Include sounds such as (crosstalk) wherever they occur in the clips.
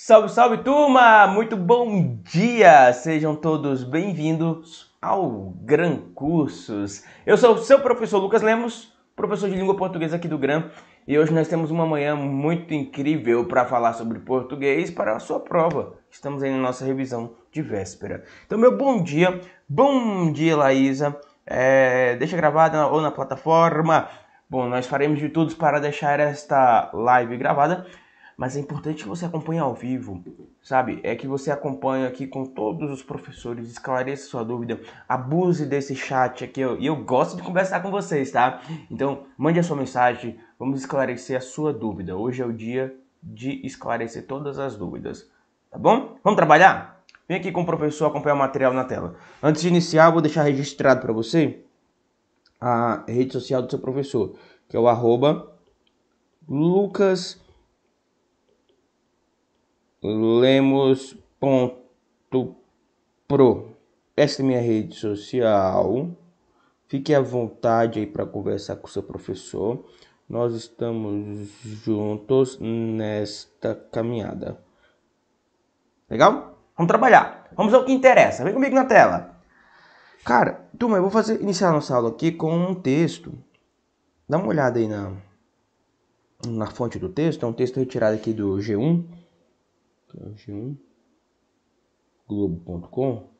Salve, salve turma! Muito bom dia! Sejam todos bem-vindos ao Gran Cursos. Eu sou o seu professor Lucas Lemos, professor de língua portuguesa aqui do Gran, e hoje nós temos uma manhã muito incrível para falar sobre português para a sua prova. Estamos aí na nossa revisão de véspera. Então, meu bom dia, bom dia, Laísa. É, deixa gravada ou na plataforma. Bom, nós faremos de tudo para deixar esta live gravada mas é importante que você acompanhe ao vivo, sabe? É que você acompanhe aqui com todos os professores, esclareça sua dúvida, abuse desse chat aqui. E eu gosto de conversar com vocês, tá? Então, mande a sua mensagem, vamos esclarecer a sua dúvida. Hoje é o dia de esclarecer todas as dúvidas, tá bom? Vamos trabalhar? Vem aqui com o professor acompanhar o material na tela. Antes de iniciar, vou deixar registrado para você a rede social do seu professor, que é o arroba Lucas lemos.pro. Essa é minha rede social. Fique à vontade aí para conversar com seu professor. Nós estamos juntos nesta caminhada. Legal? Vamos trabalhar. Vamos ao que interessa. Vem comigo na tela. Cara, turma, eu vou fazer iniciar nossa aula aqui com um texto. Dá uma olhada aí na na fonte do texto, é um texto retirado aqui do G1 G1, Globo.com.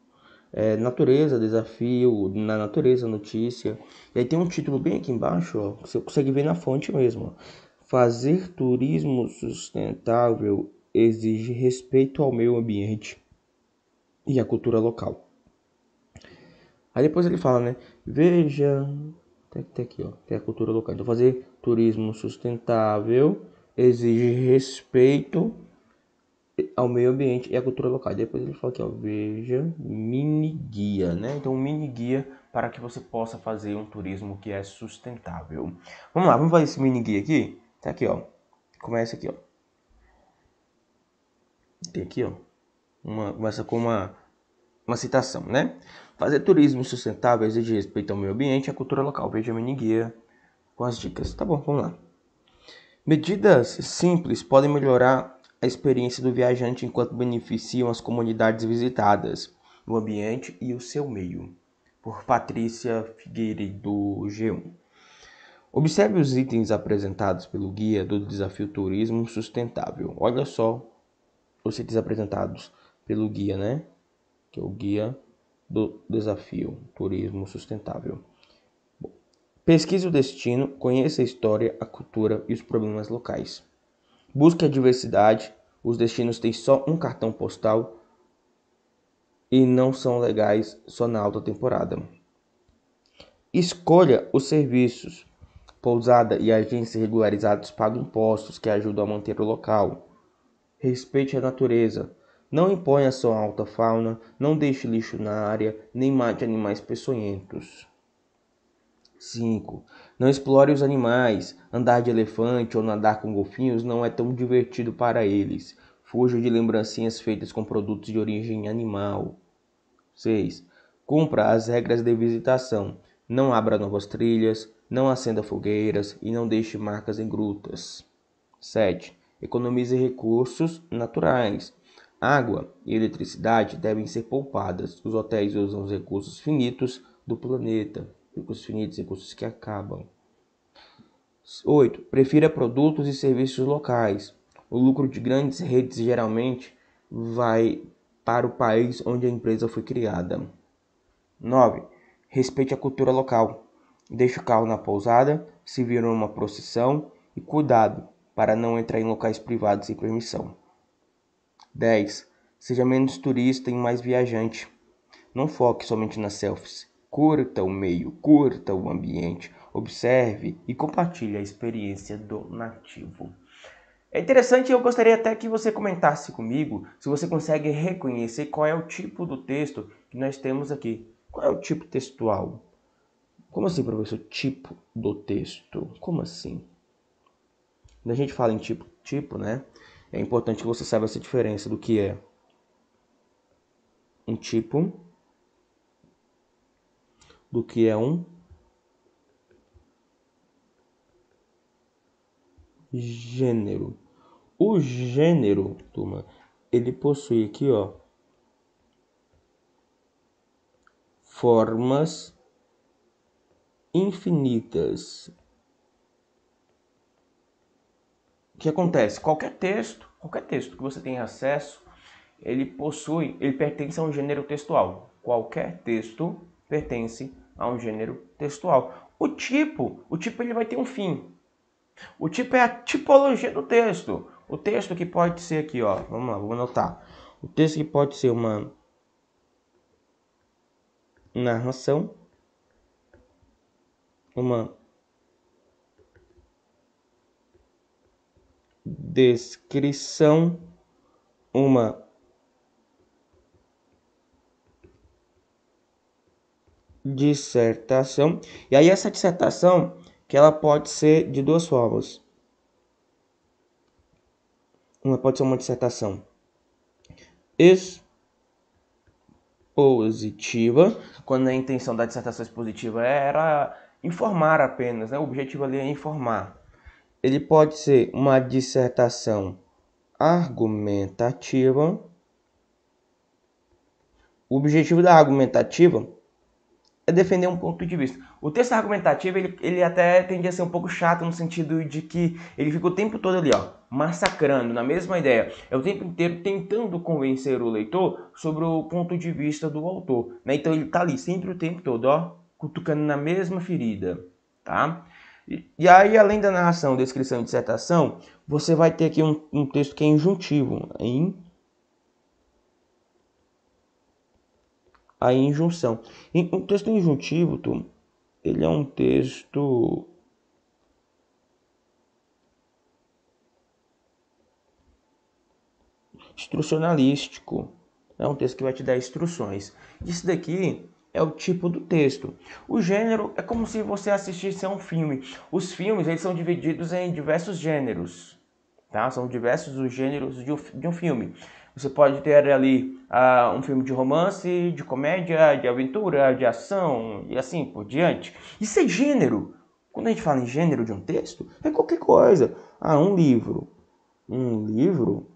É, natureza, desafio, na natureza, notícia. E aí tem um título bem aqui embaixo, ó, que você consegue ver na fonte mesmo. Ó. Fazer turismo sustentável exige respeito ao meio ambiente e à cultura local. Aí depois ele fala, né? Veja, tem aqui, ó, tem a cultura local. Então fazer turismo sustentável exige respeito ao meio ambiente e à cultura local. Depois ele fala aqui, ó, veja, mini guia, né? Então, mini guia para que você possa fazer um turismo que é sustentável. Vamos lá, vamos fazer esse mini guia aqui? Tá aqui, ó. Começa aqui, ó. Tem aqui, ó. Uma, começa com uma, uma citação, né? Fazer turismo sustentável exige respeito ao meio ambiente e à cultura local. Veja mini guia com as dicas. Tá bom, vamos lá. Medidas simples podem melhorar a experiência do viajante enquanto beneficiam as comunidades visitadas, o ambiente e o seu meio. Por Patrícia Figueiredo G1. Observe os itens apresentados pelo guia do desafio turismo sustentável. Olha só os itens apresentados pelo guia, né? Que é o guia do desafio turismo sustentável. Pesquise o destino, conheça a história, a cultura e os problemas locais. Busque a diversidade. Os destinos têm só um cartão postal e não são legais só na alta temporada. Escolha os serviços. Pousada e agência regularizados pagam impostos que ajudam a manter o local. Respeite a natureza. Não imponha sua alta fauna, não deixe lixo na área, nem mate animais peçonhentos. 5. Não explore os animais. Andar de elefante ou nadar com golfinhos não é tão divertido para eles. Fuja de lembrancinhas feitas com produtos de origem animal. 6. Cumpra as regras de visitação. Não abra novas trilhas, não acenda fogueiras e não deixe marcas em grutas. 7. Economize recursos naturais. Água e eletricidade devem ser poupadas. Os hotéis usam os recursos finitos do planeta recursos finitos, recursos que acabam. 8. Prefira produtos e serviços locais. O lucro de grandes redes geralmente vai para o país onde a empresa foi criada. 9. Respeite a cultura local. Deixe o carro na pousada, se vira uma procissão e cuidado para não entrar em locais privados sem permissão. 10. Seja menos turista e mais viajante. Não foque somente nas selfies. Curta o meio, curta o ambiente, observe e compartilhe a experiência do nativo. É interessante, eu gostaria até que você comentasse comigo se você consegue reconhecer qual é o tipo do texto que nós temos aqui. Qual é o tipo textual? Como assim, professor? Tipo do texto? Como assim? Quando a gente fala em tipo, tipo, né? É importante que você saiba essa diferença do que é um tipo do que é um gênero. O gênero, turma, ele possui aqui, ó, formas infinitas. O que acontece? Qualquer texto, qualquer texto que você tenha acesso, ele possui, ele pertence a um gênero textual. Qualquer texto pertence a um gênero textual. O tipo, o tipo ele vai ter um fim. O tipo é a tipologia do texto. O texto que pode ser aqui, ó, vamos lá, vou anotar. O texto que pode ser uma narração, uma descrição, uma dissertação. E aí essa dissertação que ela pode ser de duas formas. Uma pode ser uma dissertação expositiva, quando a intenção da dissertação expositiva era informar apenas, né? o objetivo ali é informar. Ele pode ser uma dissertação argumentativa. O objetivo da argumentativa é defender um ponto de vista. O texto argumentativo, ele, ele até tende a ser um pouco chato no sentido de que ele fica o tempo todo ali, ó, massacrando, na mesma ideia. É o tempo inteiro tentando convencer o leitor sobre o ponto de vista do autor, né? Então ele tá ali sempre o tempo todo, ó, cutucando na mesma ferida, tá? E, e aí, além da narração, descrição e dissertação, você vai ter aqui um, um texto que é injuntivo, em a injunção. E o texto injuntivo, tu, ele é um texto instrucionalístico. É um texto que vai te dar instruções. Isso daqui é o tipo do texto. O gênero é como se você assistisse a um filme. Os filmes eles são divididos em diversos gêneros, tá? São diversos os gêneros de um, de um filme. Você pode ter ali ah, um filme de romance, de comédia, de aventura, de ação e assim por diante. Isso é gênero. Quando a gente fala em gênero de um texto, é qualquer coisa. Ah, um livro. Um livro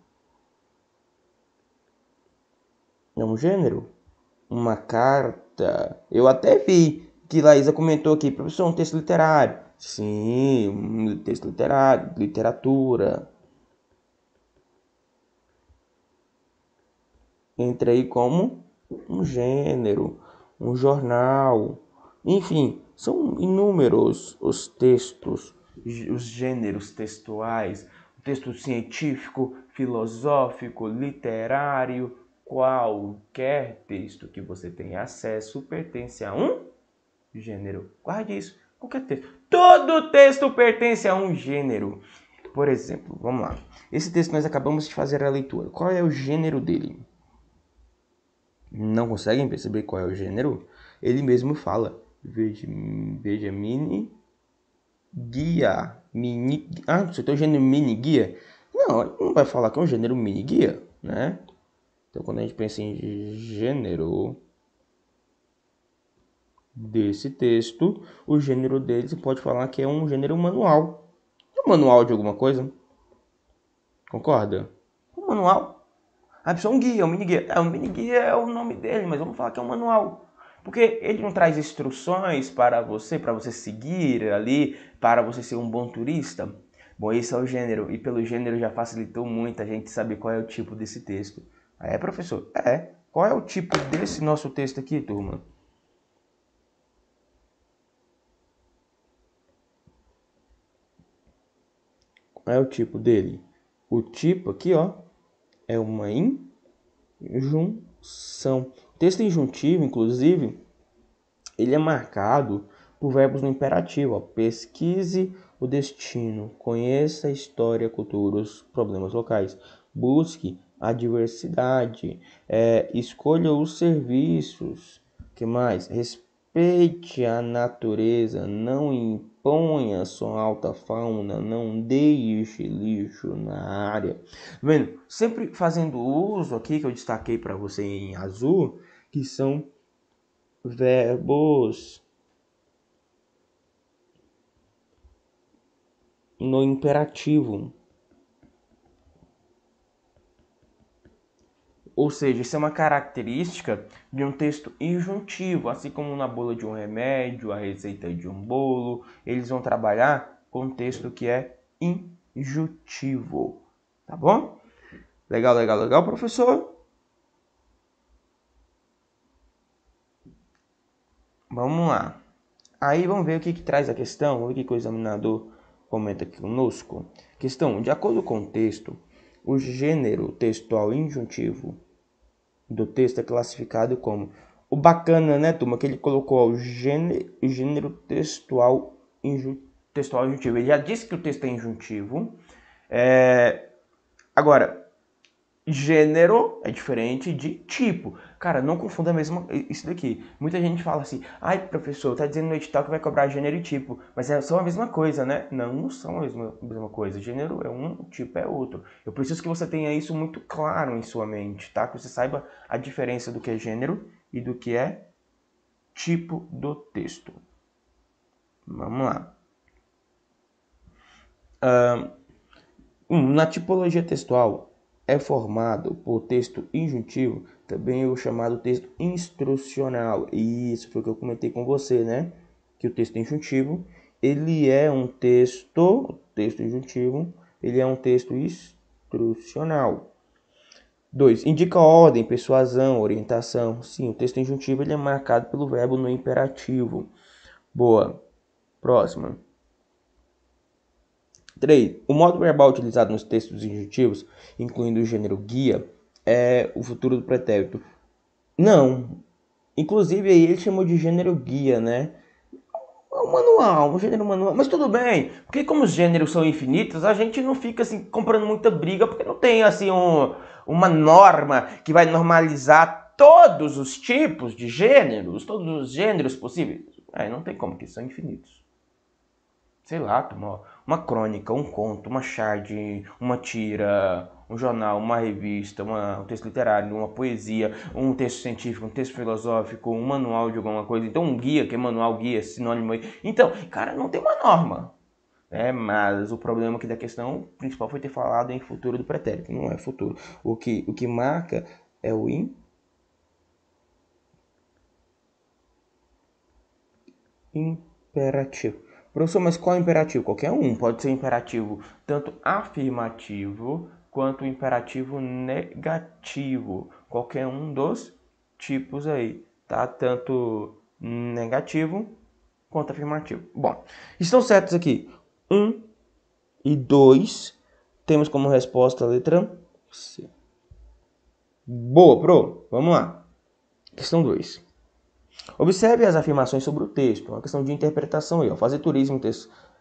é um gênero. Uma carta. Eu até vi que Laísa comentou aqui, professor, um texto literário. Sim, um texto literário, literatura. entra aí como um gênero, um jornal, enfim, são inúmeros os textos, os gêneros textuais, o texto científico, filosófico, literário, qualquer texto que você tenha acesso pertence a um gênero. Guarde isso, qualquer texto. Todo texto pertence a um gênero. Por exemplo, vamos lá. Esse texto nós acabamos de fazer a leitura. Qual é o gênero dele? não conseguem perceber qual é o gênero, ele mesmo fala. Veja mini guia. Mini, ah, você tem o gênero é mini guia? Não, ele não vai falar que é um gênero mini guia, né? Então quando a gente pensa em gênero desse texto, o gênero dele você pode falar que é um gênero manual. É um manual de alguma coisa? Concorda? Um manual ah, pessoal, é um guia, um mini-guia. É, um mini-guia é o nome dele, mas vamos falar que é um manual. Porque ele não traz instruções para você, para você seguir ali, para você ser um bom turista. Bom, esse é o gênero, e pelo gênero já facilitou muito a gente saber qual é o tipo desse texto. Ah, é, professor? É. Qual é o tipo desse nosso texto aqui, turma? Qual é o tipo dele? O tipo aqui, ó, é uma injunção. O texto injuntivo, inclusive, ele é marcado por verbos no imperativo. Ó, pesquise o destino, conheça a história, cultura, os problemas locais, busque a diversidade, é, escolha os serviços, que mais? Respeite Respeite a natureza, não imponha sua alta fauna, não deixe lixo na área. vendo? Sempre fazendo uso aqui que eu destaquei para você em azul, que são verbos no imperativo. Ou seja, isso é uma característica de um texto injuntivo, assim como na bula de um remédio, a receita de um bolo, eles vão trabalhar com um texto que é injuntivo, tá bom? Legal, legal, legal, professor. Vamos lá. Aí vamos ver o que, que traz a questão, o que, o examinador comenta aqui conosco. Questão: de acordo com o texto, o gênero textual injuntivo do texto é classificado como o bacana, né, turma, que ele colocou o gênero, gênero textual, inju, textual injuntivo. Ele já disse que o texto é injuntivo. É... Agora, Gênero é diferente de tipo. Cara, não confunda a mesma isso daqui. Muita gente fala assim: "Ai, professor, tá dizendo no edital que vai cobrar gênero e tipo, mas é só a mesma coisa, né?" Não, não são a mesma, mesma coisa. Gênero é um, tipo é outro. Eu preciso que você tenha isso muito claro em sua mente, tá? Que você saiba a diferença do que é gênero e do que é tipo do texto. Vamos lá. Hum, na tipologia textual, é formado por texto injuntivo, também é o chamado texto instrucional. E isso foi o que eu comentei com você, né? Que o texto injuntivo, ele é um texto, texto injuntivo, ele é um texto instrucional. 2. Indica ordem, persuasão, orientação. Sim, o texto injuntivo ele é marcado pelo verbo no imperativo. Boa. Próxima. 3. O modo verbal utilizado nos textos injuntivos, incluindo o gênero guia, é o futuro do pretérito. Não. Inclusive aí ele chamou de gênero guia, né? É um manual, um gênero manual. Mas tudo bem, porque como os gêneros são infinitos, a gente não fica assim comprando muita briga, porque não tem assim um, uma norma que vai normalizar todos os tipos de gêneros, todos os gêneros possíveis. É, não tem como, que são infinitos sei lá, uma, uma crônica, um conto, uma charge, uma tira, um jornal, uma revista, uma, um texto literário, uma poesia, um texto científico, um texto filosófico, um manual de alguma coisa. Então, um guia, que é manual, guia, sinônimo. Então, cara, não tem uma norma. É, mas o problema aqui é da questão principal foi ter falado em futuro do pretérito, não é futuro. O que, o que marca é o in. Imperativo. Professor, mas qual é o imperativo? Qualquer um. Pode ser imperativo tanto afirmativo quanto imperativo negativo. Qualquer um dos tipos aí, tá? Tanto negativo quanto afirmativo. Bom, estão certos aqui 1 um e 2. Temos como resposta a letra C. Boa, pro. Vamos lá. Questão 2. Observe as afirmações sobre o texto, é uma questão de interpretação aí, ó. Fazer turismo,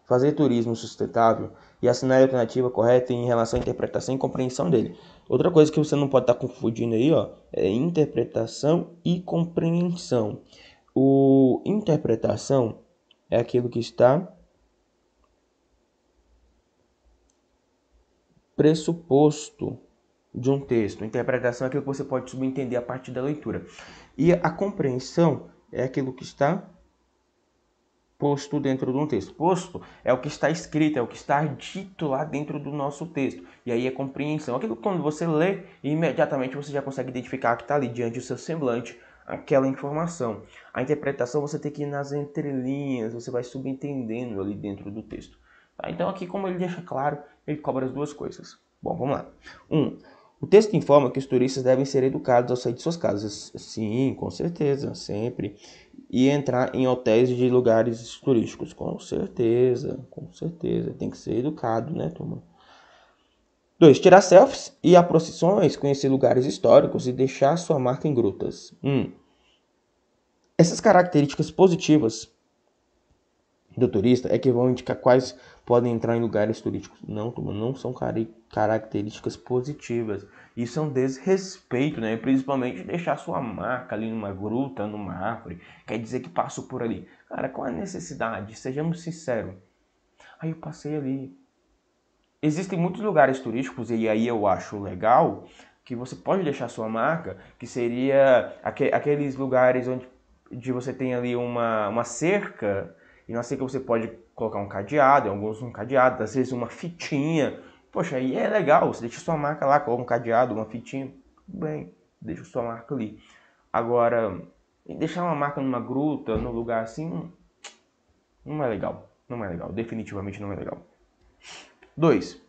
fazer turismo sustentável e assinar a alternativa correta em relação à interpretação e compreensão dele. Outra coisa que você não pode estar tá confundindo aí, ó, é interpretação e compreensão. O interpretação é aquilo que está pressuposto de um texto. Interpretação é aquilo que você pode subentender a partir da leitura. E a compreensão é aquilo que está posto dentro de um texto. Posto é o que está escrito, é o que está dito lá dentro do nosso texto. E aí é compreensão. Aquilo que quando você lê, imediatamente você já consegue identificar que está ali diante do seu semblante aquela informação. A interpretação você tem que ir nas entrelinhas, você vai subentendendo ali dentro do texto. Tá? Então aqui, como ele deixa claro, ele cobra as duas coisas. Bom, vamos lá. Um, o texto informa que os turistas devem ser educados ao sair de suas casas. Sim, com certeza, sempre. E entrar em hotéis de lugares turísticos. Com certeza, com certeza. Tem que ser educado, né, turma? 2. Tirar selfies e a procissões, conhecer lugares históricos e deixar sua marca em grutas. 1. Um, essas características positivas do turista é que vão indicar quais podem entrar em lugares turísticos. Não, turma, não são características positivas. Isso é um desrespeito, né? Principalmente deixar sua marca ali numa gruta, numa árvore. Quer dizer que passo por ali. Cara, qual a necessidade? Sejamos sinceros. Aí eu passei ali. Existem muitos lugares turísticos, e aí eu acho legal, que você pode deixar sua marca, que seria aqueles lugares onde de você tem ali uma, uma cerca e não sei que você pode colocar um cadeado, alguns um cadeado, às vezes uma fitinha. Poxa, aí é legal, você deixa sua marca lá, coloca um cadeado, uma fitinha, tudo bem, deixa sua marca ali. Agora, deixar uma marca numa gruta, num lugar assim, não é legal. Não é legal, definitivamente não é legal. 2.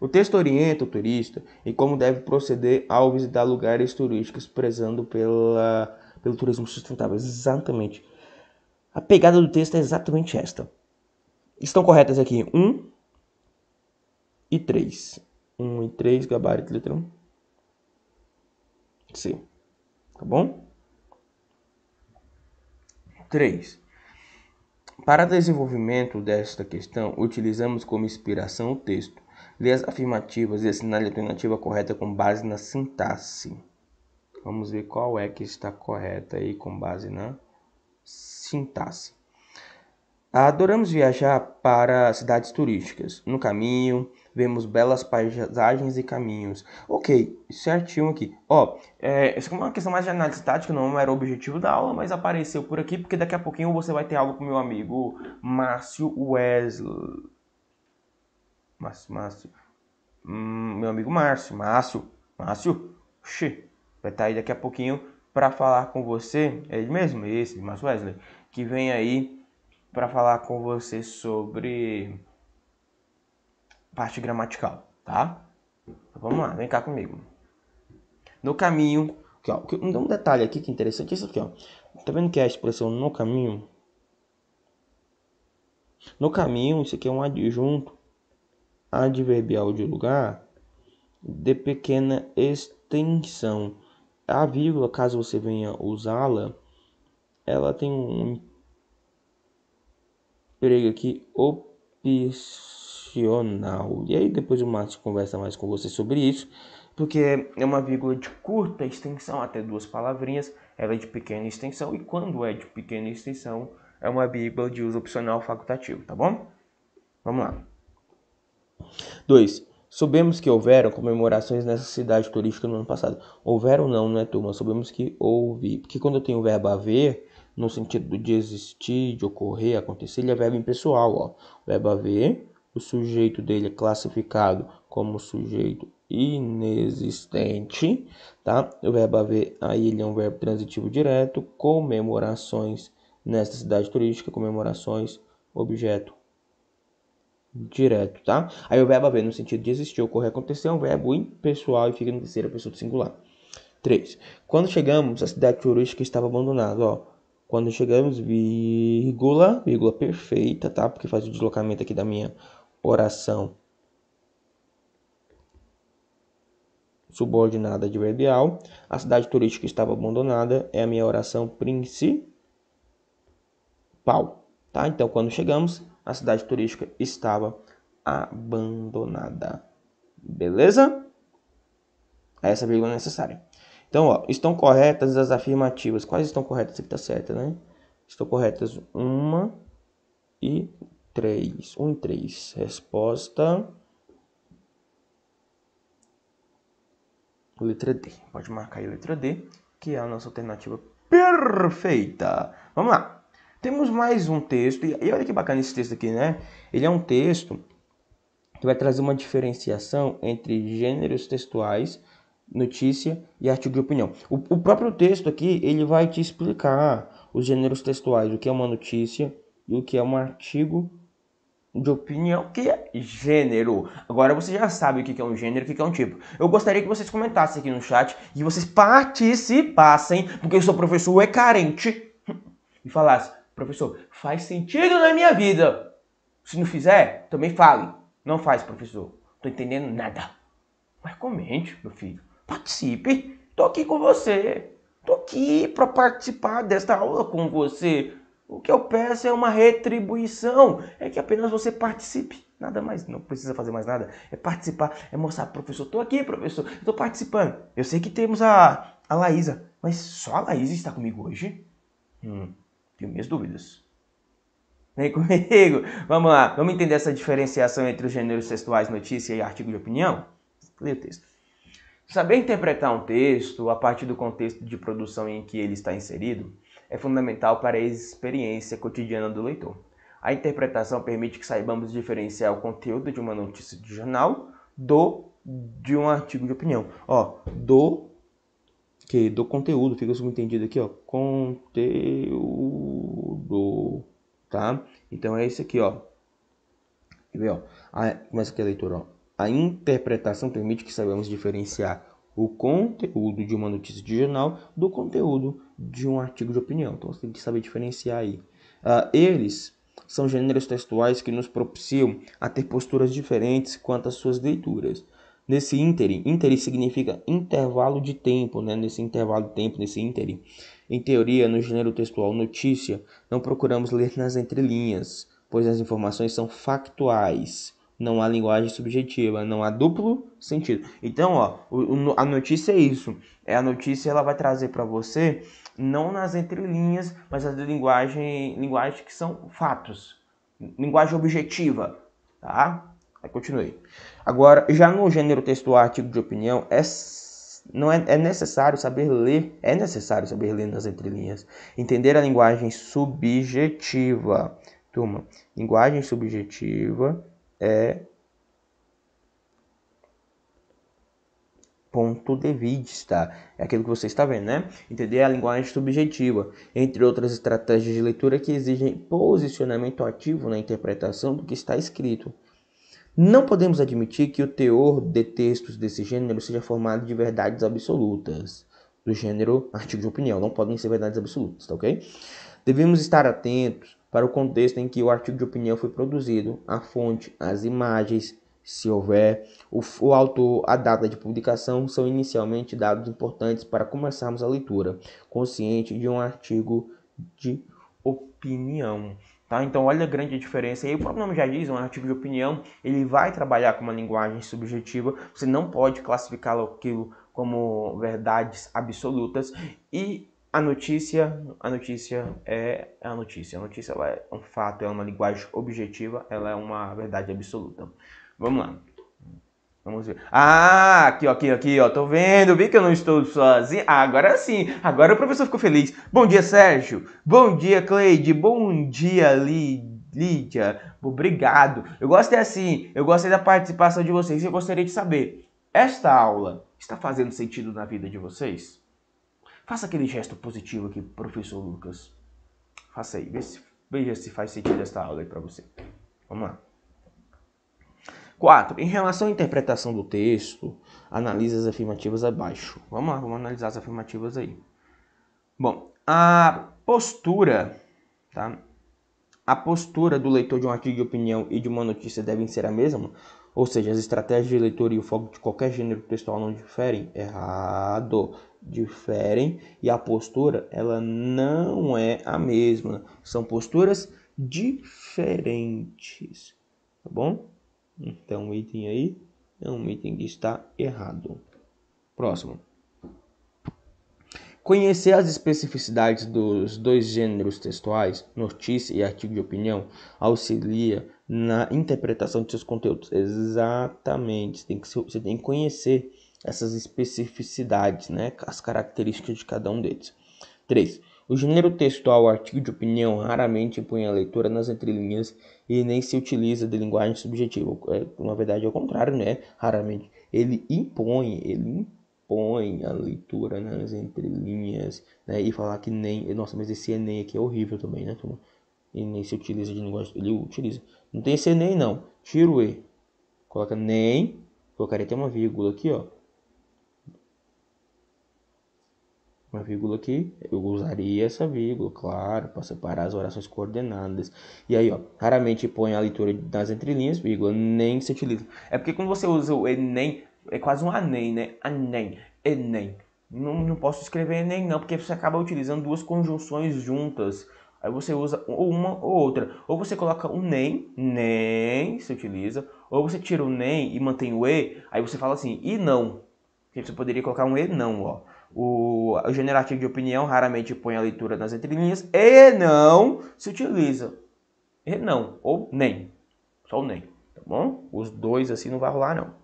O texto orienta o turista em como deve proceder ao visitar lugares turísticos, prezando pela, pelo turismo sustentável. Exatamente. A pegada do texto é exatamente esta. Estão corretas aqui 1 e 3. 1 e 3, gabarito letra 1. C. Tá bom? 3. Para desenvolvimento desta questão, utilizamos como inspiração o texto. Lê as afirmativas e assinale a alternativa correta com base na sintaxe. Vamos ver qual é que está correta aí com base na sintaxe. Adoramos viajar para cidades turísticas. No caminho, vemos belas paisagens e caminhos. Ok, certinho aqui. Ó, é, isso é uma questão mais de análise tática, não era o objetivo da aula, mas apareceu por aqui, porque daqui a pouquinho você vai ter aula com meu amigo Márcio Wesley. Márcio, Márcio. Hum, meu amigo Márcio, Márcio, Márcio. Oxi, vai estar tá aí daqui a pouquinho para falar com você, é ele mesmo, esse, mas Wesley, que vem aí para falar com você sobre parte gramatical, tá? Então, vamos lá, vem cá comigo. No caminho, aqui, ó, então, um detalhe aqui que é interessante, é isso aqui, ó. Tá vendo que é a expressão no caminho? No caminho, isso aqui é um adjunto adverbial de lugar de pequena extensão. A vírgula, caso você venha usá-la, ela tem um emprego aqui opcional. E aí depois o Márcio conversa mais com você sobre isso, porque é uma vírgula de curta extensão, até duas palavrinhas, ela é de pequena extensão e quando é de pequena extensão, é uma vírgula de uso opcional facultativo, tá bom? Vamos lá. 2. Sabemos que houveram comemorações nessa cidade turística no ano passado. Houveram não, é turma? Sabemos que houve. Porque quando eu tenho o verbo haver, no sentido de existir, de ocorrer, acontecer, ele é verbo impessoal, ó. O verbo haver, o sujeito dele é classificado como sujeito inexistente, tá? O verbo haver, aí ele é um verbo transitivo direto, comemorações nessa cidade turística, comemorações, objeto direto, tá? Aí o verbo haver no sentido de existir, ocorrer, acontecer é um verbo impessoal e fica na terceira pessoa do singular. 3. Quando chegamos, a cidade turística estava abandonada, ó. Quando chegamos, vírgula, vírgula perfeita, tá? Porque faz o deslocamento aqui da minha oração subordinada adverbial. A cidade turística estava abandonada, é a minha oração principal, tá? Então, quando chegamos, a cidade turística estava abandonada. Beleza? É essa vírgula é necessária. Então, ó, estão corretas as afirmativas. Quais estão corretas? Aqui está certa, né? Estão corretas uma e três. Um e três. Resposta. Letra D. Pode marcar aí a letra D, que é a nossa alternativa perfeita. Vamos lá. Temos mais um texto, e olha que bacana esse texto aqui, né? Ele é um texto que vai trazer uma diferenciação entre gêneros textuais, notícia e artigo de opinião. O, o próprio texto aqui, ele vai te explicar os gêneros textuais, o que é uma notícia e o que é um artigo de opinião, que é gênero. Agora você já sabe o que é um gênero, o que é um tipo. Eu gostaria que vocês comentassem aqui no chat e vocês participassem, porque o seu professor é carente, (laughs) e falasse: Professor, faz sentido na minha vida. Se não fizer, também fale. Não faz, professor. Tô entendendo nada. Mas comente, meu filho. Participe. Tô aqui com você. Tô aqui para participar desta aula com você. O que eu peço é uma retribuição. É que apenas você participe. Nada mais, não precisa fazer mais nada. É participar, é mostrar, professor, tô aqui, professor, estou participando. Eu sei que temos a, a Laísa, mas só a Laísa está comigo hoje? Hum. Tenho minhas dúvidas. Vem (laughs) comigo. Vamos lá. Vamos entender essa diferenciação entre os gêneros textuais, notícia e artigo de opinião? Leia o texto. Saber interpretar um texto a partir do contexto de produção em que ele está inserido é fundamental para a experiência cotidiana do leitor. A interpretação permite que saibamos diferenciar o conteúdo de uma notícia de jornal do de um artigo de opinião. Ó, do que do conteúdo, fica subentendido aqui, ó, conteúdo, tá? Então é esse aqui, ó. Quer ver, ó? A, começa aqui a leitura, ó. A interpretação permite que saibamos diferenciar o conteúdo de uma notícia de jornal do conteúdo de um artigo de opinião. Então você tem que saber diferenciar aí. Uh, eles são gêneros textuais que nos propiciam a ter posturas diferentes quanto às suas leituras nesse ínterim, ínterim significa intervalo de tempo, né? Nesse intervalo de tempo, nesse ínterim, em teoria, no gênero textual notícia, não procuramos ler nas entrelinhas, pois as informações são factuais. Não há linguagem subjetiva, não há duplo sentido. Então, ó, a notícia é isso. É a notícia ela vai trazer para você não nas entrelinhas, mas as linguagem, linguagem que são fatos, linguagem objetiva, tá? Aí continuei. Agora, já no gênero textual artigo de opinião, é, não é, é necessário saber ler, é necessário saber ler nas entrelinhas, entender a linguagem subjetiva. Turma, linguagem subjetiva é ponto de vista. É aquilo que você está vendo, né? Entender a linguagem subjetiva, entre outras estratégias de leitura que exigem posicionamento ativo na interpretação do que está escrito. Não podemos admitir que o teor de textos desse gênero seja formado de verdades absolutas, do gênero artigo de opinião. Não podem ser verdades absolutas, tá ok? Devemos estar atentos para o contexto em que o artigo de opinião foi produzido, a fonte, as imagens, se houver, o, o autor, a data de publicação são inicialmente dados importantes para começarmos a leitura consciente de um artigo de opinião. Tá? Então, olha a grande diferença. E o próprio nome já diz, um artigo de opinião, ele vai trabalhar com uma linguagem subjetiva, você não pode classificá-lo aquilo como verdades absolutas. E a notícia, a notícia é a notícia. A notícia é um fato, é uma linguagem objetiva, ela é uma verdade absoluta. Vamos lá. Vamos ver. Ah, aqui, aqui, aqui, ó. Tô vendo, vi que eu não estou sozinho. Ah, agora sim, agora o professor ficou feliz. Bom dia, Sérgio. Bom dia, Cleide. Bom dia, Lídia. Obrigado. Eu gostei assim, eu gostei da participação de vocês e eu gostaria de saber: esta aula está fazendo sentido na vida de vocês? Faça aquele gesto positivo aqui, professor Lucas. Faça aí, veja se, veja se faz sentido esta aula aí para você. Vamos lá. 4. Em relação à interpretação do texto, analise as afirmativas abaixo. Vamos lá, vamos analisar as afirmativas aí. Bom, a postura, tá? A postura do leitor de um artigo de opinião e de uma notícia devem ser a mesma? Ou seja, as estratégias de leitor e o foco de qualquer gênero textual não diferem? Errado. Diferem e a postura, ela não é a mesma. São posturas diferentes. Tá bom? Então o item aí é um item que está errado. Próximo. Conhecer as especificidades dos dois gêneros textuais, notícia e artigo de opinião, auxilia na interpretação de seus conteúdos. Exatamente, tem que, você tem que conhecer essas especificidades, né? as características de cada um deles. 3. O gênero textual, artigo de opinião, raramente põe a leitura nas entrelinhas e nem se utiliza de linguagem subjetiva. É, na verdade, é o contrário, né? Raramente. Ele impõe, ele impõe a leitura nas entrelinhas, né? E falar que nem. Nossa, mas esse Enem aqui é horrível também, né, turma? E nem se utiliza de linguagem. Ele utiliza. Não tem esse Enem, não. Tira o E. Coloca nem. Colocaria até uma vírgula aqui, ó. uma vírgula aqui, eu usaria essa vírgula, claro, para separar as orações coordenadas. E aí, ó, raramente põe a leitura das entrelinhas, vírgula, nem se utiliza. É porque quando você usa o enem, é quase um anem, né? Anem, enem. Não, não posso escrever enem não, porque você acaba utilizando duas conjunções juntas. Aí você usa ou uma ou outra. Ou você coloca o nem, nem se utiliza, ou você tira o nem e mantém o e, aí você fala assim, e não. Você poderia colocar um e não, ó. O, o generativo de opinião raramente põe a leitura nas entrelinhas e não se utiliza. E não, ou nem. Só o nem, tá bom? Os dois assim não vai rolar, não.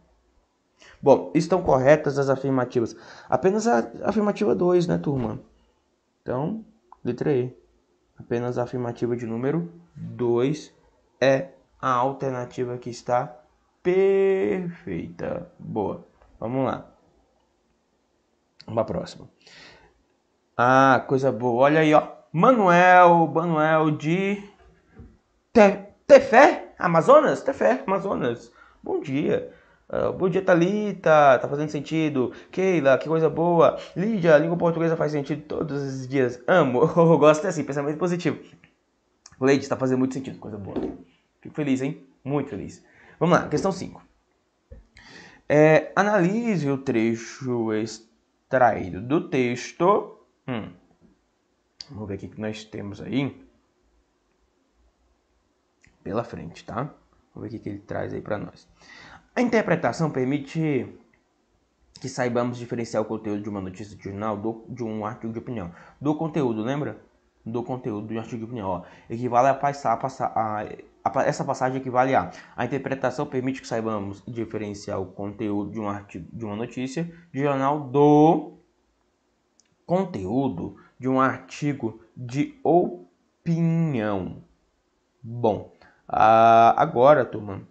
Bom, estão corretas as afirmativas. Apenas a afirmativa 2, né, turma? Então, letra E. Apenas a afirmativa de número 2 é a alternativa que está perfeita. Boa. Vamos lá. Uma próxima. Ah, coisa boa. Olha aí, ó. Manuel, Manuel de Te... Tefé, Amazonas? Tefé, Amazonas. Bom dia. Uh, bom dia, Thalita. Tá fazendo sentido. Keila, que coisa boa. Lídia, língua portuguesa faz sentido todos os dias. Amo. (laughs) Eu gosto é assim, pensamento positivo. Leite tá fazendo muito sentido. Coisa boa. Fico feliz, hein? Muito feliz. Vamos lá, questão 5. É, analise o trecho extraído do texto. Hum. Vamos ver o que nós temos aí pela frente, tá? Vamos ver o que ele traz aí para nós. A interpretação permite que saibamos diferenciar o conteúdo de uma notícia de jornal do, de um artigo de opinião. Do conteúdo, lembra? Do conteúdo de um artigo de opinião. Ó, equivale a passar, a passar a essa passagem equivale a. A interpretação permite que saibamos diferenciar o conteúdo de um artigo, de uma notícia de jornal do conteúdo de um artigo de opinião. Bom, agora, turma.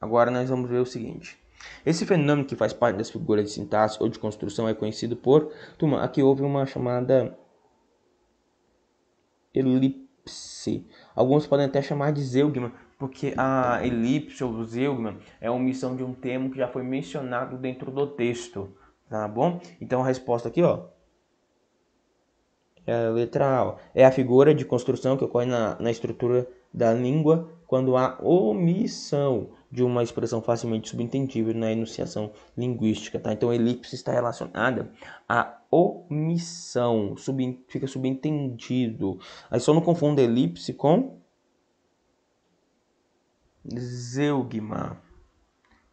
Agora nós vamos ver o seguinte. Esse fenômeno que faz parte das figuras de sintaxe ou de construção é conhecido por. Turma, aqui houve uma chamada elipse elipse. Alguns podem até chamar de zeugma, porque a elipse ou zeugma é a omissão de um termo que já foi mencionado dentro do texto, tá bom? Então a resposta aqui, ó, é a letra A, ó, é a figura de construção que ocorre na, na estrutura da língua quando há omissão de uma expressão facilmente subentendível na enunciação linguística, tá? Então elipse está relacionada à omissão, sub, fica subentendido. Aí só não confunda elipse com zeugma.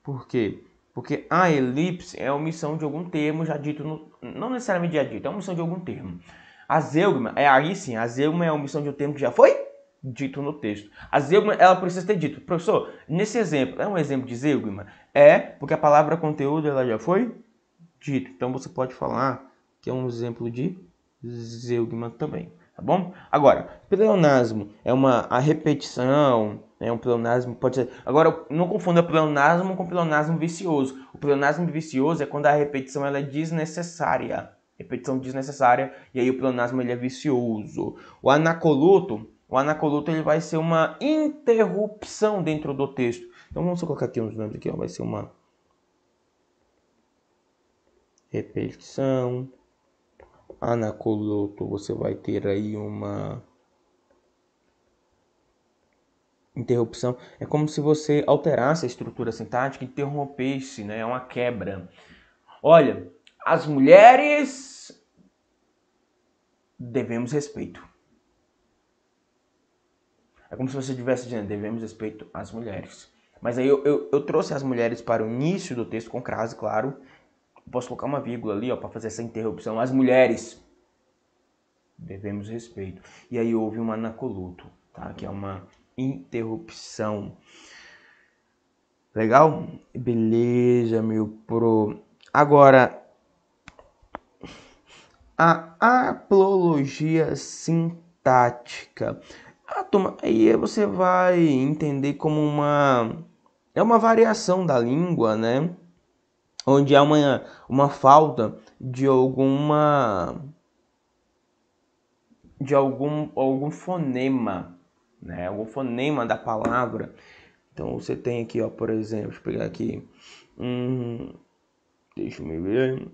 Por quê? Porque a elipse é a omissão de algum termo já dito, no, não necessariamente já dito, é a omissão de algum termo. A zeugma, é aí sim, a zeugma é a omissão de um termo que já foi dito no texto. A zeugma, ela precisa ter dito. Professor, nesse exemplo, é um exemplo de zeugma? É, porque a palavra conteúdo ela já foi dito. Então você pode falar que é um exemplo de zeugma também, tá bom? Agora, pleonasmo é uma a repetição, é um pleonasmo pode ser. Agora, não confunda pleonasmo com pleonasmo vicioso. O pleonasmo vicioso é quando a repetição ela é desnecessária, repetição desnecessária, e aí o pleonasmo ele é vicioso. O anacoluto, o anacoluto ele vai ser uma interrupção dentro do texto. Então vamos colocar aqui uns nomes aqui, ó. vai ser uma repetição anacoluto, você vai ter aí uma interrupção. É como se você alterasse a estrutura sintática, interrompesse, né? É uma quebra. Olha, as mulheres devemos respeito. É como se você estivesse dizendo, devemos respeito às mulheres. Mas aí eu, eu, eu trouxe as mulheres para o início do texto com crase, claro, Posso colocar uma vírgula ali, ó, para fazer essa interrupção. As mulheres devemos respeito. E aí houve um anacoluto, tá? Que é uma interrupção. Legal? Beleza, meu pro. Agora, a aplologia sintática. Ah, toma, aí você vai entender como uma é uma variação da língua, né? onde há uma, uma falta de alguma de algum algum fonema, né? Algum fonema da palavra. Então você tem aqui, ó, por exemplo, deixa eu pegar aqui. Hum, deixa eu me ver.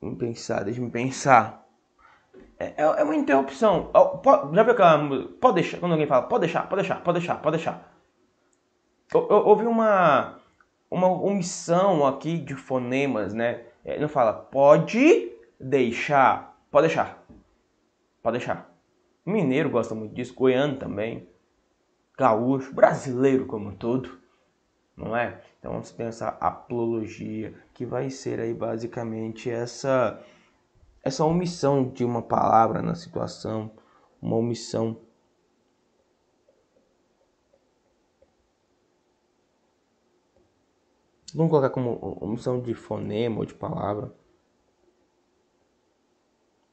Vamos pensar, deixa eu pensar. É, é, é, uma interrupção. Já viu aquela. Pode deixar, quando alguém fala, pode deixar, pode deixar, pode deixar, pode deixar. Houve uma, uma omissão aqui de fonemas, né? É, ele não fala pode deixar, pode deixar, pode deixar. Mineiro gosta muito disso, goiano também, gaúcho, brasileiro como um todo, não é? Então vamos pensar a apologia que vai ser aí basicamente essa essa omissão de uma palavra na situação, uma omissão Vamos colocar como omissão de fonema ou de palavra.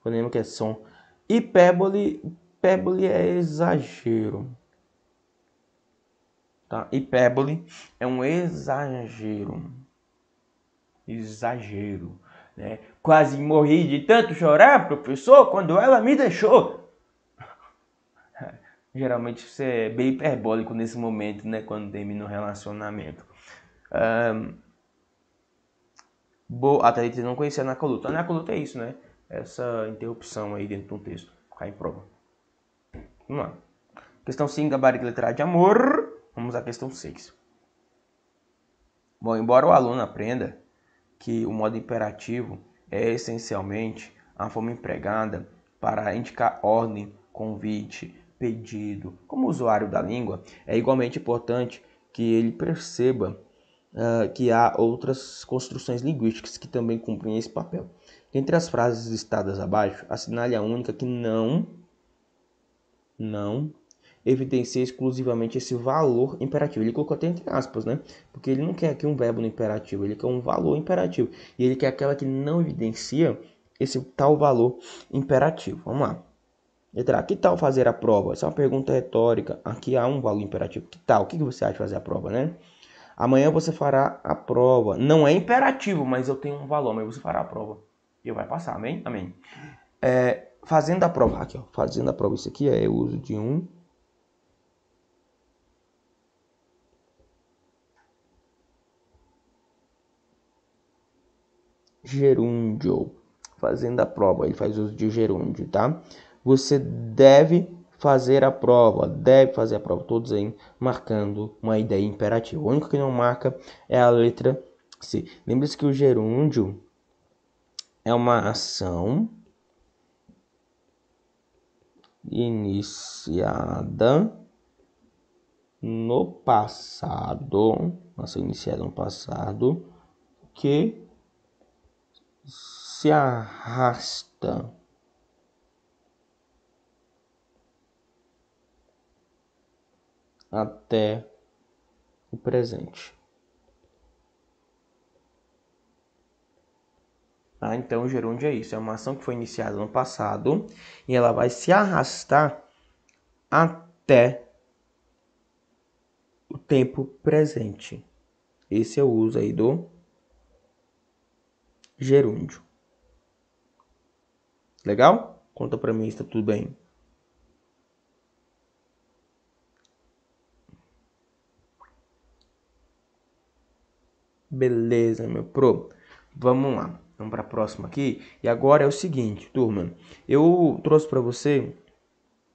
Fonema que é som. Hipérbole, hipérbole é exagero. Tá? Hipérbole é um exagero. Exagero. Né? Quase morri de tanto chorar, professor, quando ela me deixou. (laughs) Geralmente você é bem hiperbólico nesse momento, né? Quando termina um relacionamento. Um, boa, a Thalita não conhecia a anacoluta. A coluta é isso, né? Essa interrupção aí dentro de um texto. Cai em prova. Vamos lá. Questão 5, gabarito literário de amor. Vamos à questão 6. Bom, embora o aluno aprenda que o modo imperativo é essencialmente a forma empregada para indicar ordem, convite, pedido, como usuário da língua, é igualmente importante que ele perceba uh, que há outras construções linguísticas que também cumprem esse papel. Entre as frases listadas abaixo, assinale a única que não, não evidencia exclusivamente esse valor imperativo. Ele colocou até entre aspas, né? Porque ele não quer aqui um verbo no imperativo, ele quer um valor imperativo. E ele quer aquela que não evidencia esse tal valor imperativo. Vamos lá. Letra A, que tal fazer a prova? Essa é uma pergunta retórica. Aqui há um valor imperativo. Que tal? O que você acha de fazer a prova, né? Amanhã você fará a prova. Não é imperativo, mas eu tenho um valor, mas você fará a prova. E vai passar, amém? Amém. É, fazendo a prova, aqui, ó, fazendo a prova, isso aqui é o uso de um. Gerúndio. Fazendo a prova, ele faz uso de gerúndio, tá? Você deve fazer a prova, deve fazer a prova, todos aí marcando uma ideia imperativa. O único que não marca é a letra C. Lembre-se que o gerúndio é uma ação iniciada no passado, ação iniciada no passado, que se arrasta até o presente. Ah, então o gerúndio é isso, é uma ação que foi iniciada no passado e ela vai se arrastar até o tempo presente. Esse é o uso aí do gerúndio. Legal? Conta para mim se tá tudo bem. Beleza, meu pro. Vamos lá. Vamos para a próxima aqui. E agora é o seguinte, turma. Eu trouxe para você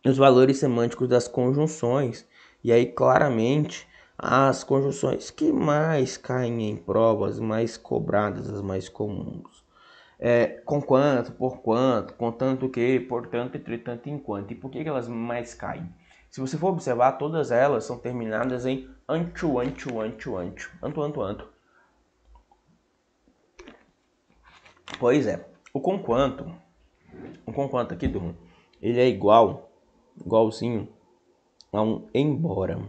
os valores semânticos das conjunções. E aí, claramente, as conjunções que mais caem em provas, mais cobradas, as mais comuns. É, com quanto, por quanto, contanto que, portanto, entretanto, enquanto. E por que elas mais caem? Se você for observar, todas elas são terminadas em anto, anto, anto, anto, anto, anto, anto. Pois é. O conquanto, o conquanto aqui, turma, ele é igual, igualzinho a um embora.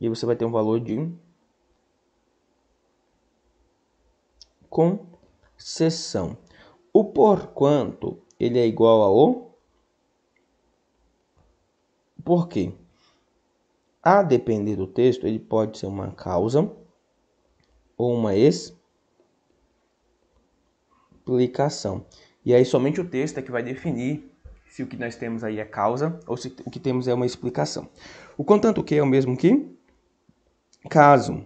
E você vai ter um valor de concessão. O porquanto, ele é igual ao o quê? A depender do texto, ele pode ser uma causa ou uma explicação. E aí somente o texto é que vai definir se o que nós temos aí é causa ou se o que temos é uma explicação. O contanto que é o mesmo que caso,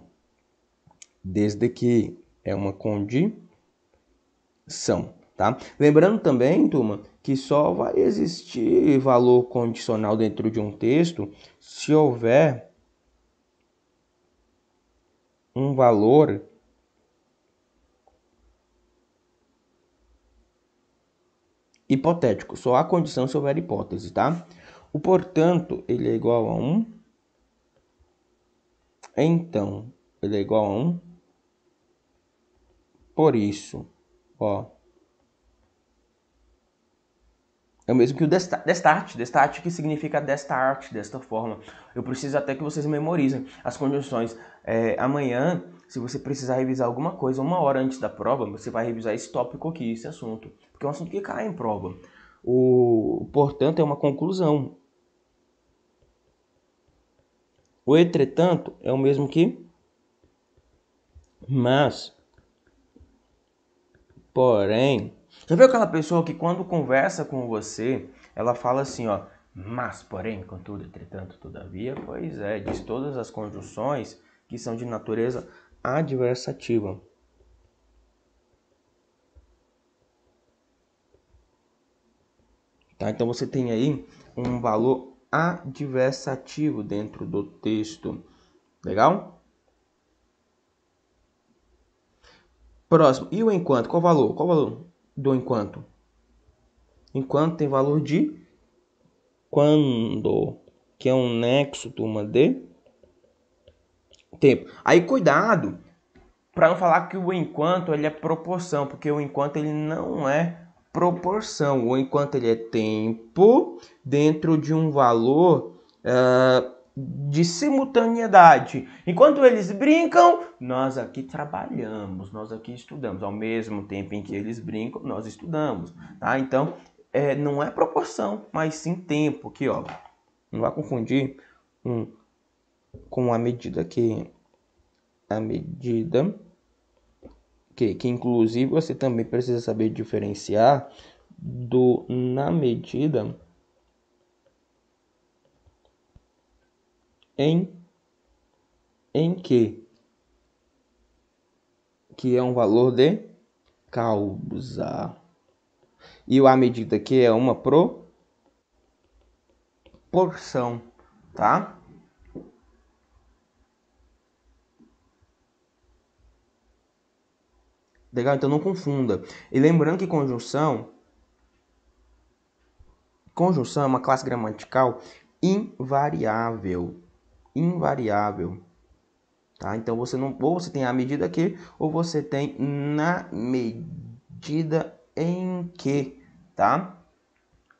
desde que é uma condição, tá? Lembrando também, turma, que só vai existir valor condicional dentro de um texto se houver um valor hipotético. Só há condição se houver hipótese, tá? O portanto, ele é igual a 1. Então, ele é igual a 1. Por isso, ó. É o mesmo que o destarte, destarte que significa desta arte, desta forma. Eu preciso até que vocês memorizem as condições é, amanhã, se você precisar revisar alguma coisa uma hora antes da prova, você vai revisar esse tópico aqui, esse assunto, porque é um assunto que cai em prova. O, portanto, é uma conclusão. O entretanto é o mesmo que mas porém. Já viu aquela pessoa que quando conversa com você, ela fala assim, ó, mas porém, contudo, entretanto, todavia, pois é, diz todas as conjunções que são de natureza adversativa. Tá? Então você tem aí um valor adversativo dentro do texto. Legal? Próximo. E o enquanto? Qual valor? Qual valor do enquanto? Enquanto tem valor de quando, que é um nexo, turma, de tempo. Aí cuidado para não falar que o enquanto ele é proporção, porque o enquanto ele não é proporção. O enquanto ele é tempo dentro de um valor uh, de simultaneidade. Enquanto eles brincam, nós aqui trabalhamos, nós aqui estudamos. Ao mesmo tempo em que eles brincam, nós estudamos. Tá? Então, é, não é proporção, mas sim tempo. Aqui, ó. Não vai confundir um com a medida que a medida que, que inclusive você também precisa saber diferenciar do na medida em em que que é um valor de causa e a medida que é uma proporção, tá? Legal? Então não confunda. E lembrando que conjunção conjunção é uma classe gramatical invariável. Invariável. Tá? Então você não ou você tem a medida que ou você tem na medida em que, tá?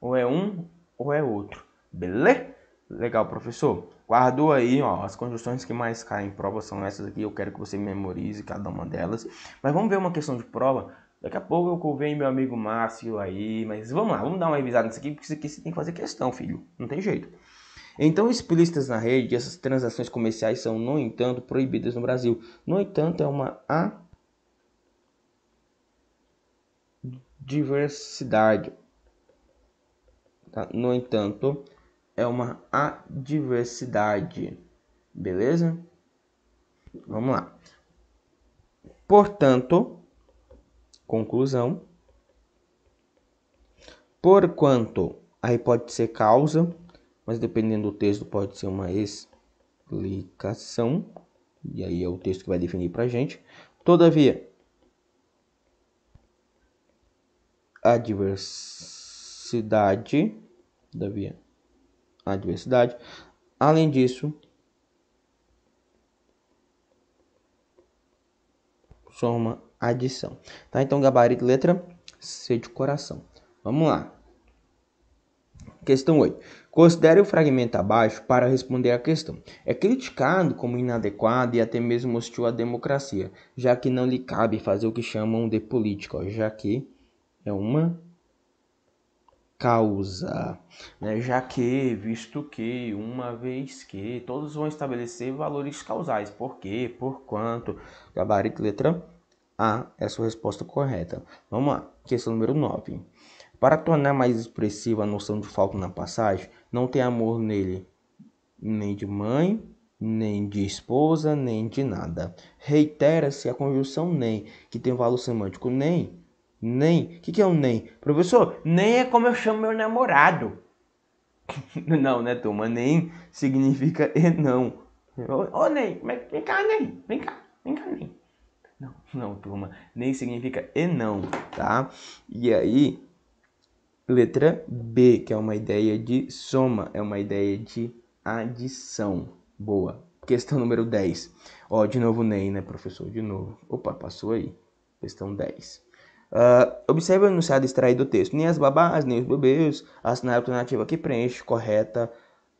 Ou é um ou é outro. Beleza? Legal, professor. Guardou aí, ó, as conjunções que mais caem em prova são essas aqui, eu quero que você memorize cada uma delas. Mas vamos ver uma questão de prova. Daqui a pouco eu convém meu amigo Márcio aí, mas vamos lá, vamos dar uma revisada nisso aqui, porque isso aqui você tem que fazer questão, filho. Não tem jeito. Então, explícitas na rede, essas transações comerciais são, no entanto, proibidas no Brasil. No entanto, é uma a diversidade. Tá? No entanto, é uma adversidade. Beleza? Vamos lá. Portanto, conclusão. Porquanto, aí pode ser causa, mas dependendo do texto pode ser uma explicação. E aí é o texto que vai definir a gente. Todavia, adversidade, todavia, adversidade. Além disso, soma, adição. Tá? Então, gabarito, letra C de coração. Vamos lá. Questão 8. Considere o fragmento abaixo para responder à questão. É criticado como inadequado e até mesmo hostil à democracia, já que não lhe cabe fazer o que chamam de política, ó, já que é uma causa, né? já que, visto que, uma vez que, todos vão estabelecer valores causais, por quê, por quanto, gabarito, letra A é a sua resposta correta. Vamos lá, questão número 9. Para tornar mais expressiva a noção de falta na passagem, não tem amor nele, nem de mãe, nem de esposa, nem de nada. Reitera-se a conjunção nem, que tem valor semântico nem, nem. O que, que é um nem? Professor, nem é como eu chamo meu namorado. (laughs) não, né, turma? Nem significa e não. Ô, nem, é vem cá, nem. Vem cá, vem cá, nem. Não, não, turma. Nem significa e não, tá? E aí, letra B, que é uma ideia de soma, é uma ideia de adição. Boa. Questão número 10. Ó, de novo nem, né, professor? De novo. Opa, passou aí. Questão 10. Uh, observe o enunciado extraído do texto. Nem as babás, nem os bebês assinale a alternativa que preenche correta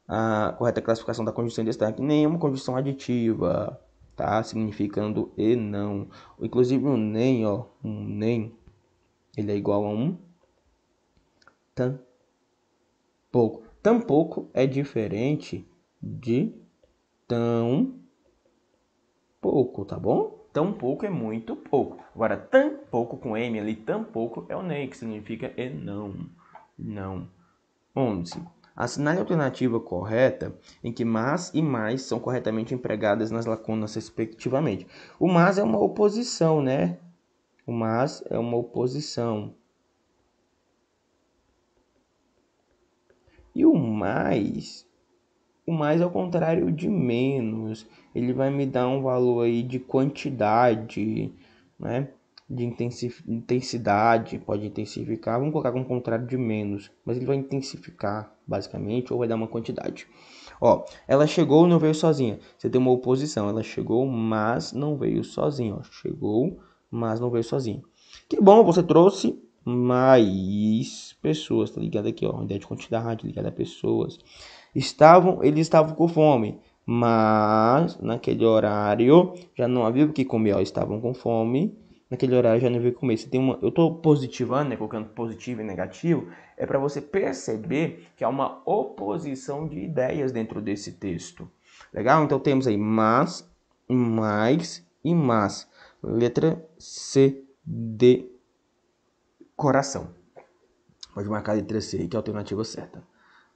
a correta classificação da conjunção de destaque. Nenhuma conjunção aditiva, tá? Significando e não. Inclusive um nem, ó. Um nem, ele é igual a um tampouco. Tampouco é diferente de tão pouco, tá bom? Tão pouco é muito pouco. Agora, tão pouco com M ali, tão pouco é o NEI, que significa é não. Não. 11. Assinale a alternativa correta em que mas e mais são corretamente empregadas nas lacunas respectivamente. O mas é uma oposição, né? O mas é uma oposição. E o mais o mais ao contrário de menos. Ele vai me dar um valor aí de quantidade, né? De intensidade, pode intensificar. Vamos colocar como contrário de menos, mas ele vai intensificar, basicamente, ou vai dar uma quantidade. Ó, ela chegou, não veio sozinha. Você tem uma oposição. Ela chegou, mas não veio sozinha. Ó, chegou, mas não veio sozinha. Que bom, você trouxe mais pessoas, tá ligado aqui, ó, ideia de quantidade, tá ligada a pessoas. Estavam, eles estavam com fome, mas naquele horário já não havia o que comer, ó, estavam com fome. Naquele horário já não havia o que comer. Você tem uma, eu estou positivando, né, colocando positivo e negativo, é para você perceber que há uma oposição de ideias dentro desse texto. Legal? Então temos aí mas, mais e mas. Letra C de coração. Pode marcar a letra C, que é a alternativa certa.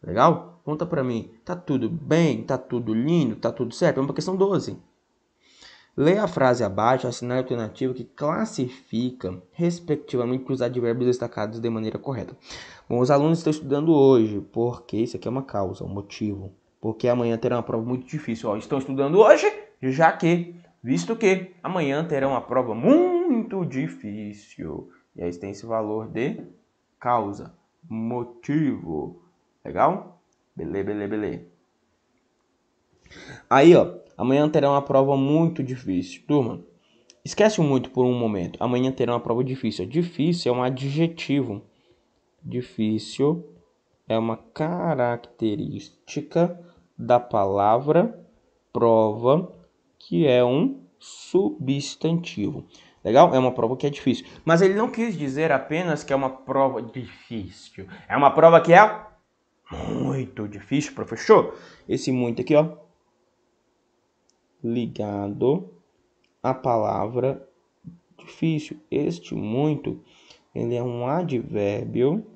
Legal? Conta para mim, tá tudo bem? Tá tudo lindo? Tá tudo certo? Vamos é para a questão 12. Leia a frase abaixo, assinale a alternativa que classifica, respectivamente, os advérbios destacados de maneira correta. Bom, os alunos estão estudando hoje, porque isso aqui é uma causa, um motivo. Porque amanhã terá uma prova muito difícil. Ó, estão estudando hoje, já que, visto que, amanhã terá uma prova muito difícil. E aí tem esse valor de causa, motivo. Legal? Beleza, beleza, beleza. Aí, ó, amanhã terá uma prova muito difícil, turma. Esquece muito por um momento. Amanhã terá uma prova difícil. Difícil é um adjetivo. Difícil é uma característica da palavra prova, que é um substantivo. Legal? É uma prova que é difícil. Mas ele não quis dizer apenas que é uma prova difícil. É uma prova que é muito difícil, professor. Esse muito aqui, ó. Ligado à palavra difícil. Este muito, ele é um advérbio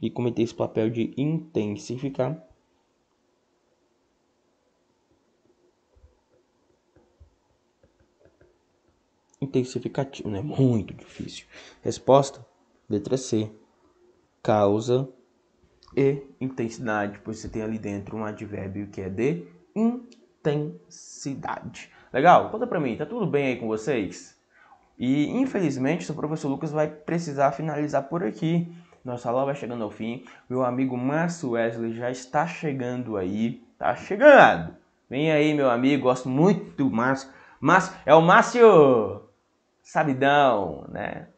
e cometeu esse papel de intensificar. Intensificativo, né? Muito difícil. Resposta: letra C. Causa e intensidade, pois você tem ali dentro um advérbio que é de intensidade. Legal? Conta pra mim, tá tudo bem aí com vocês? E infelizmente, seu professor Lucas vai precisar finalizar por aqui. Nossa aula vai chegando ao fim. Meu amigo Márcio Wesley já está chegando aí. Tá chegando! Vem aí, meu amigo, gosto muito do Márcio. Márcio, é o Márcio Sabidão, né?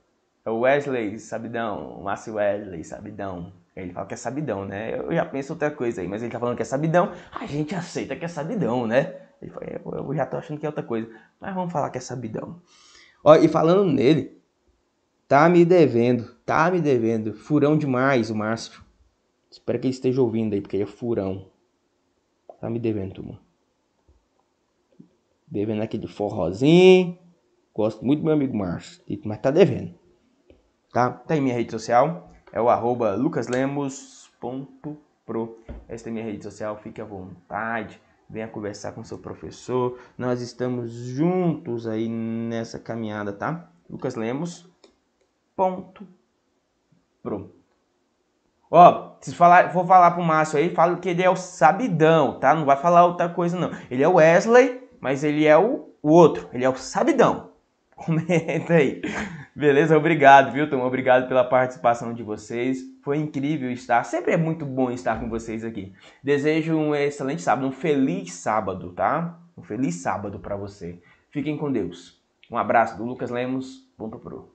É o Wesley Sabidão, Márcio Wesley Sabidão. Ele fala que é sabidão, né? Eu já penso outra coisa aí, mas ele tá falando que é sabidão, a gente aceita que é sabidão, né? Ele fala, é, eu já tô achando que é outra coisa, mas vamos falar que é sabidão. Ó, e falando nele, tá me devendo, tá me devendo, furão demais o Márcio. Espero que ele esteja ouvindo aí, porque ele é furão. Tá me devendo, turma. Devendo aquele forrozinho. Gosto muito do meu amigo Márcio, mas tá devendo. Tá? Tá minha rede social é o arroba lucaslemos.pro. Esta é minha rede social, fique à vontade, venha conversar com seu professor. Nós estamos juntos aí nessa caminhada, tá? lucaslemos.pro. Ó, se falar, vou falar pro Márcio aí, falo que ele é o sabidão, tá? Não vai falar outra coisa não. Ele é o Wesley, mas ele é o, o outro, ele é o sabidão. (laughs) Comenta aí. Beleza? Obrigado, Vilton. Obrigado pela participação de vocês. Foi incrível estar. Sempre é muito bom estar com vocês aqui. Desejo um excelente sábado, um feliz sábado, tá? Um feliz sábado para você. Fiquem com Deus. Um abraço do Lucas Lemos. Bom pro.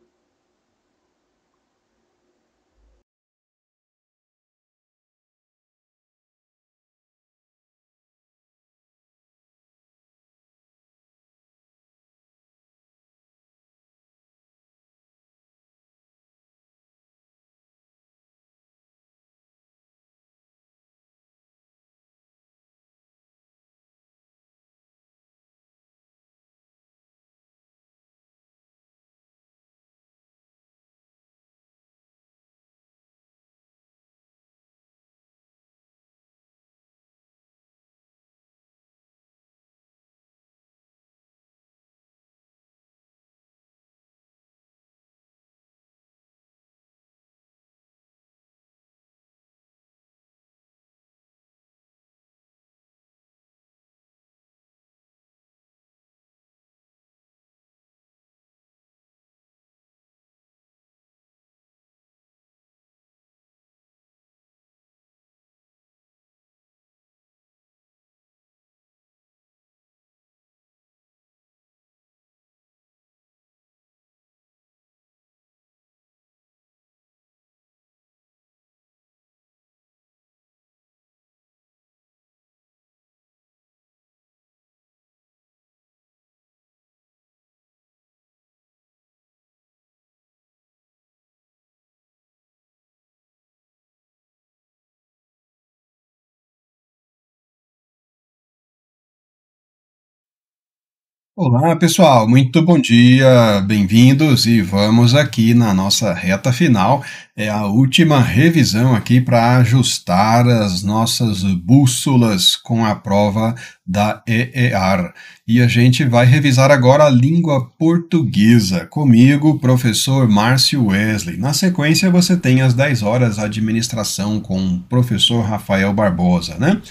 Olá, pessoal, muito bom dia, bem-vindos e vamos aqui na nossa reta final. É a última revisão aqui para ajustar as nossas bússolas com a prova da EEAR. E a gente vai revisar agora a língua portuguesa. Comigo, professor Márcio Wesley. Na sequência, você tem às 10 horas a administração com o professor Rafael Barbosa, né?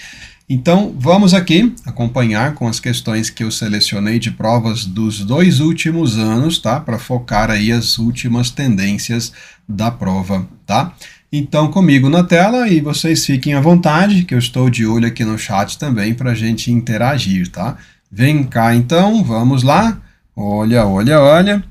Então, vamos aqui acompanhar com as questões que eu selecionei de provas dos dois últimos anos, tá? Para focar aí as últimas tendências da prova, tá? Então, comigo na tela e vocês fiquem à vontade, que eu estou de olho aqui no chat também para a gente interagir, tá? Vem cá então, vamos lá. Olha, olha, olha.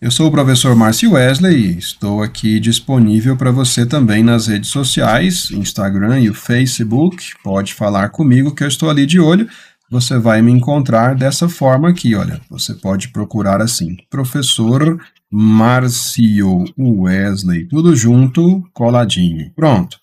Eu sou o professor Márcio Wesley e estou aqui disponível para você também nas redes sociais, Instagram e o Facebook. Pode falar comigo que eu estou ali de olho. Você vai me encontrar dessa forma aqui, olha. Você pode procurar assim, professor Márcio Wesley, tudo junto, coladinho. Pronto.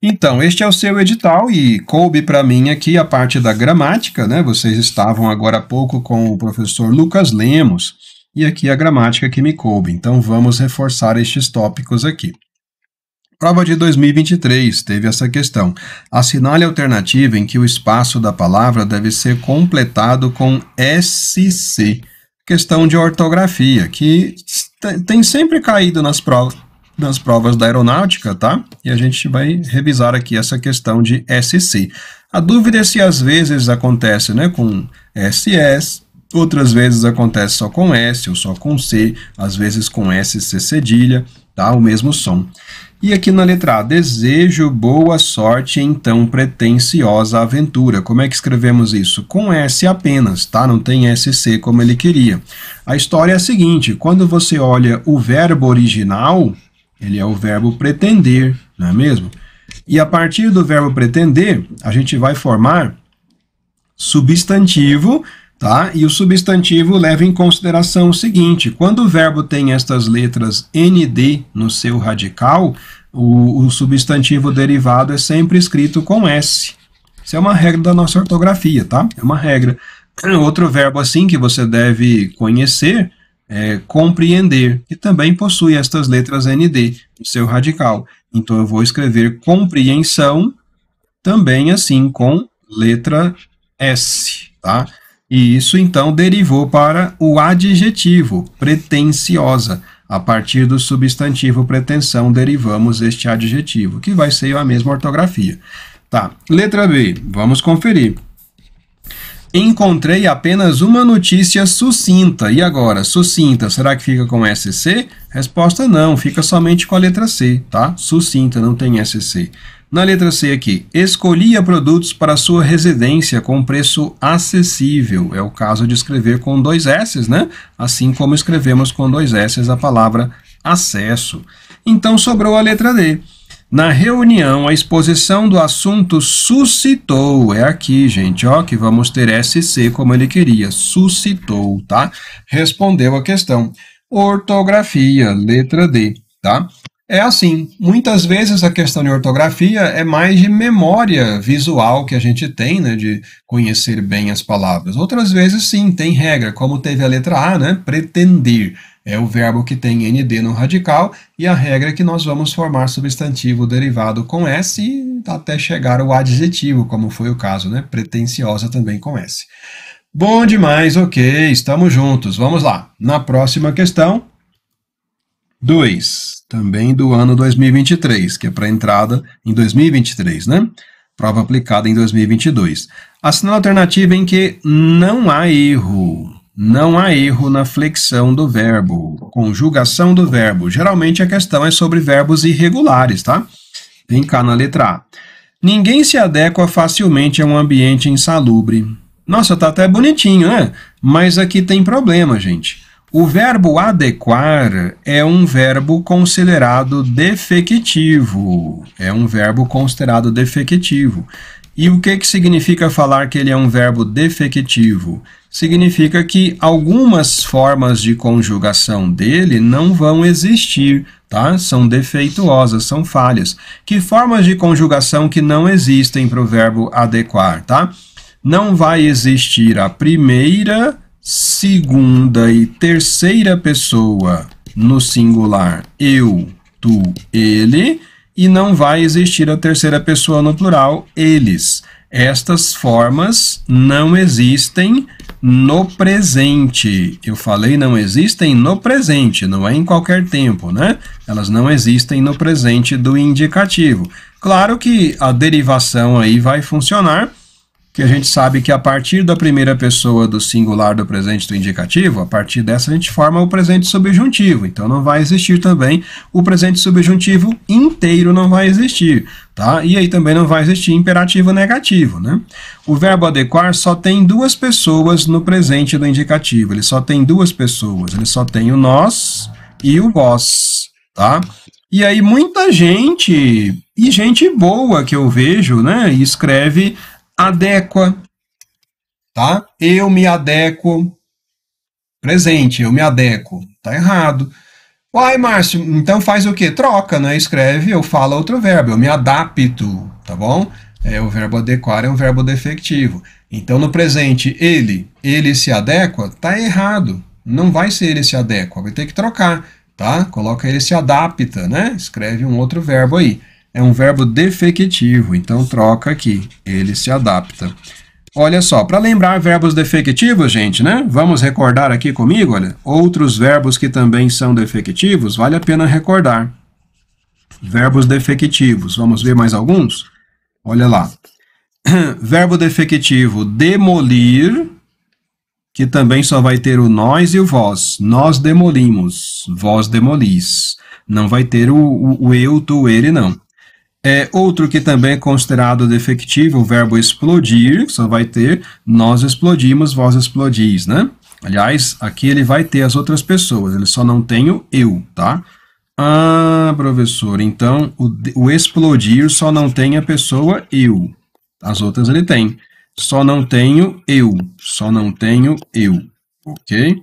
Então, este é o seu edital e coube para mim aqui a parte da gramática, né? Vocês estavam agora há pouco com o professor Lucas Lemos e aqui a gramática que me coube. Então vamos reforçar estes tópicos aqui. Prova de 2023 teve essa questão. Assinale a alternativa em que o espaço da palavra deve ser completado com SC. Questão de ortografia, que tem sempre caído nas provas, nas provas da aeronáutica, tá? E a gente vai revisar aqui essa questão de SC. A dúvida é se às vezes acontece né, com SS, Outras vezes acontece só com S ou só com C, às vezes com S, C cedilha, tá? O mesmo som. E aqui na letra A, desejo boa sorte, então pretensiosa aventura. Como é que escrevemos isso? Com S apenas, tá? Não tem SC como ele queria. A história é a seguinte, quando você olha o verbo original, ele é o verbo pretender, não é mesmo? E a partir do verbo pretender, a gente vai formar substantivo Tá? E o substantivo leva em consideração o seguinte: quando o verbo tem estas letras ND no seu radical, o, o substantivo derivado é sempre escrito com S. Isso é uma regra da nossa ortografia, tá? É uma regra. Outro verbo assim que você deve conhecer é compreender, que também possui estas letras ND no seu radical. Então eu vou escrever compreensão também assim com letra S, tá? E isso então derivou para o adjetivo pretensiosa. A partir do substantivo pretensão, derivamos este adjetivo, que vai ser a mesma ortografia. Tá, letra B, vamos conferir. Encontrei apenas uma notícia sucinta. E agora, sucinta, será que fica com SC? Resposta não, fica somente com a letra C, tá? Sucinta, não tem SC. Na letra C aqui, escolhia produtos para sua residência com preço acessível. É o caso de escrever com dois S's, né? Assim como escrevemos com dois S's a palavra acesso. Então sobrou a letra D. Na reunião, a exposição do assunto suscitou. É aqui, gente, ó, que vamos ter SC como ele queria. Suscitou, tá? Respondeu a questão. Ortografia, letra D, tá? É assim, muitas vezes a questão de ortografia é mais de memória visual que a gente tem, né, de conhecer bem as palavras. Outras vezes sim, tem regra, como teve a letra A, né, pretender. É o verbo que tem ND no radical e a regra é que nós vamos formar substantivo derivado com S até chegar o adjetivo, como foi o caso, né, pretensiosa também com S. Bom demais, ok, estamos juntos. Vamos lá. Na próxima questão, 2, também do ano 2023, que é para entrada em 2023, né? Prova aplicada em 2022. Assina a alternativa em que não há erro. Não há erro na flexão do verbo, conjugação do verbo. Geralmente a questão é sobre verbos irregulares, tá? Vem cá na letra A. Ninguém se adequa facilmente a um ambiente insalubre. Nossa, tá até bonitinho, né? Mas aqui tem problema, gente. O verbo adequar é um verbo considerado defectivo. É um verbo considerado defectivo. E o que, que significa falar que ele é um verbo defectivo? Significa que algumas formas de conjugação dele não vão existir, tá? São defeituosas, são falhas. Que formas de conjugação que não existem para o verbo adequar, tá? Não vai existir a primeira segunda e terceira pessoa no singular eu, tu, ele, e não vai existir a terceira pessoa no plural eles. Estas formas não existem no presente. Eu falei não existem no presente, não é em qualquer tempo, né? Elas não existem no presente do indicativo. Claro que a derivação aí vai funcionar que a gente sabe que a partir da primeira pessoa do singular do presente do indicativo, a partir dessa a gente forma o presente subjuntivo. Então não vai existir também o presente subjuntivo inteiro, não vai existir. Tá? E aí também não vai existir imperativo negativo, né? O verbo adequar só tem duas pessoas no presente do indicativo. Ele só tem duas pessoas. Ele só tem o nós e o vós, tá? E aí muita gente, e gente boa que eu vejo, né, escreve adequa, tá? Eu me adequo, presente, eu me adequo, tá errado. Uai, Márcio, então faz o quê? Troca, né? Escreve, eu falo outro verbo, eu me adapto, tá bom? É, o verbo adequar é um verbo defectivo. Então, no presente, ele, ele se adequa, tá errado. Não vai ser ele se adequa, vai ter que trocar, tá? Coloca ele se adapta, né? Escreve um outro verbo aí é um verbo defectivo, então troca aqui, ele se adapta. Olha só, para lembrar verbos defectivos, gente, né? Vamos recordar aqui comigo, olha, outros verbos que também são defectivos, vale a pena recordar. Verbos defectivos, vamos ver mais alguns? Olha lá. (clears throat) Verbo defectivo, demolir, que também só vai ter o nós e o vós. Nós demolimos, vós demolis. Não vai ter o, o, o eu, tu, ele, não. É, outro que também é considerado defectivo, o verbo explodir, só vai ter nós explodimos, vós explodis, né? Aliás, aqui ele vai ter as outras pessoas, ele só não tem o eu, tá? Ah, professor, então o, o explodir só não tem a pessoa eu. As outras ele tem. Só não tenho eu. Só não tenho eu. Ok?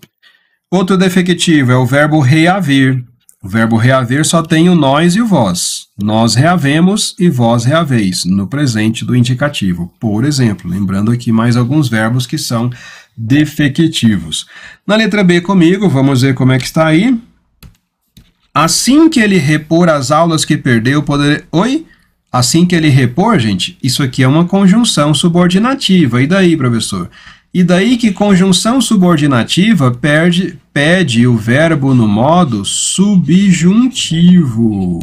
Outro defectivo é o verbo reaver. O verbo reaver só tem o nós e o vós. Nós reavemos e vós reaveis, no presente do indicativo. Por exemplo, lembrando aqui mais alguns verbos que são defectivos. Na letra B comigo, vamos ver como é que está aí. Assim que ele repor as aulas que perdeu, poder... Oi? Assim que ele repor, gente, isso aqui é uma conjunção subordinativa. E daí, professor? E daí que conjunção subordinativa perde, pede o verbo no modo subjuntivo.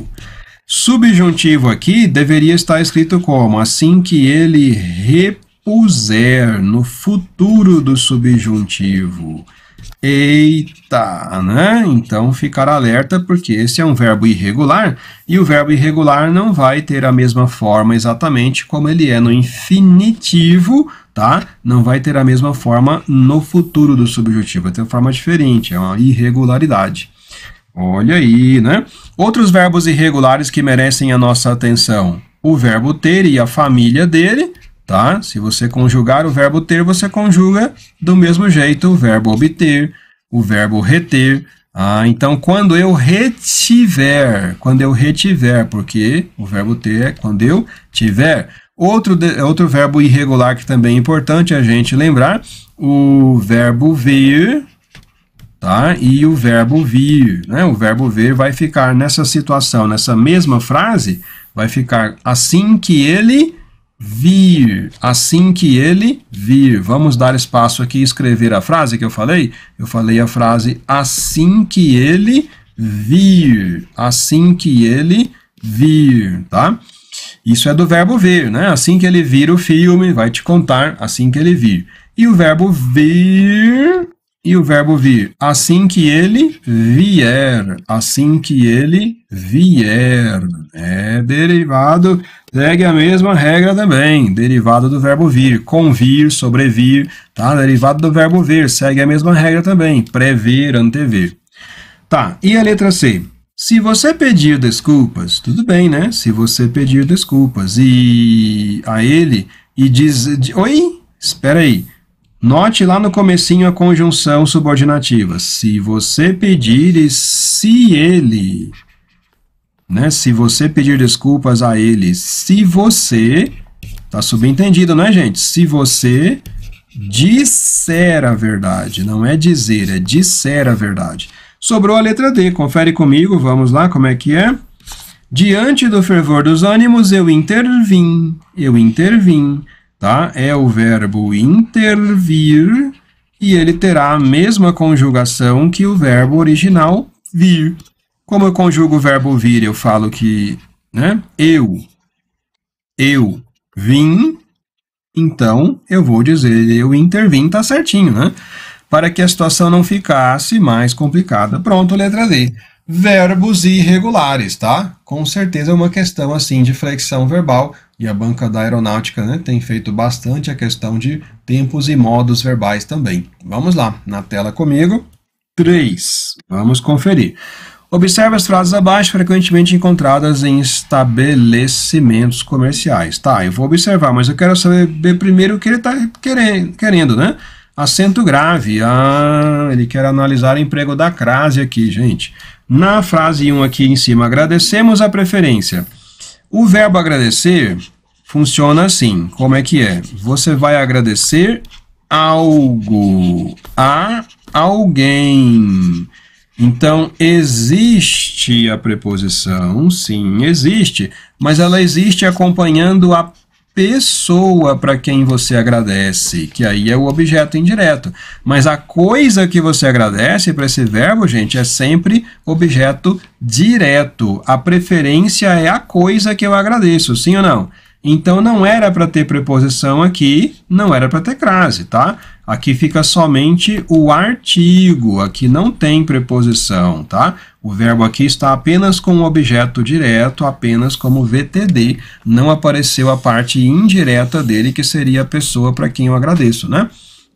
Subjuntivo aqui deveria estar escrito como assim que ele repuser no futuro do subjuntivo. Eita, né? Então ficar alerta porque esse é um verbo irregular e o verbo irregular não vai ter a mesma forma exatamente como ele é no infinitivo tá? Não vai ter a mesma forma no futuro do subjuntivo, vai ter uma forma diferente, é uma irregularidade. Olha aí, né? Outros verbos irregulares que merecem a nossa atenção. O verbo ter e a família dele, tá? Se você conjugar o verbo ter, você conjuga do mesmo jeito o verbo obter, o verbo reter. Ah, então, quando eu retiver, quando eu retiver, porque o verbo ter é quando eu tiver. Outro, de, é outro verbo irregular que também é importante a gente lembrar, o verbo ver, tá? E o verbo vir, né? O verbo ver vai ficar nessa situação, nessa mesma frase, vai ficar assim que ele vir, assim que ele vir. Vamos dar espaço aqui e escrever a frase que eu falei? Eu falei a frase assim que ele vir, assim que ele vir, tá? Isso é do verbo ver, né? Assim que ele vir o filme, vai te contar assim que ele vir. E o verbo vir e o verbo vir assim que ele vier, assim que ele vier. É derivado, segue a mesma regra também, derivado do verbo vir, convir, sobrevir, tá? Derivado do verbo ver, segue a mesma regra também, prever, antever. Tá, e a letra C? Se você pedir desculpas, tudo bem, né? Se você pedir desculpas e a ele e diz, oi, espera aí. Note lá no comecinho a conjunção subordinativa. Se você pedir e se ele, né? Se você pedir desculpas a ele, se você tá subentendido, né, gente? Se você disser a verdade, não é dizer, é disser a verdade. Sobrou a letra D. Confere comigo, vamos lá, como é que é? Diante do fervor dos ânimos, eu intervim. Eu intervim, tá? É o verbo intervir e ele terá a mesma conjugação que o verbo original vir. Como eu conjugo o verbo vir, eu falo que, né? Eu, eu vim, então eu vou dizer eu intervim, tá certinho, né? para que a situação não ficasse mais complicada. Pronto, letra D. Verbos irregulares, tá? Com certeza é uma questão assim de flexão verbal e a banca da aeronáutica né, tem feito bastante a questão de tempos e modos verbais também. Vamos lá, na tela comigo. 3. Vamos conferir. Observe as frases abaixo frequentemente encontradas em estabelecimentos comerciais. Tá, eu vou observar, mas eu quero saber primeiro o que ele está querendo, né? Acento grave. Ah, ele quer analisar o emprego da crase aqui, gente. Na frase 1 aqui em cima, agradecemos a preferência. O verbo agradecer funciona assim. Como é que é? Você vai agradecer algo a alguém. Então, existe a preposição, sim, existe, mas ela existe acompanhando a pessoa para quem você agradece, que aí é o objeto indireto. Mas a coisa que você agradece para esse verbo, gente, é sempre objeto direto. A preferência é a coisa que eu agradeço, sim ou não? Então não era para ter preposição aqui, não era para ter crase, tá? Aqui fica somente o artigo, aqui não tem preposição, tá? O verbo aqui está apenas com o objeto direto, apenas como VTD, não apareceu a parte indireta dele, que seria a pessoa para quem eu agradeço, né?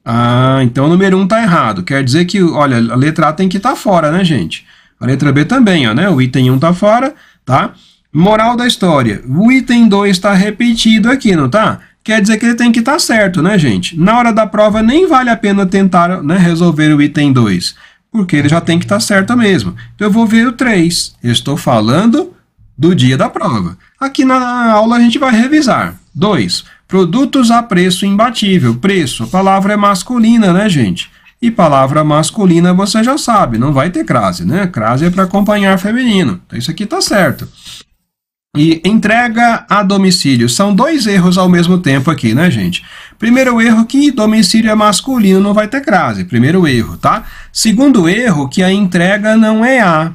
Ah, então o número 1 um está errado, quer dizer que, olha, a letra A tem que estar tá fora, né, gente? A letra B também, ó, né? O item 1 um está fora, tá? Moral da história, o item 2 está repetido aqui, não tá? quer dizer que ele tem que estar tá certo, né, gente? Na hora da prova nem vale a pena tentar né, resolver o item 2, porque ele já tem que estar tá certo mesmo. Então eu vou ver o 3. estou falando do dia da prova. Aqui na aula a gente vai revisar. 2. Produtos a preço imbatível. Preço, a palavra é masculina, né, gente? E palavra masculina você já sabe, não vai ter crase, né? Crase é para acompanhar feminino. Então isso aqui está certo. E entrega a domicílio. São dois erros ao mesmo tempo aqui, né, gente? Primeiro erro que domicílio é masculino, não vai ter crase. Primeiro erro, tá? Segundo erro que a entrega não é a.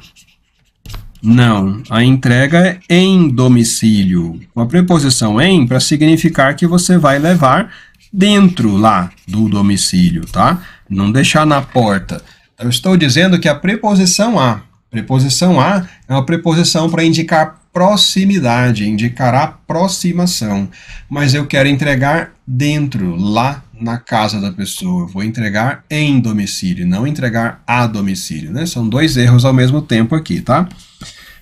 Não, a entrega é em domicílio. Uma preposição em para significar que você vai levar dentro lá do domicílio, tá? Não deixar na porta. Eu estou dizendo que a preposição a, preposição a é uma preposição para indicar proximidade, indicará aproximação. Mas eu quero entregar dentro, lá na casa da pessoa. Eu vou entregar em domicílio, não entregar a domicílio, né? São dois erros ao mesmo tempo aqui, tá?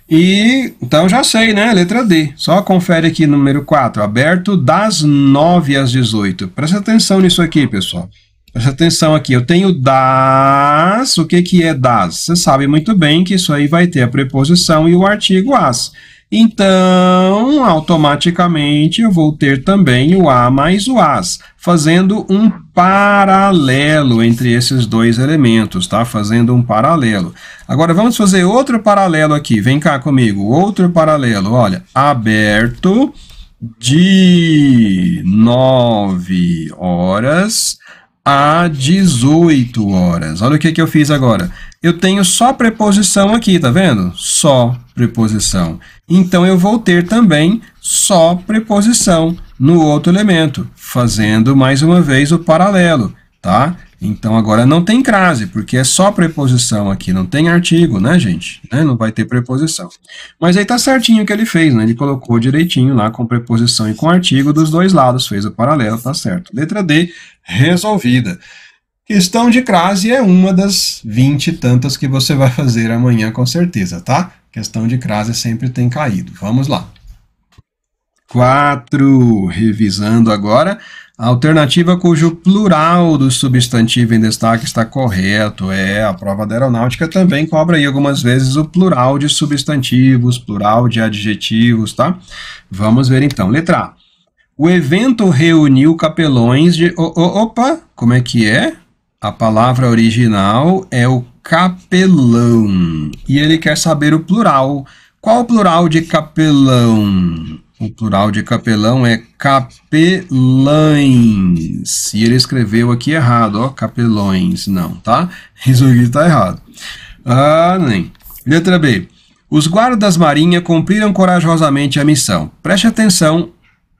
E então já sei, né? Letra D. Só confere aqui número 4, aberto das 9 às 18. Presta atenção nisso aqui, pessoal. Presta atenção aqui, eu tenho das, o que, que é das? Você sabe muito bem que isso aí vai ter a preposição e o artigo as. Então, automaticamente eu vou ter também o A mais o AS, fazendo um paralelo entre esses dois elementos, tá? Fazendo um paralelo. Agora vamos fazer outro paralelo aqui. Vem cá comigo, outro paralelo. Olha, aberto de 9 horas a 18 horas. Olha o que, que eu fiz agora eu tenho só preposição aqui, tá vendo? Só preposição. Então, eu vou ter também só preposição no outro elemento, fazendo mais uma vez o paralelo, tá? Então, agora não tem crase, porque é só preposição aqui, não tem artigo, né, gente? Né? Não vai ter preposição. Mas aí tá certinho o que ele fez, né? Ele colocou direitinho lá com preposição e com artigo dos dois lados, fez o paralelo, tá certo. Letra D, resolvida. Questão de crase é uma das vinte e tantas que você vai fazer amanhã com certeza, tá? Questão de crase sempre tem caído. Vamos lá. 4. Revisando agora. A alternativa cujo plural do substantivo em destaque está correto é a prova da aeronáutica também cobra aí algumas vezes o plural de substantivos, plural de adjetivos, tá? Vamos ver então. Letra A. O evento reuniu capelões de. O, o, opa, como é que é? A palavra original é o capelão. E ele quer saber o plural. Qual o plural de capelão? O plural de capelão é capelães. E ele escreveu aqui errado, ó, capelões. Não, tá? Isso aqui tá errado. Ah, nem. Letra B. Os guardas marinha cumpriram corajosamente a missão. Preste atenção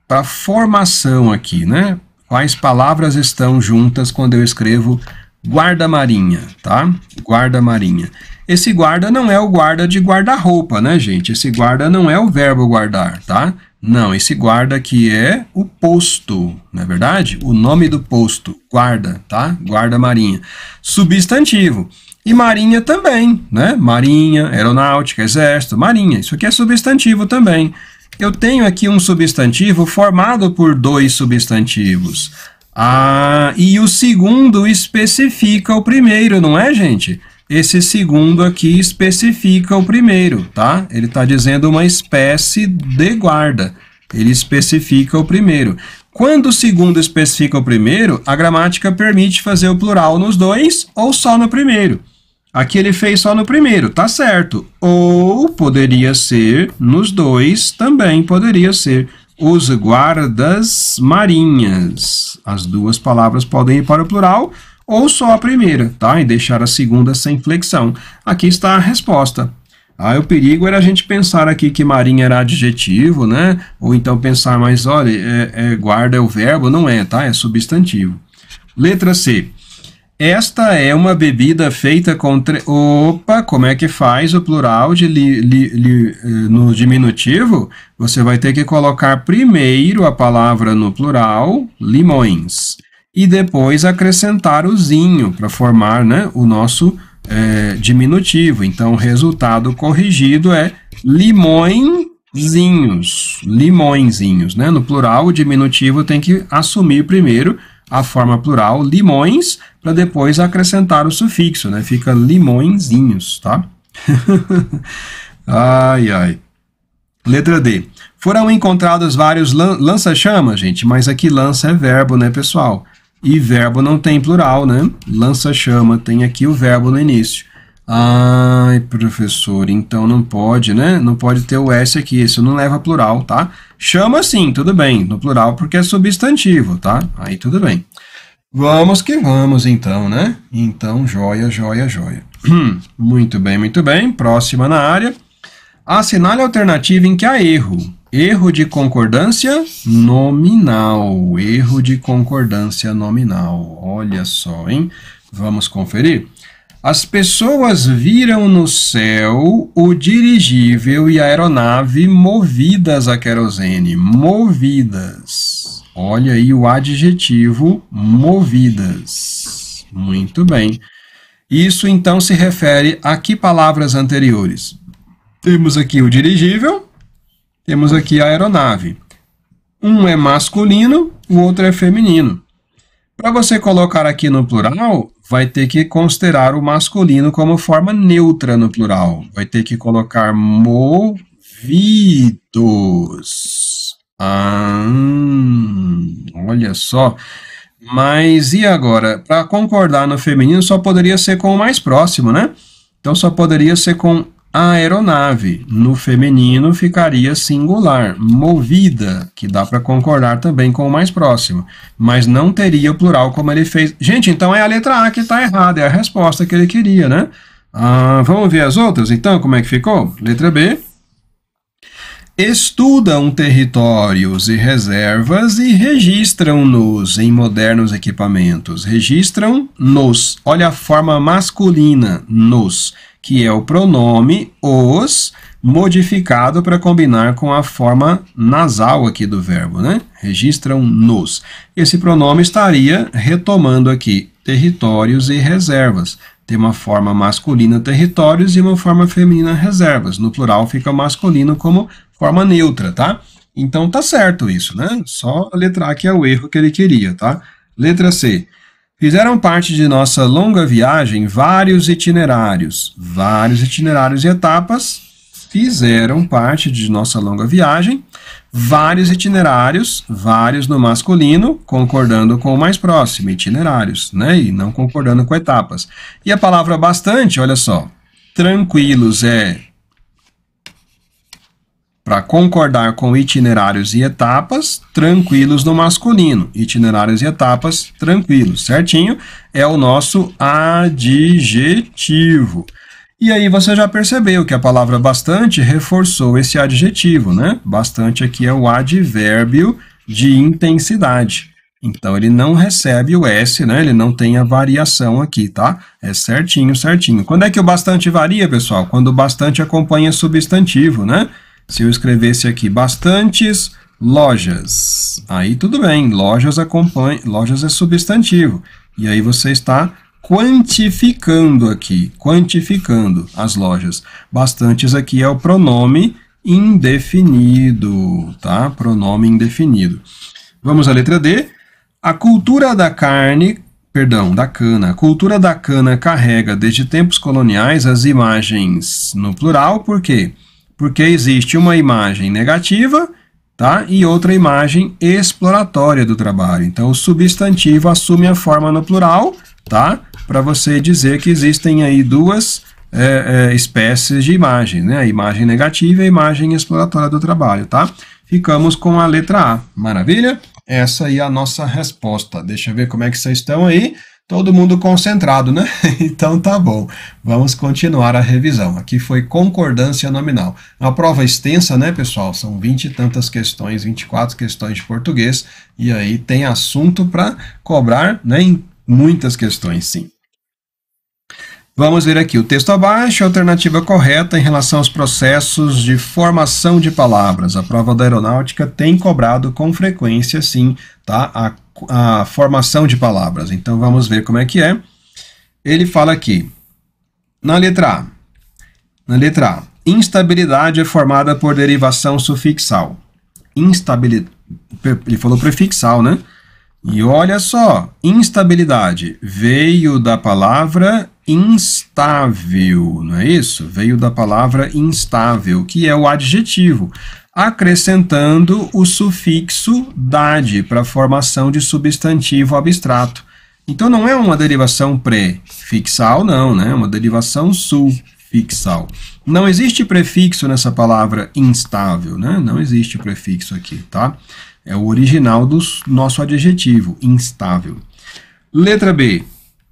para a formação aqui, né? quais palavras estão juntas quando eu escrevo guarda marinha, tá? Guarda marinha. Esse guarda não é o guarda de guarda-roupa, né, gente? Esse guarda não é o verbo guardar, tá? Não, esse guarda aqui é o posto, não é verdade? O nome do posto, guarda, tá? Guarda marinha. Substantivo. E marinha também, né? Marinha, aeronáutica, exército, marinha. Isso aqui é substantivo também. Eu tenho aqui um substantivo formado por dois substantivos. Ah, e o segundo especifica o primeiro, não é, gente? Esse segundo aqui especifica o primeiro, tá? Ele está dizendo uma espécie de guarda. Ele especifica o primeiro. Quando o segundo especifica o primeiro, a gramática permite fazer o plural nos dois ou só no primeiro. Aqui ele fez só no primeiro, tá certo. Ou poderia ser nos dois, também poderia ser os guardas marinhas. As duas palavras podem ir para o plural ou só a primeira, tá? E deixar a segunda sem flexão. Aqui está a resposta. Ah, o perigo era a gente pensar aqui que marinha era adjetivo, né? Ou então pensar, mas olha, é, é, guarda é o verbo, não é, tá? É substantivo. Letra C. Esta é uma bebida feita com. Tre... Opa, como é que faz o plural de li, li, li, eh, no diminutivo? Você vai ter que colocar primeiro a palavra no plural, limões, e depois acrescentar o zinho para formar né, o nosso é, diminutivo. Então, o resultado corrigido é limõezinhos, limõezinhos. Né? No plural, o diminutivo tem que assumir primeiro a forma plural limões para depois acrescentar o sufixo, né? Fica limõezinhos, tá? (laughs) ai, ai. Letra D. Foram encontrados vários lan lança-chamas, gente, mas aqui lança é verbo, né, pessoal? E verbo não tem plural, né? Lança-chama tem aqui o verbo no início. Ai, professor, então não pode, né? Não pode ter o S aqui, isso não leva plural, tá? Chama sim, tudo bem, no plural porque é substantivo, tá? Aí tudo bem. Vamos que vamos, então, né? Então, joia, joia, joia. (clears throat) muito bem, muito bem. Próxima na área. Assinale a alternativa em que há erro. Erro de concordância nominal. Erro de concordância nominal. Olha só, hein? Vamos conferir? As pessoas viram no céu o dirigível e a aeronave movidas a querosene. Movidas. Olha aí o adjetivo movidas. Muito bem. Isso então se refere a que palavras anteriores? Temos aqui o dirigível, temos aqui a aeronave. Um é masculino, o outro é feminino. Para você colocar aqui no plural, vai ter que considerar o masculino como forma neutra no plural. Vai ter que colocar movidos. Ah, olha só. Mas e agora? Para concordar no feminino só poderia ser com o mais próximo, né? Então só poderia ser com aeronave. No feminino ficaria singular, movida, que dá para concordar também com o mais próximo, mas não teria o plural como ele fez. Gente, então é a letra A que está errada, é a resposta que ele queria, né? Ah, vamos ver as outras, então, como é que ficou? Letra B. Estudam territórios e reservas e registram-nos em modernos equipamentos. Registram-nos. Olha a forma masculina, nos que é o pronome os, modificado para combinar com a forma nasal aqui do verbo, né? Registram nos. Esse pronome estaria retomando aqui territórios e reservas. Tem uma forma masculina territórios e uma forma feminina reservas. No plural fica masculino como forma neutra, tá? Então tá certo isso, né? Só A que é o erro que ele queria, tá? Letra C. Fizeram parte de nossa longa viagem vários itinerários. Vários itinerários e etapas fizeram parte de nossa longa viagem. Vários itinerários, vários no masculino, concordando com o mais próximo, itinerários, né? E não concordando com etapas. E a palavra bastante, olha só. Tranquilos é para concordar com itinerários e etapas tranquilos no masculino. Itinerários e etapas tranquilos, certinho? É o nosso adjetivo. E aí você já percebeu que a palavra bastante reforçou esse adjetivo, né? Bastante aqui é o advérbio de intensidade. Então ele não recebe o S, né? Ele não tem a variação aqui, tá? É certinho, certinho. Quando é que o bastante varia, pessoal? Quando o bastante acompanha substantivo, né? Se eu escrevesse aqui bastantes lojas, aí tudo bem, lojas acompanha, lojas é substantivo. E aí você está quantificando aqui, quantificando as lojas. Bastantes aqui é o pronome indefinido, tá? Pronome indefinido. Vamos à letra D. A cultura da carne, perdão, da cana. A cultura da cana carrega desde tempos coloniais as imagens no plural, por quê? Porque porque existe uma imagem negativa tá? e outra imagem exploratória do trabalho. Então, o substantivo assume a forma no plural tá? para você dizer que existem aí duas é, é, espécies de imagem, né? a imagem negativa e a imagem exploratória do trabalho. Tá? Ficamos com a letra A. Maravilha? Essa aí é a nossa resposta. Deixa eu ver como é que vocês estão aí. Todo mundo concentrado, né? (laughs) Então tá bom. Vamos continuar a revisão. Aqui foi concordância nominal. Uma prova extensa, né, pessoal? São vinte e tantas questões, 24 questões de português. E aí tem assunto para cobrar né, em muitas questões, sim. Vamos ver aqui o texto abaixo, é a alternativa correta em relação aos processos de formação de palavras. A prova da aeronáutica tem cobrado com frequência, sim, tá? A, a formação de palavras. Então vamos ver como é que é. Ele fala aqui, na letra A, na letra A, instabilidade é formada por derivação sufixal. Instabilidade, ele falou prefixal, né? E olha só, instabilidade veio da palavra instável, não é isso? Veio da palavra instável, que é o adjetivo, acrescentando o sufixo dade para a formação de substantivo abstrato. Então não é uma derivação prefixal, não, né? É uma derivação sufixal. Não existe prefixo nessa palavra instável, né? Não existe prefixo aqui, tá? É o original do nosso adjetivo, instável. Letra B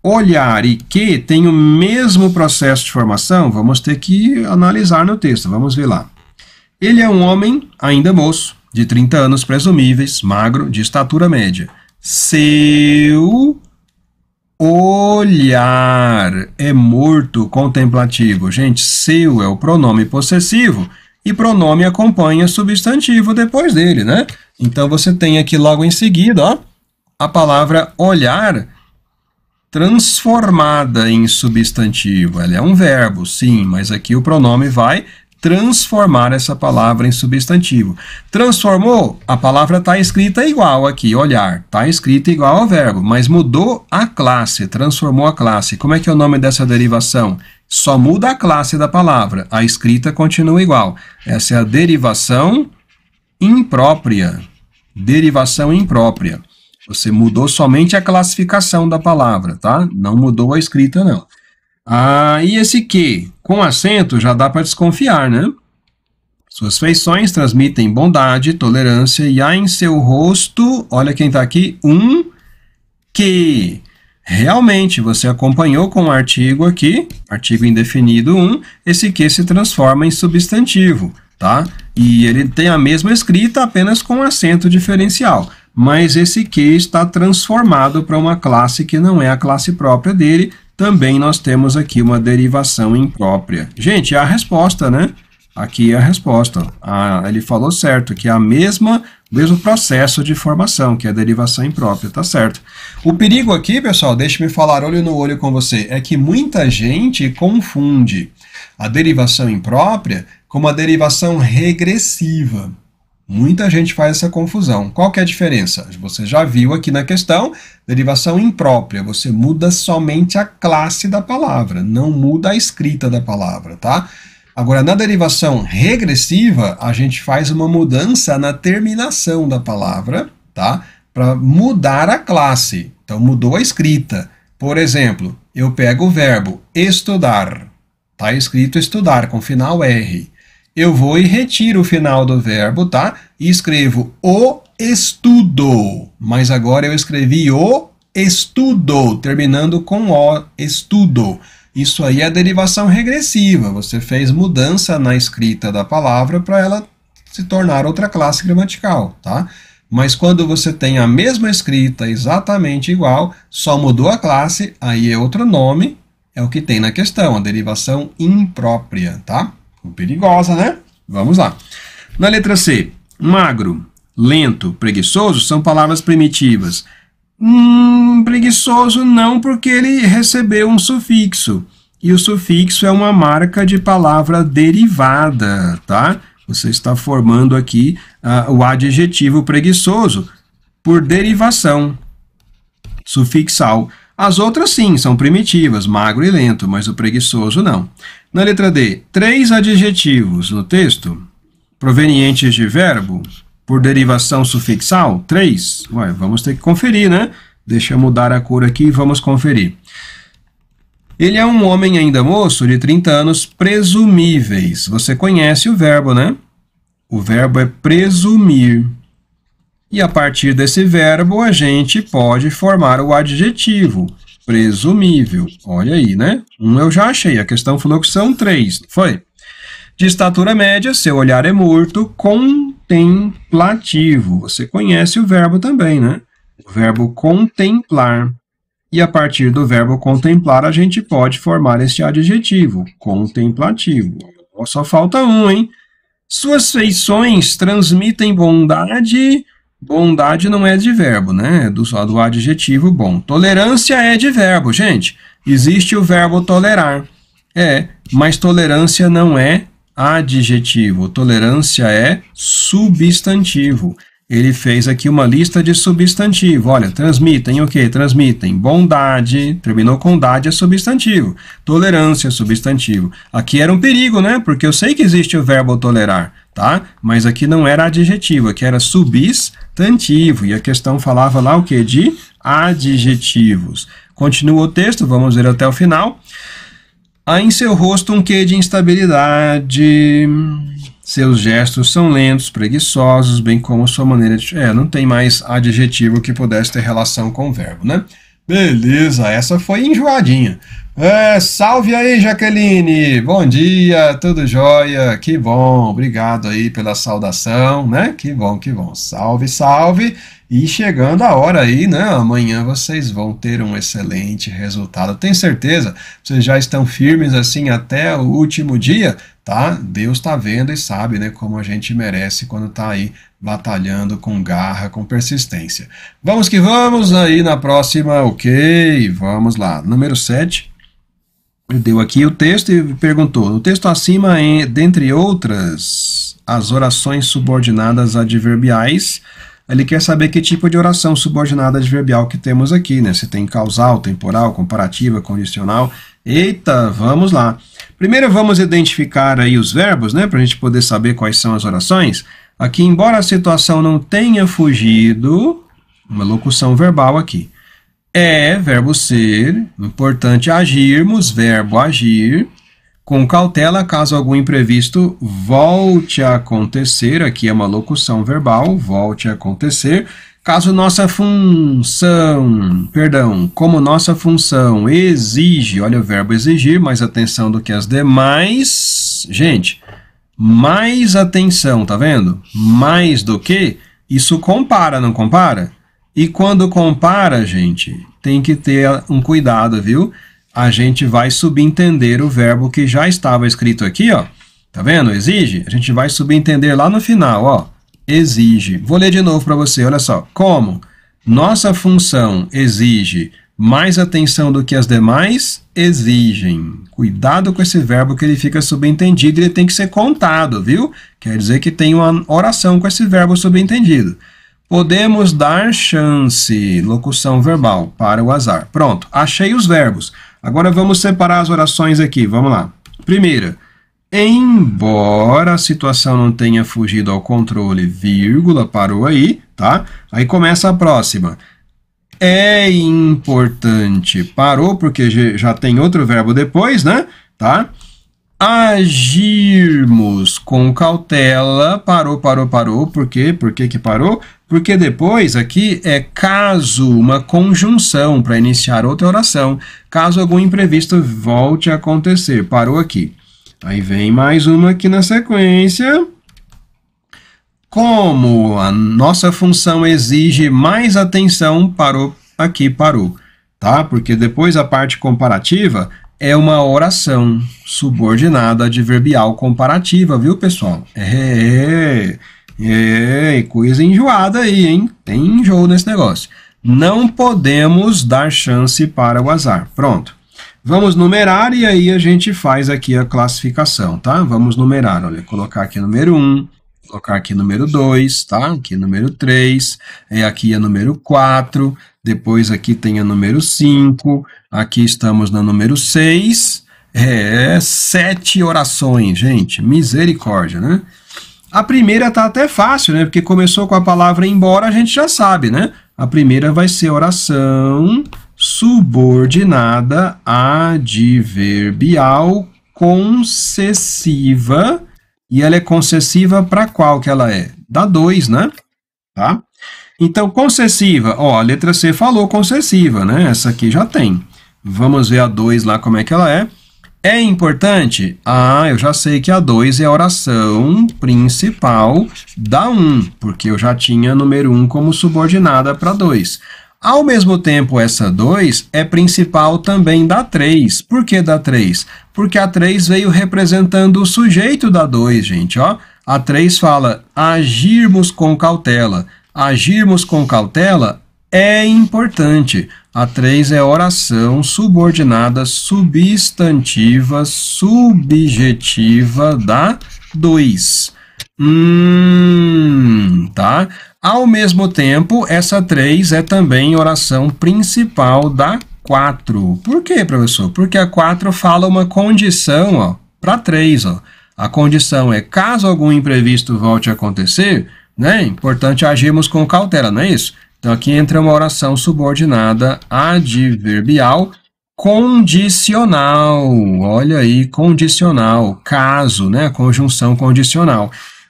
olhar e que tem o mesmo processo de formação, vamos ter que analisar no texto. Vamos ver lá. Ele é um homem, ainda moço, de 30 anos presumíveis, magro, de estatura média. Seu olhar é morto contemplativo. Gente, seu é o pronome possessivo e pronome acompanha substantivo depois dele, né? Então você tem aqui logo em seguida, ó, a palavra olhar transformada em substantivo. Ela é um verbo, sim, mas aqui o pronome vai transformar essa palavra em substantivo. Transformou, a palavra está escrita igual aqui, olhar. Está escrita igual ao verbo, mas mudou a classe, transformou a classe. Como é que é o nome dessa derivação? Só muda a classe da palavra, a escrita continua igual. Essa é a derivação imprópria. Derivação imprópria. Você mudou somente a classificação da palavra, tá? Não mudou a escrita, não. Ah, e esse que, com acento, já dá para desconfiar, né? Suas feições transmitem bondade, tolerância, e há em seu rosto, olha quem está aqui, um que. Realmente, você acompanhou com o artigo aqui, artigo indefinido 1, esse que se transforma em substantivo, tá? E ele tem a mesma escrita, apenas com acento diferencial mas esse Q está transformado para uma classe que não é a classe própria dele. Também nós temos aqui uma derivação imprópria. Gente, é a resposta, né? Aqui é a resposta. Ah, ele falou certo, que é a mesma, o mesmo processo de formação, que é a derivação imprópria, tá certo. O perigo aqui, pessoal, deixe-me falar olho no olho com você, é que muita gente confunde a derivação imprópria com a derivação regressiva. Muita gente faz essa confusão. Qual que é a diferença? Você já viu aqui na questão, derivação imprópria, você muda somente a classe da palavra, não muda a escrita da palavra, tá? Agora, na derivação regressiva, a gente faz uma mudança na terminação da palavra, tá? Para mudar a classe. Então, mudou a escrita. Por exemplo, eu pego o verbo estudar. Está escrito estudar com final R eu vou e retiro o final do verbo, tá? E escrevo o estudo. Mas agora eu escrevi o estudo, terminando com o estudo. Isso aí é derivação regressiva. Você fez mudança na escrita da palavra para ela se tornar outra classe gramatical, tá? Mas quando você tem a mesma escrita exatamente igual, só mudou a classe, aí é outro nome, é o que tem na questão, a derivação imprópria, tá? Perigosa, né? Vamos lá. Na letra C, magro, lento, preguiçoso são palavras primitivas. Hum, preguiçoso não, porque ele recebeu um sufixo. E o sufixo é uma marca de palavra derivada, tá? Você está formando aqui uh, o adjetivo preguiçoso por derivação sufixal. As outras sim, são primitivas, magro e lento, mas o preguiçoso não. Na letra D, três adjetivos no texto provenientes de verbo por derivação sufixal, três. Ué, vamos ter que conferir, né? Deixa eu mudar a cor aqui e vamos conferir. Ele é um homem ainda moço de 30 anos presumíveis. Você conhece o verbo, né? O verbo é presumir. E a partir desse verbo, a gente pode formar o adjetivo presumível. Olha aí, né? Um eu já achei, a questão falou que são três, foi? De estatura média, seu olhar é morto, contemplativo. Você conhece o verbo também, né? O verbo contemplar. E a partir do verbo contemplar, a gente pode formar este adjetivo, contemplativo. Só falta um, hein? Suas feições transmitem bondade Bondade não é de verbo, né? É do, do adjetivo bom. Tolerância é de verbo, gente. Existe o verbo tolerar. É, mas tolerância não é adjetivo. Tolerância é substantivo ele fez aqui uma lista de substantivo. Olha, transmitem o que? Transmitem bondade, terminou com dade é substantivo. Tolerância é substantivo. Aqui era um perigo, né? Porque eu sei que existe o verbo tolerar, tá? Mas aqui não era adjetivo, aqui era substantivo. E a questão falava lá o que? De adjetivos. Continua o texto, vamos ver até o final. Há em seu rosto um quê de instabilidade seus gestos são lentos, preguiçosos, bem como sua maneira de. É, não tem mais adjetivo que pudesse ter relação com o verbo, né? Beleza, essa foi enjoadinha. É, salve aí, Jaqueline! Bom dia, tudo jóia? Que bom, obrigado aí pela saudação, né? Que bom, que bom. Salve, salve! E chegando a hora aí, né? Amanhã vocês vão ter um excelente resultado. Tenho certeza, vocês já estão firmes assim até o último dia tá? Deus está vendo e sabe, né, como a gente merece quando está aí batalhando com garra, com persistência. Vamos que vamos aí na próxima, ok? Vamos lá. Número 7. Deu aqui o texto e perguntou: o texto acima, em, dentre outras, as orações subordinadas adverbiais. Ele quer saber que tipo de oração subordinada adverbial que temos aqui, né? Se tem causal, temporal, comparativa, condicional. Eita, vamos lá. Primeiro vamos identificar aí os verbos, né, para a gente poder saber quais são as orações. Aqui, embora a situação não tenha fugido, uma locução verbal aqui. É, verbo ser, importante agirmos, verbo agir. Com cautela, caso algum imprevisto volte a acontecer, aqui é uma locução verbal, volte a acontecer. Caso nossa função, perdão, como nossa função exige, olha o verbo exigir, mais atenção do que as demais. Gente, mais atenção, tá vendo? Mais do que, isso compara, não compara? E quando compara, gente, tem que ter um cuidado, viu? A gente vai subentender o verbo que já estava escrito aqui, ó. Tá vendo? Exige. A gente vai subentender lá no final, ó exige. Vou ler de novo para você, olha só. Como nossa função exige mais atenção do que as demais exigem. Cuidado com esse verbo que ele fica subentendido, ele tem que ser contado, viu? Quer dizer que tem uma oração com esse verbo subentendido. Podemos dar chance, locução verbal, para o azar. Pronto, achei os verbos. Agora vamos separar as orações aqui, vamos lá. Primeira, embora a situação não tenha fugido ao controle, vírgula, parou aí, tá? Aí começa a próxima. É importante, parou porque já tem outro verbo depois, né? Tá? Agirmos com cautela, parou, parou, parou, por quê? Por que que parou? Porque depois aqui é caso, uma conjunção para iniciar outra oração, caso algum imprevisto volte a acontecer, parou aqui. Aí vem mais uma aqui na sequência. Como a nossa função exige mais atenção, parou aqui, parou. Tá? Porque depois a parte comparativa é uma oração subordinada adverbial comparativa, viu, pessoal? É, é, é coisa enjoada aí, hein? Tem enjoo nesse negócio. Não podemos dar chance para o azar. Pronto. Vamos numerar e aí a gente faz aqui a classificação, tá? Vamos numerar, olha, colocar aqui número 1, colocar aqui número 2, tá? Aqui número 3, é aqui a é número 4, depois aqui tem a número 5, aqui estamos na número 6, é, sete orações, gente, misericórdia, né? A primeira tá até fácil, né? Porque começou com a palavra embora, a gente já sabe, né? A primeira vai ser oração subordinada adverbial concessiva. E ela é concessiva para qual que ela é? Da 2, né? Tá? Então, concessiva, ó, a letra C falou concessiva, né? Essa aqui já tem. Vamos ver a 2 lá como é que ela é. É importante? Ah, eu já sei que a 2 é a oração principal da 1, um, porque eu já tinha número 1 um como subordinada para 2. Ao mesmo tempo, essa 2 é principal também da 3. Por que da 3? Porque a 3 veio representando o sujeito da 2, gente. Ó. A 3 fala agirmos com cautela. Agirmos com cautela é importante. A 3 é oração subordinada substantiva subjetiva da 2. Hum, tá? Ao mesmo tempo, essa 3 é também oração principal da 4. Por quê, professor? Porque a 4 fala uma condição para 3. Ó. A condição é caso algum imprevisto volte a acontecer, né? Importante agirmos com cautela, não é isso? Então aqui entra uma oração subordinada adverbial condicional. Olha aí, condicional, caso, né? Conjunção condicional.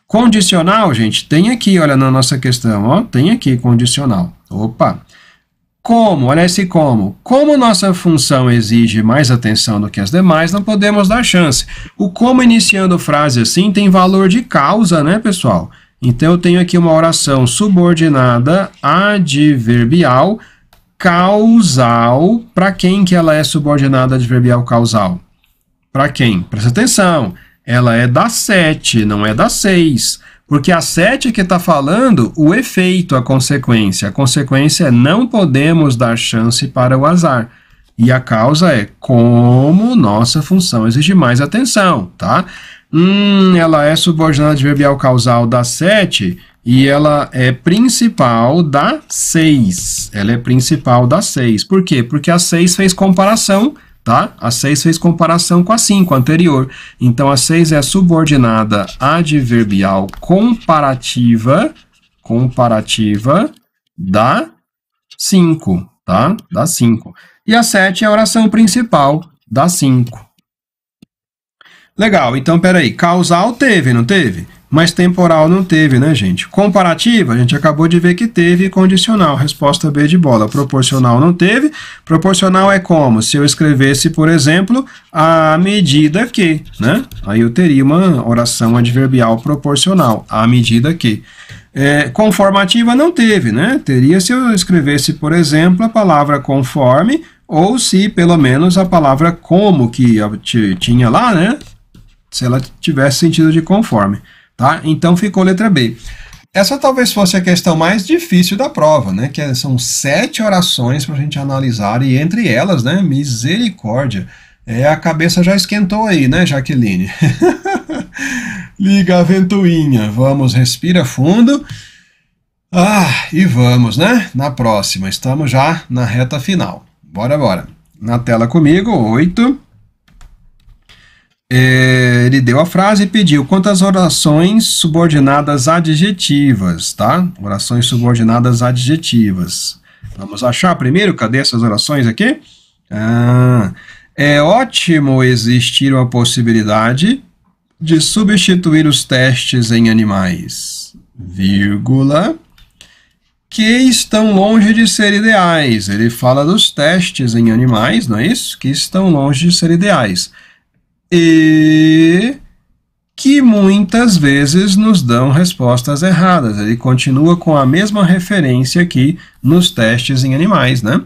Condicional, gente, tem aqui, olha na nossa questão, ó, tem aqui condicional. Opa! Como, olha esse como. Como nossa função exige mais atenção do que as demais, não podemos dar chance. O como iniciando frase assim tem valor de causa, né, pessoal? Então eu tenho aqui uma oração subordinada adverbial causal. Para quem que ela é subordinada adverbial causal? Para quem? Presta atenção ela é da 7, não é da 6. Porque a 7 é que está falando o efeito, a consequência. A consequência é não podemos dar chance para o azar. E a causa é como nossa função exige mais atenção, tá? Hum, ela é subordinada adverbial causal da 7 e ela é principal da 6. Ela é principal da 6. Por quê? Porque a 6 fez comparação Tá? A 6 fez comparação com a 5 anterior. Então a 6 é a subordinada adverbial comparativa comparativa da 5, tá? Da 5. E a 7 é a oração principal da 5. Legal, então peraí, causal teve, não teve? Mas temporal não teve, né, gente? Comparativa, a gente acabou de ver que teve condicional. Resposta B de bola. Proporcional não teve. Proporcional é como? Se eu escrevesse, por exemplo, à medida que, né? Aí eu teria uma oração adverbial proporcional, à medida que. É, conformativa não teve, né? Teria se eu escrevesse, por exemplo, a palavra conforme, ou se pelo menos a palavra como que tinha lá, né? Se ela tivesse sentido de conforme. Tá? Então ficou letra B. Essa talvez fosse a questão mais difícil da prova, né? Que são sete orações para a gente analisar e entre elas, né? Misericórdia. É, a cabeça já esquentou aí, né, Jaqueline? (laughs) Liga a ventoinha. Vamos, respira fundo. Ah, e vamos, né? Na próxima. Estamos já na reta final. Bora, bora. Na tela comigo, oito é, ele deu a frase e pediu quantas orações subordinadas adjetivas, tá? Orações subordinadas adjetivas. Vamos achar primeiro, cadê essas orações aqui? Ah, é ótimo existir uma possibilidade de substituir os testes em animais, vírgula, que estão longe de ser ideais. Ele fala dos testes em animais, não é isso? Que estão longe de ser ideais e que muitas vezes nos dão respostas erradas. Ele continua com a mesma referência aqui nos testes em animais, né?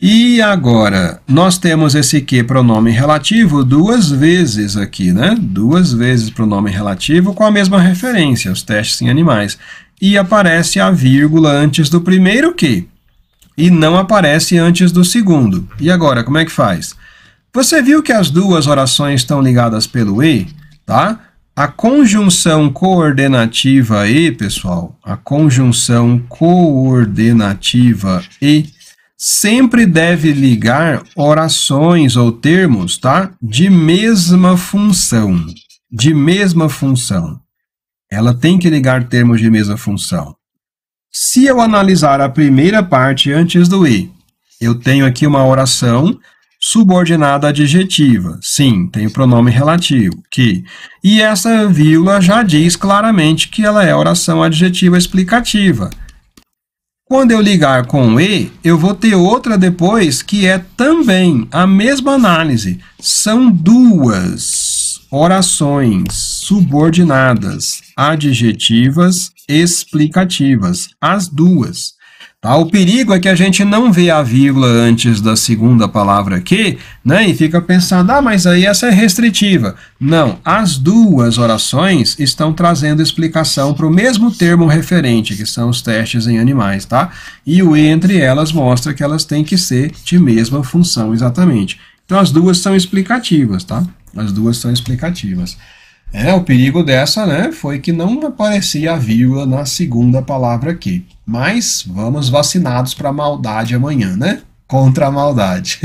E agora, nós temos esse que pronome relativo duas vezes aqui, né? Duas vezes pronome relativo com a mesma referência, os testes em animais. E aparece a vírgula antes do primeiro que, e não aparece antes do segundo. E agora, como é que faz? Você viu que as duas orações estão ligadas pelo E, tá? A conjunção coordenativa E, pessoal, a conjunção coordenativa E sempre deve ligar orações ou termos, tá? De mesma função, de mesma função. Ela tem que ligar termos de mesma função. Se eu analisar a primeira parte antes do E, eu tenho aqui uma oração subordinada adjetiva, sim, tem o pronome relativo, que. E essa vírgula já diz claramente que ela é oração adjetiva explicativa. Quando eu ligar com e, eu vou ter outra depois que é também a mesma análise. São duas orações subordinadas adjetivas explicativas, as duas. Tá? O perigo é que a gente não vê a vírgula antes da segunda palavra aqui, né? E fica pensando, ah, mas aí essa é restritiva. Não, as duas orações estão trazendo explicação para o mesmo termo referente, que são os testes em animais, tá? E o entre elas mostra que elas têm que ser de mesma função, exatamente. Então as duas são explicativas, tá? As duas são explicativas. É, o perigo dessa né, foi que não aparecia a vírgula na segunda palavra aqui. Mas vamos vacinados para a maldade amanhã, né? Contra a maldade.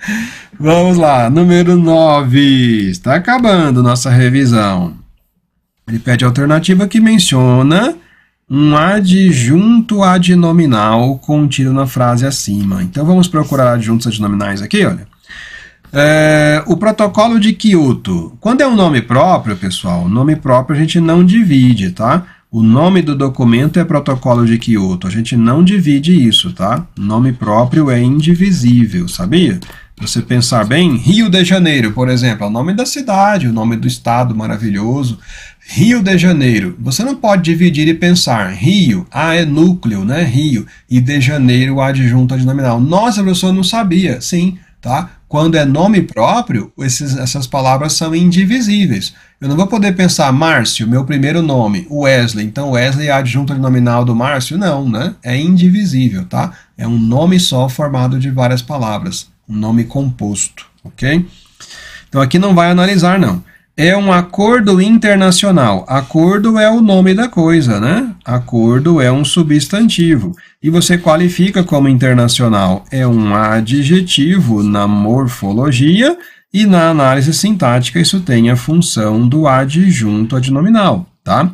(laughs) vamos lá, número 9. Está acabando nossa revisão. Ele pede a alternativa que menciona um adjunto adnominal contido na frase acima. Então vamos procurar adjuntos adnominais aqui, olha. É, o protocolo de Kyoto. Quando é um nome próprio, pessoal, nome próprio a gente não divide, tá? O nome do documento é protocolo de Kyoto. A gente não divide isso, tá? Nome próprio é indivisível, sabia? Você pensar bem, Rio de Janeiro, por exemplo, é o nome da cidade, o nome do estado maravilhoso. Rio de Janeiro. Você não pode dividir e pensar. Rio, ah, é núcleo, né? Rio. E de Janeiro, adjunto adnominal. Nossa, professor, não sabia. Sim, tá? Quando é nome próprio, esses, essas palavras são indivisíveis. Eu não vou poder pensar Márcio, meu primeiro nome, Wesley, então Wesley é adjunto nominal do Márcio? Não, né? É indivisível, tá? É um nome só formado de várias palavras, um nome composto, ok? Então aqui não vai analisar, não é um acordo internacional. Acordo é o nome da coisa, né? Acordo é um substantivo e você qualifica como internacional. É um adjetivo na morfologia e na análise sintática isso tem a função do adjunto adnominal, tá?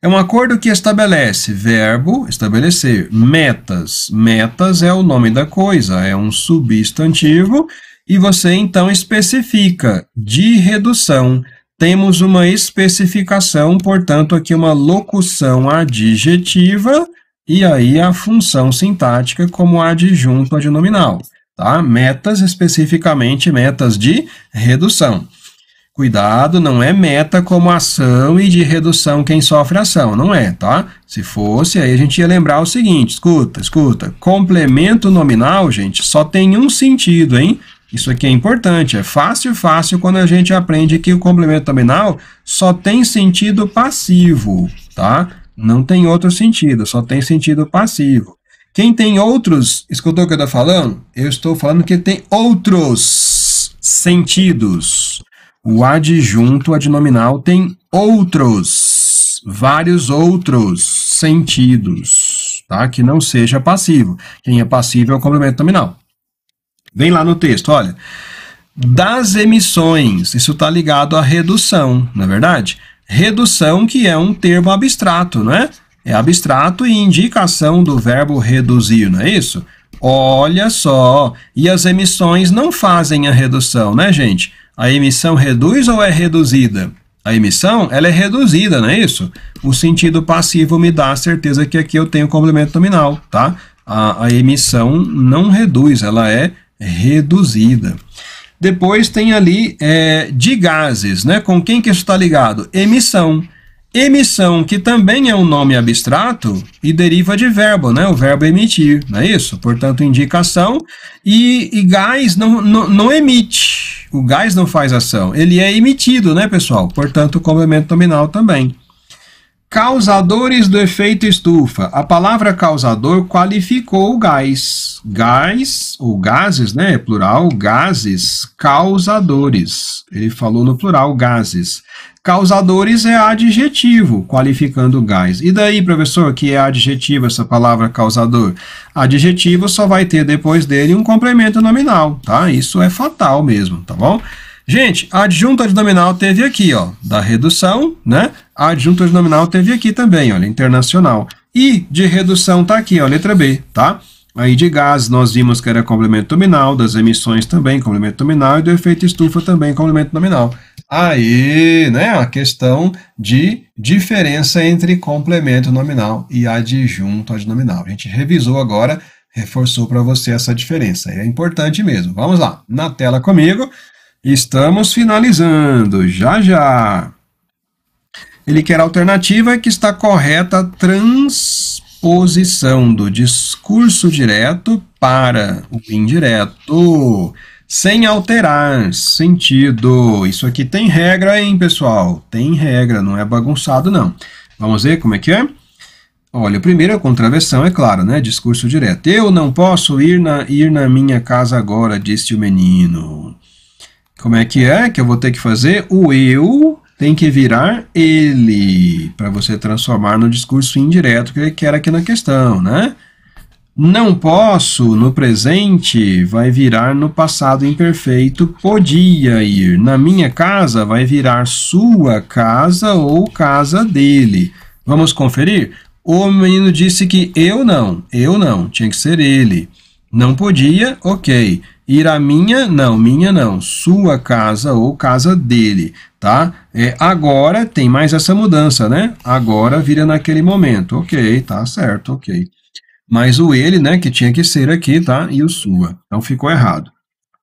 É um acordo que estabelece verbo, estabelecer, metas. Metas é o nome da coisa, é um substantivo e você então especifica de redução. Temos uma especificação, portanto, aqui uma locução adjetiva e aí a função sintática como adjunto de nominal, tá? Metas, especificamente metas de redução. Cuidado, não é meta como ação e de redução quem sofre ação, não é, tá? Se fosse, aí a gente ia lembrar o seguinte, escuta, escuta, complemento nominal, gente, só tem um sentido, hein? Isso aqui é importante, é fácil, fácil quando a gente aprende que o complemento nominal só tem sentido passivo, tá? Não tem outro sentido, só tem sentido passivo. Quem tem outros, escutou o que eu estou falando? Eu estou falando que tem outros sentidos. O adjunto adnominal tem outros, vários outros sentidos, tá? Que não seja passivo. Quem é passivo é o complemento nominal. Vem lá no texto, olha. Das emissões, isso está ligado à redução, na é verdade? redução, que é um termo abstrato, não é? É abstrato e indicação do verbo reduzir, não é isso? Olha só, e as emissões não fazem a redução, né, gente? A emissão reduz ou é reduzida? A emissão, ela é reduzida, não é isso? O sentido passivo me dá a certeza que aqui eu tenho complemento nominal, tá? A, a emissão não reduz, ela é reduzida. Depois tem ali é, de gases, né? Com quem que isso está ligado? Emissão. Emissão, que também é um nome abstrato e deriva de verbo, né? O verbo emitir, não é isso? Portanto, indicação. E, e gás não, não, não emite. O gás não faz ação. Ele é emitido, né, pessoal? Portanto, complemento nominal também. Causadores do efeito estufa. A palavra causador qualificou o gás. Gás, ou gases, né? É plural, gases causadores. Ele falou no plural gases. Causadores é adjetivo, qualificando o gás. E daí, professor, que é adjetivo essa palavra causador? Adjetivo só vai ter depois dele um complemento nominal, tá? Isso é fatal mesmo, tá bom? Gente, a adjunta teve aqui, ó, da redução, né? A adjunta teve aqui também, olha, internacional. E de redução tá aqui, ó, letra B, tá? Aí de gás nós vimos que era complemento nominal, das emissões também complemento nominal e do efeito estufa também complemento nominal. Aí, né, a questão de diferença entre complemento nominal e adjunto adnominal. A gente revisou agora, reforçou para você essa diferença. É importante mesmo. Vamos lá, na tela comigo. Estamos finalizando, já já. Ele quer a alternativa que está correta a transposição do discurso direto para o indireto, sem alterar sentido. Isso aqui tem regra, hein, pessoal? Tem regra, não é bagunçado, não. Vamos ver como é que é? Olha, o primeiro é contravenção, é claro, né? Discurso direto. Eu não posso ir na, ir na minha casa agora, disse o menino. Como é que é que eu vou ter que fazer? O eu tem que virar ele para você transformar no discurso indireto que era aqui na questão, né? Não posso no presente vai virar no passado imperfeito podia ir. Na minha casa vai virar sua casa ou casa dele. Vamos conferir? O menino disse que eu não, eu não, tinha que ser ele. Não podia, ok ir à minha, não, minha não, sua casa ou casa dele, tá? É, agora tem mais essa mudança, né? Agora vira naquele momento, ok, tá certo, ok. Mas o ele, né, que tinha que ser aqui, tá? E o sua, então ficou errado.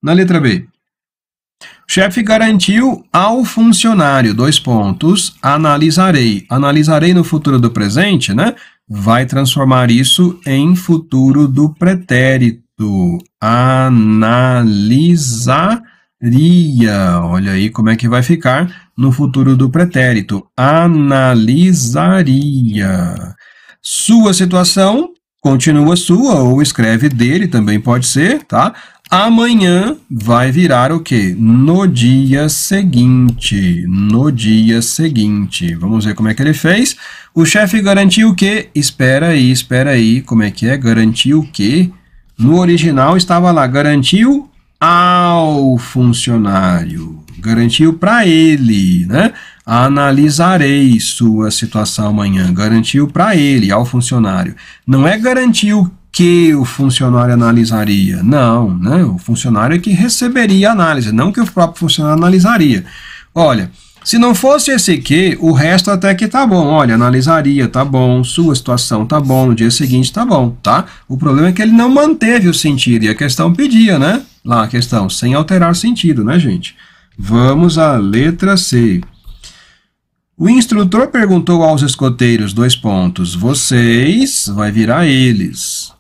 Na letra B. O chefe garantiu ao funcionário, dois pontos, analisarei. Analisarei no futuro do presente, né? Vai transformar isso em futuro do pretérito analisaria. Olha aí como é que vai ficar no futuro do pretérito. Analisaria. Sua situação continua sua ou escreve dele também pode ser, tá? Amanhã vai virar o quê? No dia seguinte. No dia seguinte. Vamos ver como é que ele fez. O chefe garantiu o quê? Espera aí, espera aí. Como é que é? Garantiu o quê? No original estava lá, garantiu ao funcionário. Garantiu para ele, né? Analisarei sua situação amanhã. Garantiu para ele, ao funcionário. Não é garantiu que o funcionário analisaria. Não, né? O funcionário é que receberia a análise, não que o próprio funcionário analisaria. Olha, se não fosse esse que, o resto até que tá bom. Olha, analisaria, tá bom, sua situação tá bom, no dia seguinte tá bom, tá? O problema é que ele não manteve o sentido e a questão pedia, né? Lá a questão, sem alterar o sentido, né, gente? Vamos à letra C. O instrutor perguntou aos escoteiros, dois pontos, vocês, vai virar eles,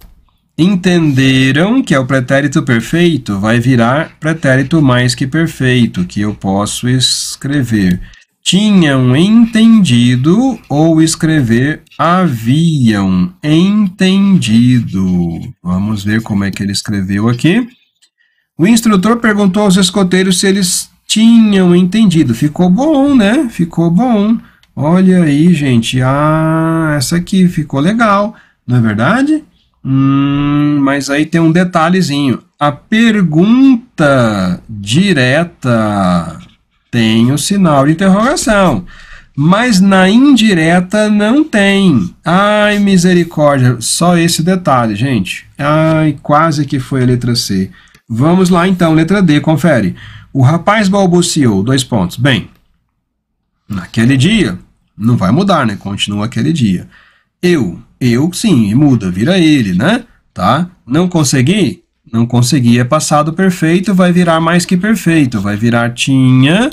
entenderam que é o pretérito perfeito, vai virar pretérito mais que perfeito, que eu posso escrever. Tinham entendido ou escrever haviam entendido. Vamos ver como é que ele escreveu aqui. O instrutor perguntou aos escoteiros se eles tinham entendido. Ficou bom, né? Ficou bom. Olha aí, gente. Ah, essa aqui ficou legal, não é verdade? Hum, mas aí tem um detalhezinho. A pergunta direta tem o sinal de interrogação. Mas na indireta não tem. Ai, misericórdia. Só esse detalhe, gente. Ai, quase que foi a letra C. Vamos lá então, letra D, confere. O rapaz balbuciou, dois pontos. Bem, naquele dia, não vai mudar, né? Continua aquele dia. Eu, eu sim, e muda, vira ele, né? Tá? Não consegui? Não consegui, é passado perfeito, vai virar mais que perfeito, vai virar tinha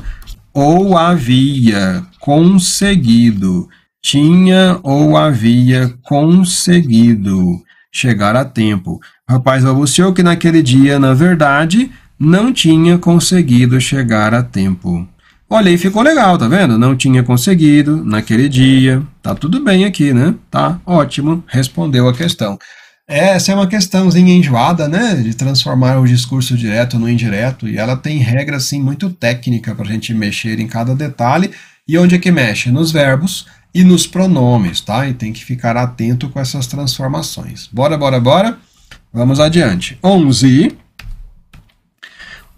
ou havia conseguido. Tinha ou havia conseguido chegar a tempo. O rapaz balbuciou que naquele dia, na verdade, não tinha conseguido chegar a tempo. Olhei, ficou legal, tá vendo? Não tinha conseguido naquele dia. Tá tudo bem aqui, né? Tá ótimo, respondeu a questão. Essa é uma questãozinha enjoada, né? De transformar o discurso direto no indireto. E ela tem regra, assim, muito técnica para a gente mexer em cada detalhe. E onde é que mexe? Nos verbos e nos pronomes, tá? E tem que ficar atento com essas transformações. Bora, bora, bora? Vamos adiante. 11.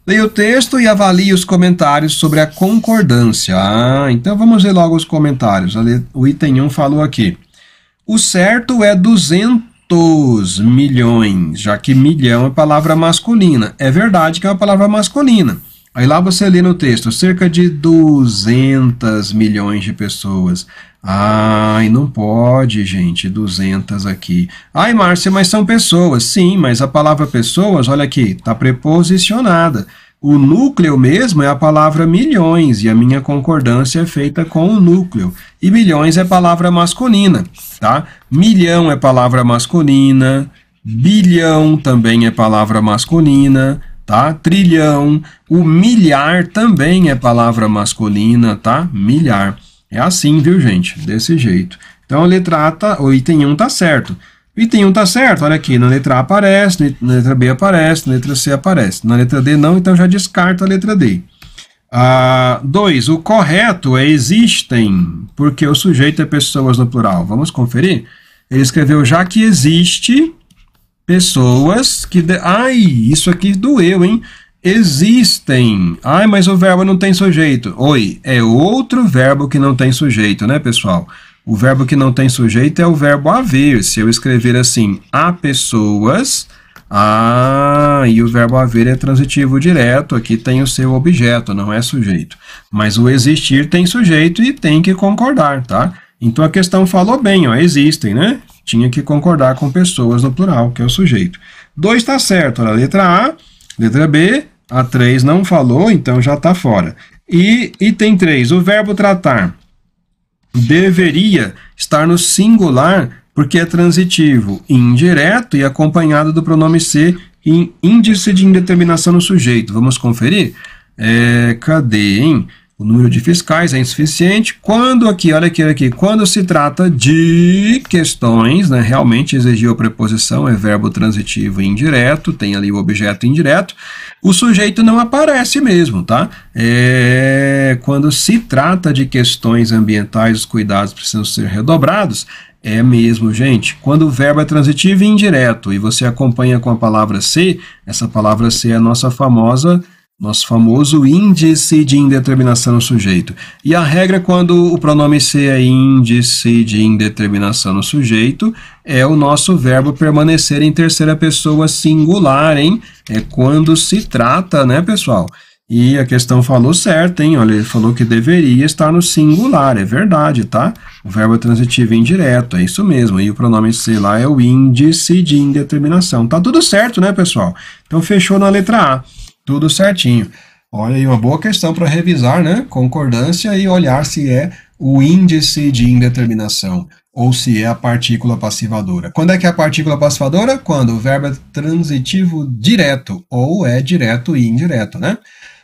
Leia o texto e avalie os comentários sobre a concordância. Ah, então vamos ver logo os comentários. O item 1 falou aqui. O certo é 200 milhões, já que milhão é palavra masculina. É verdade que é uma palavra masculina. Aí lá você lê no texto, cerca de 200 milhões de pessoas. Ai, não pode, gente, 200 aqui. Ai, Márcia, mas são pessoas. Sim, mas a palavra pessoas, olha aqui, está preposicionada. O núcleo mesmo é a palavra milhões, e a minha concordância é feita com o núcleo. E milhões é palavra masculina, tá? Milhão é palavra masculina, bilhão também é palavra masculina, tá? Trilhão, o milhar também é palavra masculina, tá? Milhar. É assim, viu, gente? Desse jeito. Então, a letra A, tá, o item 1 tá certo. O item 1 tá certo, olha aqui, na letra A aparece, na letra B aparece, na letra C aparece. Na letra D não, então já descarta a letra D. 2. Ah, o correto é existem, porque o sujeito é pessoas no plural. Vamos conferir? Ele escreveu já que existe pessoas que... De... Ai, isso aqui doeu, hein? existem. Ai, mas o verbo não tem sujeito. Oi, é outro verbo que não tem sujeito, né, pessoal? O verbo que não tem sujeito é o verbo haver. Se eu escrever assim, há pessoas, ah, e o verbo haver é transitivo direto, aqui tem o seu objeto, não é sujeito. Mas o existir tem sujeito e tem que concordar, tá? Então a questão falou bem, ó, existem, né? Tinha que concordar com pessoas no plural, que é o sujeito. Dois está certo, ó, letra A, letra B, a 3 não falou, então já está fora. E item 3, o verbo tratar deveria estar no singular porque é transitivo, indireto e acompanhado do pronome ser em índice de indeterminação no sujeito. Vamos conferir? É, cadê, hein? O número de fiscais é insuficiente quando aqui, olha aqui, olha aqui, quando se trata de questões, né, realmente exigiu preposição, é verbo transitivo indireto, tem ali o objeto indireto, o sujeito não aparece mesmo, tá? É, quando se trata de questões ambientais, os cuidados precisam ser redobrados, é mesmo, gente. Quando o verbo é transitivo e indireto e você acompanha com a palavra se, essa palavra se é a nossa famosa nosso famoso índice de indeterminação no sujeito. E a regra quando o pronome C é índice de indeterminação no sujeito é o nosso verbo permanecer em terceira pessoa singular, hein? É quando se trata, né, pessoal? E a questão falou certo, hein? Olha, ele falou que deveria estar no singular, é verdade, tá? O verbo é transitivo indireto, é isso mesmo. E o pronome ser lá é o índice de indeterminação. Tá tudo certo, né, pessoal? Então fechou na letra A. Tudo certinho. Olha aí, uma boa questão para revisar, né? Concordância e olhar se é o índice de indeterminação ou se é a partícula passivadora. Quando é que é a partícula passivadora? Quando o verbo é transitivo direto ou é direto e indireto, né?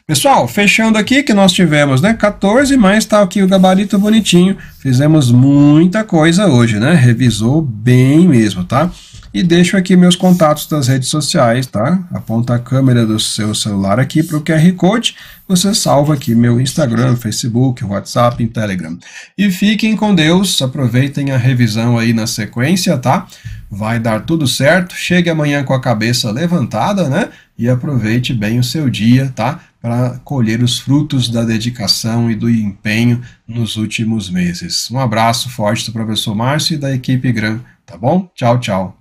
Pessoal, fechando aqui que nós tivemos, né, 14, mas tá aqui o gabarito bonitinho. Fizemos muita coisa hoje, né? Revisou bem mesmo, tá? E deixo aqui meus contatos das redes sociais, tá? Aponta a câmera do seu celular aqui para o QR Code. Você salva aqui meu Instagram, Facebook, WhatsApp e Telegram. E fiquem com Deus, aproveitem a revisão aí na sequência, tá? Vai dar tudo certo. Chegue amanhã com a cabeça levantada, né? E aproveite bem o seu dia, tá? Para colher os frutos da dedicação e do empenho nos últimos meses. Um abraço forte do professor Márcio e da equipe GRAM, tá bom? Tchau, tchau.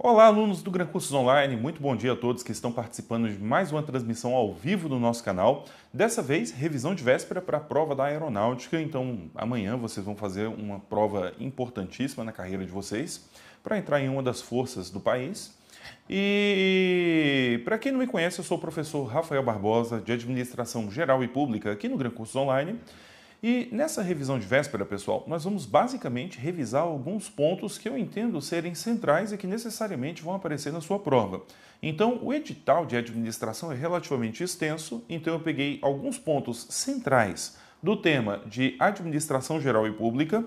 Olá, alunos do Gran Cursos Online, muito bom dia a todos que estão participando de mais uma transmissão ao vivo do nosso canal. Dessa vez, revisão de véspera para a prova da aeronáutica. Então, amanhã vocês vão fazer uma prova importantíssima na carreira de vocês para entrar em uma das forças do país. E para quem não me conhece, eu sou o professor Rafael Barbosa, de Administração Geral e Pública, aqui no Gran Cursos Online. E nessa revisão de véspera, pessoal, nós vamos basicamente revisar alguns pontos que eu entendo serem centrais e que necessariamente vão aparecer na sua prova. Então, o edital de administração é relativamente extenso, então eu peguei alguns pontos centrais do tema de Administração Geral e Pública,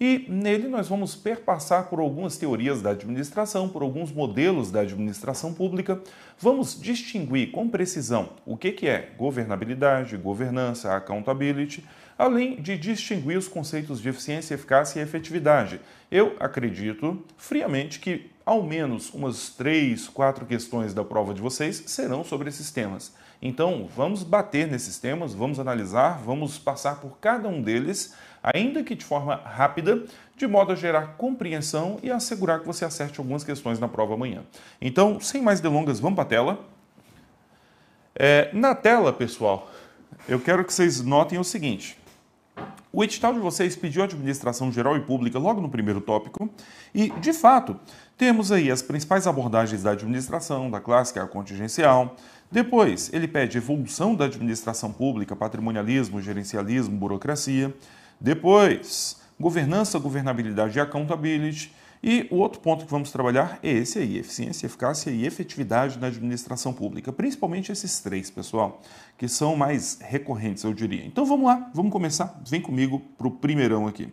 e nele nós vamos perpassar por algumas teorias da administração, por alguns modelos da administração pública. Vamos distinguir com precisão o que, é governabilidade, governança, accountability além de distinguir os conceitos de eficiência, eficácia e efetividade. Eu acredito friamente que ao menos umas três, quatro questões da prova de vocês serão sobre esses temas. Então, vamos bater nesses temas, vamos analisar, vamos passar por cada um deles, ainda que de forma rápida, de modo a gerar compreensão e assegurar que você acerte algumas questões na prova amanhã. Então, sem mais delongas, vamos para a tela. É, na tela, pessoal, eu quero que vocês notem o seguinte. O edital de vocês pediu administração geral e pública logo no primeiro tópico, e, de fato, temos aí as principais abordagens da administração, da clássica à contingencial. Depois, ele pede evolução da administração pública, patrimonialismo, gerencialismo, burocracia. Depois, governança, governabilidade e accountability. E o outro ponto que vamos trabalhar é esse aí: eficiência, eficácia e efetividade na administração pública. Principalmente esses três, pessoal, que são mais recorrentes, eu diria. Então vamos lá, vamos começar. Vem comigo para o primeirão aqui.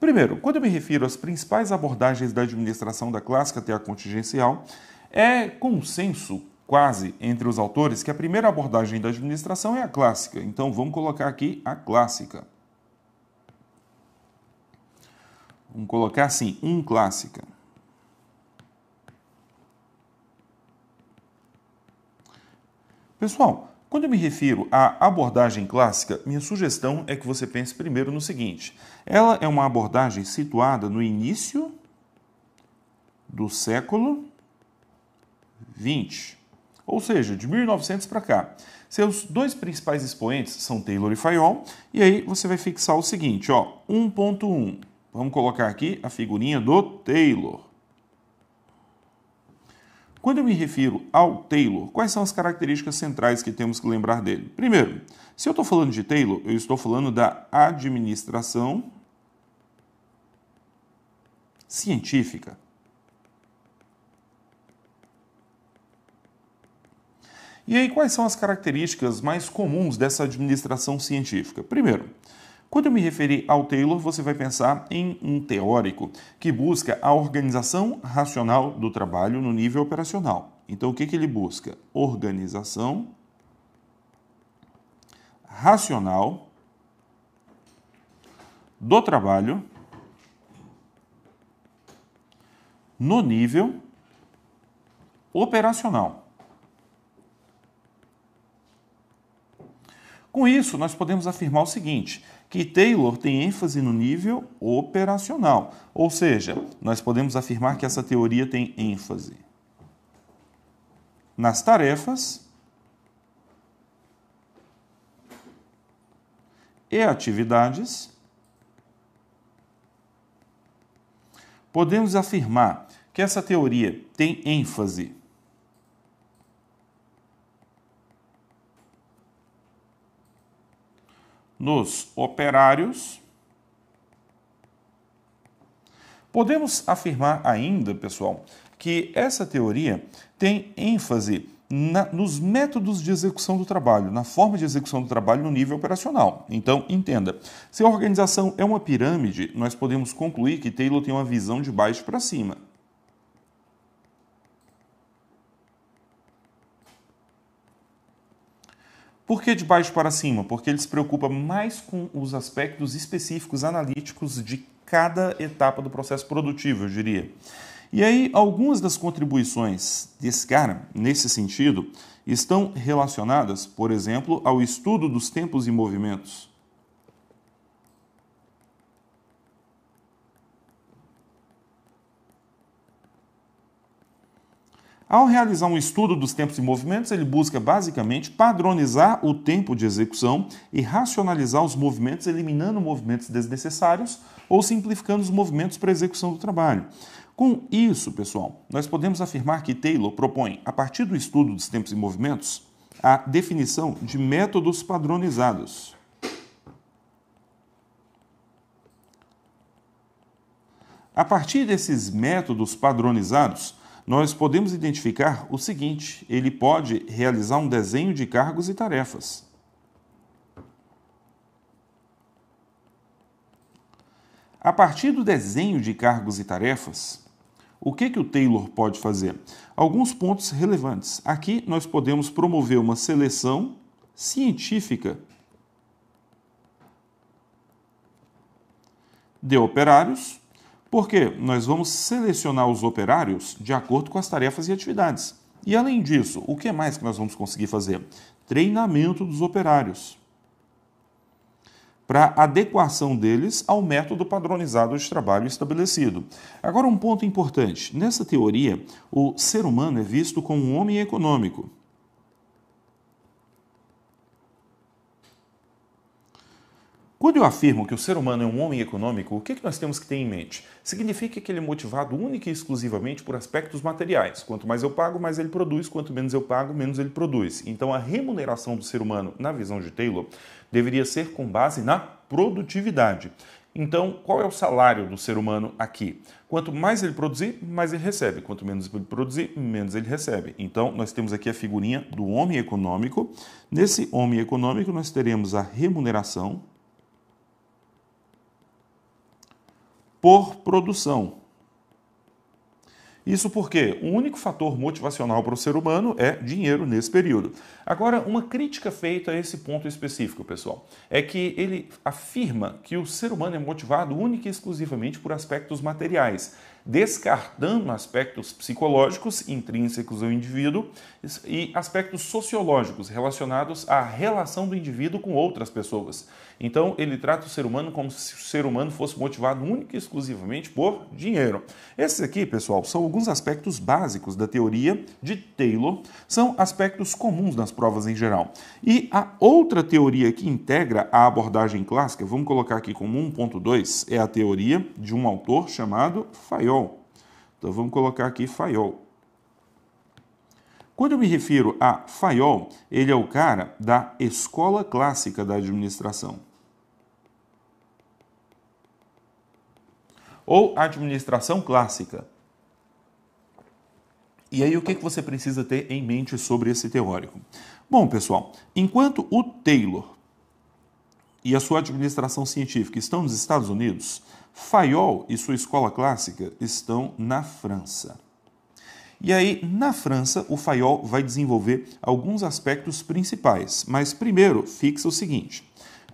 Primeiro, quando eu me refiro às principais abordagens da administração da clássica até a contingencial, é consenso quase entre os autores que a primeira abordagem da administração é a clássica. Então vamos colocar aqui a clássica. Vamos colocar assim, um clássica. Pessoal, quando eu me refiro à abordagem clássica, minha sugestão é que você pense primeiro no seguinte: ela é uma abordagem situada no início do século XX, ou seja, de 1900 para cá. Seus dois principais expoentes são Taylor e Fayol, e aí você vai fixar o seguinte, ó, 1.1 Vamos colocar aqui a figurinha do Taylor. Quando eu me refiro ao Taylor, quais são as características centrais que temos que lembrar dele? Primeiro, se eu estou falando de Taylor, eu estou falando da administração científica. E aí, quais são as características mais comuns dessa administração científica? Primeiro, quando eu me referir ao Taylor, você vai pensar em um teórico que busca a organização racional do trabalho no nível operacional. Então, o que, que ele busca? Organização racional do trabalho no nível operacional. Com isso, nós podemos afirmar o seguinte: que Taylor tem ênfase no nível operacional, ou seja, nós podemos afirmar que essa teoria tem ênfase nas tarefas e atividades. Podemos afirmar que essa teoria tem ênfase nos operários. Podemos afirmar ainda, pessoal, que essa teoria tem ênfase na, nos métodos de execução do trabalho, na forma de execução do trabalho no nível operacional. Então, entenda: se a organização é uma pirâmide, nós podemos concluir que Taylor tem uma visão de baixo para cima. Por que de baixo para cima? Porque ele se preocupa mais com os aspectos específicos analíticos de cada etapa do processo produtivo, eu diria. E aí, algumas das contribuições desse cara, nesse sentido, estão relacionadas, por exemplo, ao estudo dos tempos e movimentos. Ao realizar um estudo dos tempos e movimentos, ele busca basicamente padronizar o tempo de execução e racionalizar os movimentos, eliminando movimentos desnecessários ou simplificando os movimentos para a execução do trabalho. Com isso, pessoal, nós podemos afirmar que Taylor propõe, a partir do estudo dos tempos e movimentos, a definição de métodos padronizados. A partir desses métodos padronizados, nós podemos identificar o seguinte: ele pode realizar um desenho de cargos e tarefas. A partir do desenho de cargos e tarefas, o que, que o Taylor pode fazer? Alguns pontos relevantes. Aqui nós podemos promover uma seleção científica de operários porque nós vamos selecionar os operários de acordo com as tarefas e atividades. E além disso, o que mais que nós vamos conseguir fazer? Treinamento dos operários para adequação deles ao método padronizado de trabalho estabelecido. Agora, um ponto importante: nessa teoria, o ser humano é visto como um homem econômico. Quando eu afirmo que o ser humano é um homem econômico, o que, é que nós temos que ter em mente? Significa que ele é motivado única e exclusivamente por aspectos materiais. Quanto mais eu pago, mais ele produz, quanto menos eu pago, menos ele produz. Então a remuneração do ser humano, na visão de Taylor, deveria ser com base na produtividade. Então, qual é o salário do ser humano aqui? Quanto mais ele produzir, mais ele recebe. Quanto menos ele produzir, menos ele recebe. Então, nós temos aqui a figurinha do homem econômico. Nesse homem econômico, nós teremos a remuneração por produção. Isso porque o único fator motivacional para o ser humano é dinheiro nesse período. Agora, uma crítica feita a esse ponto específico, pessoal, é que ele afirma que o ser humano é motivado única e exclusivamente por aspectos materiais, descartando aspectos psicológicos intrínsecos ao indivíduo e aspectos sociológicos relacionados à relação do indivíduo com outras pessoas. Então, ele trata o ser humano como se o ser humano fosse motivado única e exclusivamente por dinheiro. Esses aqui, pessoal, são alguns aspectos básicos da teoria de Taylor, são aspectos comuns nas provas em geral. E a outra teoria que integra a abordagem clássica, vamos colocar aqui como 1.2, é a teoria de um autor chamado Fayol. Então, vamos colocar aqui Fayol. Quando eu me refiro a Fayol, ele é o cara da escola clássica da administração. ou administração clássica. E aí, o que, que você precisa ter em mente sobre esse teórico? Bom, pessoal, enquanto o Taylor e a sua administração científica estão nos Estados Unidos, Fayol e sua escola clássica estão na França. E aí, na França, o Fayol vai desenvolver alguns aspectos principais, mas primeiro fixa o seguinte: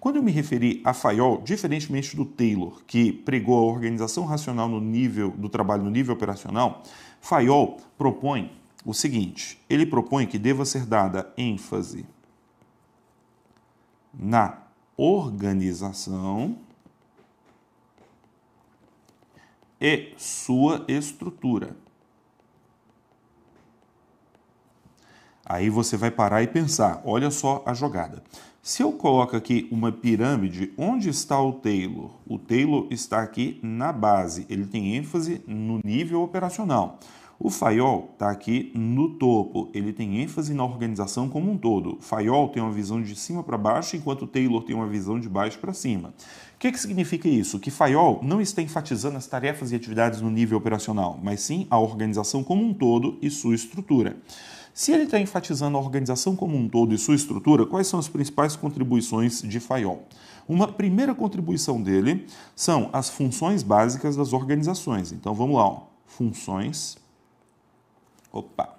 quando eu me referi a Fayol, diferentemente do Taylor, que pregou a organização racional no nível do trabalho no nível operacional, Fayol propõe o seguinte: ele propõe que deva ser dada ênfase na organização e sua estrutura. Aí você vai parar e pensar: olha só a jogada. Se eu coloco aqui uma pirâmide, onde está o Taylor? O Taylor está aqui na base, ele tem ênfase no nível operacional. O Fayol está aqui no topo, ele tem ênfase na organização como um todo. O Fayol tem uma visão de cima para baixo, enquanto o Taylor tem uma visão de baixo para cima. O que, que significa isso? Que Fayol não está enfatizando as tarefas e atividades no nível operacional, mas sim a organização como um todo e sua estrutura. Se ele está enfatizando a organização como um todo e sua estrutura, quais são as principais contribuições de Fayol? Uma primeira contribuição dele são as funções básicas das organizações. Então vamos lá, ó. funções. Opa.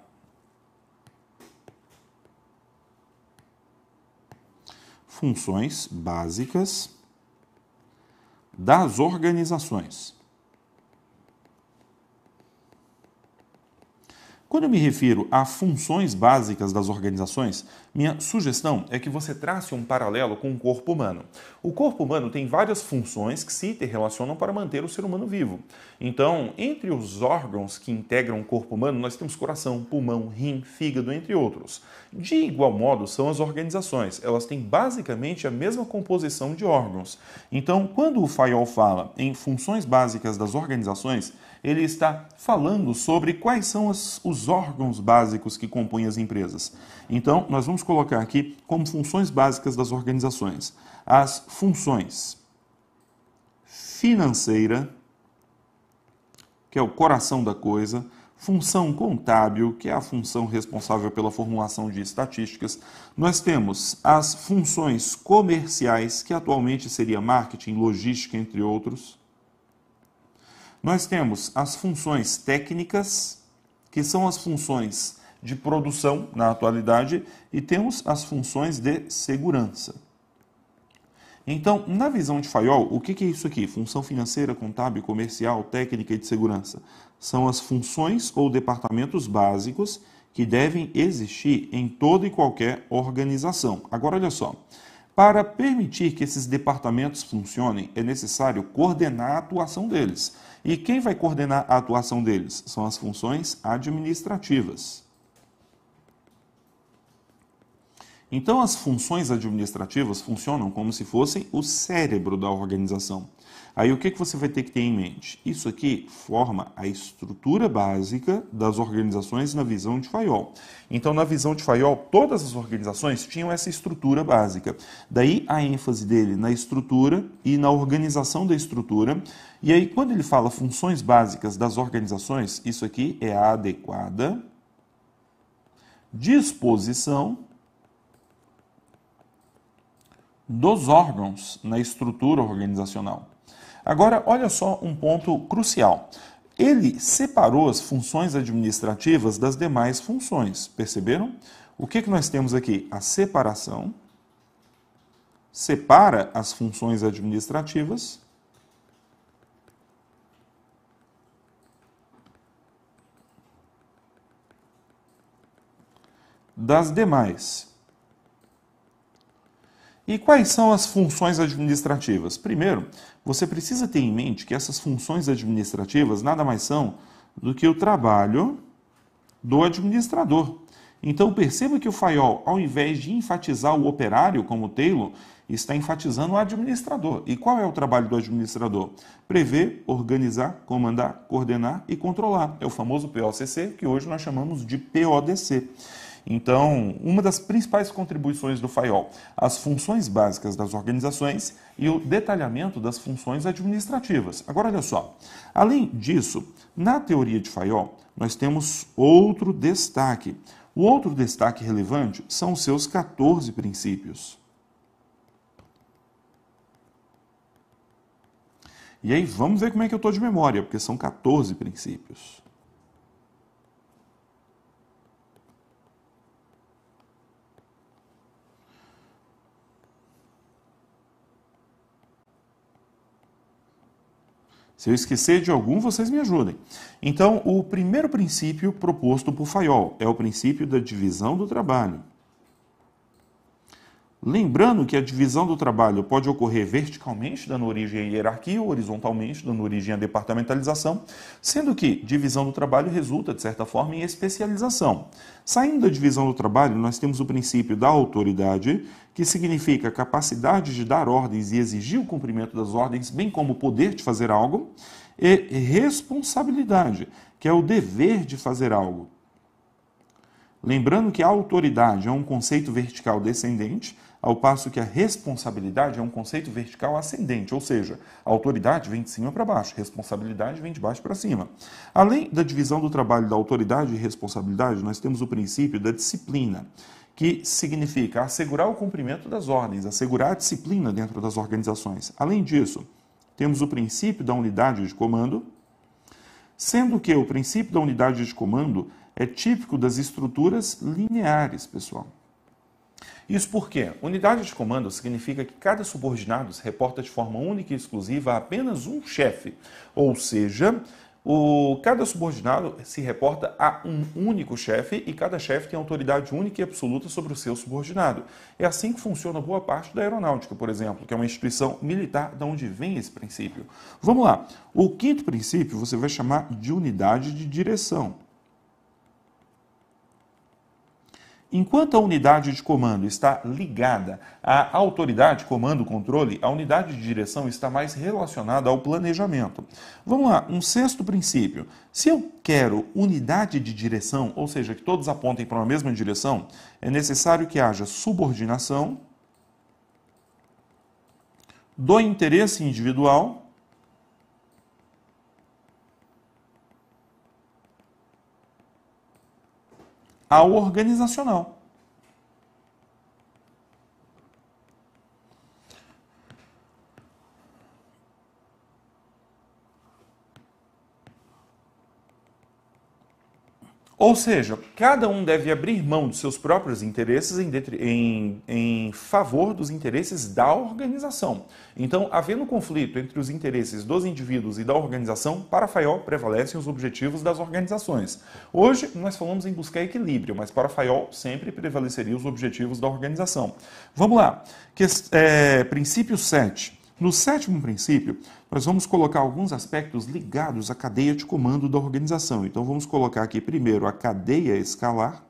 Funções básicas das organizações. Quando eu me refiro a funções básicas das organizações, minha sugestão é que você trace um paralelo com o corpo humano. O corpo humano tem várias funções que se interrelacionam para manter o ser humano vivo. Então, entre os órgãos que integram o corpo humano, nós temos coração, pulmão, rim, fígado, entre outros. De igual modo, são as organizações. Elas têm basicamente a mesma composição de órgãos. Então, quando o Fayol fala em funções básicas das organizações, ele está falando sobre quais são as, os órgãos básicos que compõem as empresas. Então, nós vamos colocar aqui como funções básicas das organizações as funções financeira, que é o coração da coisa, função contábil, que é a função responsável pela formulação de estatísticas. Nós temos as funções comerciais, que atualmente seria marketing, logística, entre outros. Nós temos as funções técnicas, que são as funções de produção na atualidade, e temos as funções de segurança. Então, na visão de Fayol, o que é isso aqui? Função financeira, contábil, comercial, técnica e de segurança. São as funções ou departamentos básicos que devem existir em toda e qualquer organização. Agora, olha só. Para permitir que esses departamentos funcionem, é necessário coordenar a atuação deles. E quem vai coordenar a atuação deles? São as funções administrativas. Então, as funções administrativas funcionam como se fossem o cérebro da organização. Aí o que, que você vai ter que ter em mente? Isso aqui forma a estrutura básica das organizações na visão de Fayol. Então, na visão de Fayol, todas as organizações tinham essa estrutura básica. Daí a ênfase dele na estrutura e na organização da estrutura. E aí, quando ele fala funções básicas das organizações, isso aqui é a adequada disposição dos órgãos na estrutura organizacional. Agora, olha só um ponto crucial. Ele separou as funções administrativas das demais funções, perceberam? O que, é que nós temos aqui? A separação separa as funções administrativas das demais. E quais são as funções administrativas? Primeiro, você precisa ter em mente que essas funções administrativas nada mais são do que o trabalho do administrador. Então perceba que o Fayol, ao invés de enfatizar o operário como Taylor, está enfatizando o administrador. E qual é o trabalho do administrador? Prever, organizar, comandar, coordenar e controlar. É o famoso POCC, que hoje nós chamamos de PODC. Então, uma das principais contribuições do FAIOL, as funções básicas das organizações e o detalhamento das funções administrativas. Agora, olha só. Além disso, na teoria de FAIOL, nós temos outro destaque. O outro destaque relevante são os seus 14 princípios. E aí, vamos ver como é que eu estou de memória, porque são 14 princípios. Se eu esquecer de algum, vocês me ajudem. Então, o primeiro princípio proposto por Fayol é o princípio da divisão do trabalho. Lembrando que a divisão do trabalho pode ocorrer verticalmente, dando origem à hierarquia, ou horizontalmente, dando origem à departamentalização, sendo que divisão do trabalho resulta, de certa forma, em especialização. Saindo da divisão do trabalho, nós temos o princípio da autoridade, que significa capacidade de dar ordens e exigir o cumprimento das ordens, bem como o poder de fazer algo, e responsabilidade, que é o dever de fazer algo. Lembrando que a autoridade é um conceito vertical descendente, ao passo que a responsabilidade é um conceito vertical ascendente, ou seja, a autoridade vem de cima para baixo, responsabilidade vem de baixo para cima. Além da divisão do trabalho da autoridade e responsabilidade, nós temos o princípio da disciplina, que significa assegurar o cumprimento das ordens, assegurar a disciplina dentro das organizações. Além disso, temos o princípio da unidade de comando, sendo que o princípio da unidade de comando é típico das estruturas lineares, pessoal. Isso porque unidade de comando significa que cada subordinado se reporta de forma única e exclusiva a apenas um chefe, ou seja, o, cada subordinado se reporta a um único chefe e cada chefe tem autoridade única e absoluta sobre o seu subordinado. É assim que funciona boa parte da aeronáutica, por exemplo, que é uma instituição militar da onde vem esse princípio. Vamos lá. O quinto princípio você vai chamar de unidade de direção. Enquanto a unidade de comando está ligada à autoridade comando-controle, a unidade de direção está mais relacionada ao planejamento. Vamos lá, um sexto princípio. Se eu quero unidade de direção, ou seja, que todos apontem para a mesma direção, é necessário que haja subordinação do interesse individual ao organizacional. Ou seja, cada um deve abrir mão de seus próprios interesses em, em, em, favor dos interesses da organização. Então, havendo conflito entre os interesses dos indivíduos e da organização, para Fayol prevalecem os objetivos das organizações. Hoje, nós falamos em buscar equilíbrio, mas para Fayol sempre prevaleceriam os objetivos da organização. Vamos lá. Que, é, princípio 7. No sétimo princípio, nós vamos colocar alguns aspectos ligados à cadeia de comando da organização. Então, vamos colocar aqui primeiro a cadeia escalar.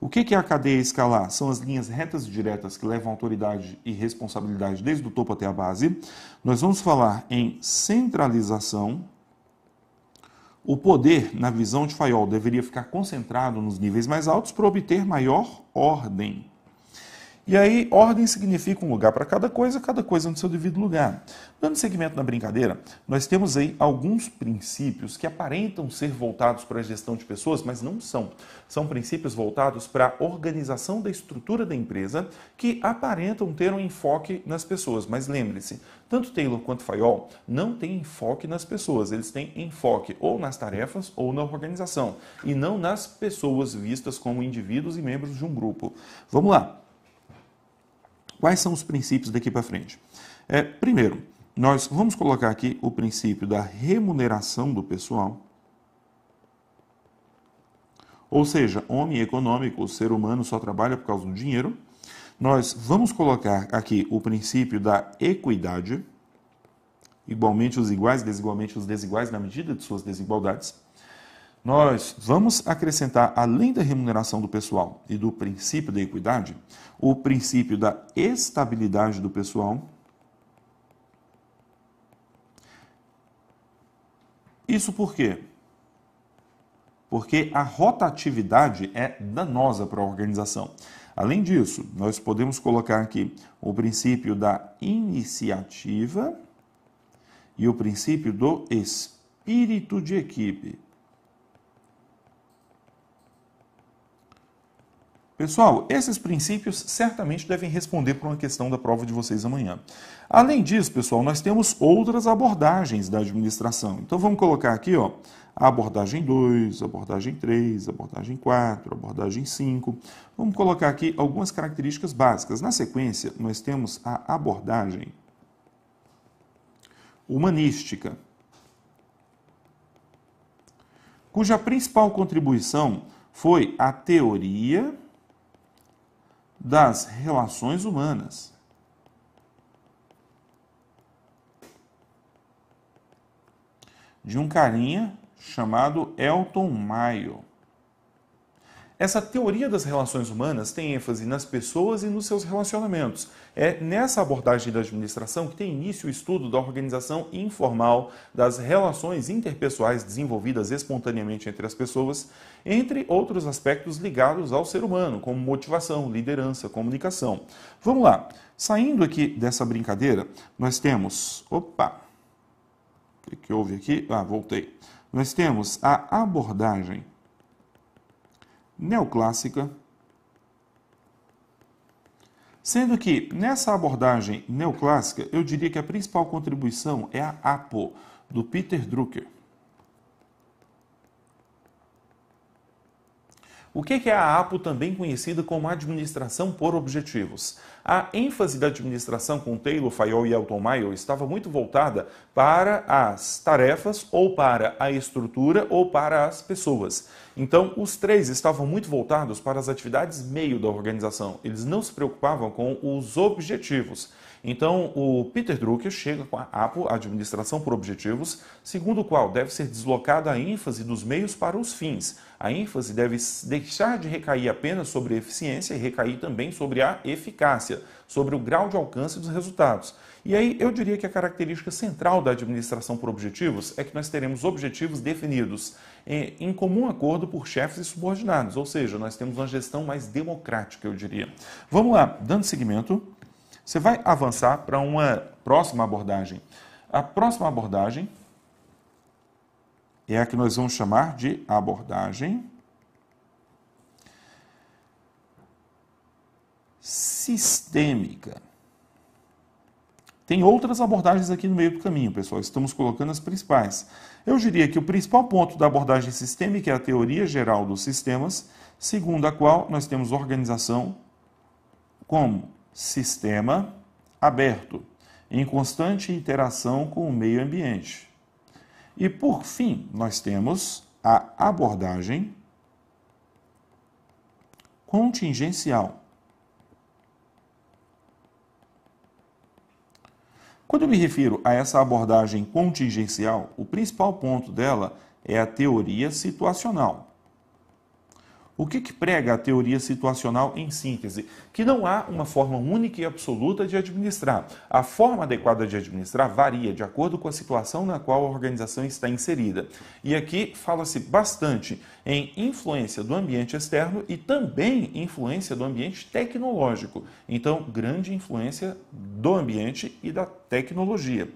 O que é a cadeia escalar? São as linhas retas e diretas que levam autoridade e responsabilidade desde o topo até a base. Nós vamos falar em centralização. O poder, na visão de Fayol, deveria ficar concentrado nos níveis mais altos para obter maior ordem. E aí, ordem significa um lugar para cada coisa, cada coisa no seu devido lugar. Dando segmento na brincadeira, nós temos aí alguns princípios que aparentam ser voltados para a gestão de pessoas, mas não são. São princípios voltados para a organização da estrutura da empresa que aparentam ter um enfoque nas pessoas. Mas lembre-se, tanto Taylor quanto Fayol não têm enfoque nas pessoas, eles têm enfoque ou nas tarefas ou na organização, e não nas pessoas vistas como indivíduos e membros de um grupo. Vamos lá! Quais são os princípios daqui para frente? É, primeiro, nós vamos colocar aqui o princípio da remuneração do pessoal. Ou seja, homem econômico, o ser humano só trabalha por causa do dinheiro. Nós vamos colocar aqui o princípio da equidade, igualmente os iguais, desigualmente os desiguais, na medida de suas desigualdades nós vamos acrescentar, além da remuneração do pessoal e do princípio da equidade, o princípio da estabilidade do pessoal. Isso por quê? Porque a rotatividade é danosa para a organização. Além disso, nós podemos colocar aqui o princípio da iniciativa e o princípio do espírito de equipe. Pessoal, esses princípios certamente devem responder para uma questão da prova de vocês amanhã. Além disso, pessoal, nós temos outras abordagens da administração. Então vamos colocar aqui, ó, a abordagem 2, abordagem 3, abordagem 4, abordagem 5. Vamos colocar aqui algumas características básicas. Na sequência, nós temos a abordagem humanística, cuja principal contribuição foi a teoria das relações humanas. De um carinha chamado Elton Maio. Essa teoria das relações humanas tem ênfase nas pessoas e nos seus relacionamentos. É nessa abordagem da administração que tem início o estudo da organização informal, das relações interpessoais desenvolvidas espontaneamente entre as pessoas, entre outros aspectos ligados ao ser humano, como motivação, liderança, comunicação. Vamos lá. Saindo aqui dessa brincadeira, nós temos. Opa! O que, houve aqui? Ah, voltei. Nós temos a abordagem neoclássica, Sendo que, nessa abordagem neoclássica, eu diria que a principal contribuição é a APO, do Peter Drucker. O que é a APO, também conhecida como administração por objetivos? A ênfase da administração com Taylor, Fayol e Elton Mayo estava muito voltada para as tarefas, ou para a estrutura, ou para as pessoas. Então, os três estavam muito voltados para as atividades meio da organização. Eles não se preocupavam com os objetivos. Então, o Peter Drucker chega com a APO, Administração por Objetivos, segundo o qual deve ser deslocada a ênfase dos meios para os fins. A ênfase deve deixar de recair apenas sobre a eficiência e recair também sobre a eficácia, sobre o grau de alcance dos resultados. E aí eu diria que a característica central da administração por objetivos é que nós teremos objetivos definidos é, em comum acordo por chefes e subordinados, ou seja, nós temos uma gestão mais democrática, eu diria. Vamos lá, dando seguimento. Você vai avançar para uma próxima abordagem. A próxima abordagem é a que nós vamos chamar de abordagem sistêmica. Tem outras abordagens aqui no meio do caminho, pessoal. Estamos colocando as principais. Eu diria que o principal ponto da abordagem sistêmica é a teoria geral dos sistemas, segundo a qual nós temos organização como sistema aberto, em constante interação com o meio ambiente. E por fim, nós temos a abordagem contingencial. Quando eu me refiro a essa abordagem contingencial, o principal ponto dela é a teoria situacional. O que, que, prega a teoria situacional em síntese? Que não há uma forma única e absoluta de administrar. A forma adequada de administrar varia de acordo com a situação na qual a organização está inserida. E aqui fala-se bastante em influência do ambiente externo e também influência do ambiente tecnológico. Então, grande influência do ambiente e da tecnologia.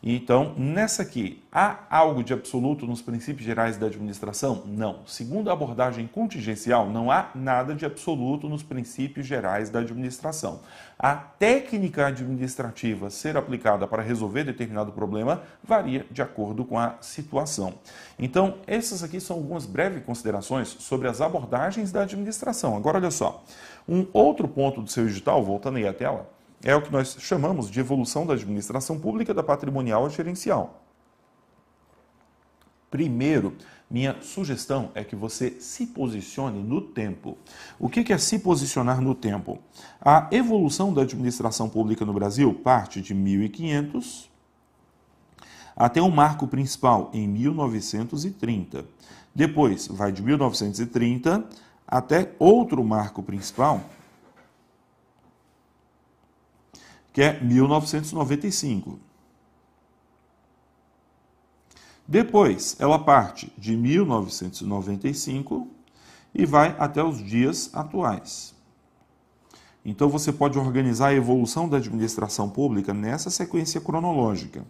Então, nessa aqui, há algo de absoluto nos princípios gerais da administração? Não. Segundo a abordagem contingencial, não há nada de absoluto nos princípios gerais da administração. A técnica administrativa ser aplicada para resolver determinado problema varia de acordo com a situação. Então, essas aqui são algumas breves considerações sobre as abordagens da administração. Agora, olha só. Um outro ponto do seu edital, voltando aí à tela, é o que nós chamamos de evolução da administração pública da patrimonial à gerencial. Primeiro, minha sugestão é que você se posicione no tempo. O que é se posicionar no tempo? A evolução da administração pública no Brasil parte de 1500 até o marco principal em 1930. Depois vai de 1930 até outro marco principal que é 1995. Depois, ela parte de 1995 e vai até os dias atuais. Então, você pode organizar a evolução da administração pública nessa sequência cronológica.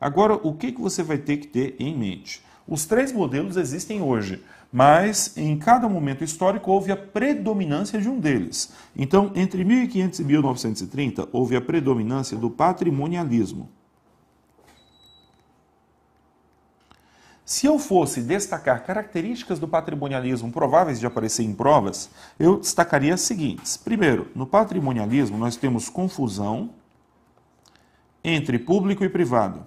Agora, o que você vai ter que ter em mente? Os três modelos existem hoje mas em cada momento histórico houve a predominância de um deles. Então, entre 1500 e 1930, houve a predominância do patrimonialismo. Se eu fosse destacar características do patrimonialismo prováveis de aparecer em provas, eu destacaria as seguintes. Primeiro, no patrimonialismo nós temos confusão entre público e privado.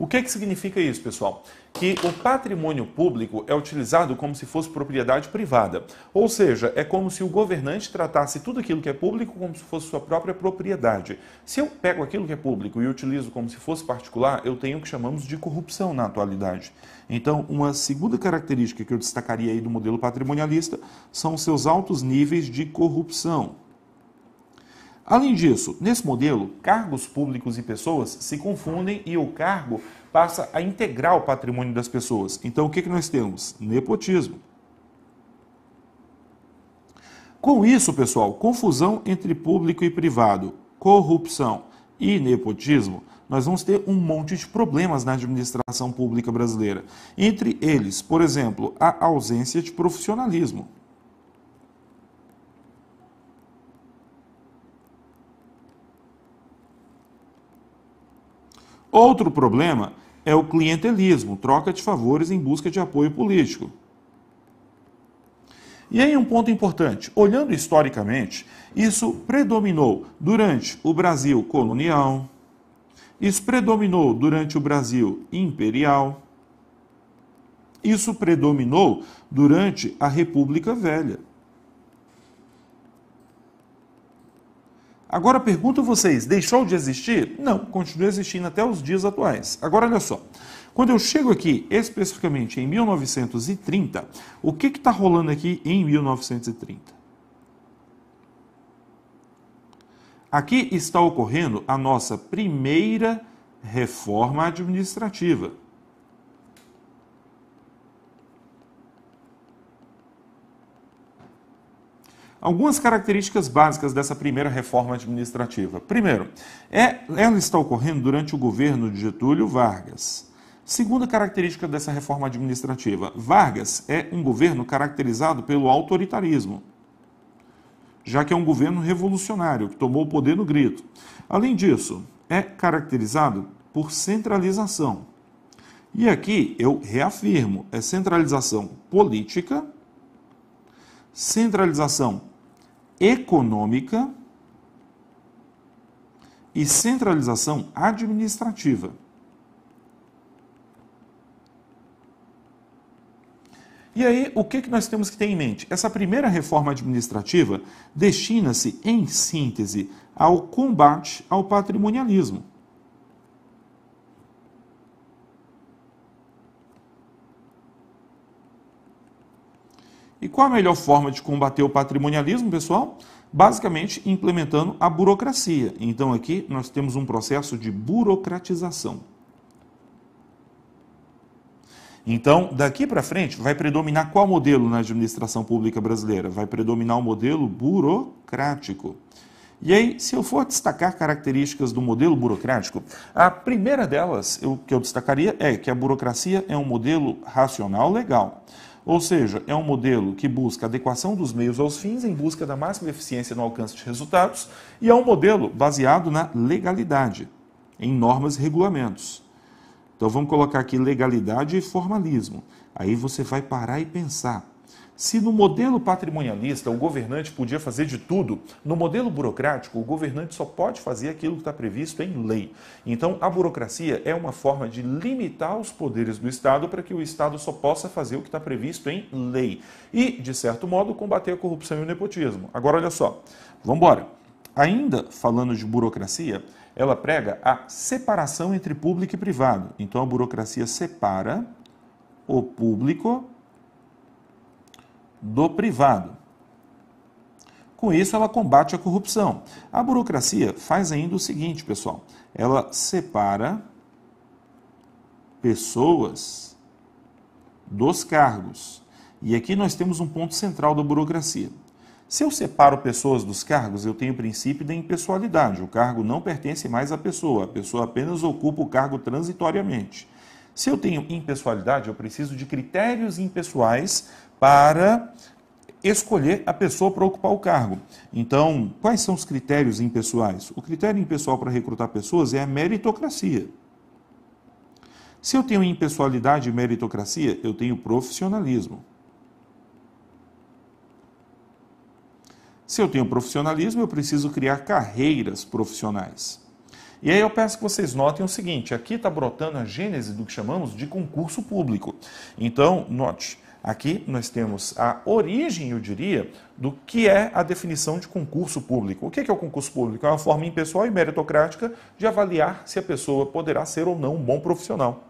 O que, que significa isso, pessoal? Que o patrimônio público é utilizado como se fosse propriedade privada. Ou seja, é como se o governante tratasse tudo aquilo que é público como se fosse sua própria propriedade. Se eu pego aquilo que é público e utilizo como se fosse particular, eu tenho o que chamamos de corrupção na atualidade. Então, uma segunda característica que eu destacaria aí do modelo patrimonialista são seus altos níveis de corrupção. Além disso, nesse modelo, cargos públicos e pessoas se confundem e o cargo passa a integrar o patrimônio das pessoas. Então, o que, que nós temos? Nepotismo. Com isso, pessoal, confusão entre público e privado, corrupção e nepotismo, nós vamos ter um monte de problemas na administração pública brasileira. Entre eles, por exemplo, a ausência de profissionalismo. Outro problema é o clientelismo, troca de favores em busca de apoio político. E aí um ponto importante, olhando historicamente, isso predominou durante o Brasil colonial, isso predominou durante o Brasil imperial, isso predominou durante a República Velha. Agora pergunto a vocês: deixou de existir? Não, continua existindo até os dias atuais. Agora olha só. Quando eu chego aqui especificamente em 1930, o que está rolando aqui em 1930? Aqui está ocorrendo a nossa primeira reforma administrativa. Algumas características básicas dessa primeira reforma administrativa. Primeiro, é, ela está ocorrendo durante o governo de Getúlio Vargas. Segunda característica dessa reforma administrativa: Vargas é um governo caracterizado pelo autoritarismo, já que é um governo revolucionário que tomou o poder no grito. Além disso, é caracterizado por centralização. E aqui eu reafirmo: é centralização política, centralização econômica e centralização administrativa. E aí, o que, que nós temos que ter em mente? Essa primeira reforma administrativa destina-se, em síntese, ao combate ao patrimonialismo. E qual a melhor forma de combater o patrimonialismo, pessoal? Basicamente implementando a burocracia. Então aqui nós temos um processo de burocratização. Então, daqui para frente, vai predominar qual modelo na administração pública brasileira? Vai predominar o modelo burocrático. E aí, se eu for destacar características do modelo burocrático, a primeira delas eu, que eu destacaria é que a burocracia é um modelo racional legal. Ou seja, é um modelo que busca adequação dos meios aos fins em busca da máxima eficiência no alcance de resultados e é um modelo baseado na legalidade, em normas e regulamentos. Então vamos colocar aqui legalidade e formalismo. Aí você vai parar e pensar se no modelo patrimonialista o governante podia fazer de tudo, no modelo burocrático o governante só pode fazer aquilo que está previsto em lei. Então a burocracia é uma forma de limitar os poderes do Estado para que o Estado só possa fazer o que está previsto em lei e, de certo modo, combater a corrupção e o nepotismo. Agora olha só, vamos embora. Ainda falando de burocracia, ela prega a separação entre público e privado. Então a burocracia separa o público do privado. Com isso, ela combate a corrupção. A burocracia faz ainda o seguinte, pessoal: ela separa pessoas dos cargos. E aqui nós temos um ponto central da burocracia. Se eu separo pessoas dos cargos, eu tenho o princípio da impessoalidade. O cargo não pertence mais à pessoa, a pessoa apenas ocupa o cargo transitoriamente. Se eu tenho impessoalidade, eu preciso de critérios impessoais para escolher a pessoa para ocupar o cargo. Então, quais são os critérios impessoais? O critério impessoal para recrutar pessoas é a meritocracia. Se eu tenho impessoalidade e meritocracia, eu tenho profissionalismo. Se eu tenho profissionalismo, eu preciso criar carreiras profissionais. E aí eu peço que vocês notem o seguinte: aqui está brotando a gênese do que chamamos de concurso público. Então, note. Aqui nós temos a origem, eu diria, do que é a definição de concurso público. O é que é o concurso público? É uma forma impessoal e meritocrática de avaliar se a pessoa poderá ser ou não um bom profissional.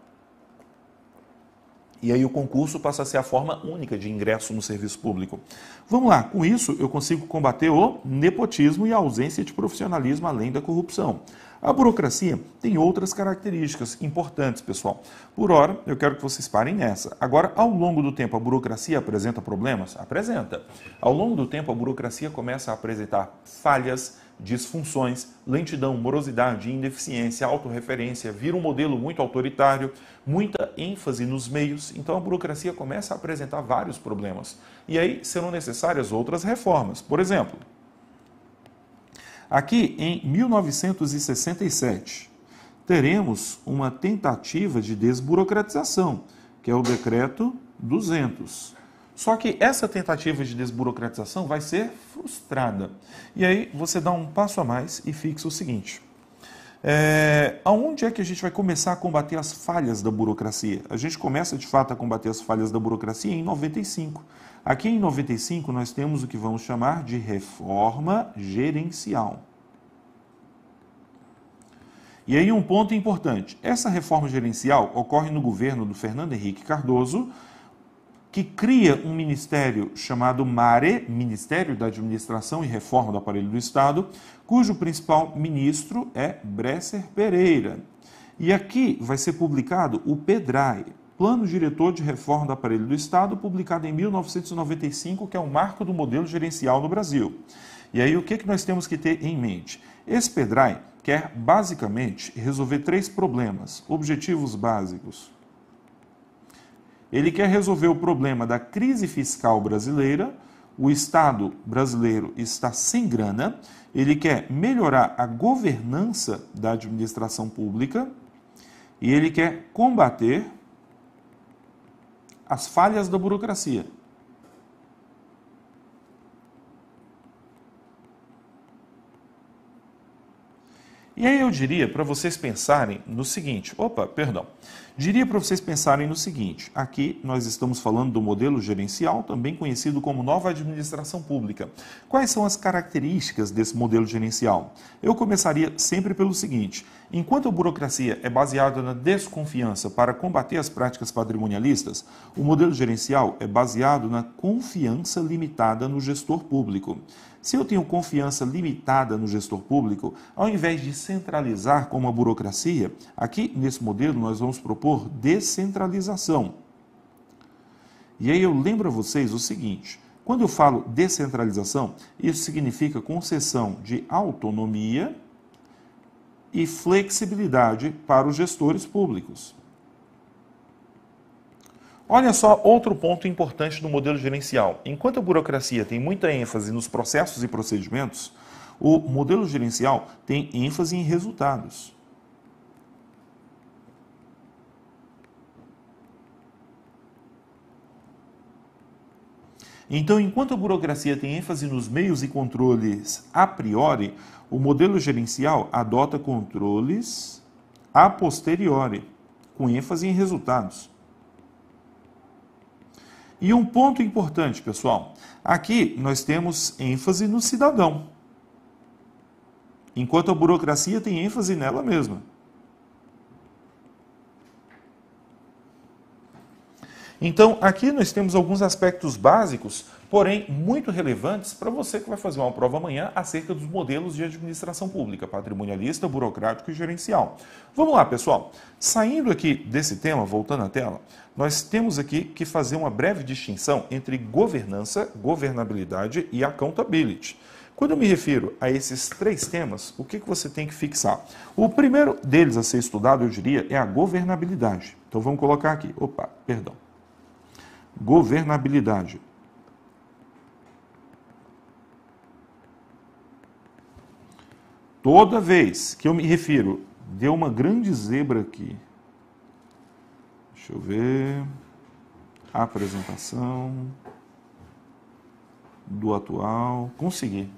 E aí o concurso passa a ser a forma única de ingresso no serviço público. Vamos lá, com isso eu consigo combater o nepotismo e a ausência de profissionalismo além da corrupção. A burocracia tem outras características importantes, pessoal. Por hora, eu quero que vocês parem nessa. Agora, ao longo do tempo, a burocracia apresenta problemas? Apresenta. Ao longo do tempo, a burocracia começa a apresentar falhas, disfunções, lentidão, morosidade, ineficiência, autorreferência, vira um modelo muito autoritário, muita ênfase nos meios, então a burocracia começa a apresentar vários problemas. E aí serão necessárias outras reformas. Por exemplo, Aqui em 1967, teremos uma tentativa de desburocratização, que é o decreto 200. Só que essa tentativa de desburocratização vai ser frustrada. E aí você dá um passo a mais e fixa o seguinte: é, aonde é que a gente vai começar a combater as falhas da burocracia? A gente começa de fato a combater as falhas da burocracia em 95, Aqui em 95 nós temos o que vamos chamar de reforma gerencial. E aí um ponto importante. Essa reforma gerencial ocorre no governo do Fernando Henrique Cardoso, que cria um ministério chamado MARE, Ministério da Administração e Reforma do Aparelho do Estado, cujo principal ministro é Bresser Pereira. E aqui vai ser publicado o PEDRAE, Plano Diretor de Reforma do Aparelho do Estado, publicado em 1995, que é o marco do modelo gerencial no Brasil. E aí, o que, que nós temos que ter em mente? Esse PEDRAI quer, basicamente, resolver três problemas, objetivos básicos. Ele quer resolver o problema da crise fiscal brasileira, o Estado brasileiro está sem grana, ele quer melhorar a governança da administração pública e ele quer combater as falhas da burocracia. E aí eu diria para vocês pensarem no seguinte: opa, perdão. Diria para vocês pensarem no seguinte: aqui nós estamos falando do modelo gerencial, também conhecido como nova administração pública. Quais são as características desse modelo gerencial? Eu começaria sempre pelo seguinte: enquanto a burocracia é baseada na desconfiança para combater as práticas patrimonialistas, o modelo gerencial é baseado na confiança limitada no gestor público. Se eu tenho confiança limitada no gestor público, ao invés de centralizar como a burocracia, aqui nesse modelo nós vamos propor descentralização. E aí eu lembro a vocês o seguinte: quando eu falo descentralização, isso significa concessão de autonomia e flexibilidade para os gestores públicos. Olha só outro ponto importante do modelo gerencial. Enquanto a burocracia tem muita ênfase nos processos e procedimentos, o modelo gerencial tem ênfase em resultados. Então, enquanto a burocracia tem ênfase nos meios e controles a priori, o modelo gerencial adota controles a posteriori, com ênfase em resultados. E um ponto importante, pessoal: aqui nós temos ênfase no cidadão, enquanto a burocracia tem ênfase nela mesma. Então, aqui nós temos alguns aspectos básicos porém muito relevantes para você que vai fazer uma prova amanhã acerca dos modelos de administração pública, patrimonialista, burocrático e gerencial. Vamos lá, pessoal. Saindo aqui desse tema, voltando à tela, nós temos aqui que fazer uma breve distinção entre governança, governabilidade e accountability. Quando eu me refiro a esses três temas, o que, que você tem que fixar? O primeiro deles a ser estudado, eu diria, é a governabilidade. Então vamos colocar aqui. Opa, perdão. Governabilidade. Toda vez que eu me refiro, deu uma grande zebra aqui. Deixa eu ver. A apresentação do atual. Consegui.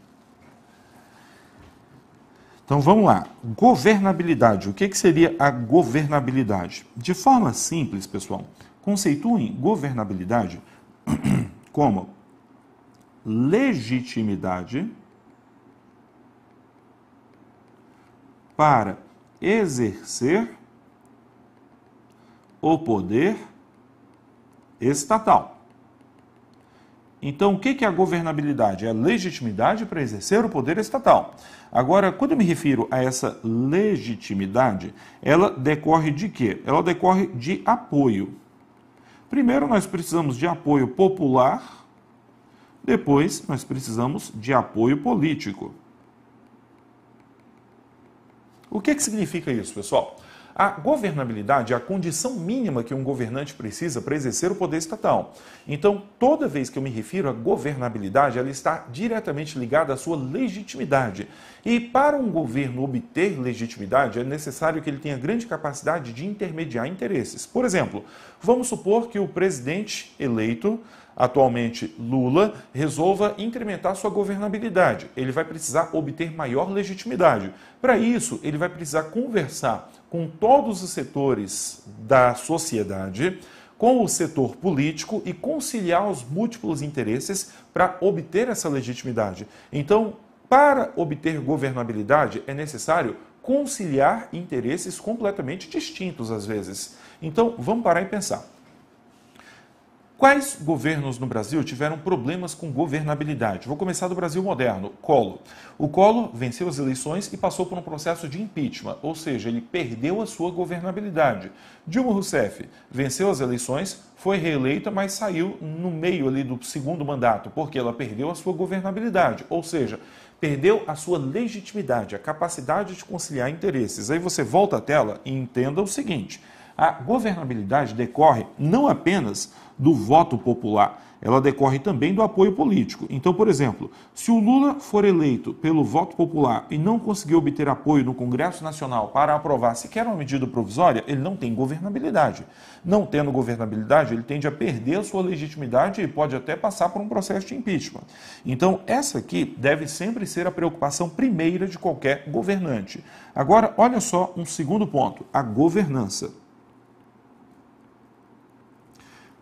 Então vamos lá. Governabilidade. O que, que seria a governabilidade? De forma simples, pessoal, conceituem governabilidade (clears throat) como legitimidade para exercer o poder estatal. Então, o que é a governabilidade? É a legitimidade para exercer o poder estatal. Agora, quando eu me refiro a essa legitimidade, ela decorre de quê? Ela decorre de apoio. Primeiro, nós precisamos de apoio popular, depois, nós precisamos de apoio político. O que, é que significa isso, pessoal? A governabilidade é a condição mínima que um governante precisa para exercer o poder estatal. Então, toda vez que eu me refiro à governabilidade, ela está diretamente ligada à sua legitimidade. E para um governo obter legitimidade, é necessário que ele tenha grande capacidade de intermediar interesses. Por exemplo, vamos supor que o presidente eleito atualmente Lula, resolva incrementar sua governabilidade. Ele vai precisar obter maior legitimidade. Para isso, ele vai precisar conversar com todos os setores da sociedade, com o setor político e conciliar os múltiplos interesses para obter essa legitimidade. Então, para obter governabilidade, é necessário conciliar interesses completamente distintos às vezes. Então, vamos parar e pensar. Quais governos no Brasil tiveram problemas com governabilidade? Vou começar do Brasil moderno, Collor. O Collor venceu as eleições e passou por um processo de impeachment, ou seja, ele perdeu a sua governabilidade. Dilma Rousseff venceu as eleições, foi reeleita, mas saiu no meio ali do segundo mandato, porque ela perdeu a sua governabilidade, ou seja, perdeu a sua legitimidade, a capacidade de conciliar interesses. Aí você volta à tela e entenda o seguinte: a governabilidade decorre não apenas do voto popular, ela decorre também do apoio político. Então, por exemplo, se o Lula for eleito pelo voto popular e não conseguir obter apoio no Congresso Nacional para aprovar sequer uma medida provisória, ele não tem governabilidade. Não tendo governabilidade, ele tende a perder a sua legitimidade e pode até passar por um processo de impeachment. Então, essa aqui deve sempre ser a preocupação primeira de qualquer governante. Agora, olha só um segundo ponto: a governança.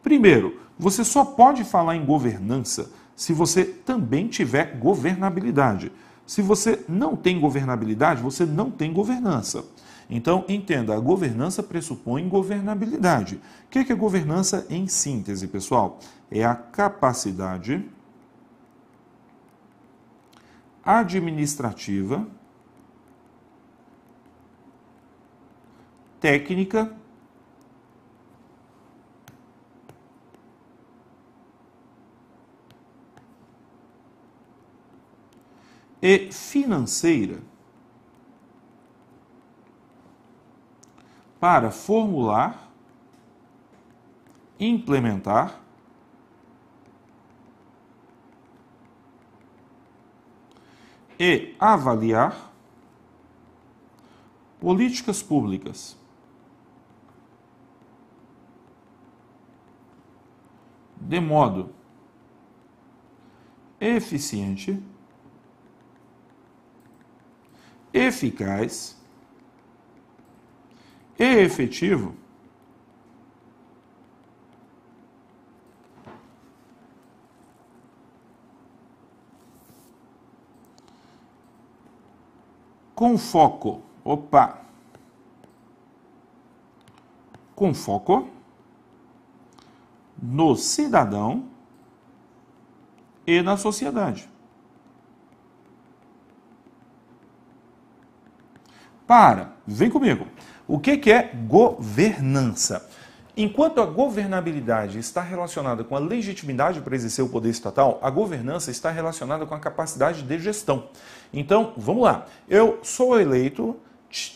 Primeiro, você só pode falar em governança se você também tiver governabilidade. Se você não tem governabilidade, você não tem governança. Então, entenda, a governança pressupõe governabilidade. O que é governança em síntese, pessoal? É a capacidade administrativa, técnica e financeira para formular, implementar e avaliar políticas públicas. De modo eficiente eficaz e efetivo com foco, opa, com foco no cidadão e na sociedade. Para, vem comigo. O que, que é governança? Enquanto a governabilidade está relacionada com a legitimidade para exercer o poder estatal, a governança está relacionada com a capacidade de gestão. Então, vamos lá. Eu sou eleito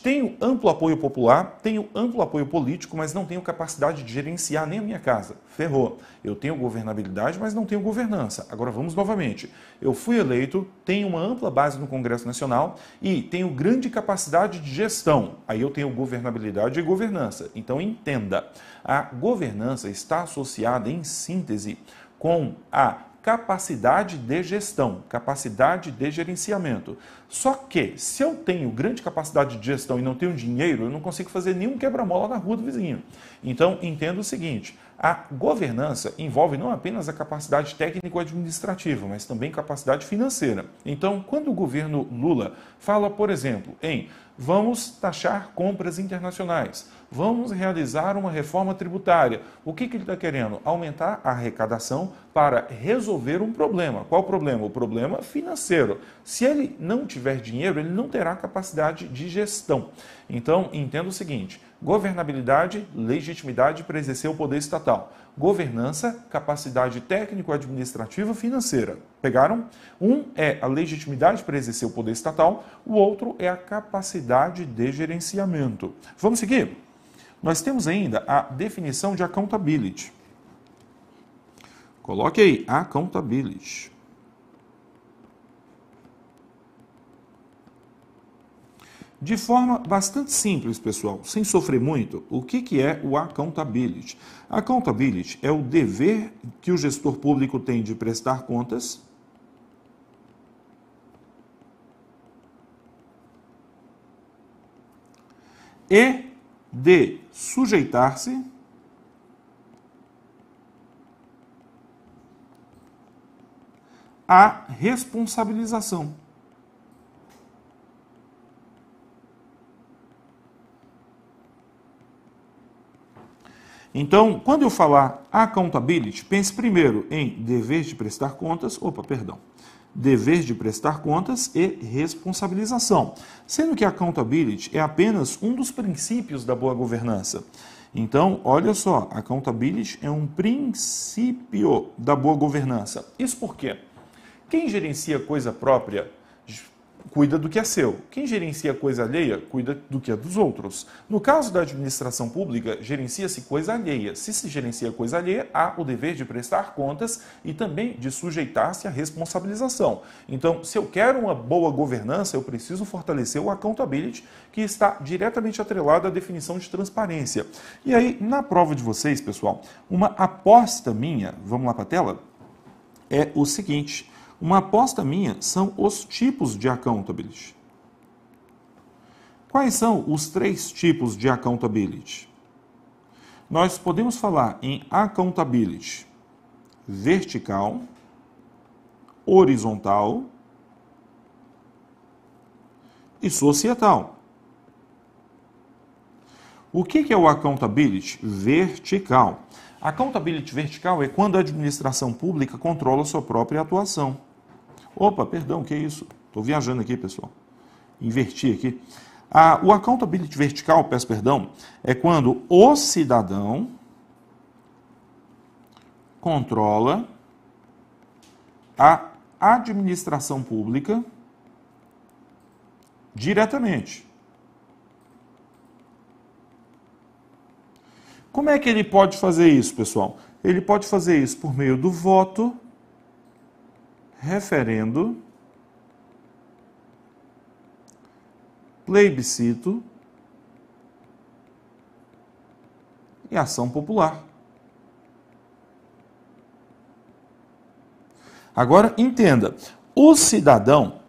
tenho amplo apoio popular, tenho amplo apoio político, mas não tenho capacidade de gerenciar nem a minha casa. Ferrou. Eu tenho governabilidade, mas não tenho governança. Agora vamos novamente. Eu fui eleito, tenho uma ampla base no Congresso Nacional e tenho grande capacidade de gestão. Aí eu tenho governabilidade e governança. Então entenda, a governança está associada em síntese com a capacidade de gestão, capacidade de gerenciamento. Só que, se eu tenho grande capacidade de gestão e não tenho dinheiro, eu não consigo fazer nenhum quebra-mola na rua do vizinho. Então, entenda o seguinte: a governança envolve não apenas a capacidade técnico-administrativa, mas também capacidade financeira. Então, quando o governo Lula fala, por exemplo, em vamos taxar compras internacionais, vamos realizar uma reforma tributária. O que, que ele está querendo? Aumentar a arrecadação para resolver um problema. Qual o problema? O problema financeiro. Se ele não tiver dinheiro, ele não terá capacidade de gestão. Então, entenda o seguinte: governabilidade, legitimidade para exercer o poder estatal. Governança, capacidade técnico-administrativa financeira. Pegaram? Um é a legitimidade para exercer o poder estatal, o outro é a capacidade de gerenciamento. Vamos seguir? Nós temos ainda a definição de accountability. Coloque aí, accountability. De forma bastante simples, pessoal, sem sofrer muito, o que, que é o accountability? Accountability é o dever que o gestor público tem de prestar contas e de sujeitar-se à responsabilização. Então, quando eu falar accountability, pense primeiro em dever de prestar contas, opa, perdão, dever de prestar contas e responsabilização, sendo que a accountability é apenas um dos princípios da boa governança. Então, olha só, a accountability é um princípio da boa governança. Isso por quê? Quem gerencia coisa própria cuida do que é seu. Quem gerencia coisa alheia, cuida do que é dos outros. No caso da administração pública, gerencia-se coisa alheia. Se se gerencia coisa alheia, há o dever de prestar contas e também de sujeitar-se à responsabilização. Então, se eu quero uma boa governança, eu preciso fortalecer o accountability, que está diretamente atrelado à definição de transparência. E aí, na prova de vocês, pessoal, uma aposta minha, vamos lá para a tela, é o seguinte uma aposta minha são os tipos de accountability. Quais são os três tipos de accountability? Nós podemos falar em accountability vertical, horizontal e societal. O que é o accountability vertical? A accountability vertical é quando a administração pública controla sua própria atuação. Opa, perdão, que isso? Estou viajando aqui, pessoal. Inverti aqui. Ah, o accountability vertical, peço perdão, é quando o cidadão controla a administração pública diretamente. Como é que ele pode fazer isso, pessoal? Ele pode fazer isso por meio do voto, referendo, plebiscito e ação popular. Agora, entenda: o cidadão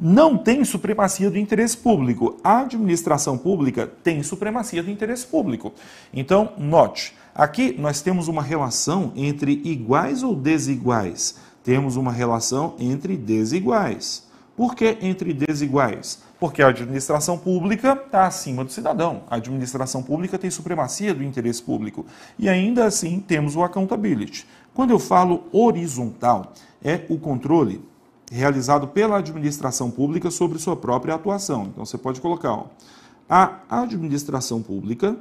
não tem supremacia do interesse público. A administração pública tem supremacia do interesse público. Então, note, aqui nós temos uma relação entre iguais ou desiguais. Temos uma relação entre desiguais. Por que entre desiguais? Porque a administração pública está acima do cidadão. A administração pública tem supremacia do interesse público. E ainda assim temos o accountability. Quando eu falo horizontal, é o controle realizado pela administração pública sobre sua própria atuação. Então você pode colocar ó, a administração pública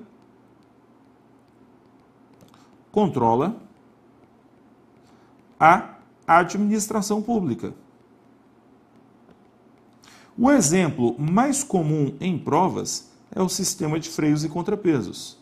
controla a administração pública. O exemplo mais comum em provas é o sistema de freios e contrapesos.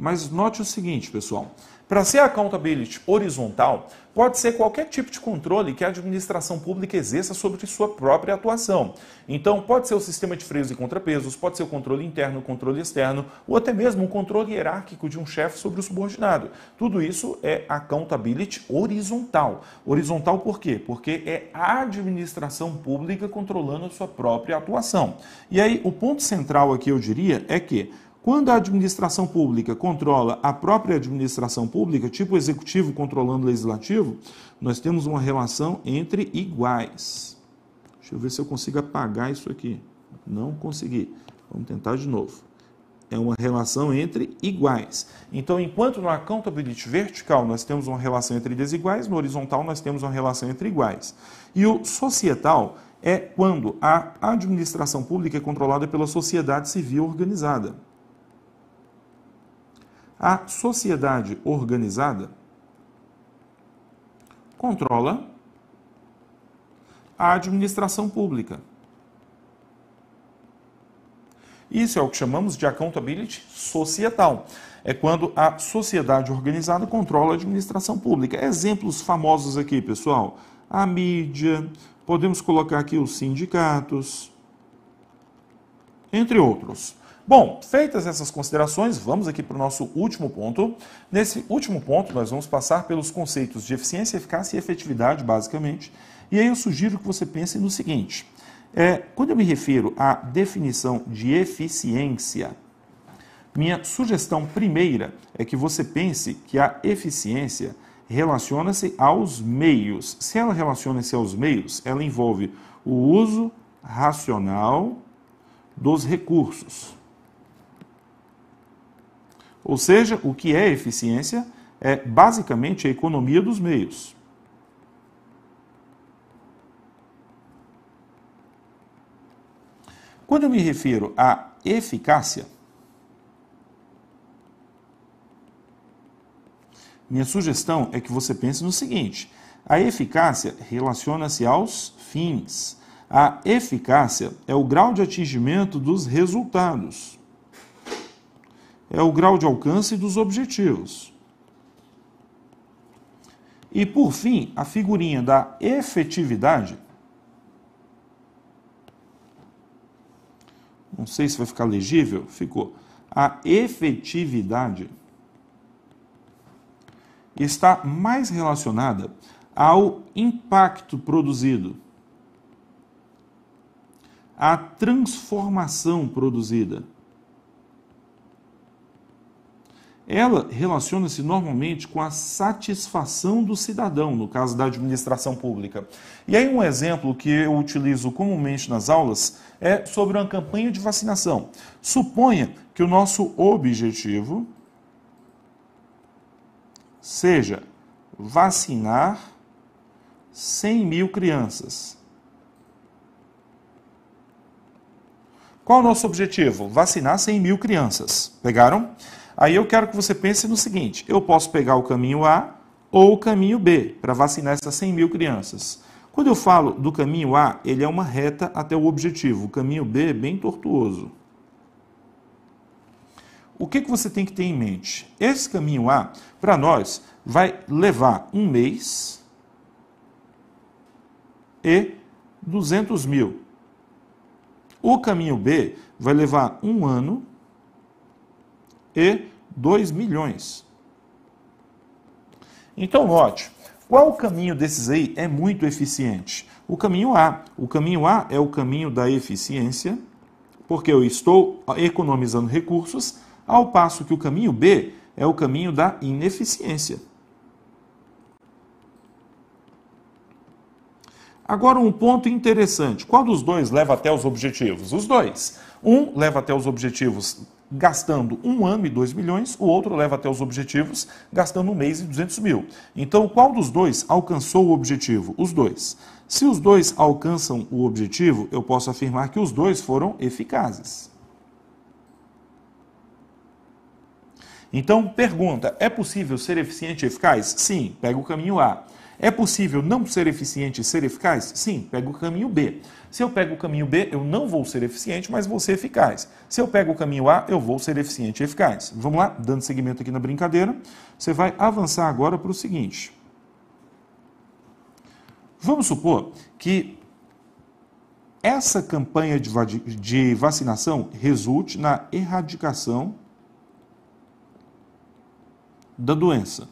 Mas note o seguinte, pessoal: para ser accountability horizontal, pode ser qualquer tipo de controle que a administração pública exerça sobre sua própria atuação. Então, pode ser o sistema de freios e contrapesos, pode ser o controle interno, o controle externo, ou até mesmo o controle hierárquico de um chefe sobre o subordinado. Tudo isso é accountability horizontal. Horizontal por quê? Porque é a administração pública controlando a sua própria atuação. E aí, o ponto central aqui, eu diria, é que quando a administração pública controla a própria administração pública, tipo o executivo controlando o legislativo, nós temos uma relação entre iguais. Deixa eu ver se eu consigo apagar isso aqui. Não consegui. Vamos tentar de novo. É uma relação entre iguais. Então, enquanto no accountability vertical nós temos uma relação entre desiguais, no horizontal nós temos uma relação entre iguais. E o societal é quando a administração pública é controlada pela sociedade civil organizada. A sociedade organizada controla a administração pública. Isso é o que chamamos de accountability societal. É quando a sociedade organizada controla a administração pública. Exemplos famosos aqui, pessoal: a mídia, podemos colocar aqui os sindicatos, entre outros. Bom, feitas essas considerações, vamos aqui para o nosso último ponto. Nesse último ponto, nós vamos passar pelos conceitos de eficiência, eficácia e efetividade, basicamente. E aí eu sugiro que você pense no seguinte: é, quando eu me refiro à definição de eficiência, minha sugestão primeira é que você pense que a eficiência relaciona-se aos meios. Se ela relaciona-se aos meios, ela envolve o uso racional dos recursos. Ou seja, o que é eficiência é basicamente a economia dos meios. Quando eu me refiro à eficácia, minha sugestão é que você pense no seguinte: a eficácia relaciona-se aos fins. A eficácia é o grau de atingimento dos resultados é o grau de alcance dos objetivos. E por fim, a figurinha da efetividade. Não sei se vai ficar legível, ficou. A efetividade está mais relacionada ao impacto produzido, à transformação produzida ela relaciona-se normalmente com a satisfação do cidadão, no caso da administração pública. E aí, um exemplo que eu utilizo comumente nas aulas é sobre uma campanha de vacinação. Suponha que o nosso objetivo seja vacinar 100 mil crianças. Qual o nosso objetivo? Vacinar 100 mil crianças. Pegaram? Aí eu quero que você pense no seguinte: eu posso pegar o caminho A ou o caminho B para vacinar essas 100 mil crianças. Quando eu falo do caminho A, ele é uma reta até o objetivo. O caminho B é bem tortuoso. O que, que você tem que ter em mente? Esse caminho A, para nós, vai levar um mês e 200 mil. O caminho B vai levar um ano e 2 milhões. Então, note, qual o caminho desses aí é muito eficiente? O caminho A. O caminho A é o caminho da eficiência, porque eu estou economizando recursos, ao passo que o caminho B é o caminho da ineficiência Agora, um ponto interessante: qual dos dois leva até os objetivos? Os dois. Um leva até os objetivos gastando um ano e 2 milhões, o outro leva até os objetivos gastando um mês e 200 mil. Então, qual dos dois alcançou o objetivo? Os dois. Se os dois alcançam o objetivo, eu posso afirmar que os dois foram eficazes. Então, pergunta: é possível ser eficiente e eficaz? Sim, pega o caminho A. É possível não ser eficiente e ser eficaz? Sim, pego o caminho B. Se eu pego o caminho B, eu não vou ser eficiente, mas vou ser eficaz. Se eu pego o caminho A, eu vou ser eficiente e eficaz. Vamos lá, dando seguimento aqui na brincadeira, você vai avançar agora para o seguinte. Vamos supor que essa campanha de vacinação resulte na erradicação da doença.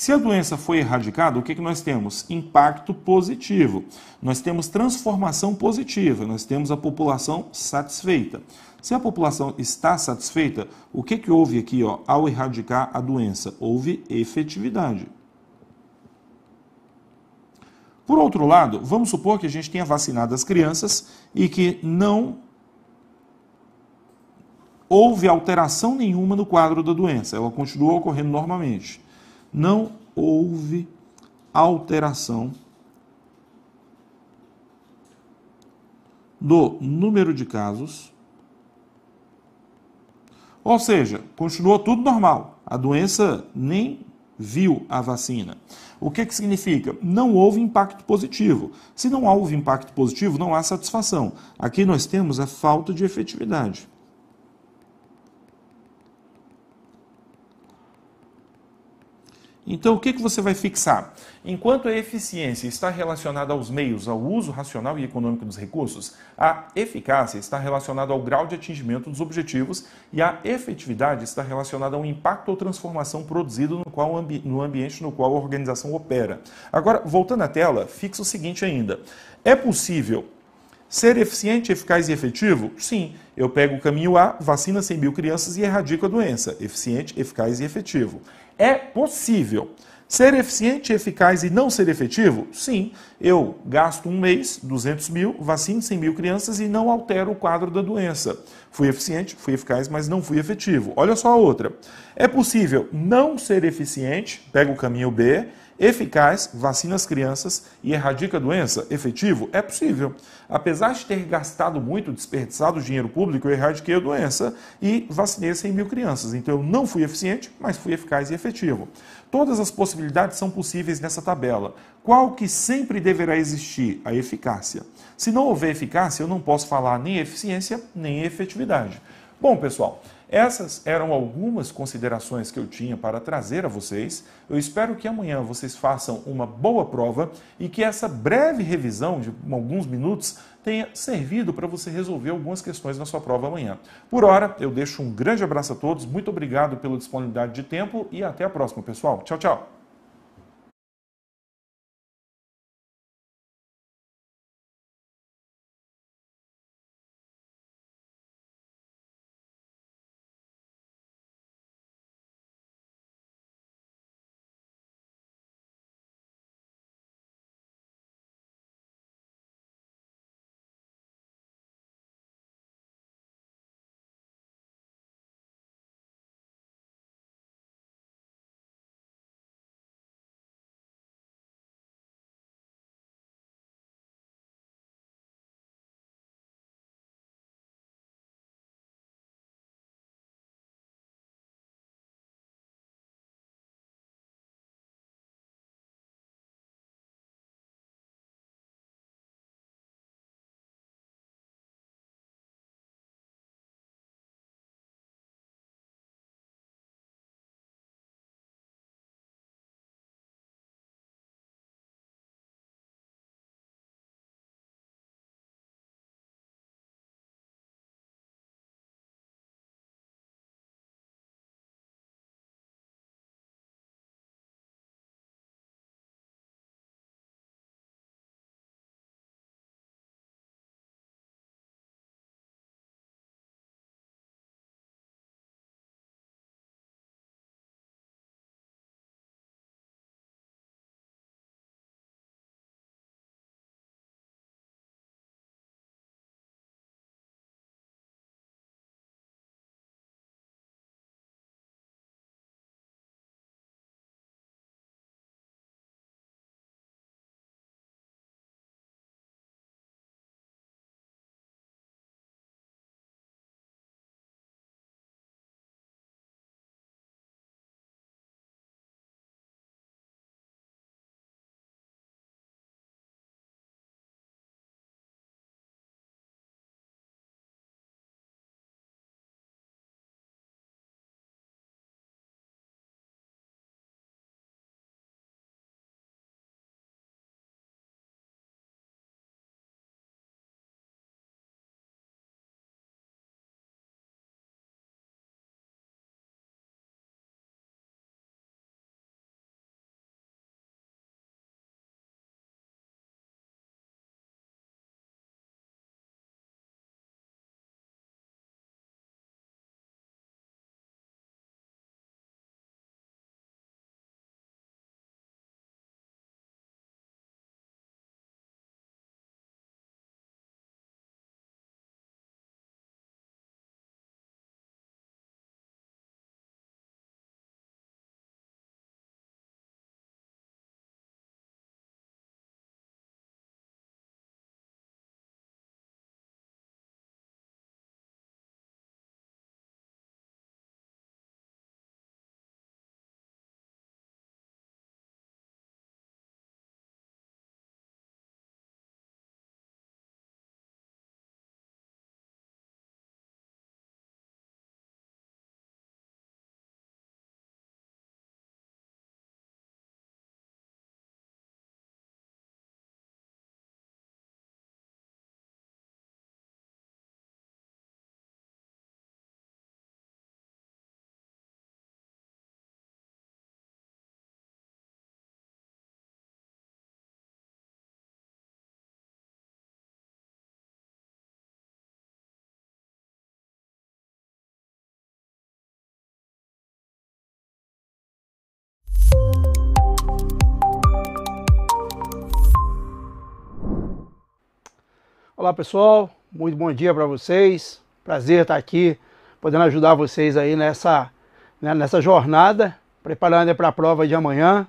Se a doença foi erradicada, o que, que nós temos? Impacto positivo. Nós temos transformação positiva, nós temos a população satisfeita. Se a população está satisfeita, o que, que houve aqui ó, ao erradicar a doença? Houve efetividade. Por outro lado, vamos supor que a gente tenha vacinado as crianças e que não houve alteração nenhuma no quadro da doença, ela continua ocorrendo normalmente não houve alteração do número de casos. Ou seja, continuou tudo normal. A doença nem viu a vacina. O que, que significa? Não houve impacto positivo. Se não houve impacto positivo, não há satisfação. Aqui nós temos a falta de efetividade. Então, o que, que você vai fixar? Enquanto a eficiência está relacionada aos meios, ao uso racional e econômico dos recursos, a eficácia está relacionada ao grau de atingimento dos objetivos e a efetividade está relacionada ao impacto ou transformação produzido no, qual, no ambiente no qual a organização opera. Agora, voltando à tela, fixa o seguinte ainda. É possível Ser eficiente, eficaz e efetivo? Sim. Eu pego o caminho A, vacina 100 mil crianças e erradico a doença. Eficiente, eficaz e efetivo. É possível. Ser eficiente, eficaz e não ser efetivo? Sim, eu gasto um mês, 200 mil, vacino 100 mil crianças e não altero o quadro da doença. Fui eficiente, fui eficaz, mas não fui efetivo. Olha só a outra. É possível não ser eficiente, pega o caminho B, Eficaz, vacina as crianças e erradica a doença? Efetivo? É possível. Apesar de ter gastado muito, desperdiçado dinheiro público, eu erradiquei a doença e vacinei 100 mil crianças. Então eu não fui eficiente, mas fui eficaz e efetivo. Todas as possibilidades são possíveis nessa tabela. Qual que sempre deverá existir? A eficácia. Se não houver eficácia, eu não posso falar nem eficiência, nem efetividade. Bom, pessoal, essas eram algumas considerações que eu tinha para trazer a vocês. Eu espero que amanhã vocês façam uma boa prova e que essa breve revisão de alguns minutos tenha servido para você resolver algumas questões na sua prova amanhã. Por hora, eu deixo um grande abraço a todos, muito obrigado pela disponibilidade de tempo e até a próxima, pessoal. Tchau, tchau! Olá pessoal, muito bom dia para vocês. Prazer estar tá aqui, podendo ajudar vocês aí nessa, né, nessa jornada, preparando para a prova de amanhã.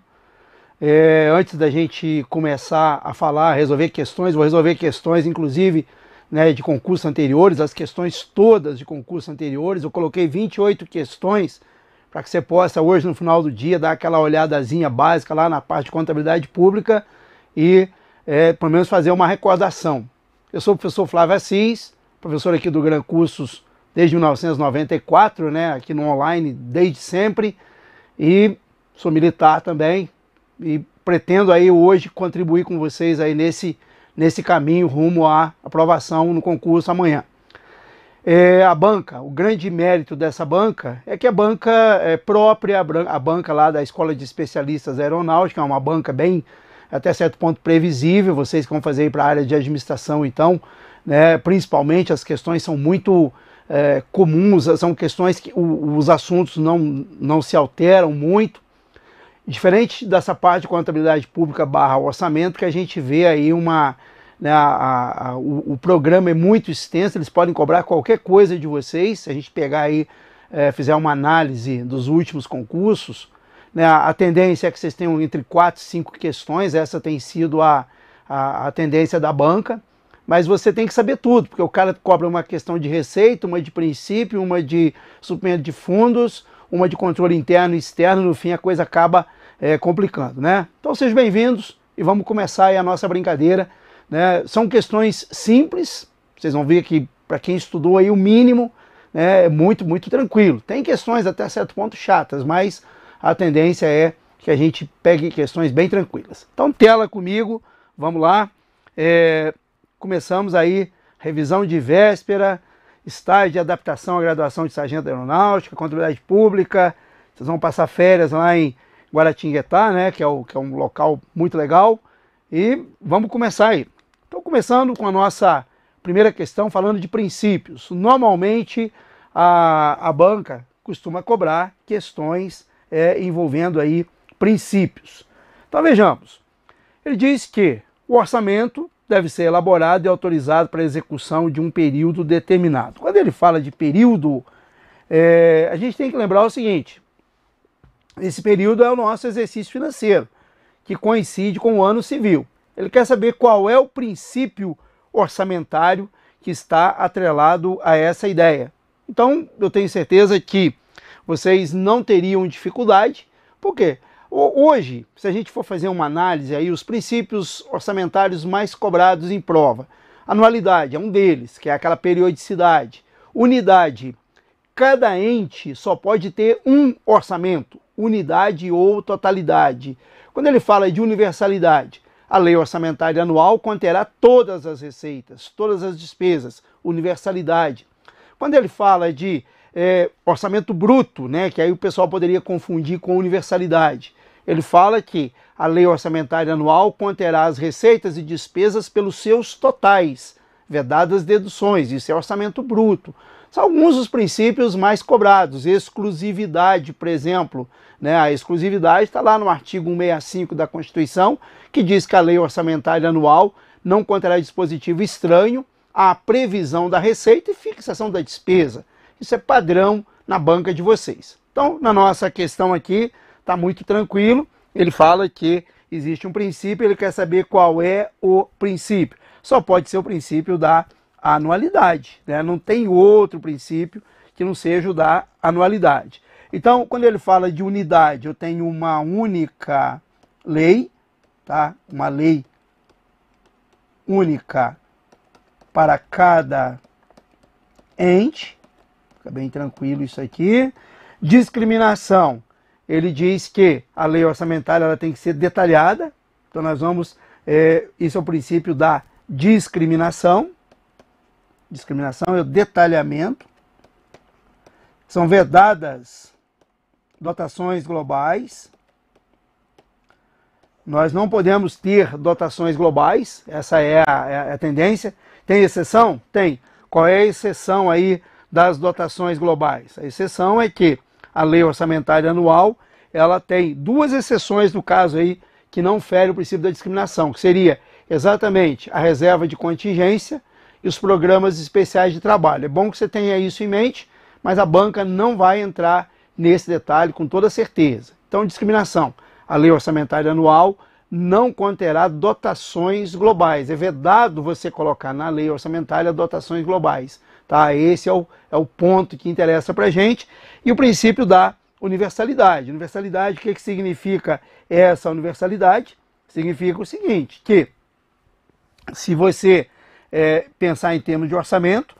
É, antes da gente começar a falar, resolver questões, vou resolver questões, inclusive né, de concursos anteriores, as questões todas de concursos anteriores. Eu coloquei 28 questões para que você possa hoje no final do dia dar aquela olhadazinha básica lá na parte de contabilidade pública e é, pelo menos fazer uma recordação. Eu sou o professor Flávio Assis, professor aqui do Gran Cursos desde 1994, né, aqui no online desde sempre, e sou militar também e pretendo aí hoje contribuir com vocês aí nesse, nesse caminho rumo à aprovação no concurso amanhã. É, a banca, o grande mérito dessa banca é que a banca é própria, a banca lá da Escola de Especialistas Aeronáutica, é uma banca bem até certo ponto previsível, vocês que vão fazer para a área de administração, então, né, principalmente as questões são muito é, comuns, são questões que o, os assuntos não, não se alteram muito. Diferente dessa parte de contabilidade pública barra orçamento, que a gente vê aí uma. Né, a, a, o, o, programa é muito extenso, eles podem cobrar qualquer coisa de vocês. Se a gente pegar aí, é, fizer uma análise dos últimos concursos, né? A tendência é que vocês tenham entre quatro e cinco questões, essa tem sido a, a, a tendência da banca mas você tem que saber tudo, porque o cara cobra uma questão de receita, uma de princípio, uma de suprimento de fundos, uma de controle interno e externo, no fim a coisa acaba é, complicando, né? Então sejam bem-vindos e vamos começar aí a nossa brincadeira, né? São questões simples, vocês vão ver que para quem estudou aí o mínimo, né, é muito, muito tranquilo. Tem questões até certo ponto chatas, mas a tendência é que a gente pegue questões bem tranquilas. Então, tela comigo, vamos lá. É, começamos aí revisão de véspera, estágio de adaptação à graduação de sargento da aeronáutica, contabilidade pública. Vocês vão passar férias lá em Guaratinguetá, né, que é, o, que é um local muito legal. E vamos começar aí. Estou começando com a nossa primeira questão, falando de princípios. Normalmente, a, a banca costuma cobrar questões é, envolvendo aí princípios. Então vejamos, ele diz que o orçamento deve ser elaborado e autorizado para execução de um período determinado. Quando ele fala de período, é, a gente tem que lembrar o seguinte: esse período é o nosso exercício financeiro, que coincide com o ano civil. Ele quer saber qual é o princípio orçamentário que está atrelado a essa ideia. Então, eu tenho certeza que vocês não teriam dificuldade. Por quê? Hoje, se a gente for fazer uma análise aí, os princípios orçamentários mais cobrados em prova, anualidade é um deles, que é aquela periodicidade, unidade, cada ente só pode ter um orçamento, unidade ou totalidade. Quando ele fala de universalidade, a lei orçamentária anual conterá todas as receitas, todas as despesas, universalidade. Quando ele fala de é, orçamento bruto, né, que aí o pessoal poderia confundir com universalidade. Ele fala que a lei orçamentária anual conterá as receitas e despesas pelos seus totais, vedadas deduções, isso é orçamento bruto. São alguns dos princípios mais cobrados, exclusividade, por exemplo. Né? A exclusividade está lá no artigo 165 da Constituição, que diz que a lei orçamentária anual não conterá dispositivo estranho à previsão da receita e fixação da despesa. Isso é padrão na banca de vocês. Então, na nossa questão aqui, está muito tranquilo. Ele fala que existe um princípio, ele quer saber qual é o princípio. Só pode ser o princípio da anualidade, né? não tem outro princípio que não seja o da anualidade. Então, quando ele fala de unidade, eu tenho uma única lei, tá? uma lei única para cada ente, Fica bem tranquilo isso aqui. Discriminação. Ele diz que a lei orçamentária ela tem que ser detalhada. Então nós vamos. É, isso é o princípio da discriminação. Discriminação é o detalhamento. São vedadas dotações globais. Nós não podemos ter dotações globais, essa é a, é a tendência. Tem exceção? Tem. Qual é a exceção aí das dotações globais. A exceção é que a lei orçamentária anual ela tem duas exceções no caso aí que não fere o princípio da discriminação, que seria exatamente a reserva de contingência e os programas especiais de trabalho. É bom que você tenha isso em mente, mas a banca não vai entrar nesse detalhe com toda certeza. Então, discriminação. A lei orçamentária anual não conterá dotações globais. É vedado você colocar na lei orçamentária dotações globais. Tá? Esse é o, é o ponto que interessa para gente. E o princípio da universalidade. Universalidade, o que, que significa essa universalidade? Significa o seguinte, que se você é, pensar em termos de orçamento,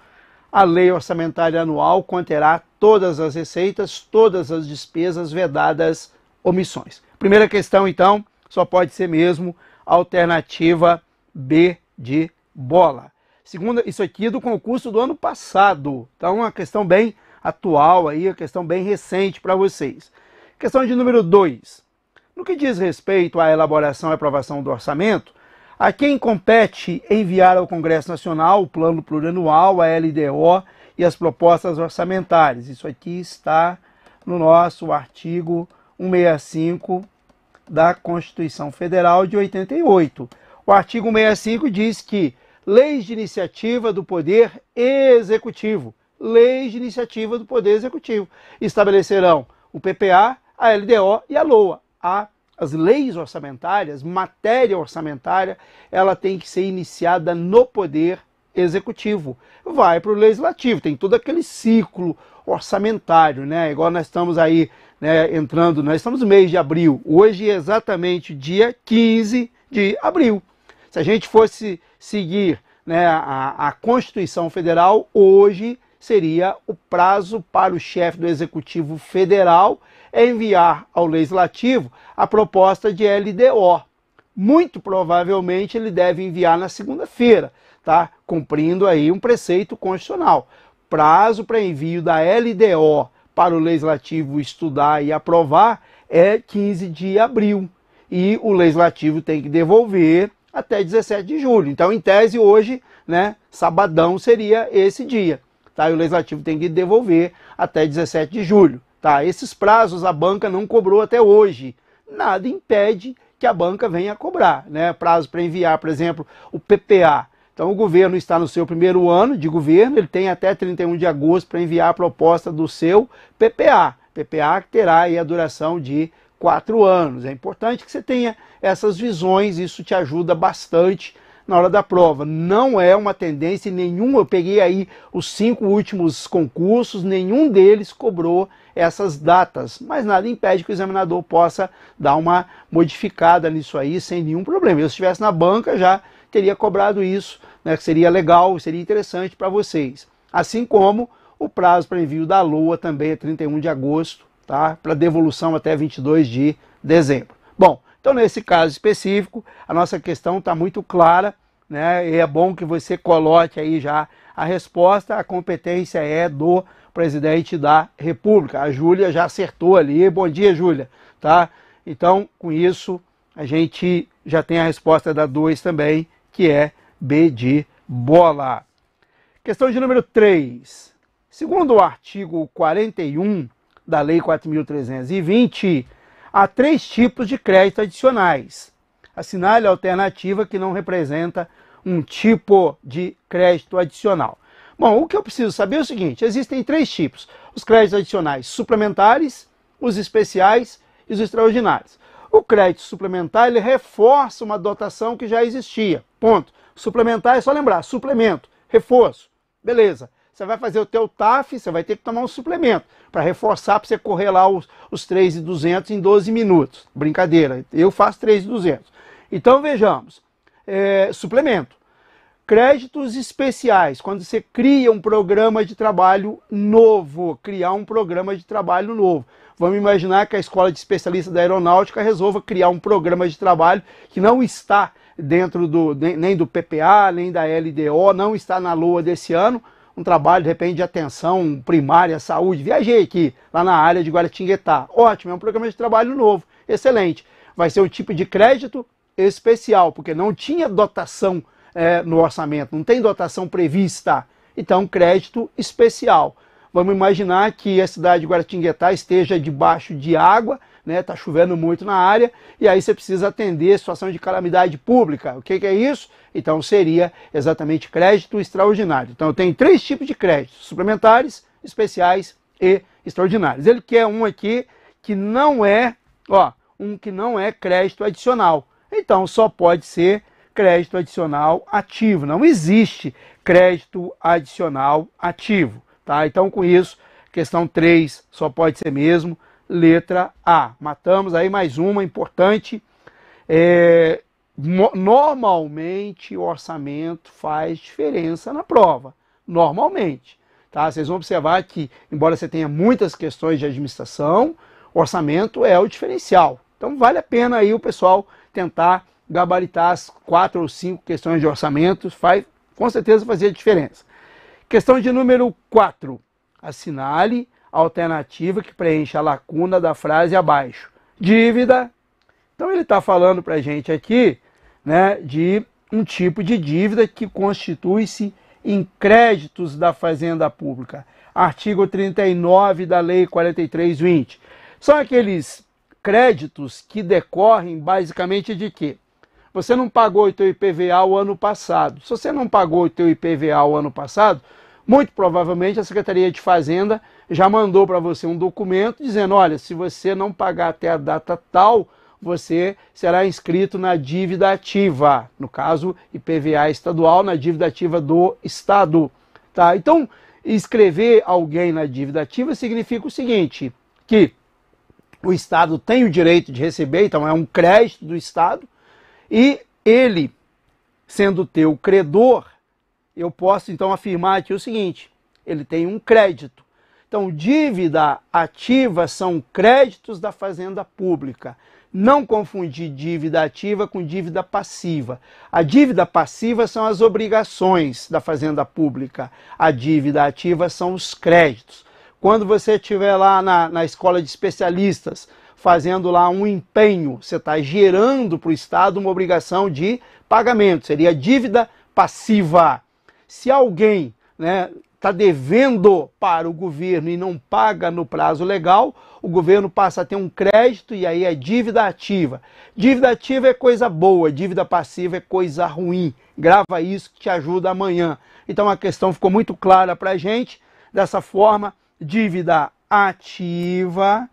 a lei orçamentária anual conterá todas as receitas, todas as despesas vedadas omissões. Primeira questão, então, só pode ser mesmo alternativa B de bola. Segunda, isso aqui é do concurso do ano passado. Então, uma questão bem atual aí, uma questão bem recente para vocês. Questão de número 2. No que diz respeito à elaboração e aprovação do orçamento, a quem compete enviar ao Congresso Nacional o plano plurianual, a LDO e as propostas orçamentárias. Isso aqui está no nosso artigo 165 da Constituição Federal de 88. O artigo 165 diz que leis de iniciativa do Poder Executivo. Leis de iniciativa do Poder Executivo. Estabelecerão o PPA, a LDO e a LOA. A, as leis orçamentárias, matéria orçamentária, ela tem que ser iniciada no Poder Executivo. Vai para o Legislativo, tem todo aquele ciclo orçamentário, né? Igual nós estamos aí né, entrando, nós estamos no mês de abril. Hoje é exatamente dia 15 de abril. Se a gente fosse seguir né, a, a Constituição Federal, hoje seria o prazo para o chefe do Executivo Federal enviar ao Legislativo a proposta de LDO. Muito provavelmente ele deve enviar na segunda-feira, tá? Cumprindo aí um preceito constitucional. Prazo para envio da LDO para o Legislativo estudar e aprovar é 15 de abril. E o Legislativo tem que devolver até 17 de julho. Então, em tese, hoje, né, sabadão seria esse dia. Tá? E o legislativo tem que devolver até 17 de julho. Tá? Esses prazos a banca não cobrou até hoje. Nada impede que a banca venha cobrar. Né? Prazo para enviar, por exemplo, o PPA. Então, o governo está no seu primeiro ano de governo, ele tem até 31 de agosto para enviar a proposta do seu PPA. PPA que terá a duração de quatro anos. É importante que você tenha essas visões, isso te ajuda bastante na hora da prova. Não é uma tendência nenhuma. Eu peguei aí os cinco últimos concursos, nenhum deles cobrou essas datas, mas nada impede que o examinador possa dar uma modificada nisso aí sem nenhum problema. Eu, se estivesse na banca, já teria cobrado isso, né, que seria legal, seria interessante para vocês. Assim como o prazo para envio da LOA também é 31 de agosto tá? para devolução até 22 de dezembro. Bom, então nesse caso específico, a nossa questão está muito clara, né? e é bom que você coloque aí já a resposta, a competência é do presidente da República. A Júlia já acertou ali, bom dia Júlia, tá? Então, com isso, a gente já tem a resposta da 2 também, que é B de bola. Questão de número 3. Segundo o artigo 41 da Lei 4.320, há três tipos de crédito adicionais. Assinale é a alternativa que não representa um tipo de crédito adicional. Bom, o que eu preciso saber é o seguinte: existem três tipos: os créditos adicionais suplementares, os especiais e os extraordinários. O crédito suplementar ele reforça uma dotação que já existia. Ponto. Suplementar é só lembrar: suplemento, reforço. Beleza você vai fazer o teu TAF, você vai ter que tomar um suplemento para reforçar, para você correr lá os, os 3,200 em 12 minutos. Brincadeira, eu faço 3,200. Então vejamos, é, suplemento. Créditos especiais, quando você cria um programa de trabalho novo, criar um programa de trabalho novo. Vamos imaginar que a escola de especialista da aeronáutica resolva criar um programa de trabalho que não está dentro do nem do PPA, nem da LDO, não está na LOA desse ano, um trabalho, de repente, de atenção primária, saúde. Viajei aqui, lá na área de Guaratinguetá. Ótimo, é um programa de trabalho novo, excelente. Vai ser um tipo de crédito especial, porque não tinha dotação é, no orçamento, não tem dotação prevista. Então, crédito especial. Vamos imaginar que a cidade de Guaratinguetá esteja debaixo de água né? Tá chovendo muito na área e aí você precisa atender a situação de calamidade pública. O que, que é isso? Então seria exatamente crédito extraordinário. Então tem três tipos de créditos: suplementares, especiais e extraordinários. Ele quer um aqui que não é, ó, um que não é crédito adicional. Então só pode ser crédito adicional ativo. Não existe crédito adicional ativo, tá? Então com isso, questão 3 só pode ser mesmo letra A. Matamos aí mais uma importante. É, normalmente o orçamento faz diferença na prova. Normalmente. Tá? Vocês vão observar que, embora você tenha muitas questões de administração, orçamento é o diferencial. Então vale a pena aí o pessoal tentar gabaritar as quatro ou cinco questões de orçamento, faz com certeza fazer diferença. Questão de número 4. Assinale alternativa que preenche a lacuna da frase abaixo. Dívida. Então ele está falando para a gente aqui né, de um tipo de dívida que constitui-se em créditos da fazenda pública. Artigo 39 da Lei 4320. São aqueles créditos que decorrem basicamente de quê? Você não pagou o teu IPVA o ano passado. Se você não pagou o teu IPVA o ano passado, muito provavelmente a Secretaria de Fazenda já mandou para você um documento dizendo: olha, se você não pagar até a data tal, você será inscrito na dívida ativa, no caso IPVA estadual, na dívida ativa do Estado. Tá? Então, inscrever alguém na dívida ativa significa o seguinte: que o Estado tem o direito de receber, então é um crédito do Estado, e ele, sendo teu credor, eu posso então afirmar aqui o seguinte: ele tem um crédito. Então, dívida ativa são créditos da fazenda pública. Não confundir dívida ativa com dívida passiva. A dívida passiva são as obrigações da fazenda pública, a dívida ativa são os créditos. Quando você estiver lá na, na escola de especialistas fazendo lá um empenho, você está gerando para o Estado uma obrigação de pagamento, seria dívida passiva. Se alguém está né, tá devendo para o governo e não paga no prazo legal, o governo passa a ter um crédito e aí é dívida ativa. Dívida ativa é coisa boa, dívida passiva é coisa ruim. Grava isso que te ajuda amanhã. Então a questão ficou muito clara para a gente. Dessa forma, dívida ativa,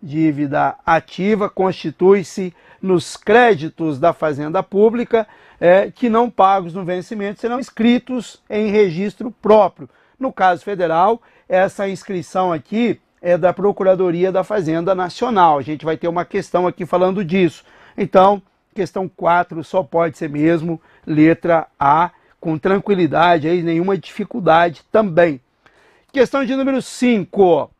dívida ativa constitui-se nos créditos da Fazenda Pública, é, que não pagos no vencimento serão inscritos em registro próprio. No caso federal, essa inscrição aqui é da Procuradoria da Fazenda Nacional. A gente vai ter uma questão aqui falando disso. Então, questão 4 só pode ser mesmo letra A, com tranquilidade, aí nenhuma dificuldade também. Questão de número 5.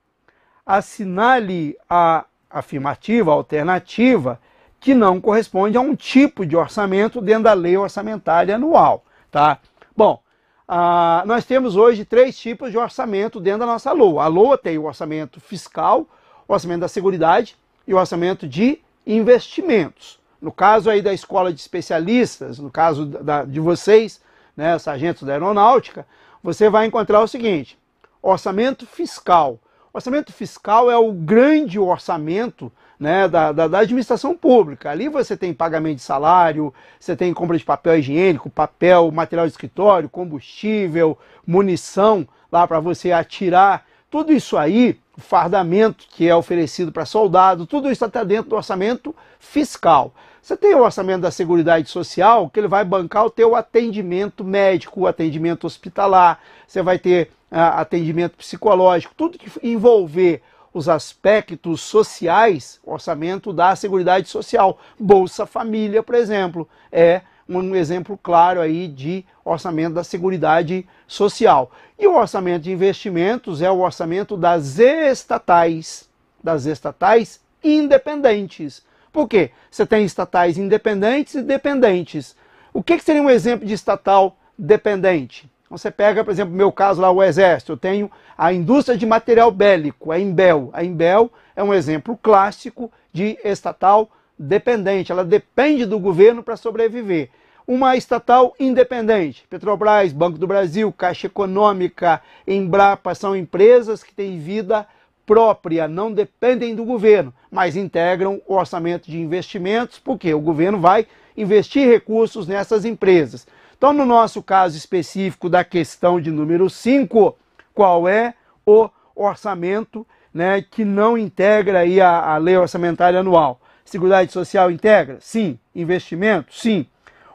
Assinale a afirmativa, a alternativa, que não corresponde a um tipo de orçamento dentro da lei orçamentária anual, tá? Bom, ah, nós temos hoje três tipos de orçamento dentro da nossa LOA. A LOA tem o orçamento fiscal, o orçamento da Seguridade e o orçamento de investimentos. No caso aí da escola de especialistas, no caso da, de vocês, né, sargentos da aeronáutica, você vai encontrar o seguinte, orçamento fiscal. Orçamento fiscal é o grande orçamento né, da, da, da, administração pública. Ali você tem pagamento de salário, você tem compra de papel higiênico, papel, material de escritório, combustível, munição lá para você atirar. Tudo isso aí, o fardamento que é oferecido para soldado, tudo isso está dentro do orçamento fiscal. Você tem o orçamento da Seguridade Social, que ele vai bancar o teu atendimento médico, o atendimento hospitalar, você vai ter ah, atendimento psicológico, tudo que envolver os aspectos sociais, orçamento da Seguridade Social. Bolsa Família, por exemplo, é um exemplo claro aí de orçamento da Seguridade Social. E o orçamento de investimentos é o orçamento das estatais, das estatais independentes. Por quê? Você tem estatais independentes e dependentes. O que, que seria um exemplo de estatal dependente? Você pega, por exemplo, meu caso lá, o Exército. Eu tenho a indústria de material bélico, a Imbel. A Imbel é um exemplo clássico de estatal dependente. Ela depende do governo para sobreviver. Uma estatal independente, Petrobras, Banco do Brasil, Caixa Econômica, Embrapa, são empresas que têm vida própria, não dependem do governo, mas integram o orçamento de investimentos, porque o governo vai investir recursos nessas empresas. Então, no nosso caso específico da questão de número 5, qual é o orçamento né, que não integra aí a, a lei orçamentária anual? Seguridade Social integra? Sim. Investimento? Sim.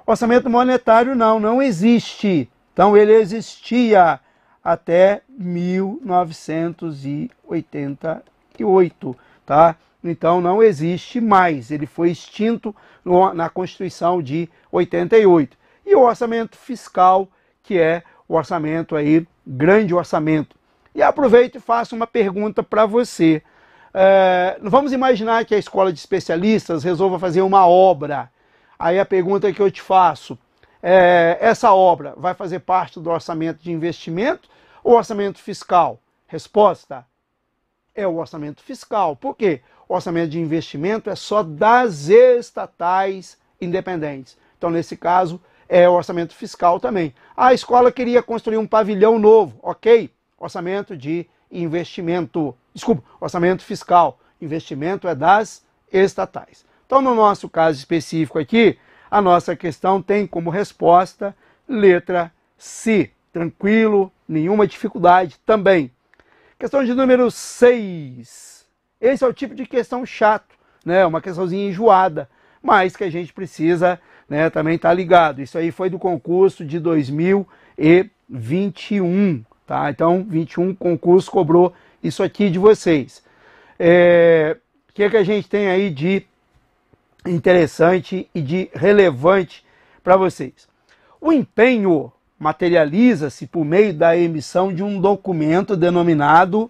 Orçamento monetário não, não existe. Então ele existia até 1988, tá? Então não existe mais, ele foi extinto na Constituição de 88 e o orçamento fiscal, que é o orçamento aí, grande orçamento. E aproveito e faço uma pergunta para você. É, vamos imaginar que a escola de especialistas resolva fazer uma obra. Aí a pergunta que eu te faço é: essa obra vai fazer parte do orçamento de investimento ou orçamento fiscal? Resposta: é o orçamento fiscal. Por quê? O orçamento de investimento é só das estatais independentes. Então, nesse caso, é, orçamento fiscal também. A escola queria construir um pavilhão novo, ok, orçamento de investimento, desculpa, orçamento fiscal, investimento é das estatais. Então, no nosso caso específico aqui, a nossa questão tem como resposta letra C. Tranquilo, nenhuma dificuldade também. Questão de número 6. Esse é o tipo de questão chato, né? Uma questãozinha enjoada, mas que a gente precisa né, também está ligado. Isso aí foi do concurso de 2021, tá? Então, 21 concurso cobrou isso aqui de vocês. É, o é, que, que a gente tem aí de interessante e de relevante para vocês? O empenho materializa-se por meio da emissão de um documento denominado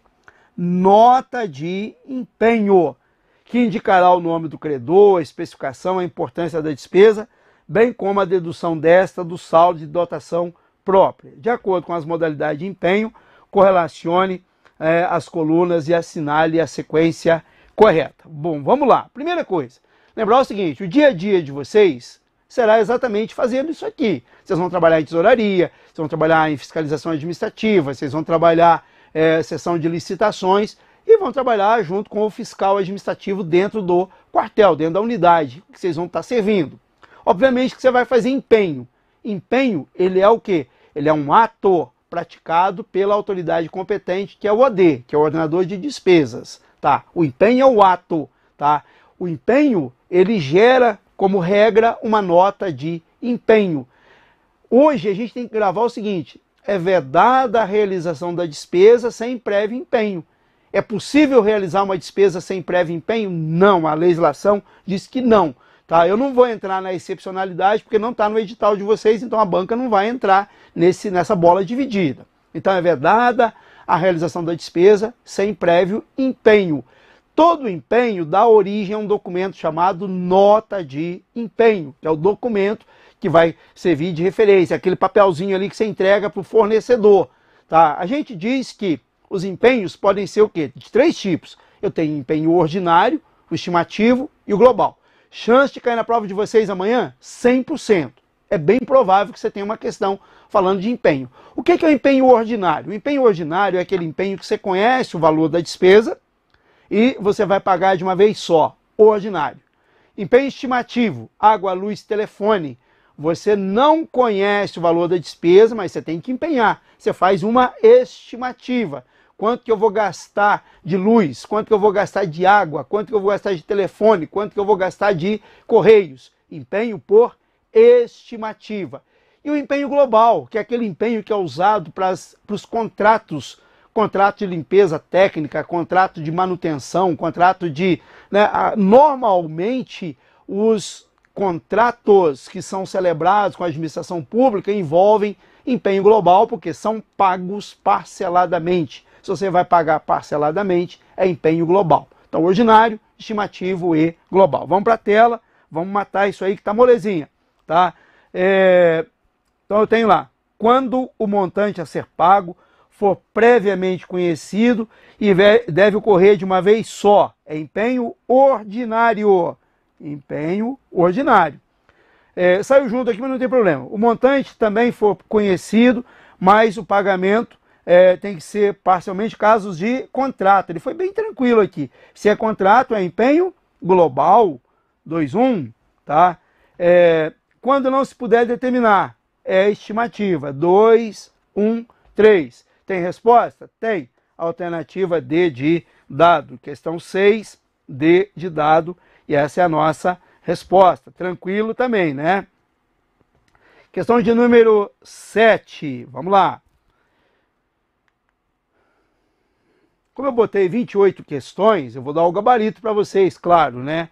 nota de empenho, que indicará o nome do credor, a especificação, a importância da despesa bem como a dedução desta do saldo de dotação própria. De acordo com as modalidades de empenho, correlacione é, as colunas e assinale a sequência correta. Bom, vamos lá. Primeira coisa, lembrar o seguinte: o dia a dia de vocês será exatamente fazendo isso aqui. Vocês vão trabalhar em tesouraria, vocês vão trabalhar em fiscalização administrativa, vocês vão trabalhar é, sessão de licitações e vão trabalhar junto com o fiscal administrativo dentro do quartel, dentro da unidade que vocês vão estar servindo. Obviamente que você vai fazer empenho. Empenho, ele é o quê? Ele é um ato praticado pela autoridade competente, que é o OD, que é o ordenador de despesas, tá? O empenho é o ato, tá? O empenho, ele gera como regra uma nota de empenho. Hoje a gente tem que gravar o seguinte: é vedada a realização da despesa sem prévio empenho. É possível realizar uma despesa sem prévio empenho? Não, a legislação diz que não. Tá? Eu não vou entrar na excepcionalidade porque não está no edital de vocês, então a banca não vai entrar nesse, nessa bola dividida. Então é vedada a realização da despesa sem prévio empenho. Todo empenho dá origem a um documento chamado nota de empenho, que é o documento que vai servir de referência, aquele papelzinho ali que você entrega para o fornecedor. Tá? A gente diz que os empenhos podem ser o quê? De três tipos. Eu tenho empenho ordinário, o estimativo e o global. Chance de cair na prova de vocês amanhã? 100%. É bem provável que você tenha uma questão falando de empenho. O é que é o empenho ordinário? O empenho ordinário é aquele empenho que você conhece o valor da despesa e você vai pagar de uma vez só, ordinário. Empenho estimativo, água, luz, telefone. Você não conhece o valor da despesa, mas você tem que empenhar. Você faz uma estimativa quanto que eu vou gastar de luz, quanto que eu vou gastar de água, quanto que eu vou gastar de telefone, quanto que eu vou gastar de correios. Empenho por estimativa. E o empenho global, que é aquele empenho que é usado para, os contratos, contrato de limpeza técnica, contrato de manutenção, contrato de. Né, normalmente, os contratos que são celebrados com a administração pública envolvem empenho global, porque são pagos parceladamente se você vai pagar parceladamente, é empenho global. Então, ordinário, estimativo e global. Vamos para a tela, vamos matar isso aí que está molezinha. Tá? É... Então, eu tenho lá, quando o montante a ser pago for previamente conhecido e deve ocorrer de uma vez só, é empenho ordinário. Empenho ordinário. É, saiu junto aqui, mas não tem problema. O montante também for conhecido, mas o pagamento é, tem que ser parcialmente casos de contrato. Ele foi bem tranquilo aqui. Se é contrato, é empenho global, 2.1, tá? É, quando não se puder determinar, é estimativa, 3. Tem resposta? Tem. Alternativa D de dado. Questão 6, D de dado. E essa é a nossa resposta. Tranquilo também, né? Questão de número 7. Vamos lá. Como eu botei 28 questões, eu vou dar o gabarito para vocês, claro, né?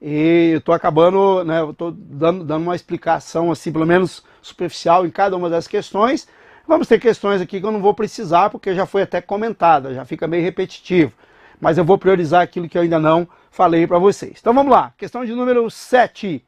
E eu tô acabando, né? Eu tô dando, dando uma explicação, assim, pelo menos superficial em cada uma das questões. Vamos ter questões aqui que eu não vou precisar, porque já foi até comentada, já fica meio repetitivo. Mas eu vou priorizar aquilo que eu ainda não falei para vocês. Então vamos lá, questão de número 7.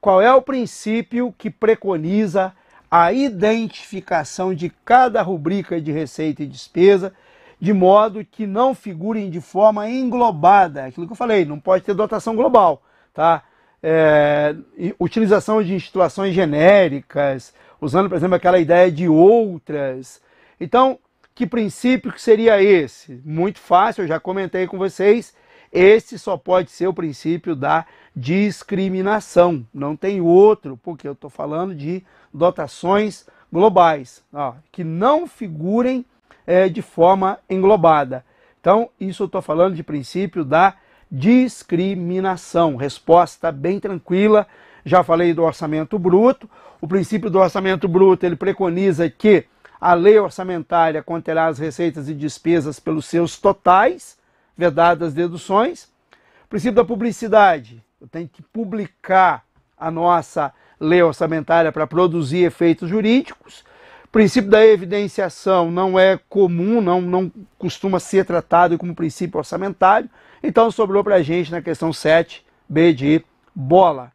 Qual é o princípio que preconiza a identificação de cada rubrica de receita e despesa? de modo que não figurem de forma englobada. Aquilo que eu falei, não pode ter dotação global, tá? É, utilização de instituições genéricas, usando, por exemplo, aquela ideia de outras. Então, que princípio que seria esse? Muito fácil, eu já comentei com vocês. Esse só pode ser o princípio da discriminação, não tem outro, porque eu estou falando de dotações globais, ó, que não figurem é, de forma englobada. Então, isso eu estou falando de princípio da discriminação. Resposta bem tranquila. Já falei do orçamento bruto. O princípio do orçamento bruto ele preconiza que a lei orçamentária conterá as receitas e despesas pelos seus totais, vedadas deduções. O princípio da publicidade. Eu tenho que publicar a nossa lei orçamentária para produzir efeitos jurídicos princípio da evidenciação não é comum, não, não costuma ser tratado como princípio orçamentário, então sobrou para a gente na questão 7b de bola.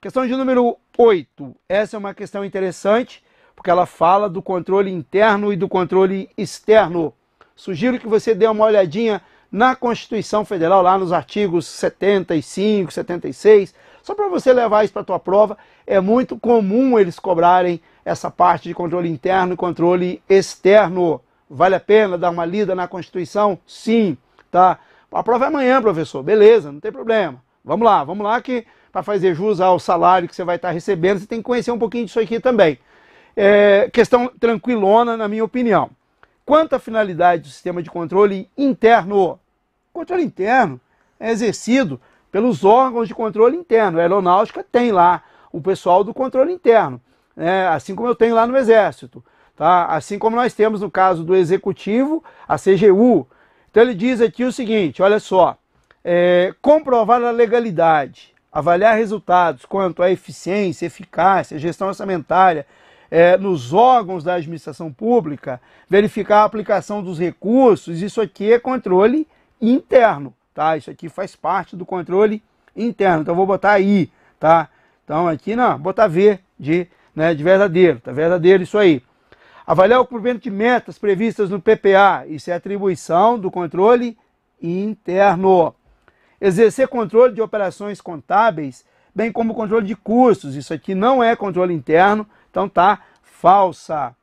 Questão de número 8. Essa é uma questão interessante, porque ela fala do controle interno e do controle externo. Sugiro que você dê uma olhadinha na Constituição Federal, lá nos artigos 75, 76, só para você levar isso para a tua prova. É muito comum eles cobrarem essa parte de controle interno e controle externo. Vale a pena dar uma lida na Constituição? Sim, tá? A prova é amanhã, professor. Beleza, não tem problema. Vamos lá, vamos lá que para fazer jus ao salário que você vai estar tá recebendo, você tem que conhecer um pouquinho disso aqui também. É, questão tranquilona, na minha opinião. Quanto à finalidade do sistema de controle interno, controle interno é exercido pelos órgãos de controle interno. A aeronáutica tem lá o pessoal do controle interno né? assim como eu tenho lá no Exército. Tá? Assim como nós temos no caso do Executivo, a CGU. Então ele diz aqui o seguinte: olha só, é, comprovar a legalidade, avaliar resultados quanto à eficiência, eficácia, gestão orçamentária é, nos órgãos da administração pública, verificar a aplicação dos recursos, isso aqui é controle interno, tá? Isso aqui faz parte do controle interno. Então vou botar I, tá? Então aqui não, botar V de né, de verdadeiro, tá verdadeiro isso aí. Avaliar o cumprimento de metas previstas no PPA, isso é atribuição do controle interno. Exercer controle de operações contábeis, bem como controle de custos, isso aqui não é controle interno, então tá falsa.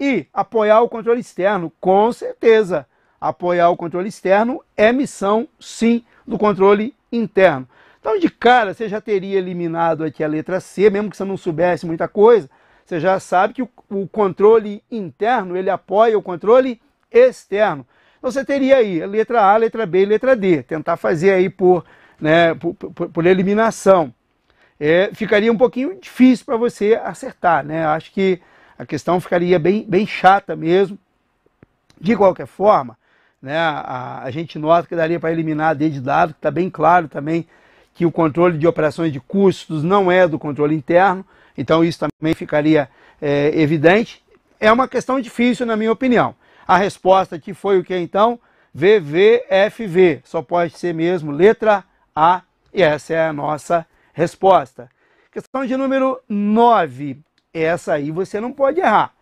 E apoiar o controle externo, com certeza. Apoiar o controle externo é missão, sim, do controle interno. Então, de cara, você já teria eliminado aqui a letra C, mesmo que você não soubesse muita coisa, você já sabe que o, o controle interno, ele apoia o controle externo. Então, você teria aí a letra A, a letra B e letra D. Tentar fazer aí por, né, por, por, por eliminação. É, ficaria um pouquinho difícil para você acertar, né? Acho que a questão ficaria bem, bem chata mesmo. De qualquer forma, né, a, a gente nota que daria para eliminar D de dado, que está bem claro também que o controle de operações de custos não é do controle interno, então isso também ficaria é, evidente. É uma questão difícil, na minha opinião. A resposta que foi o que então? VVFV. Só pode ser mesmo letra A, e essa é a nossa resposta. Questão de número 9. Essa aí você não pode errar.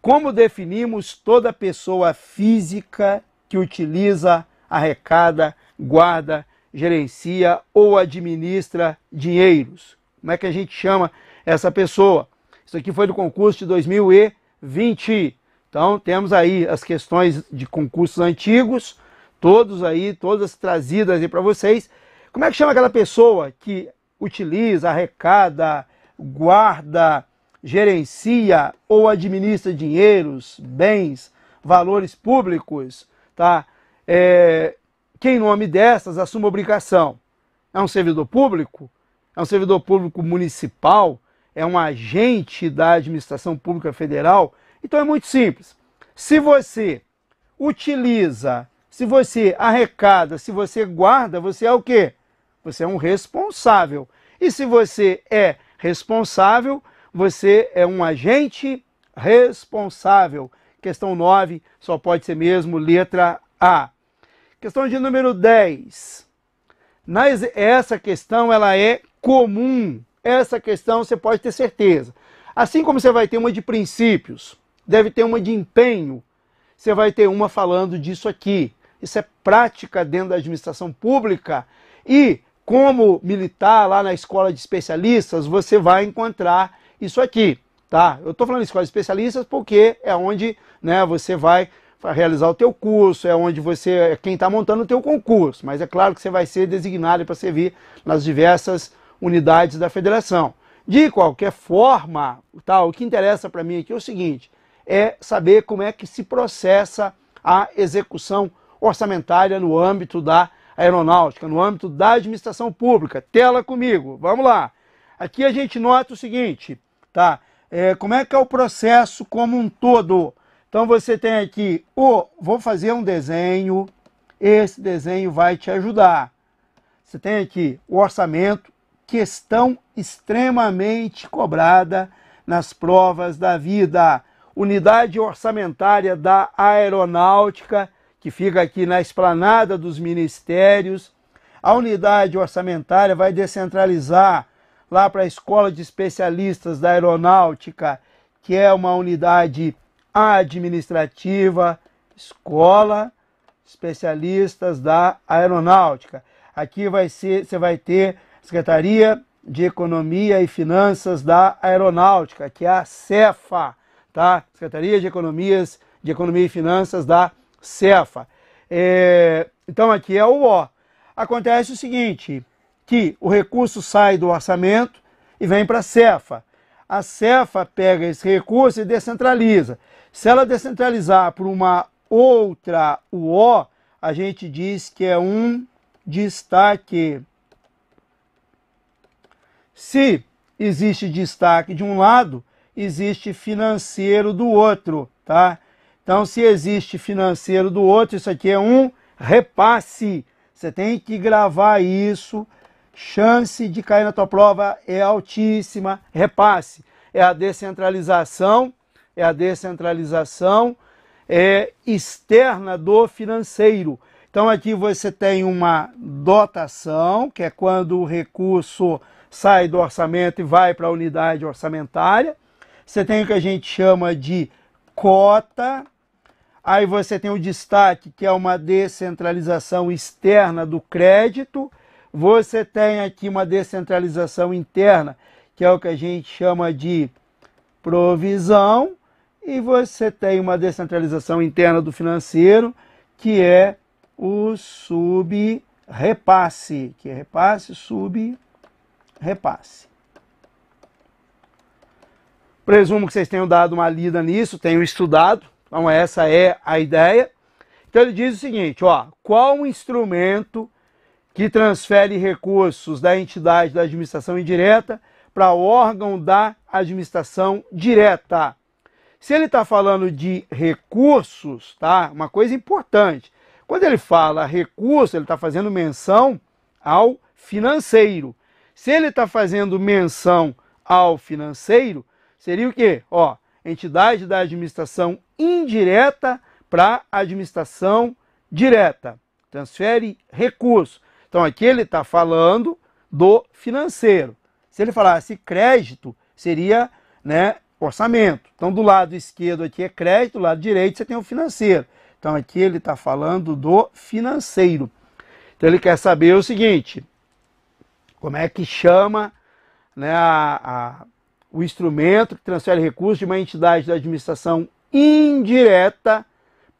Como definimos toda pessoa física que utiliza, arrecada, guarda, gerencia ou administra dinheiros. Como é que a gente chama essa pessoa? Isso aqui foi do concurso de 2020. Então temos aí as questões de concursos antigos, todos aí, todas trazidas aí para vocês. Como é que chama aquela pessoa que utiliza, arrecada, guarda, gerencia ou administra dinheiros, bens, valores públicos, tá? É, quem em nome dessas, assuma obrigação. É um servidor público? É um servidor público municipal? É um agente da administração pública federal? Então é muito simples. Se você utiliza, se você arrecada, se você guarda, você é o quê? Você é um responsável. E se você é responsável, você é um agente responsável. Questão 9 só pode ser mesmo letra A. Questão de número 10. Nas, essa questão ela é comum. Essa questão você pode ter certeza. Assim como você vai ter uma de princípios, deve ter uma de empenho, você vai ter uma falando disso aqui. Isso é prática dentro da administração pública. E como militar lá na escola de especialistas, você vai encontrar isso aqui, tá? Eu estou falando escola de especialistas porque é onde né, você vai para realizar o teu curso, é onde você é quem está montando o teu concurso, mas é claro que você vai ser designado para servir nas diversas unidades da federação. De qualquer forma, tá, o que interessa para mim aqui é o seguinte, é saber como é que se processa a execução orçamentária no âmbito da aeronáutica, no âmbito da administração pública. Tela comigo, vamos lá. Aqui a gente nota o seguinte, tá? É, como é que é o processo como um todo? Então você tem aqui o, vou fazer um desenho, esse desenho vai te ajudar. Você tem aqui o orçamento, questão extremamente cobrada nas provas da vida. Unidade orçamentária da aeronáutica, que fica aqui na esplanada dos ministérios. A unidade orçamentária vai descentralizar lá para a Escola de Especialistas da Aeronáutica, que é uma unidade administrativa, escola, especialistas da aeronáutica. Aqui vai ser, você vai ter Secretaria de Economia e Finanças da Aeronáutica, que é a CEFA, tá? Secretaria de Economias, de Economia e Finanças da CEFA. É, então aqui é o O. Acontece o seguinte, que o recurso sai do orçamento e vem para a CEFA. A CEFA pega esse recurso e descentraliza. Se ela descentralizar para uma outra UO, a gente diz que é um destaque. Se existe destaque de um lado, existe financeiro do outro, tá? Então, se existe financeiro do outro, isso aqui é um repasse. Você tem que gravar isso. Chance de cair na tua prova é altíssima. Repasse é a descentralização é a descentralização é, externa do financeiro. Então aqui você tem uma dotação, que é quando o recurso sai do orçamento e vai para a unidade orçamentária. Você tem o que a gente chama de cota. Aí você tem o destaque, que é uma descentralização externa do crédito. Você tem aqui uma descentralização interna, que é o que a gente chama de provisão e você tem uma descentralização interna do financeiro, que é o subrepasse, que é repasse, subrepasse. Presumo que vocês tenham dado uma lida nisso, tenham estudado, então essa é a ideia. Então ele diz o seguinte, ó, qual o instrumento que transfere recursos da entidade da administração indireta para o órgão da administração direta? Se ele está falando de recursos, tá? Uma coisa importante. Quando ele fala recurso, ele está fazendo menção ao financeiro. Se ele está fazendo menção ao financeiro, seria o quê? Ó, entidade da administração indireta para administração direta. Transfere recurso. Então aqui ele está falando do financeiro. Se ele falasse crédito, seria né, orçamento. Então, do lado esquerdo aqui é crédito, do lado direito você tem o financeiro. Então, aqui ele está falando do financeiro. Então, ele quer saber o seguinte: como é que chama né, a, a, o instrumento que transfere recursos de uma entidade da administração indireta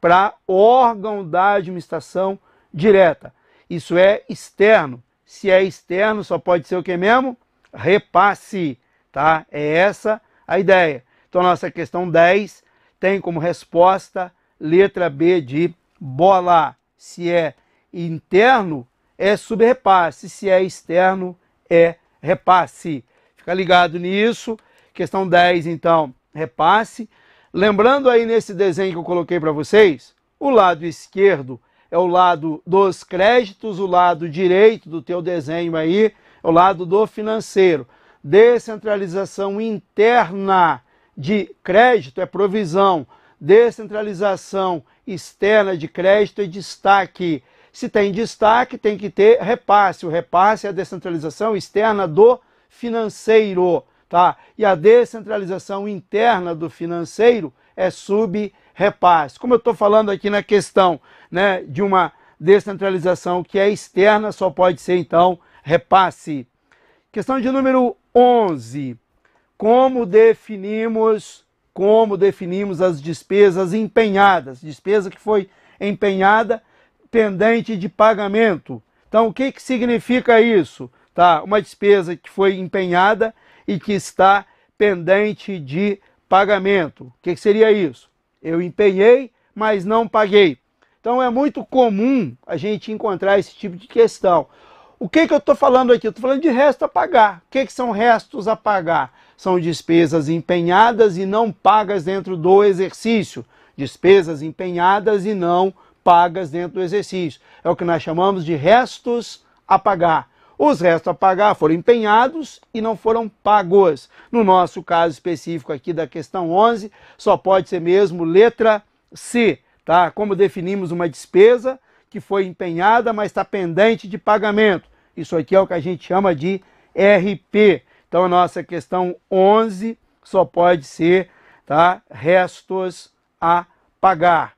para órgão da administração direta? Isso é externo. Se é externo, só pode ser o que mesmo? Repasse, tá? É essa a ideia. Então, nossa questão 10 tem como resposta letra B de bola. Se é interno, é subrepasse. Se é externo, é repasse. Fica ligado nisso. Questão 10, então, repasse. Lembrando aí nesse desenho que eu coloquei para vocês, o lado esquerdo é o lado dos créditos, o lado direito do teu desenho aí é o lado do financeiro descentralização interna de crédito é provisão, descentralização externa de crédito é destaque. Se tem destaque, tem que ter repasse. O repasse é a descentralização externa do financeiro, tá? E a descentralização interna do financeiro é sub-repasse. Como eu estou falando aqui na questão né, de uma descentralização que é externa, só pode ser então repasse. Questão de número 11. Como definimos, como definimos as despesas empenhadas, despesa que foi empenhada pendente de pagamento. Então, o que, que significa isso? Tá, uma despesa que foi empenhada e que está pendente de pagamento. O que, que seria isso? Eu empenhei, mas não paguei. Então é muito comum a gente encontrar esse tipo de questão. O que, que eu estou falando aqui? Eu estou falando de resto a pagar. O que, que são restos a pagar? São despesas empenhadas e não pagas dentro do exercício. Despesas empenhadas e não pagas dentro do exercício. É o que nós chamamos de restos a pagar. Os restos a pagar foram empenhados e não foram pagos. No nosso caso específico aqui da questão 11, só pode ser mesmo letra C, tá? Como definimos uma despesa, que foi empenhada, mas está pendente de pagamento. Isso aqui é o que a gente chama de RP. Então, a nossa questão 11 só pode ser tá? restos a pagar.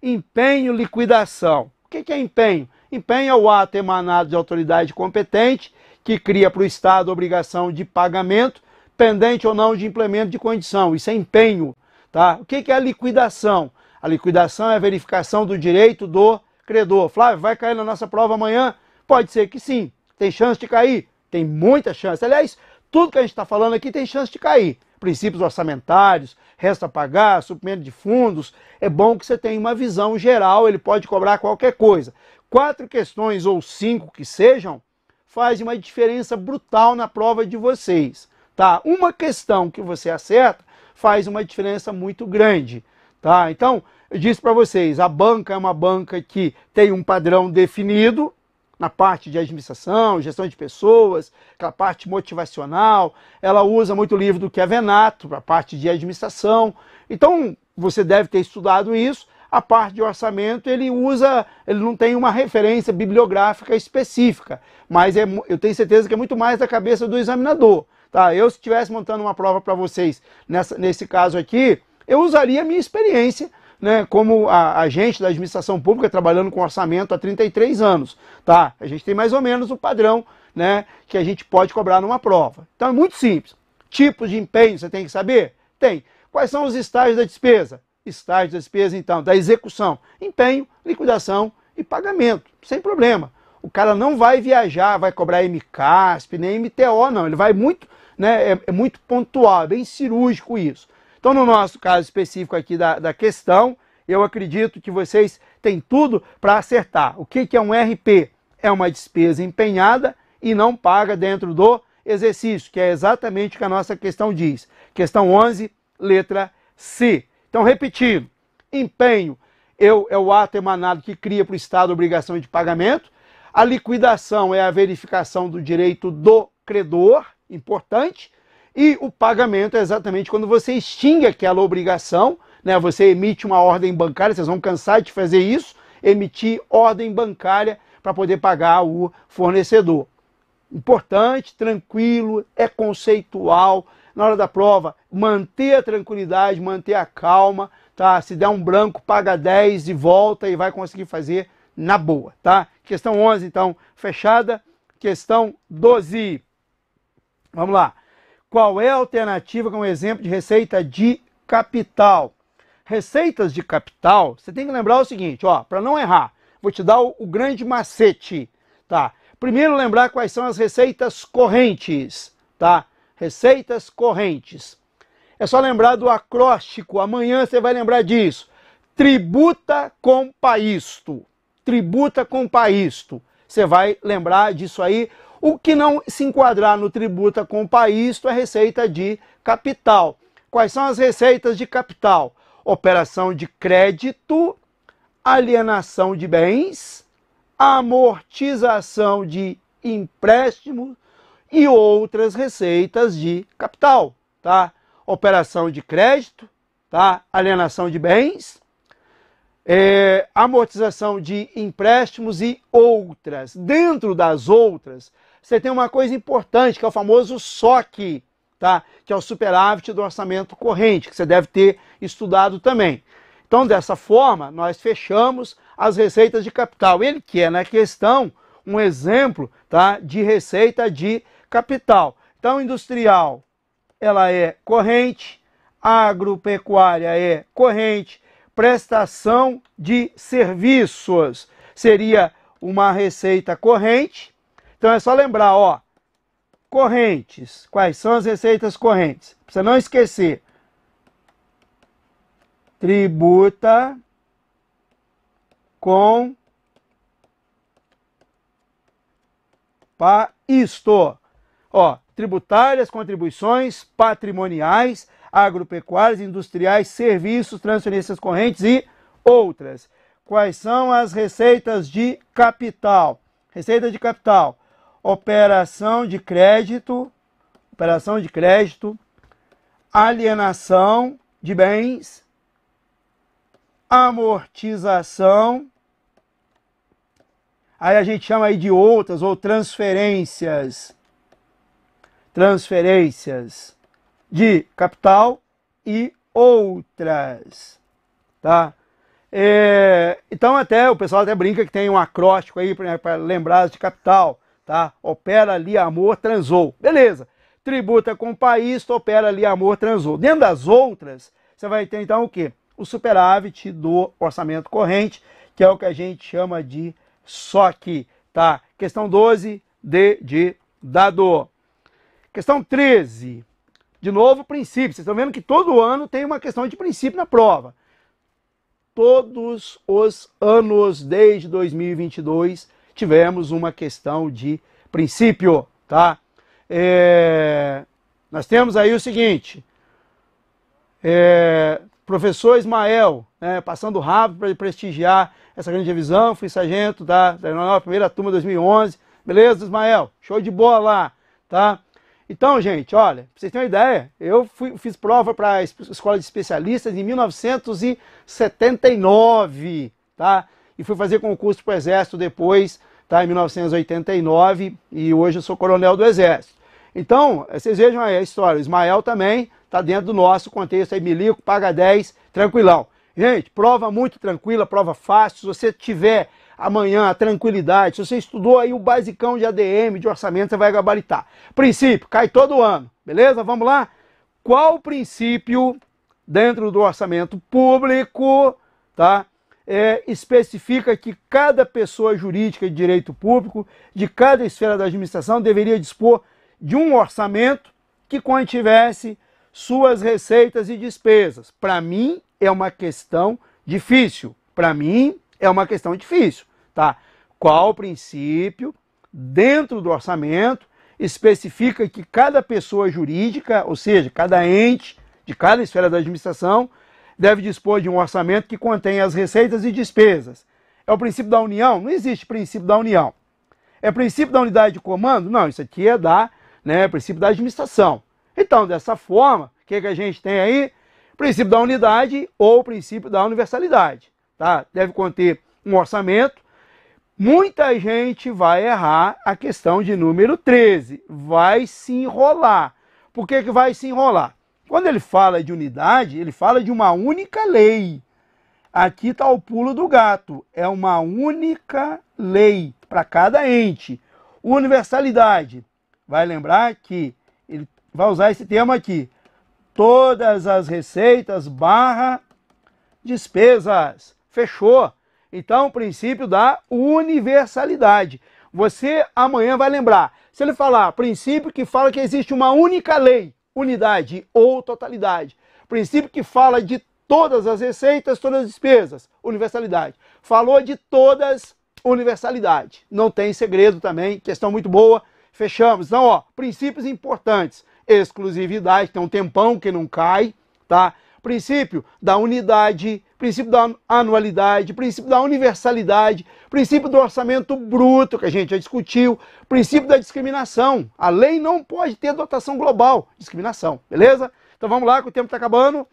Empenho, liquidação. O que é empenho? Empenho é o ato emanado de autoridade competente que cria para o Estado obrigação de pagamento, pendente ou não de implemento de condição. Isso é empenho. Tá? O que é a liquidação? A liquidação é a verificação do direito do credor. Flávio, vai cair na nossa prova amanhã? Pode ser que sim. Tem chance de cair? Tem muita chance. Aliás, tudo que a gente está falando aqui tem chance de cair. Princípios orçamentários, resta a pagar, suprimento de fundos. É bom que você tenha uma visão geral, ele pode cobrar qualquer coisa. Quatro questões ou cinco que sejam, faz uma diferença brutal na prova de vocês. Tá? Uma questão que você acerta faz uma diferença muito grande. Tá? Então, eu disse para vocês, a banca é uma banca que tem um padrão definido na parte de administração, gestão de pessoas, aquela parte motivacional. Ela usa muito o livro do Kevin Nato para a parte de administração. Então, você deve ter estudado isso. A parte de orçamento, ele usa, ele não tem uma referência bibliográfica específica, mas é, eu tenho certeza que é muito mais da cabeça do examinador. Tá? Eu, se estivesse montando uma prova para vocês nessa, nesse caso aqui, eu usaria a minha experiência né, como a, a gente da administração pública trabalhando com orçamento há 33 anos, tá? A gente tem mais ou menos o padrão, né, que a gente pode cobrar numa prova. Então é muito simples. Tipos de empenho você tem que saber? Tem. Quais são os estágios da despesa? Estágios da despesa, então, da execução, empenho, liquidação e pagamento, sem problema. O cara não vai viajar, vai cobrar MCASP, nem MTO, não. Ele vai muito, né, é, é muito pontual, é bem cirúrgico isso. Então, no nosso caso específico aqui da, da questão, eu acredito que vocês têm tudo para acertar. O que, que é um RP? É uma despesa empenhada e não paga dentro do exercício, que é exatamente o que a nossa questão diz. Questão 11, letra C. Então, repetindo, empenho eu, é o ato emanado que cria para o Estado a obrigação de pagamento. A liquidação é a verificação do direito do credor, importante. E o pagamento é exatamente quando você extingue aquela obrigação, né? Você emite uma ordem bancária, vocês vão cansar de fazer isso, emitir ordem bancária para poder pagar o fornecedor. Importante, tranquilo, é conceitual. Na hora da prova, manter a tranquilidade, manter a calma, tá? Se der um branco, paga 10 e volta e vai conseguir fazer na boa, tá? Questão 11, então, fechada. Questão 12. Vamos lá. Qual é a alternativa com um exemplo de receita de capital? Receitas de capital, você tem que lembrar o seguinte, ó, para não errar, vou te dar o, o grande macete, tá? Primeiro lembrar quais são as receitas correntes, tá? Receitas correntes. É só lembrar do acróstico, amanhã você vai lembrar disso. Tributa com paisto. Tributa com paisto. Você vai lembrar disso aí. O que não se enquadrar no tributa com o país, isto é receita de capital. Quais são as receitas de capital? Operação de crédito, alienação de bens, amortização de empréstimos e outras receitas de capital, tá? Operação de crédito, tá? Alienação de bens, é, amortização de empréstimos e outras. Dentro das outras, você tem uma coisa importante, que é o famoso SOC, tá? que é o superávit do orçamento corrente, que você deve ter estudado também. Então, dessa forma, nós fechamos as receitas de capital. Ele quer, é, na questão, um exemplo tá? de receita de capital. Então, industrial, ela é corrente, agropecuária é corrente, prestação de serviços seria uma receita corrente, então é só lembrar, ó, correntes. Quais são as receitas correntes? Você não esquecer. Tributa com isto. Ó, tributárias, contribuições patrimoniais, agropecuárias, industriais, serviços, transferências correntes e outras. Quais são as receitas de capital? Receita de capital operação de crédito, operação de crédito, alienação de bens, amortização. Aí a gente chama aí de outras ou transferências. Transferências de capital e outras, tá? É, então até o pessoal até brinca que tem um acróstico aí para né, lembrar de capital tá? Opera ali amor, transou. Beleza. Tributa com o país, opera ali amor, transou. Dentro das outras, você vai ter então o quê? O superávit do orçamento corrente, que é o que a gente chama de SOC, tá? Questão 12, D de dado. Questão 13. De novo, princípio. Vocês estão vendo que todo ano tem uma questão de princípio na prova. Todos os anos desde 2022 tivemos uma questão de princípio, tá? É, nós temos aí o seguinte, é, professor Ismael, né, passando rápido para prestigiar essa grande divisão, fui sargento da, da primeira turma 2011, beleza, Ismael? Show de bola lá, tá? Então, gente, olha, pra vocês terem uma ideia, eu fui, fiz prova para a escola de especialistas em 1979, tá? E fui fazer concurso para o Exército depois, tá? em 1989, e hoje eu sou coronel do Exército. Então, eh, vocês vejam aí a história. O Ismael também está dentro do nosso contexto aí, milico, paga 10, tranquilão. Gente, prova muito tranquila, prova fácil. Se você tiver amanhã a tranquilidade, se você estudou aí o basicão de ADM, de orçamento, você vai gabaritar. Princípio, cai todo ano, beleza? Vamos lá? Qual o princípio dentro do orçamento público, tá? é, especifica que cada pessoa jurídica de direito público, de cada esfera da administração, deveria dispor de um orçamento que contivesse suas receitas e despesas. Para mim é uma questão difícil. Para mim é uma questão difícil, tá? Qual princípio dentro do orçamento especifica que cada pessoa jurídica, ou seja, cada ente de cada esfera da administração, deve dispor de um orçamento que contém as receitas e despesas. É o princípio da união? Não existe princípio da união. É princípio da unidade de comando? Não, isso aqui é da, né, princípio da administração. Então, dessa forma, o que, que a gente tem aí? Princípio da unidade ou princípio da universalidade. Tá? Deve conter um orçamento. Muita gente vai errar a questão de número 13. Vai se enrolar. Por que, que vai se enrolar? Quando ele fala de unidade, ele fala de uma única lei. Aqui está o pulo do gato. É uma única lei para cada ente. Universalidade. Vai lembrar que ele vai usar esse termo aqui. Todas as receitas barra despesas. Fechou. Então, o princípio da universalidade. Você amanhã vai lembrar. Se ele falar princípio que fala que existe uma única lei, unidade ou totalidade. Princípio que fala de todas as receitas, todas as despesas, universalidade. Falou de todas, universalidade. Não tem segredo também, questão muito boa. Fechamos. Então, ó, princípios importantes. Exclusividade, tem um tempão que não cai, tá? Princípio da unidade, princípio da anualidade, princípio da universalidade, princípio do orçamento bruto, que a gente já discutiu, princípio da discriminação. A lei não pode ter dotação global, discriminação, beleza? Então vamos lá, que o tempo está acabando.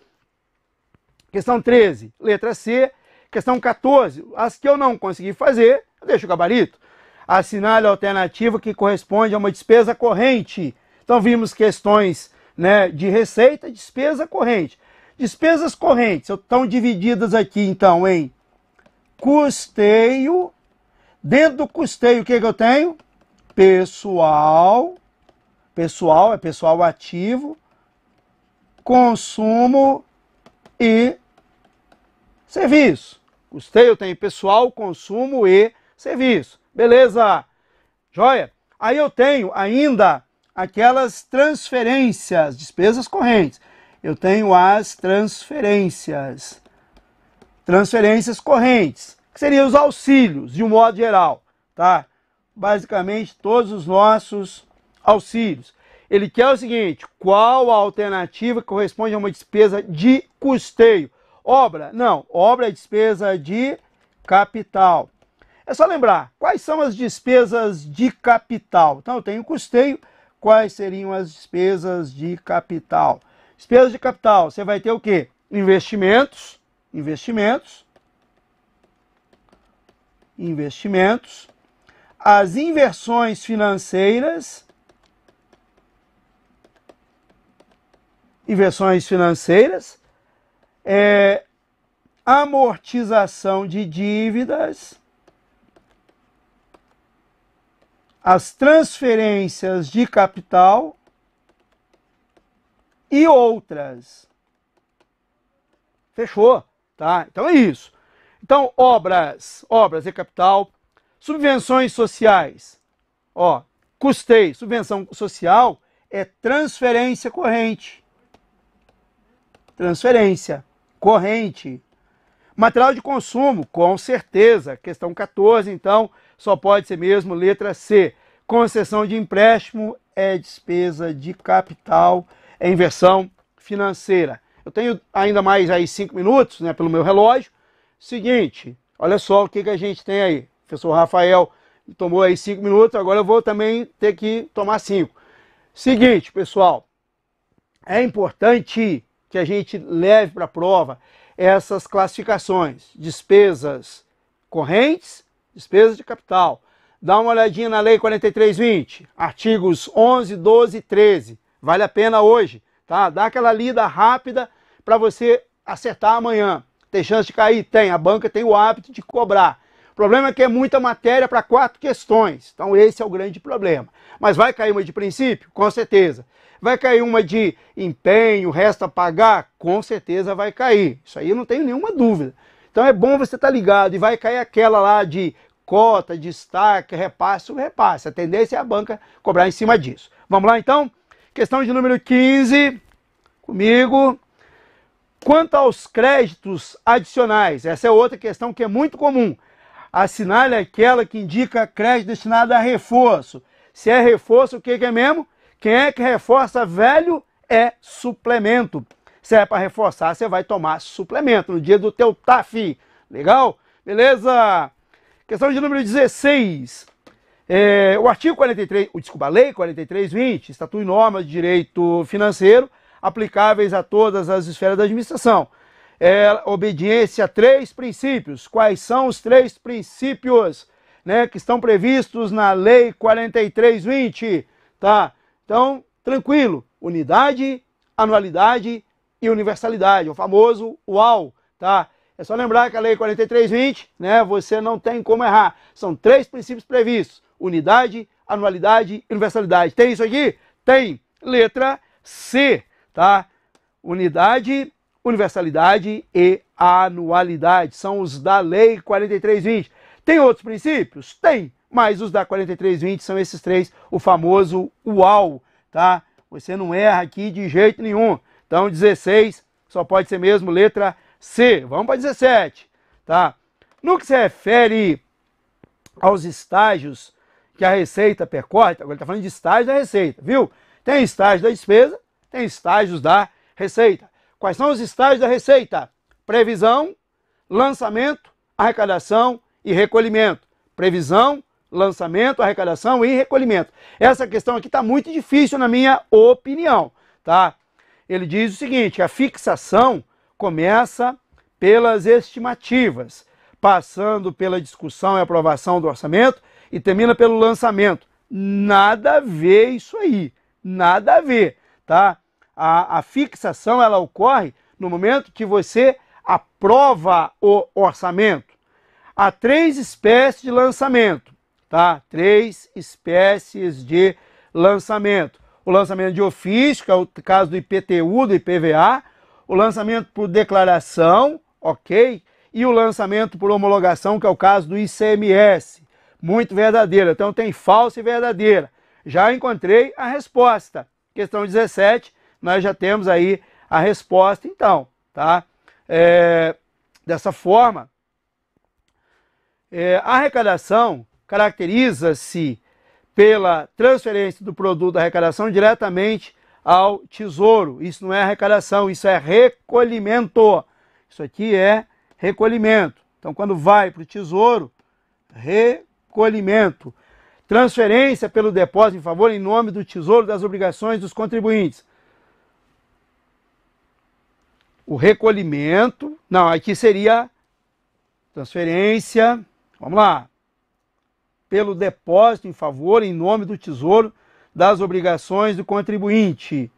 Questão 13, letra C. Questão 14, as que eu não consegui fazer, eu deixo o gabarito. Assinale a alternativa que corresponde a uma despesa corrente. Então vimos questões né, de receita, despesa corrente. Despesas correntes estão divididas aqui então em custeio. Dentro do custeio, o que, que eu tenho? Pessoal. Pessoal é pessoal ativo. Consumo e serviço. Custeio tem pessoal, consumo e serviço. Beleza? Joia? Aí eu tenho ainda aquelas transferências, despesas correntes. Eu tenho as transferências transferências correntes, que seriam os auxílios, de um modo geral, tá? Basicamente, todos os nossos auxílios. Ele quer o seguinte: qual a alternativa que corresponde a uma despesa de custeio? Obra? Não, obra é despesa de capital. É só lembrar quais são as despesas de capital. Então, eu tenho custeio, quais seriam as despesas de capital? Despesas de capital, você vai ter o quê? Investimentos, investimentos, investimentos, as inversões financeiras, inversões financeiras, é, amortização de dívidas, as transferências de capital e outras. Fechou. Tá? Então é isso. Então, obras, obras e capital. Subvenções sociais, ó, custeio, subvenção social é transferência corrente. Transferência corrente. Material de consumo, com certeza. Questão 14, então, só pode ser mesmo letra C. Concessão de empréstimo é despesa de capital, é inversão financeira. Eu tenho ainda mais aí cinco minutos, né, pelo meu relógio. Seguinte, olha só o que, que a gente tem aí. O professor Rafael tomou aí cinco minutos, agora eu vou também ter que tomar cinco. Seguinte, pessoal, é importante que a gente leve para a prova essas classificações, despesas correntes, despesas de capital. Dá uma olhadinha na Lei 4320, artigos 11, 12 e 13. Vale a pena hoje, tá? Dá aquela lida rápida para você acertar amanhã. Tem chance de cair? Tem. A banca tem o hábito de cobrar. O problema é que é muita matéria para quatro questões. Então esse é o grande problema. Mas vai cair uma de princípio? Com certeza. Vai cair uma de empenho, resta pagar? Com certeza vai cair. Isso aí eu não tenho nenhuma dúvida. Então é bom você estar tá ligado e vai cair aquela lá de cota, destaque, repasse, repasse. A tendência é a banca cobrar em cima disso. Vamos lá então? Questão de número 15, comigo. Quanto aos créditos adicionais, essa é outra questão que é muito comum. Assinale aquela que indica crédito destinado a reforço. Se é reforço, o que é mesmo? Quem é que reforça velho é suplemento. Se é para reforçar, você vai tomar suplemento no dia do teu TAF. Legal? Beleza? Questão de número 16. É, o artigo 43, o, desculpa, a lei 4320, Estatuto e Normas de Direito Financeiro, aplicáveis a todas as esferas da administração. É obediência a três princípios. Quais são os três princípios né, que estão previstos na Lei 4320? Tá? Então, tranquilo. Unidade, anualidade e universalidade, o famoso UAU. Tá? É só lembrar que a Lei 4320, né, você não tem como errar. São três princípios previstos: unidade, anualidade e universalidade. Tem isso aqui? Tem. Letra C tá? Unidade, universalidade e anualidade são os da Lei 4320. Tem outros princípios? Tem, mas os da 4320 são esses três, o famoso UAU, tá? Você não erra aqui de jeito nenhum. Então 16 só pode ser mesmo letra C. Vamos para 17, tá? No que se refere aos estágios que a receita percorre, agora ele está falando de estágio da receita, viu? Tem estágio da despesa tem estágios da receita. Quais são os estágios da receita? Previsão, lançamento, arrecadação e recolhimento. Previsão, lançamento, arrecadação e recolhimento. Essa questão aqui está muito difícil na minha opinião, tá? Ele diz o seguinte: a fixação começa pelas estimativas, passando pela discussão e aprovação do orçamento e termina pelo lançamento. Nada a ver isso aí, nada a ver tá? A, a fixação ela ocorre no momento que você aprova o orçamento. Há três espécies de lançamento, tá? Três espécies de lançamento. O lançamento de ofício, que é o caso do IPTU, do IPVA, o lançamento por declaração, ok? E o lançamento por homologação, que é o caso do ICMS. Muito verdadeira. Então tem falsa e verdadeira. Já encontrei a resposta. Questão 17, nós já temos aí a resposta, então, tá? É, dessa forma, é, a arrecadação caracteriza-se pela transferência do produto da arrecadação diretamente ao tesouro. Isso não é arrecadação, isso é recolhimento. Isso aqui é recolhimento. Então, quando vai para o tesouro, recolhimento transferência pelo depósito em favor em nome do Tesouro das Obrigações dos Contribuintes. O recolhimento, não, aqui seria transferência, vamos lá, pelo depósito em favor em nome do Tesouro das Obrigações do Contribuinte.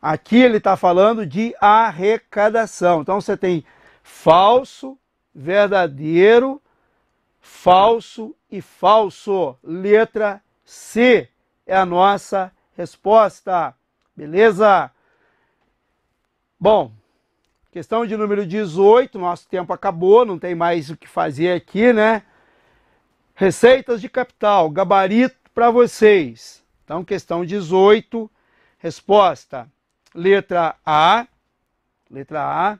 Aqui ele está falando de arrecadação. Então você tem falso, verdadeiro, Falso e falso. Letra C é a nossa resposta. Beleza? Bom, questão de número 18, nosso tempo acabou, não tem mais o que fazer aqui, né? Receitas de capital, gabarito para vocês. Então, questão 18, resposta: letra A, letra A,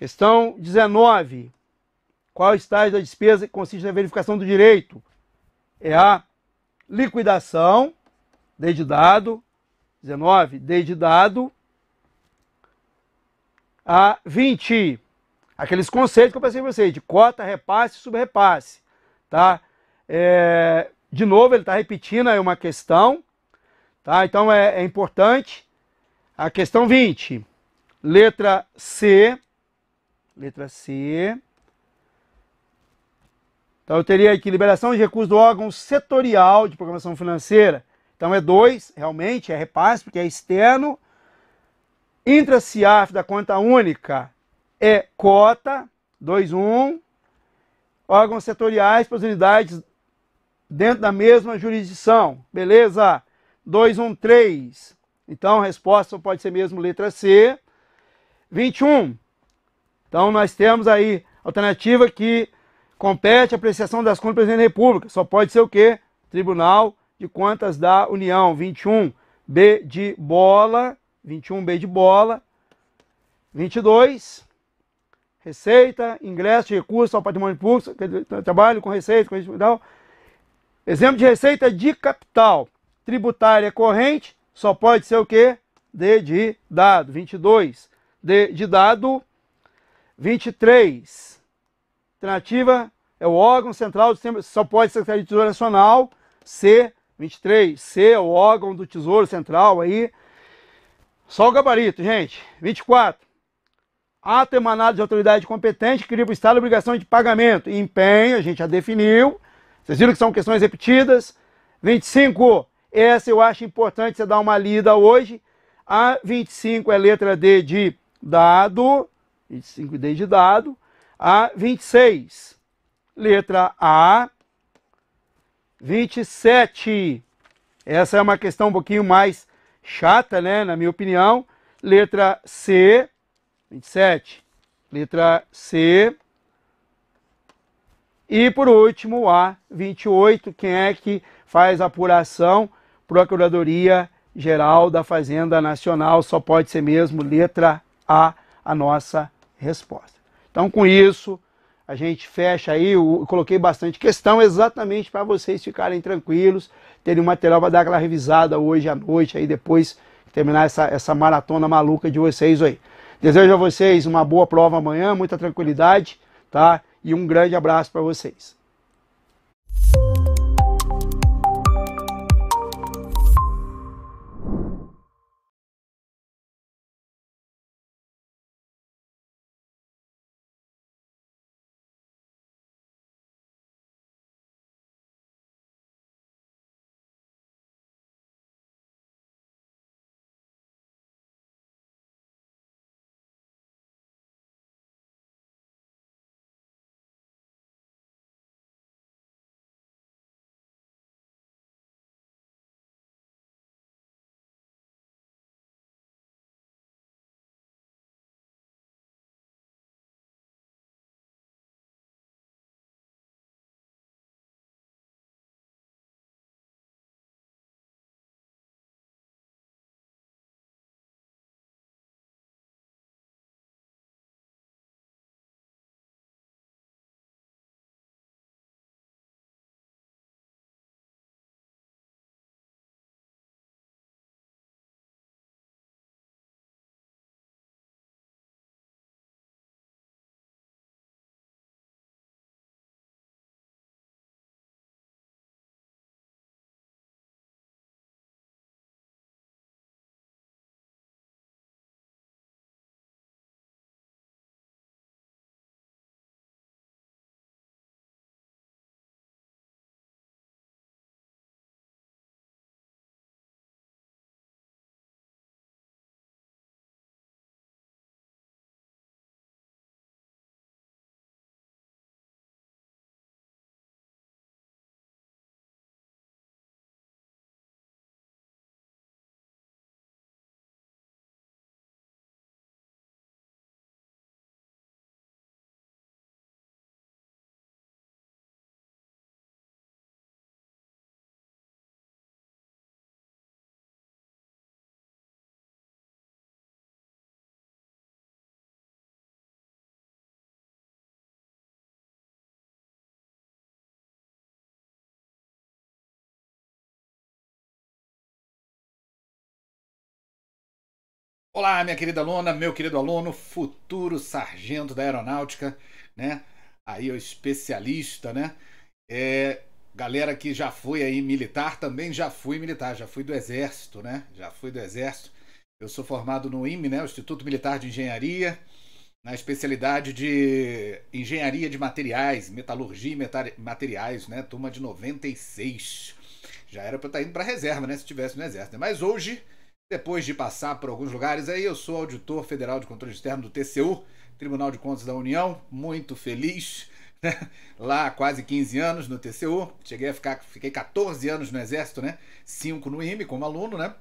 Questão 19. Qual estágio da despesa que consiste na verificação do direito? É a liquidação, desde dado. 19, dado, a 20. Aqueles conceitos que eu passei para vocês, de cota, repasse e subrepasse. Tá? É, de novo, ele está repetindo aí uma questão. Tá? Então é, é importante. A questão 20, letra C, Letra C. Então eu teria aqui liberação de recursos do órgão setorial de programação financeira. Então é 2, realmente, é repasse, porque é externo. Intra-CIAF da conta única é cota, 2, 1. Um. Órgãos setoriais para as unidades dentro da mesma jurisdição. Beleza? 2, 1, 3. Então, a resposta pode ser mesmo letra C. 21. Então nós temos aí alternativa que compete à apreciação das contas do presidente da República. Só pode ser o quê? Tribunal de Contas da União, 21. B de bola, 21B de bola. 22. Receita, ingresso de recursos ao patrimônio público, trabalho com receita, com receita Exemplo de receita de capital tributária corrente, só pode ser o quê? D de dado. 22. D de dado, 23. Alternativa é o órgão central do sistema, só pode ser Secretaria de Tesouro Nacional, C, 23. C é o órgão do Tesouro Central aí. Só o gabarito, gente. 24. Ato emanado de autoridade competente cria para o Estado obrigação de pagamento. Empenho, a gente já definiu. Vocês viram que são questões repetidas. 25. Essa eu acho importante você dar uma lida hoje. A 25 é letra D de dado. 25 D de dado, a 26. Letra A, 27. Essa é uma questão um pouquinho mais chata, né, na minha opinião. Letra C, 27. Letra C. E por último, a 28, quem é que faz a apuração? Procuradoria Geral da Fazenda Nacional, só pode ser mesmo letra A, a nossa resposta. Então, com isso, a gente fecha aí. Eu coloquei bastante questão exatamente para vocês ficarem tranquilos, terem um material para dar aquela revisada hoje à noite, aí depois terminar essa, essa maratona maluca de vocês aí. Desejo a vocês uma boa prova amanhã, muita tranquilidade, tá? E um grande abraço para vocês. Olá, minha querida aluna, meu querido aluno, futuro sargento da aeronáutica, né? Aí o especialista, né? É, galera que já foi aí militar, também já fui militar, já fui do exército, né? Já fui do exército. Eu sou formado no IME, né? Instituto Militar de Engenharia, na especialidade de Engenharia de Materiais, Metalurgia e Materiais, né? Turma de 96. Já era para estar tá indo para reserva, né? Se tivesse no exército. Né? Mas hoje depois de passar por alguns lugares aí, eu sou auditor federal de controle externo do TCU, Tribunal de Contas da União, muito feliz, (laughs) né? lá quase 15 anos no TCU, cheguei a ficar, fiquei 14 anos no Exército, né? 5 no IME como aluno, né?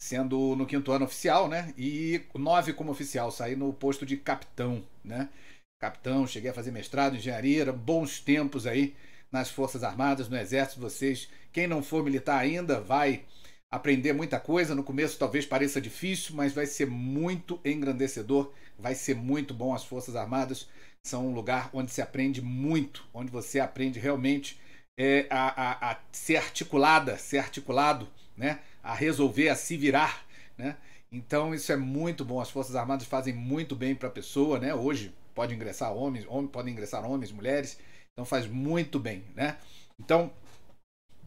Sendo no quinto ano oficial, né? E 9 como oficial, saí no posto de capitão, né? Capitão, cheguei a fazer mestrado em engenharia, bons tempos aí nas Forças Armadas, no Exército, vocês, quem não for militar ainda, vai aprender muita coisa. No começo talvez pareça difícil, mas vai ser muito engrandecedor, vai ser muito bom. As Forças Armadas são um lugar onde se aprende muito, onde você aprende realmente é, a, a, a, ser articulada, ser articulado, né? a resolver, a se virar. Né? Então isso é muito bom. As Forças Armadas fazem muito bem para a pessoa, né? Hoje pode ingressar homens, homens, podem ingressar homens, mulheres. Então faz muito bem, né? Então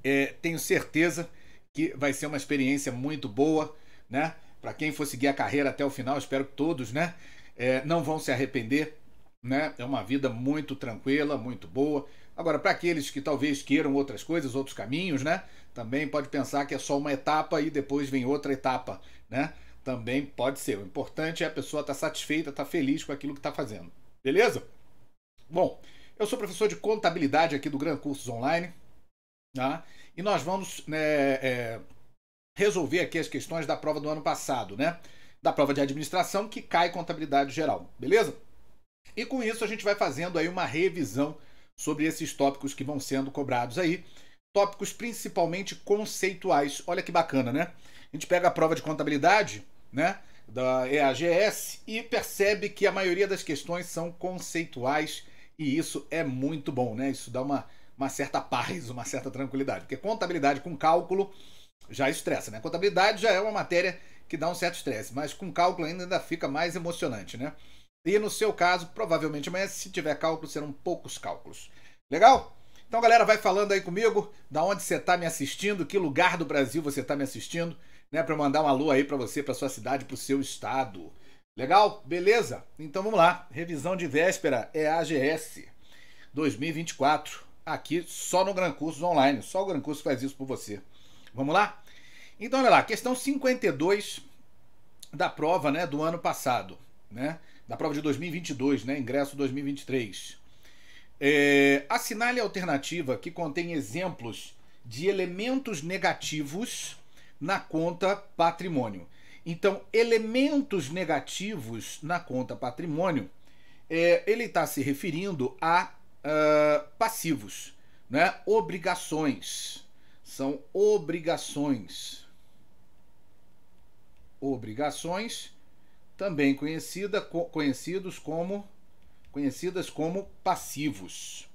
é, tenho certeza que vai ser uma experiência muito boa, né? Para quem for seguir a carreira até o final, espero que todos, né? É, não vão se arrepender, né? É uma vida muito tranquila, muito boa. Agora, para aqueles que talvez queiram outras coisas, outros caminhos, né? Também pode pensar que é só uma etapa e depois vem outra etapa, né? Também pode ser. O importante é a pessoa estar tá satisfeita, estar tá feliz com aquilo que está fazendo. Beleza? Bom, eu sou professor de contabilidade aqui do Gran Cursos Online. Tá? e nós vamos né, é, resolver aqui as questões da prova do ano passado, né? Da prova de administração que cai contabilidade geral, beleza? E com isso a gente vai fazendo aí uma revisão sobre esses tópicos que vão sendo cobrados aí, tópicos principalmente conceituais. Olha que bacana, né? A gente pega a prova de contabilidade, né? da EAGS e percebe que a maioria das questões são conceituais e isso é muito bom, né? Isso dá uma uma certa paz, uma certa tranquilidade. Porque contabilidade com cálculo já estressa, né? Contabilidade já é uma matéria que dá um certo estresse, mas com cálculo ainda fica mais emocionante, né? E no seu caso, provavelmente amanhã, se tiver cálculo, serão poucos cálculos. Legal? Então, galera, vai falando aí comigo, da onde você está me assistindo, que lugar do Brasil você está me assistindo, né? Para mandar um alô aí para você, para sua cidade, para o seu estado. Legal? Beleza? Então vamos lá. Revisão de véspera é AGS 2024 aqui só no Gran Cursos Online. Só o Gran Cursos faz isso por você. Vamos lá? Então, olha lá, questão 52 da prova né, do ano passado, né? Da prova de 2022, né? Ingresso 2023. É, assinale a alternativa que contém exemplos de elementos negativos na conta patrimônio. Então, elementos negativos na conta patrimônio, é, ele está se referindo a uh, passivos, né? Obrigações. São obrigações. Obrigações, também conhecida, co conhecidos como conhecidas como passivos,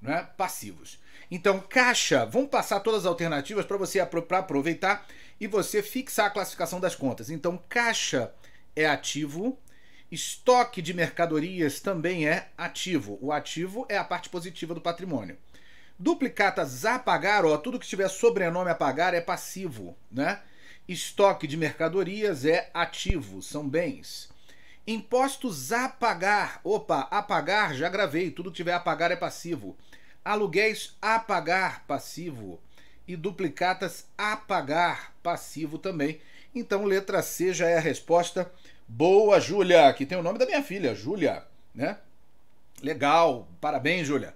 né? Passivos. Então, caixa, vamos passar todas as alternativas para você pra aproveitar e você fixar a classificação das contas. Então, caixa é ativo Estoque de mercadorias também é ativo. O ativo é a parte positiva do patrimônio. Duplicatas a pagar, ó, tudo que tiver sobrenome a pagar é passivo, né? Estoque de mercadorias é ativo, são bens. Impostos a pagar, opa, a pagar, já gravei, tudo que tiver a pagar é passivo. Aluguéis a pagar, passivo. E duplicatas a pagar, passivo também. Então, letra C já é a resposta. Boa, Júlia, que tem o nome da minha filha, Júlia, né? Legal, parabéns, Júlia.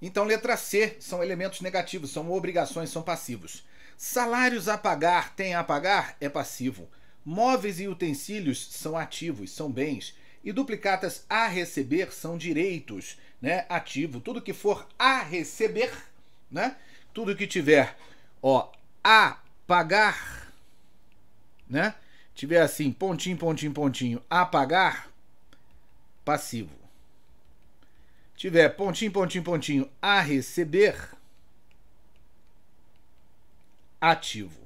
Então, letra C são elementos negativos, são obrigações, são passivos. Salários a pagar, tem a pagar, é passivo. Móveis e utensílios são ativos, são bens. E duplicatas a receber são direitos, né? Ativo. Tudo que for a receber, né? Tudo que tiver, ó, a pagar, né? tiver assim, pontinho, pontinho, pontinho, apagar, passivo. Tiver pontinho, pontinho, pontinho, a receber, ativo.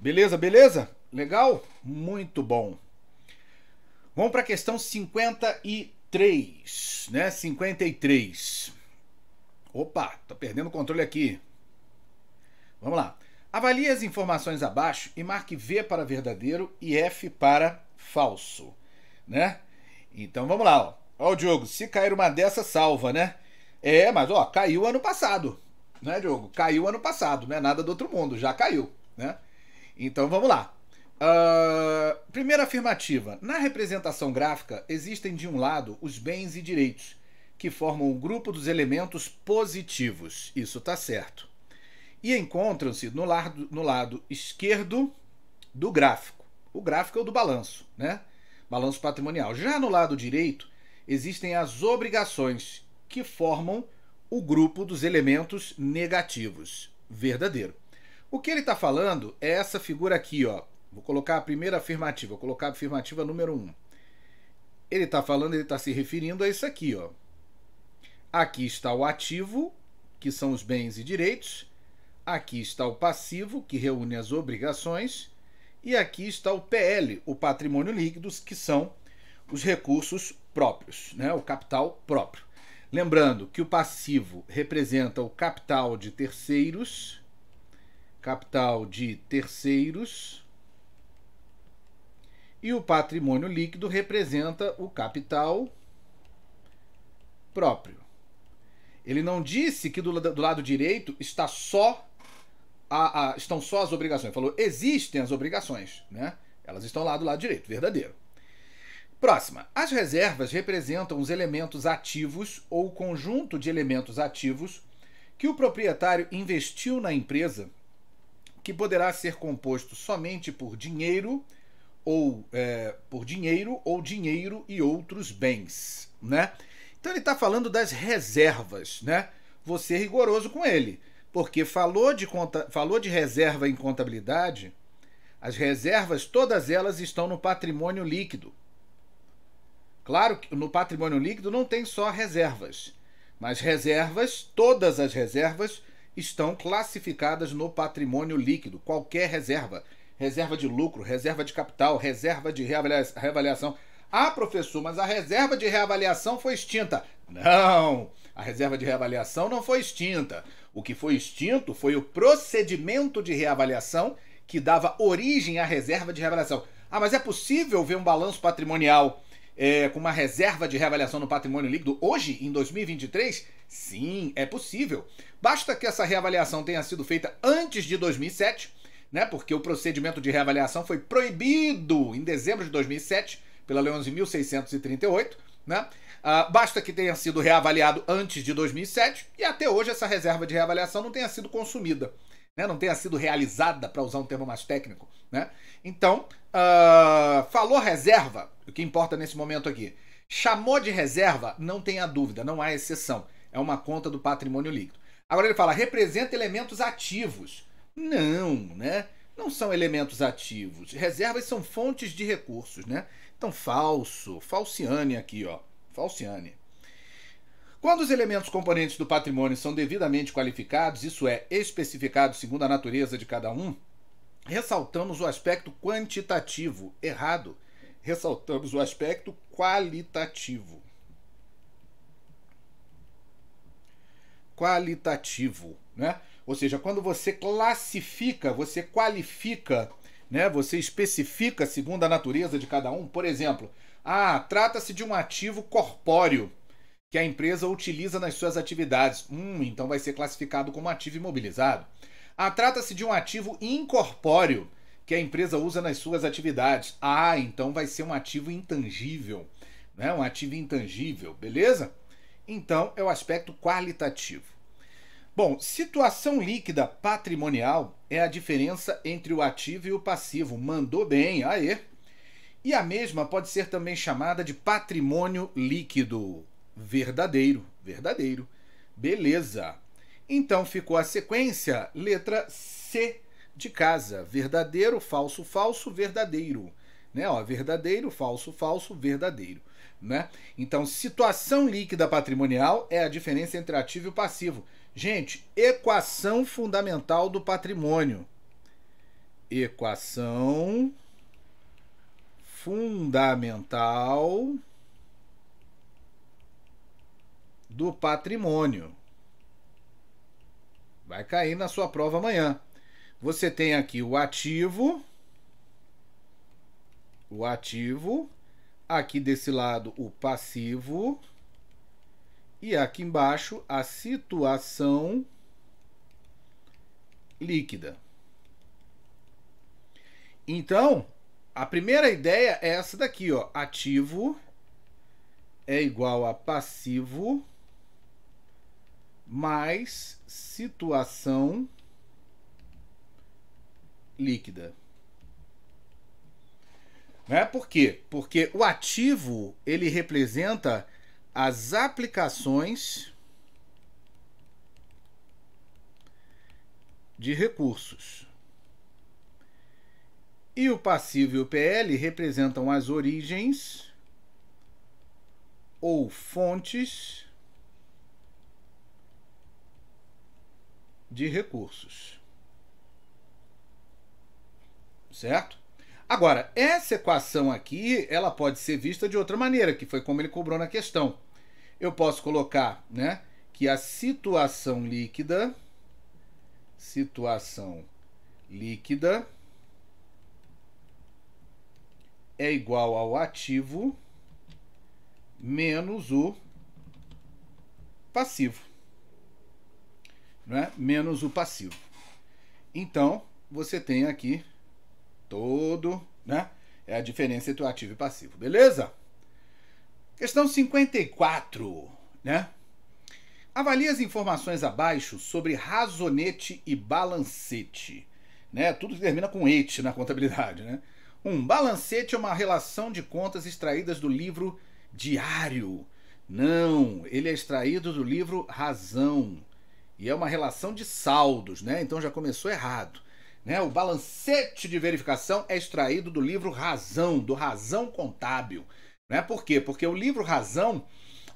Beleza, beleza? Legal? Muito bom. Vamos para a questão 53, né? 53. Opa, tô perdendo o controle aqui. Vamos lá. Avalie as informações abaixo e marque V para verdadeiro e F para falso, né? Então vamos lá, ó. Ó o Diogo, se cair uma dessa, salva, né? É, mas ó, caiu ano passado, né, Diogo? Caiu ano passado, não é nada do outro mundo, já caiu, né? Então vamos lá. Uh, primeira afirmativa. Na representação gráfica, existem de um lado os bens e direitos, que formam o um grupo dos elementos positivos. Isso está certo e encontram-se no lado, no lado esquerdo do gráfico. O gráfico é o do balanço, né? Balanço patrimonial. Já no lado direito existem as obrigações que formam o grupo dos elementos negativos. Verdadeiro. O que ele está falando é essa figura aqui, ó. Vou colocar a primeira afirmativa, vou colocar a afirmativa número 1. Um. Ele está falando, ele está se referindo a isso aqui, ó. Aqui está o ativo, que são os bens e direitos, Aqui está o passivo, que reúne as obrigações, e aqui está o PL, o patrimônio líquido, que são os recursos próprios, né? o capital próprio. Lembrando que o passivo representa o capital de terceiros, capital de terceiros, e o patrimônio líquido representa o capital próprio. Ele não disse que do, do lado direito está só a, a, estão só as obrigações. Falou, existem as obrigações, né? Elas estão lá do lado direito, verdadeiro. Próxima. As reservas representam os elementos ativos ou o conjunto de elementos ativos que o proprietário investiu na empresa, que poderá ser composto somente por dinheiro ou é, por dinheiro ou dinheiro e outros bens, né? Então ele está falando das reservas, né? Você rigoroso com ele. Porque falou de, conta, falou de reserva em contabilidade, as reservas, todas elas estão no patrimônio líquido. Claro que no patrimônio líquido não tem só reservas, mas reservas, todas as reservas estão classificadas no patrimônio líquido. Qualquer reserva, reserva de lucro, reserva de capital, reserva de reavaliação. Ah, professor, mas a reserva de reavaliação foi extinta. Não! A reserva de reavaliação não foi extinta. O que foi extinto foi o procedimento de reavaliação que dava origem à reserva de reavaliação. Ah, mas é possível ver um balanço patrimonial é, com uma reserva de reavaliação no patrimônio líquido hoje, em 2023? Sim, é possível. Basta que essa reavaliação tenha sido feita antes de 2007, né? Porque o procedimento de reavaliação foi proibido em dezembro de 2007 pela Lei 11.638, né? Uh, basta que tenha sido reavaliado antes de 2007 e até hoje essa reserva de reavaliação não tenha sido consumida, né? não tenha sido realizada, para usar um termo mais técnico. Né? Então, uh, falou reserva, o que importa nesse momento aqui. Chamou de reserva, não tenha dúvida, não há exceção. É uma conta do patrimônio líquido. Agora ele fala, representa elementos ativos. Não, né? Não são elementos ativos. Reservas são fontes de recursos, né? Então, falso, falciane aqui, ó. Falciane. Quando os elementos componentes do patrimônio são devidamente qualificados, isso é, especificados segundo a natureza de cada um, ressaltamos o aspecto quantitativo errado. Ressaltamos o aspecto qualitativo. Qualitativo, né? Ou seja, quando você classifica, você qualifica, né? Você especifica segundo a natureza de cada um. Por exemplo, ah, trata-se de um ativo corpóreo que a empresa utiliza nas suas atividades. Hum, então vai ser classificado como ativo imobilizado. Ah, trata-se de um ativo incorpóreo que a empresa usa nas suas atividades. Ah, então vai ser um ativo intangível, né? Um ativo intangível, beleza? Então é o aspecto qualitativo. Bom, situação líquida patrimonial é a diferença entre o ativo e o passivo. Mandou bem, aê! E a mesma pode ser também chamada de patrimônio líquido. Verdadeiro, verdadeiro. Beleza. Então ficou a sequência, letra C de casa. Verdadeiro, falso, falso, verdadeiro. Né? Ó, verdadeiro, falso, falso, verdadeiro. Né? Então, situação líquida patrimonial é a diferença entre ativo e passivo. Gente, equação fundamental do patrimônio. Equação fundamental do patrimônio. Vai cair na sua prova amanhã. Você tem aqui o ativo, o ativo, aqui desse lado o passivo e aqui embaixo a situação líquida. Então, a primeira ideia é essa daqui, ó. Ativo é igual a passivo mais situação líquida. Né? Por quê? Porque o ativo ele representa as aplicações de recursos. E o passivo e o PL representam as origens ou fontes de recursos. Certo? Agora, essa equação aqui, ela pode ser vista de outra maneira, que foi como ele cobrou na questão. Eu posso colocar, né, que a situação líquida situação líquida é igual ao ativo menos o passivo. é? Menos o passivo. Então, você tem aqui todo, né? É a diferença entre o ativo e passivo, beleza? Questão 54, né? Avalie as informações abaixo sobre razonete e balancete, né? Tudo que termina com et na contabilidade, né? Um balancete é uma relação de contas extraídas do livro Diário. Não, ele é extraído do livro Razão. E é uma relação de saldos, né? Então já começou errado. Né? O balancete de verificação é extraído do livro Razão, do Razão Contábil. Né? Por quê? Porque o livro Razão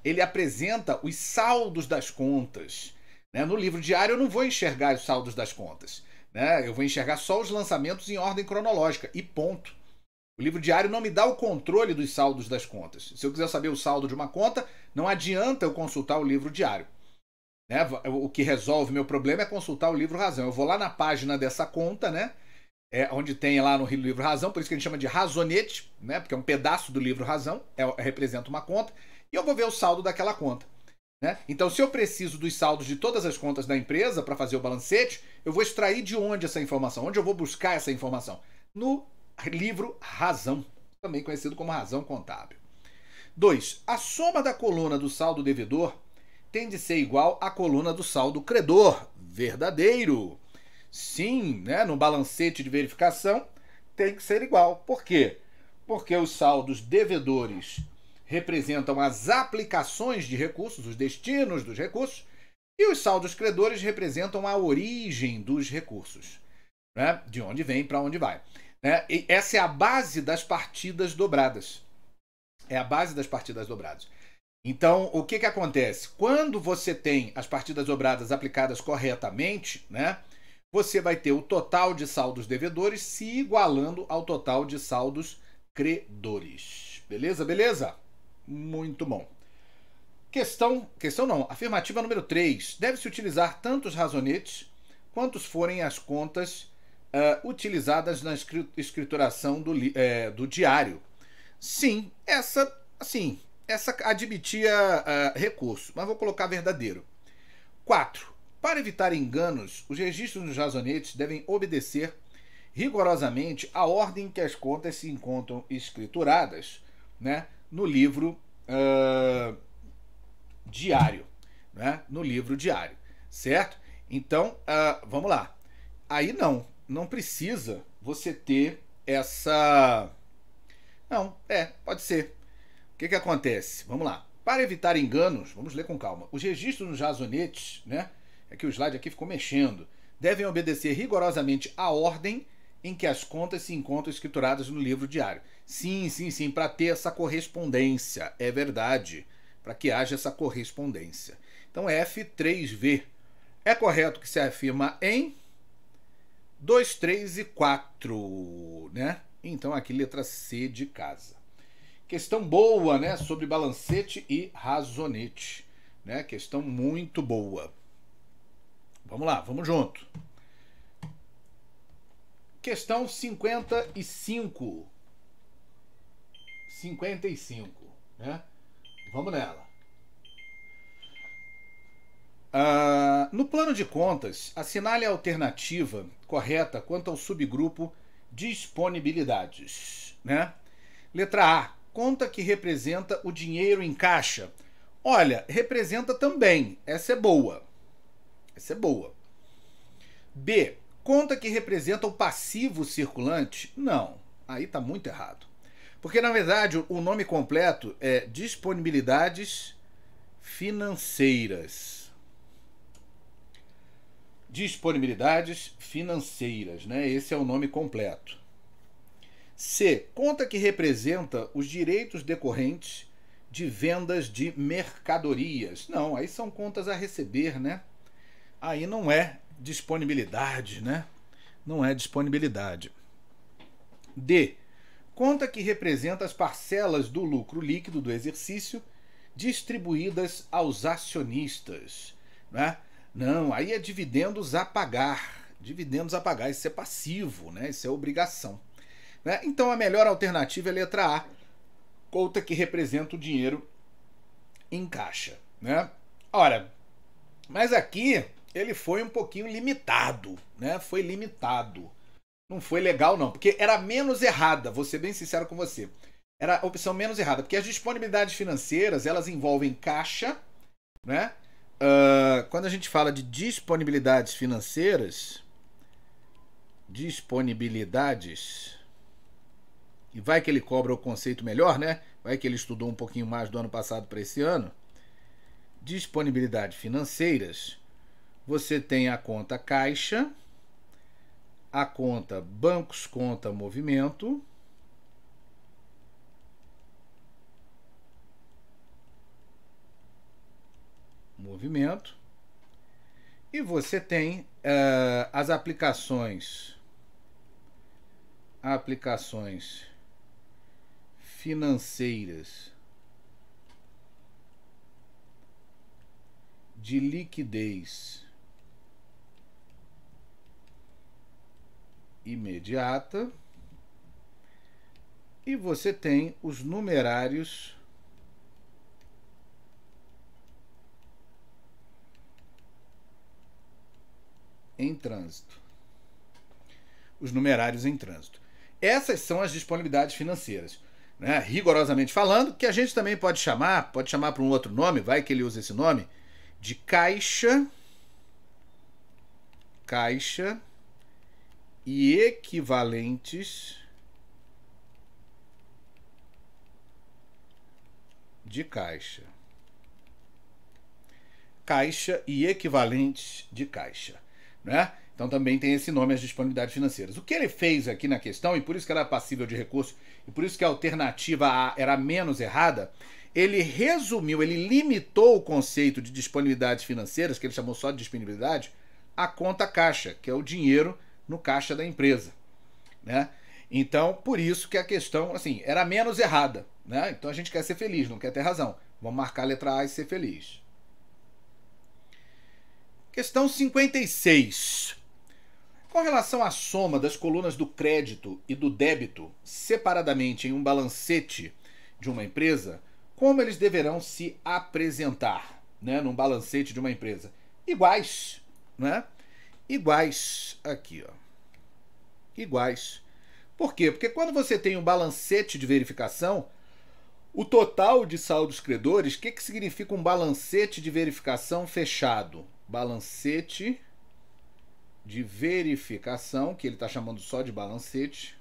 ele apresenta os saldos das contas. Né? No livro diário eu não vou enxergar os saldos das contas. Né? Eu vou enxergar só os lançamentos em ordem cronológica e ponto. O livro diário não me dá o controle dos saldos das contas. Se eu quiser saber o saldo de uma conta, não adianta eu consultar o livro diário. Né? O que resolve meu problema é consultar o livro Razão. Eu vou lá na página dessa conta, né? É onde tem lá no livro Razão, por isso que a gente chama de razonete, né? Porque é um pedaço do livro Razão, é, representa uma conta, e eu vou ver o saldo daquela conta. Né? Então, se eu preciso dos saldos de todas as contas da empresa para fazer o balancete, eu vou extrair de onde essa informação? Onde eu vou buscar essa informação? No livro Razão, também conhecido como Razão Contábil. 2. A soma da coluna do saldo devedor tem de ser igual à coluna do saldo credor. Verdadeiro. Sim, né? no balancete de verificação tem que ser igual. Por quê? Porque os saldos devedores representam as aplicações de recursos, os destinos dos recursos, e os saldos credores representam a origem dos recursos, né? de onde vem para onde vai. Né? essa é a base das partidas dobradas. É a base das partidas dobradas. Então, o que, que acontece? Quando você tem as partidas dobradas aplicadas corretamente, né, você vai ter o total de saldos devedores se igualando ao total de saldos credores. Beleza? Beleza? Muito bom. Questão, questão não, afirmativa número 3. Deve-se utilizar tantos razonetes quantos forem as contas uh, utilizadas na escrituração do, uh, do diário. Sim, essa, assim, essa admitia uh, recurso, mas vou colocar verdadeiro. 4. Para evitar enganos, os registros dos razonetes devem obedecer rigorosamente à ordem que as contas se encontram escrituradas, né? no livro uh, diário, né? No livro diário, certo? Então, uh, vamos lá. Aí não, não precisa você ter essa. Não, é, pode ser. O que, que acontece? Vamos lá. Para evitar enganos, vamos ler com calma. Os registros nos jazonetes, né? É que o slide aqui ficou mexendo. Devem obedecer rigorosamente à ordem em que as contas se encontram escrituradas no livro diário. Sim, sim, sim, para ter essa correspondência, é verdade, para que haja essa correspondência. Então F3V é correto que se afirma em 2, 3 e 4, né? Então aqui letra C de casa. Questão boa, né, sobre balancete e razonete, né? Questão muito boa. Vamos lá, vamos junto. Questão 55. 55, né? Vamos nela. Ah, no plano de contas, assinale a alternativa correta quanto ao subgrupo disponibilidades, né? Letra A, conta que representa o dinheiro em caixa. Olha, representa também. Essa é boa. Essa é boa. B, conta que representa o passivo circulante? Não, aí tá muito errado. Porque, na verdade, o nome completo é Disponibilidades Financeiras. Disponibilidades Financeiras, né? Esse é o nome completo. C. Conta que representa os direitos decorrentes de vendas de mercadorias. Não, aí são contas a receber, né? Aí não é disponibilidade, né? Não é disponibilidade. D conta que representa as parcelas do lucro líquido do exercício distribuídas aos acionistas. Né? Não, aí é dividendos a pagar. Dividendos a pagar, isso é passivo, né? isso é obrigação. Né? Então a melhor alternativa é a letra A, conta que representa o dinheiro em caixa. Né? Ora, mas aqui ele foi um pouquinho limitado, né? Foi limitado não foi legal, não. Porque era menos errada, vou ser bem sincero com você. Era a opção menos errada. Porque as disponibilidades financeiras, elas envolvem caixa, né? Uh, quando a gente fala de disponibilidades financeiras, disponibilidades, e vai que ele cobra o conceito melhor, né? Vai que ele estudou um pouquinho mais do ano passado para esse ano. Disponibilidades financeiras, você tem a conta caixa, a conta bancos conta movimento. Movimento. E você tem uh, as aplicações. Aplicações financeiras de liquidez imediata e você tem os numerários em trânsito. Os numerários em trânsito. Essas são as disponibilidades financeiras. Né? Rigorosamente falando, que a gente também pode chamar, pode chamar para um outro nome, vai que ele usa esse nome, de caixa. Caixa e equivalentes de caixa. Caixa e equivalentes de caixa. Né? Então também tem esse nome as disponibilidades financeiras. O que ele fez aqui na questão, e por isso que ela é passível de recurso, e por isso que a alternativa A era menos errada, ele resumiu, ele limitou o conceito de disponibilidades financeiras, que ele chamou só de disponibilidade, à conta caixa, que é o dinheiro no caixa da empresa, né? Então, por isso que a questão, assim, era menos errada, né? Então a gente quer ser feliz, não quer ter razão. Vamos marcar a letra A e ser feliz. Questão 56. Com relação à soma das colunas do crédito e do débito separadamente em um balancete de uma empresa, como eles deverão se apresentar, né, num balancete de uma empresa? Iguais, né? iguais aqui, ó. Iguais. Por quê? Porque quando você tem um balancete de verificação, o total de saldos credores, o que, que significa um balancete de verificação fechado? Balancete de verificação, que ele está chamando só de balancete,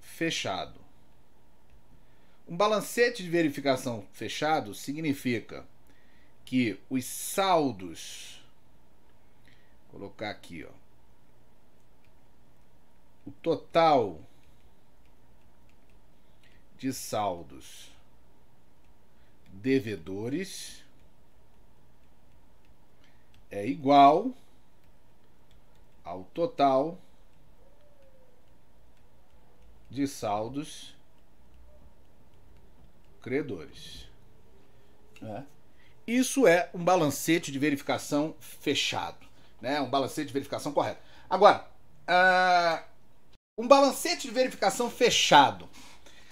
fechado. Um balancete de verificação fechado significa que os saldos colocar aqui, ó. O total de saldos devedores é igual ao total de saldos credores. É. Isso é um balancete de verificação fechado né? Um balancete de verificação correto. Agora, uh, um balancete de verificação fechado.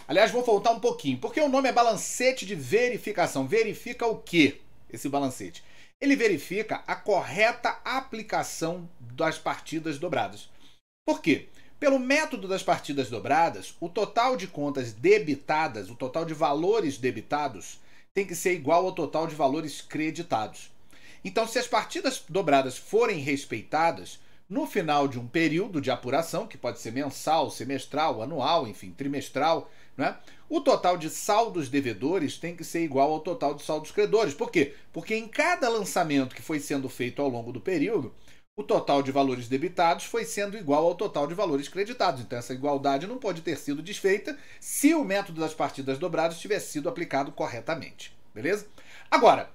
Aliás, vou voltar um pouquinho, porque o nome é balancete de verificação. Verifica o quê? Esse balancete. Ele verifica a correta aplicação das partidas dobradas. Por quê? Pelo método das partidas dobradas, o total de contas debitadas, o total de valores debitados, tem que ser igual ao total de valores creditados. Então, se as partidas dobradas forem respeitadas, no final de um período de apuração, que pode ser mensal, semestral, anual, enfim, trimestral, né? o total de saldos devedores tem que ser igual ao total de saldos credores. Por quê? Porque em cada lançamento que foi sendo feito ao longo do período, o total de valores debitados foi sendo igual ao total de valores creditados. Então, essa igualdade não pode ter sido desfeita se o método das partidas dobradas tivesse sido aplicado corretamente. Beleza? Agora,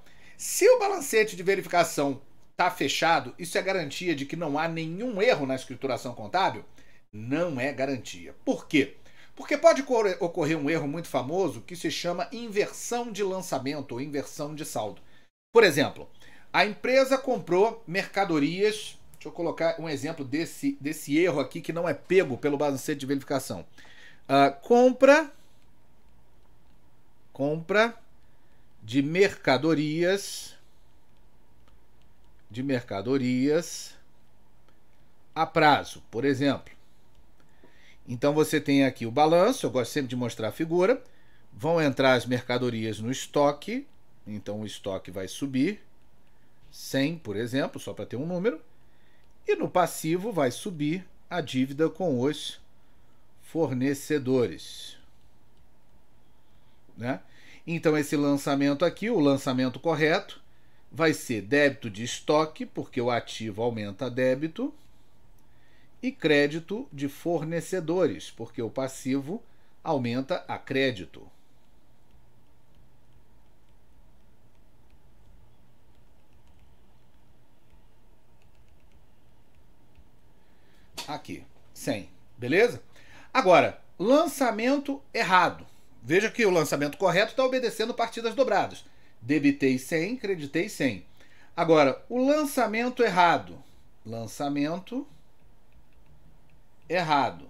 se o balancete de verificação está fechado, isso é garantia de que não há nenhum erro na escrituração contábil? Não é garantia. Por quê? Porque pode ocorrer um erro muito famoso que se chama inversão de lançamento ou inversão de saldo. Por exemplo, a empresa comprou mercadorias. Deixa eu colocar um exemplo desse, desse erro aqui que não é pego pelo balancete de verificação. Uh, compra. Compra de mercadorias de mercadorias a prazo, por exemplo. Então você tem aqui o balanço, eu gosto sempre de mostrar a figura. Vão entrar as mercadorias no estoque, então o estoque vai subir 100, por exemplo, só para ter um número. E no passivo vai subir a dívida com os fornecedores, né? Então, esse lançamento aqui, o lançamento correto, vai ser débito de estoque, porque o ativo aumenta débito, e crédito de fornecedores, porque o passivo aumenta a crédito. Aqui, 100, beleza? Agora, lançamento errado. Veja que o lançamento correto está obedecendo partidas dobradas. Debitei 100, creditei 100. Agora, o lançamento errado. Lançamento errado,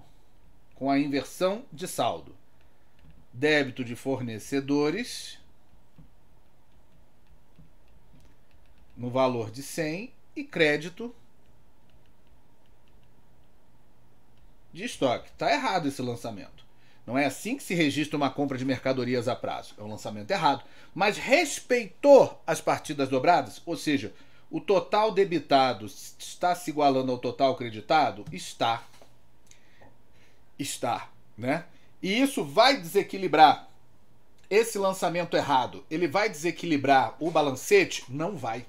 com a inversão de saldo. Débito de fornecedores no valor de 100 e crédito de estoque. Está errado esse lançamento. Não é assim que se registra uma compra de mercadorias a prazo, é um lançamento errado. Mas respeitou as partidas dobradas, ou seja, o total debitado está se igualando ao total creditado? Está. Está, né? E isso vai desequilibrar esse lançamento errado. Ele vai desequilibrar o balancete? Não vai.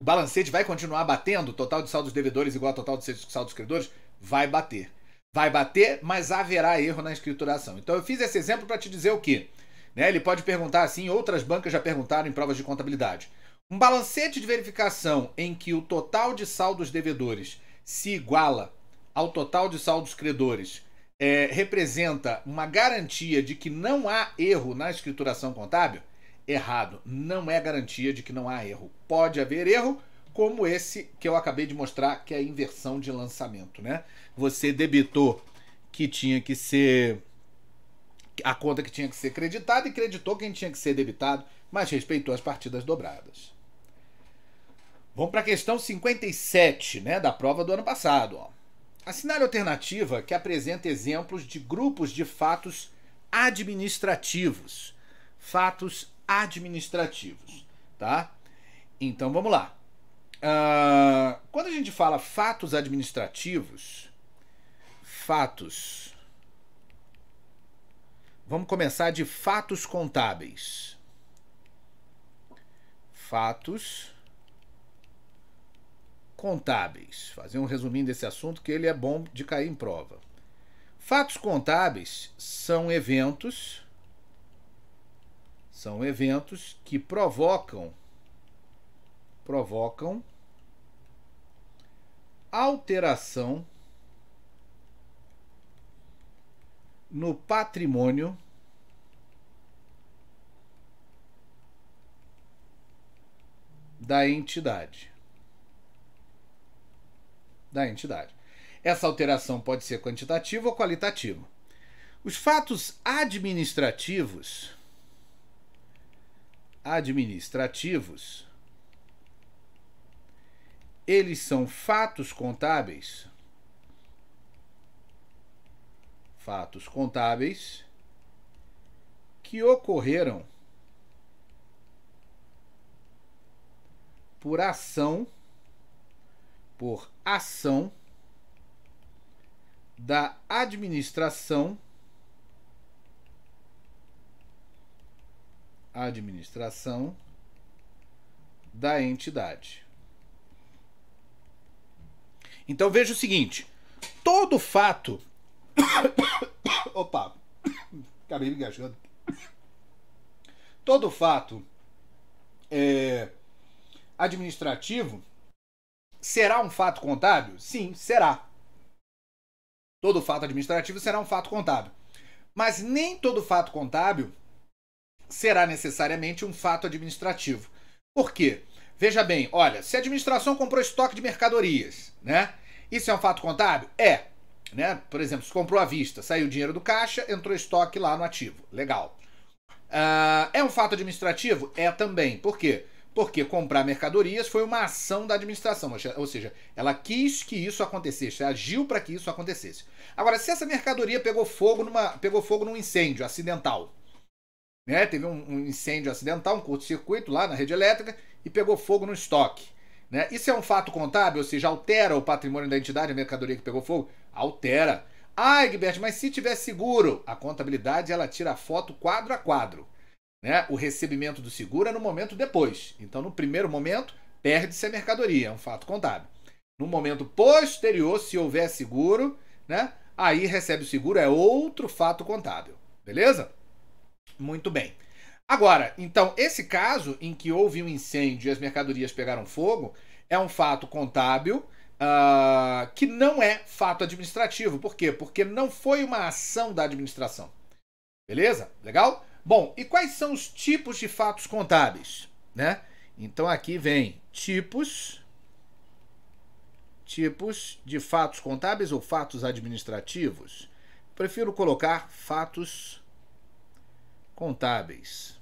O balancete vai continuar batendo, total de saldos devedores igual ao total de saldos credores? Vai bater. Vai bater, mas haverá erro na escrituração. Então eu fiz esse exemplo para te dizer o quê? Né? Ele pode perguntar assim, outras bancas já perguntaram em provas de contabilidade. Um balancete de verificação em que o total de saldos devedores se iguala ao total de saldos credores é, representa uma garantia de que não há erro na escrituração contábil? Errado. Não é garantia de que não há erro. Pode haver erro, como esse que eu acabei de mostrar, que é a inversão de lançamento, né? Você debitou que tinha que ser a conta que tinha que ser creditada e creditou quem tinha que ser debitado, mas respeitou as partidas dobradas. Vamos para a questão 57, né, da prova do ano passado, ó. Assinale alternativa que apresenta exemplos de grupos de fatos administrativos. Fatos administrativos, tá? Então vamos lá. Uh, quando a gente fala fatos administrativos, fatos. Vamos começar de fatos contábeis. Fatos contábeis. Fazer um resuminho desse assunto que ele é bom de cair em prova. Fatos contábeis são eventos são eventos que provocam provocam alteração no patrimônio da entidade. Da entidade. Essa alteração pode ser quantitativa ou qualitativa. Os fatos administrativos administrativos eles são fatos contábeis. Fatos contábeis que ocorreram por ação por ação da administração administração da entidade. Então veja o seguinte: todo fato. (coughs) Opa! Acabei me engajando. Todo fato é, administrativo será um fato contábil? Sim, será. Todo fato administrativo será um fato contábil. Mas nem todo fato contábil será necessariamente um fato administrativo. Por quê? Veja bem, olha, se a administração comprou estoque de mercadorias, né? Isso é um fato contábil? É. Né? Por exemplo, se comprou à vista, saiu o dinheiro do caixa, entrou estoque lá no ativo. Legal. Uh, é um fato administrativo? É também. Por quê? Porque comprar mercadorias foi uma ação da administração, ou seja, ela quis que isso acontecesse, agiu para que isso acontecesse. Agora, se essa mercadoria pegou fogo, numa, pegou fogo num incêndio acidental, né? Teve um, um incêndio acidental, um curto-circuito lá na rede elétrica e pegou fogo no estoque. Né? Isso é um fato contábil, ou seja, altera o patrimônio da entidade, a mercadoria que pegou fogo? Altera. Ah, Egbert, mas se tiver seguro, a contabilidade ela tira a foto quadro a quadro. Né? O recebimento do seguro é no momento depois. Então, no primeiro momento, perde-se a mercadoria, é um fato contábil. No momento posterior, se houver seguro, né? aí recebe o seguro, é outro fato contábil. Beleza? Muito bem. Agora, então, esse caso em que houve um incêndio e as mercadorias pegaram fogo é um fato contábil uh, que não é fato administrativo. Por quê? Porque não foi uma ação da administração. Beleza? Legal? Bom, e quais são os tipos de fatos contábeis? Né? Então aqui vem tipos tipos de fatos contábeis ou fatos administrativos. Prefiro colocar fatos contábeis.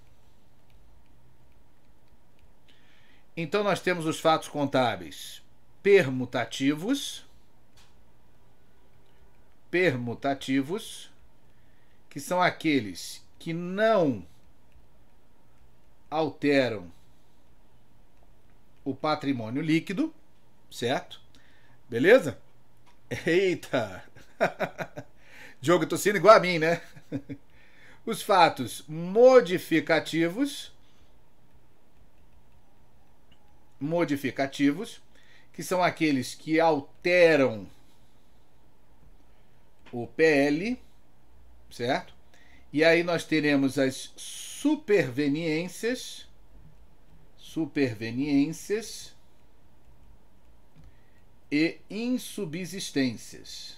Então, nós temos os fatos contábeis permutativos, permutativos, que são aqueles que não alteram o patrimônio líquido, certo? Beleza? (laughs) Eita! (laughs) Diogo tossindo igual a mim, né? (laughs) Os fatos modificativos modificativos, que são aqueles que alteram o PL, certo? E aí nós teremos as superveniências, superveniências e insubsistências.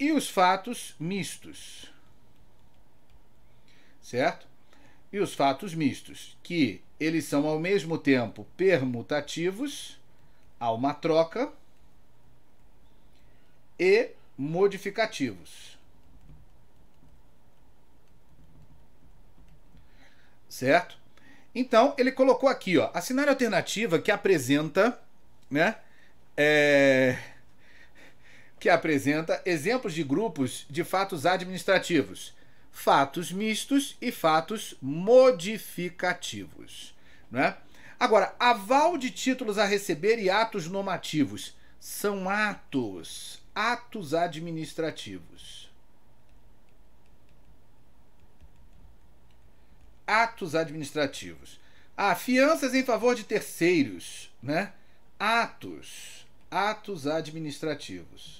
e os fatos mistos. Certo? E os fatos mistos, que eles são ao mesmo tempo permutativos, a uma troca, e modificativos. Certo? Então, ele colocou aqui, ó, assinale a alternativa que apresenta, né? É que apresenta exemplos de grupos de fatos administrativos, fatos mistos e fatos modificativos. é? Agora, aval de títulos a receber e atos normativos são atos, atos administrativos. Atos administrativos. Ah, fianças em favor de terceiros, né? Atos, atos administrativos.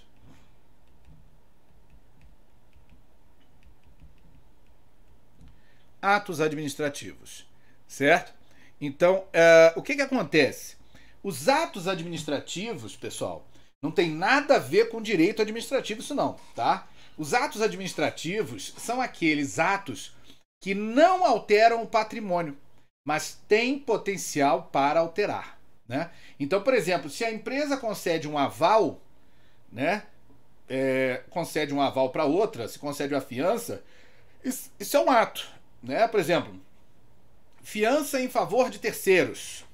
atos administrativos, certo? Então, é, o que, que acontece? Os atos administrativos, pessoal, não tem nada a ver com direito administrativo, isso não, tá? Os atos administrativos são aqueles atos que não alteram o patrimônio, mas têm potencial para alterar. Né? Então, por exemplo, se a empresa concede um aval, né? É, concede um aval para outra, se concede uma fiança, isso, isso é um ato. Né? Por exemplo, fiança em favor de terceiros.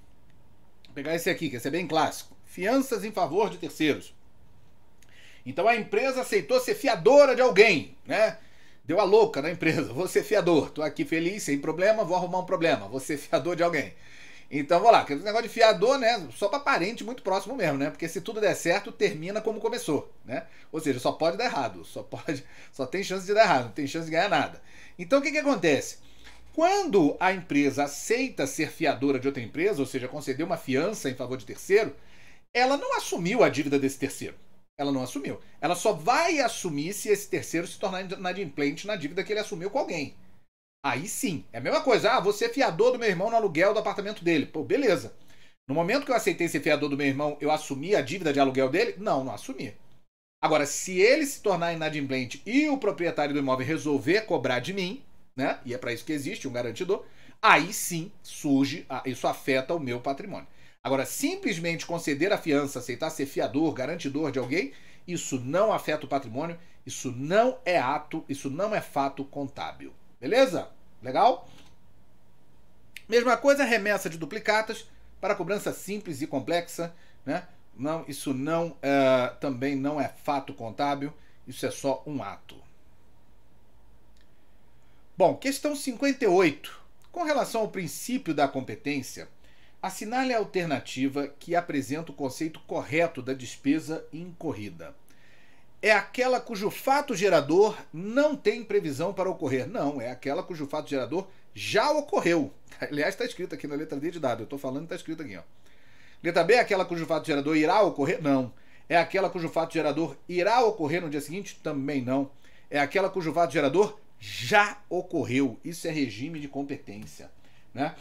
Vou pegar esse aqui, que esse é bem clássico. Fianças em favor de terceiros. Então a empresa aceitou ser fiadora de alguém, né? Deu a louca na empresa, vou ser fiador, tô aqui feliz, sem problema, vou arrumar um problema, vou ser fiador de alguém. Então vou lá, aquele negócio de fiador, né? Só para parente muito próximo mesmo, né? Porque se tudo der certo, termina como começou, né? Ou seja, só pode dar errado, só pode, (laughs) só tem chance de dar errado, não tem chance de ganhar nada. Então o que, que acontece? Quando a empresa aceita ser fiadora de outra empresa, ou seja, conceder uma fiança em favor de terceiro, ela não assumiu a dívida desse terceiro. Ela não assumiu. Ela só vai assumir se esse terceiro se tornar inadimplente na dívida que ele assumiu com alguém. Aí sim. É a mesma coisa. Ah, você é fiador do meu irmão no aluguel do apartamento dele. Pô, beleza. No momento que eu aceitei ser fiador do meu irmão, eu assumi a dívida de aluguel dele? Não, não assumi. Agora, se ele se tornar inadimplente e o proprietário do imóvel resolver cobrar de mim, né? E é para isso que existe um garantidor, aí sim surge, isso afeta o meu patrimônio. Agora, simplesmente conceder a fiança, aceitar ser fiador, garantidor de alguém, isso não afeta o patrimônio, isso não é ato, isso não é fato contábil. Beleza? Legal? Mesma coisa, remessa de duplicatas para cobrança simples e complexa, né? Não, isso não é também não é fato contábil, isso é só um ato. Bom, questão 58. Com relação ao princípio da competência, assinale a alternativa que apresenta o conceito correto da despesa incorrida. É aquela cujo fato gerador não tem previsão para ocorrer. Não, é aquela cujo fato gerador já ocorreu. (laughs) Aliás, está escrito aqui na letra D de dado. Eu estou falando, está escrito aqui. Ó. Letra também é aquela cujo fato gerador irá ocorrer? Não. É aquela cujo fato gerador irá ocorrer no dia seguinte? Também não. É aquela cujo fato gerador já ocorreu. Isso é regime de competência, né?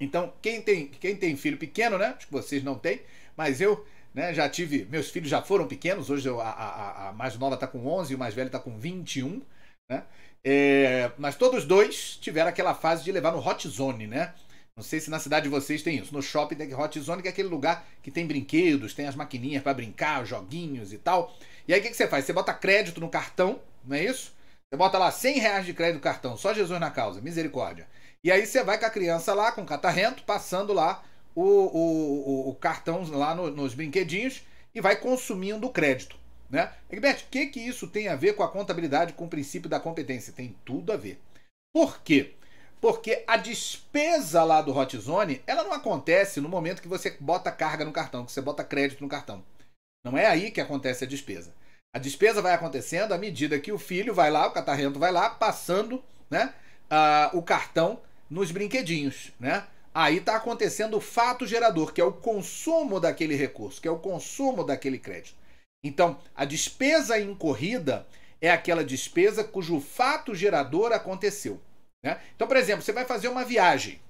Então, quem tem, quem tem filho pequeno, né? Acho que vocês não têm, mas eu né, já tive. Meus filhos já foram pequenos, hoje eu, a, a, a, mais nova está com 11 e o mais velho está com 21, né? É, mas todos dois tiveram aquela fase de levar no hot zone, né? Não sei se na cidade de vocês tem isso. No shopping da Hot Zone, que é aquele lugar que tem brinquedos, tem as maquininhas para brincar, joguinhos e tal. E aí o que, que, você faz? Você bota crédito no cartão, não é isso? Você bota lá 100 reais de crédito no cartão, só Jesus na causa, misericórdia. E aí você vai com a criança lá, com o catarrento, passando lá o, o, o, o cartão lá no, nos brinquedinhos e vai consumindo o crédito. Né? Egbert, o que, que isso tem a ver com a contabilidade, com o princípio da competência? Tem tudo a ver. Por quê? porque a despesa lá do Hot Zone, ela não acontece no momento que você bota carga no cartão, que você bota crédito no cartão. Não é aí que acontece a despesa. A despesa vai acontecendo à medida que o filho vai lá, o catarrento vai lá, passando né, uh, o cartão nos brinquedinhos. Né? Aí está acontecendo o fato gerador, que é o consumo daquele recurso, que é o consumo daquele crédito. Então, a despesa incorrida é aquela despesa cujo fato gerador aconteceu. Né? Então, por exemplo, você vai fazer uma viagem.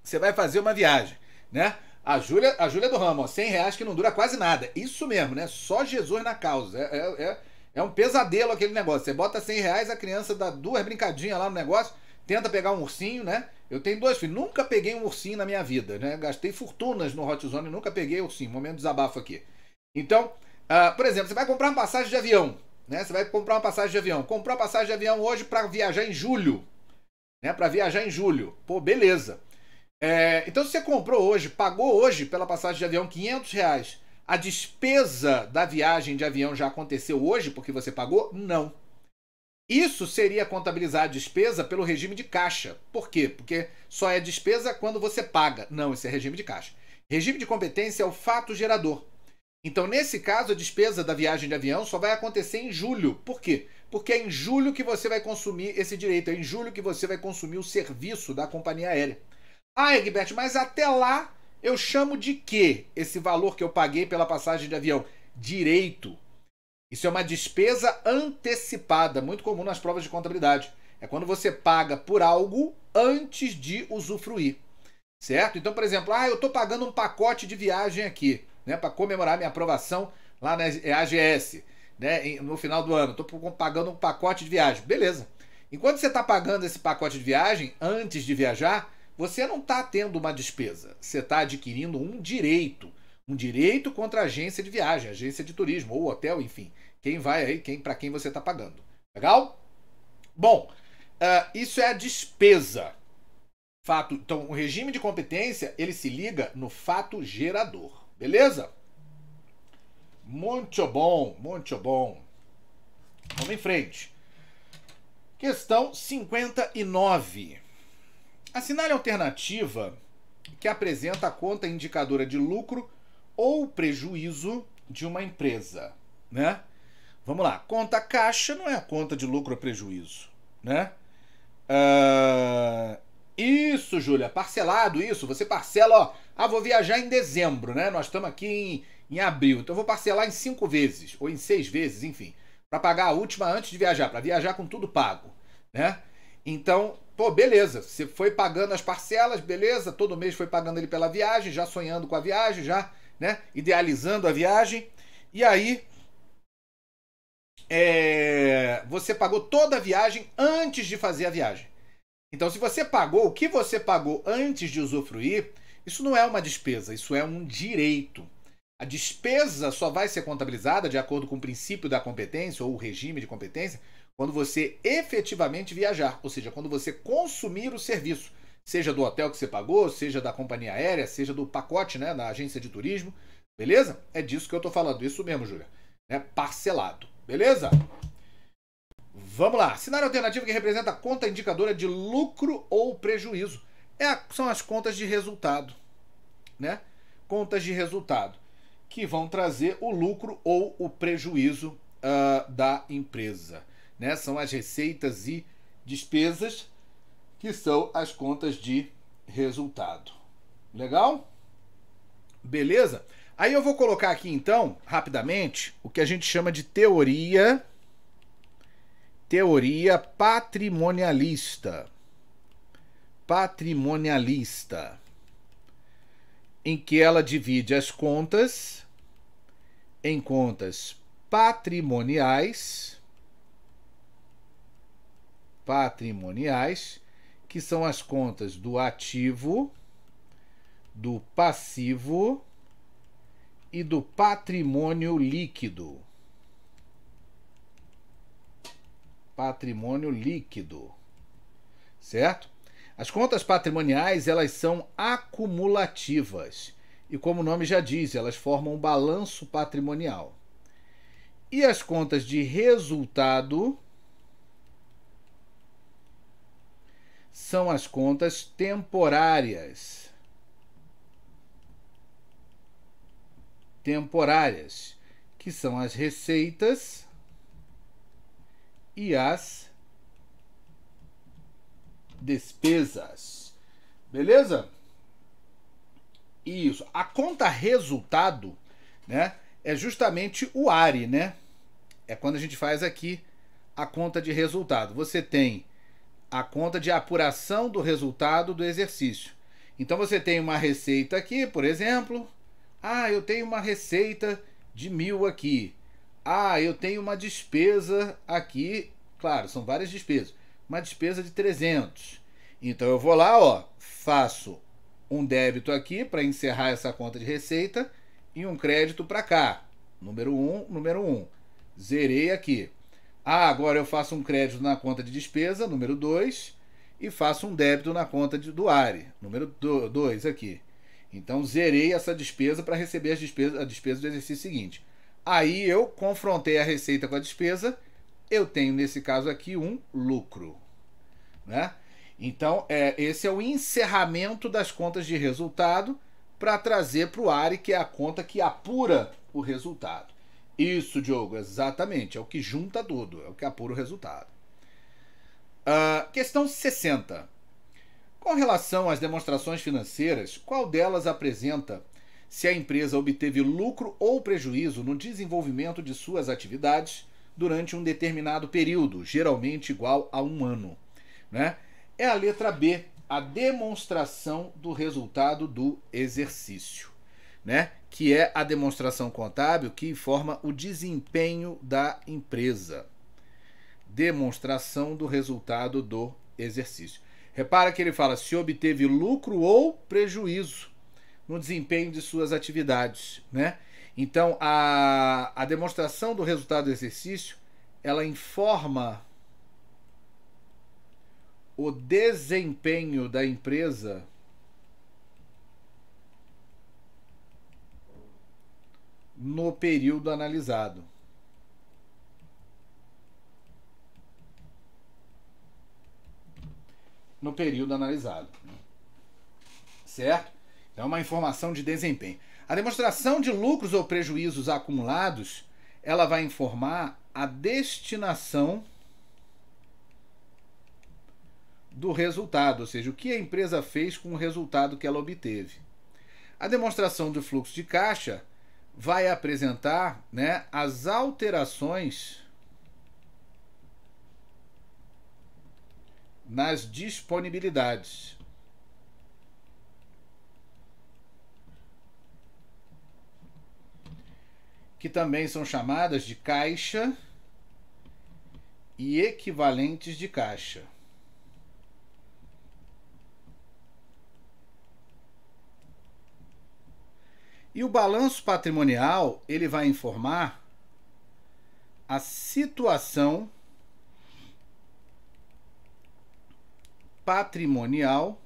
Você vai fazer uma viagem, né? A Júlia, a Júlia do Ramo, ó, 100 reais que não dura quase nada. Isso mesmo, né? Só Jesus na causa. É, é, é, é um pesadelo aquele negócio. Você bota 100 reais, a criança dá duas brincadinhas lá no negócio, tenta pegar um ursinho, né? Eu tenho dois filhos, nunca peguei um ursinho na minha vida, né? Gastei fortunas no Hot Zone e nunca peguei ursinho. Momento de desabafo aqui. Então, uh, por exemplo, você vai comprar uma passagem de avião, né? Você vai comprar uma passagem de avião. Comprar uma passagem de avião hoje para viajar em julho, né, para viajar em julho. Pô, beleza. É, então, se você comprou hoje, pagou hoje pela passagem de avião 500 reais, a despesa da viagem de avião já aconteceu hoje porque você pagou? Não. Isso seria contabilizar a despesa pelo regime de caixa. Por quê? Porque só é despesa quando você paga. Não, esse é regime de caixa. Regime de competência é o fato gerador. Então, nesse caso, a despesa da viagem de avião só vai acontecer em julho. Por quê? porque é em julho que você vai consumir esse direito, é em julho que você vai consumir o serviço da companhia aérea. Ah, Egbert, mas até lá eu chamo de quê esse valor que eu paguei pela passagem de avião? Direito. Isso é uma despesa antecipada, muito comum nas provas de contabilidade. É quando você paga por algo antes de usufruir. Certo? Então, por exemplo, ah, eu estou pagando um pacote de viagem aqui, né, para comemorar minha aprovação lá na AGS né, no final do ano, estou pagando um pacote de viagem. Beleza. Enquanto você está pagando esse pacote de viagem, antes de viajar, você não está tendo uma despesa, você está adquirindo um direito. Um direito contra a agência de viagem, agência de turismo ou hotel, enfim. Quem vai aí, quem para quem você está pagando. Legal? Bom, uh, isso é a despesa. Fato. Então, o regime de competência ele se liga no fato gerador. Beleza? Muito bom, muito bom. Vamos em frente. Questão 59. Assinale a alternativa que apresenta a conta indicadora de lucro ou prejuízo de uma empresa, né? Vamos lá, conta caixa não é a conta de lucro ou prejuízo, né? Uh, isso, Júlia, parcelado isso, você parcela, ó. Ah, vou viajar em dezembro, né? Nós estamos aqui em em abril. Então eu vou parcelar em cinco vezes, ou em seis vezes, enfim, para pagar a última antes de viajar, para viajar com tudo pago, né? Então, pô, beleza, você foi pagando as parcelas, beleza, todo mês foi pagando ele pela viagem, já sonhando com a viagem, já, né, idealizando a viagem. E aí, é, você pagou toda a viagem antes de fazer a viagem. Então, se você pagou o que você pagou antes de usufruir, isso não é uma despesa, isso é um direito. A despesa só vai ser contabilizada de acordo com o princípio da competência ou o regime de competência quando você efetivamente viajar, ou seja, quando você consumir o serviço, seja do hotel que você pagou, seja da companhia aérea, seja do pacote, né, da agência de turismo, beleza? É disso que eu tô falando, isso mesmo, Júlia. É parcelado, beleza? Vamos lá. Cenário alternativo que representa a conta indicadora de lucro ou prejuízo. É a, são as contas de resultado, né? Contas de resultado que vão trazer o lucro ou o prejuízo uh, da empresa. Né? São as receitas e despesas, que são as contas de resultado. Legal? Beleza? Aí eu vou colocar aqui então, rapidamente, o que a gente chama de teoria teoria patrimonialista. Patrimonialista em que ela divide as contas em contas patrimoniais patrimoniais, que são as contas do ativo, do passivo e do patrimônio líquido. Patrimônio líquido. Certo? As contas patrimoniais, elas são acumulativas e como o nome já diz, elas formam um balanço patrimonial. E as contas de resultado são as contas temporárias. Temporárias, que são as receitas e as despesas. Beleza? Isso. A conta resultado, né, é justamente o ARE, né? É quando a gente faz aqui a conta de resultado. Você tem a conta de apuração do resultado do exercício. Então você tem uma receita aqui, por exemplo. Ah, eu tenho uma receita de mil aqui. Ah, eu tenho uma despesa aqui. Claro, são várias despesas uma despesa de 300. Então eu vou lá, ó, faço um débito aqui para encerrar essa conta de receita e um crédito para cá. Número 1, um, número 1. Um. Zerei aqui. Ah, agora eu faço um crédito na conta de despesa, número 2, e faço um débito na conta de, do ARE, número 2 aqui. Então zerei essa despesa para receber as despesa a despesa do exercício seguinte. Aí eu confrontei a receita com a despesa, eu tenho nesse caso aqui um lucro. Né? Então, é, esse é o encerramento das contas de resultado para trazer para o ARI, que é a conta que apura o resultado. Isso, Diogo, exatamente. É o que junta tudo, é o que apura o resultado. Uh, questão 60. Com relação às demonstrações financeiras, qual delas apresenta se a empresa obteve lucro ou prejuízo no desenvolvimento de suas atividades durante um determinado período, geralmente igual a um ano? né? É a letra B, a demonstração do resultado do exercício, né? Que é a demonstração contábil que informa o desempenho da empresa. Demonstração do resultado do exercício. Repara que ele fala se obteve lucro ou prejuízo no desempenho de suas atividades, né? Então, a, a demonstração do resultado do exercício, ela informa o desempenho da empresa no período analisado. No período analisado. Né? Certo? Então, é uma informação de desempenho. A demonstração de lucros ou prejuízos acumulados, ela vai informar a destinação do resultado, ou seja, o que a empresa fez com o resultado que ela obteve. A demonstração do fluxo de caixa vai apresentar né, as alterações nas disponibilidades. Que também são chamadas de caixa e equivalentes de caixa. E o balanço patrimonial, ele vai informar a situação patrimonial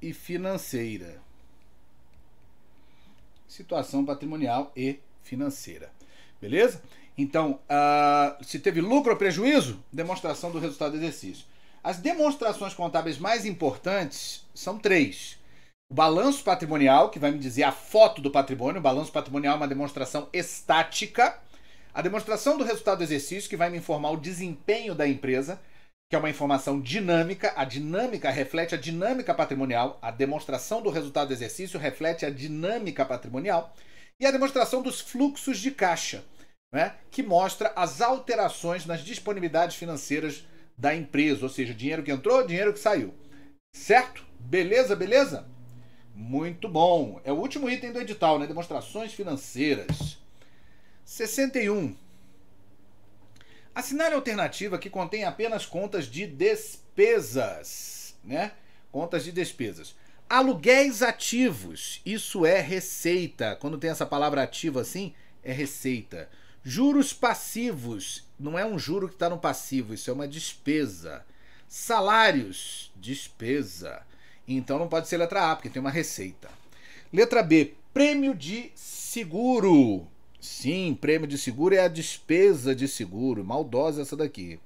e financeira. Situação patrimonial e financeira. Beleza? Então, uh, se teve lucro ou prejuízo, demonstração do resultado do exercício. As demonstrações contábeis mais importantes são três. O balanço patrimonial, que vai me dizer a foto do patrimônio. O balanço patrimonial é uma demonstração estática. A demonstração do resultado do exercício, que vai me informar o desempenho da empresa, que é uma informação dinâmica. A dinâmica reflete a dinâmica patrimonial. A demonstração do resultado do exercício reflete a dinâmica patrimonial. E a demonstração dos fluxos de caixa, né? que mostra as alterações nas disponibilidades financeiras da empresa, ou seja, dinheiro que entrou, dinheiro que saiu. Certo? Beleza, beleza? Muito bom. É o último item do edital, né? Demonstrações financeiras. 61. Assinale a alternativa que contém apenas contas de despesas, né? Contas de despesas. Aluguéis ativos, isso é receita. Quando tem essa palavra ativa assim, é receita. Juros passivos. Não é um juro que está no passivo, isso é uma despesa. Salários, despesa. Então não pode ser letra A, porque tem uma receita. Letra B, prêmio de seguro. Sim, prêmio de seguro é a despesa de seguro. Maldosa essa daqui.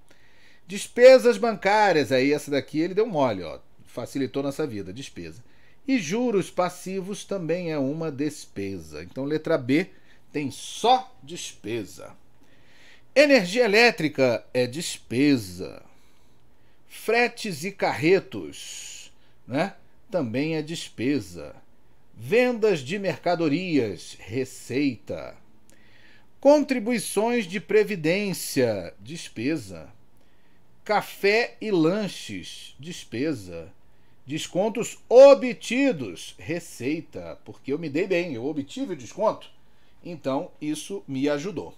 Despesas bancárias, aí essa daqui ele deu mole, ó. Facilitou nossa vida, despesa. E juros passivos também é uma despesa. Então, letra B, tem só despesa. Energia elétrica é despesa. Fretes e carretos, né? Também é despesa. Vendas de mercadorias, receita. Contribuições de previdência, despesa. Café e lanches, despesa. Descontos obtidos, receita, porque eu me dei bem, eu obtive o desconto então, isso me ajudou.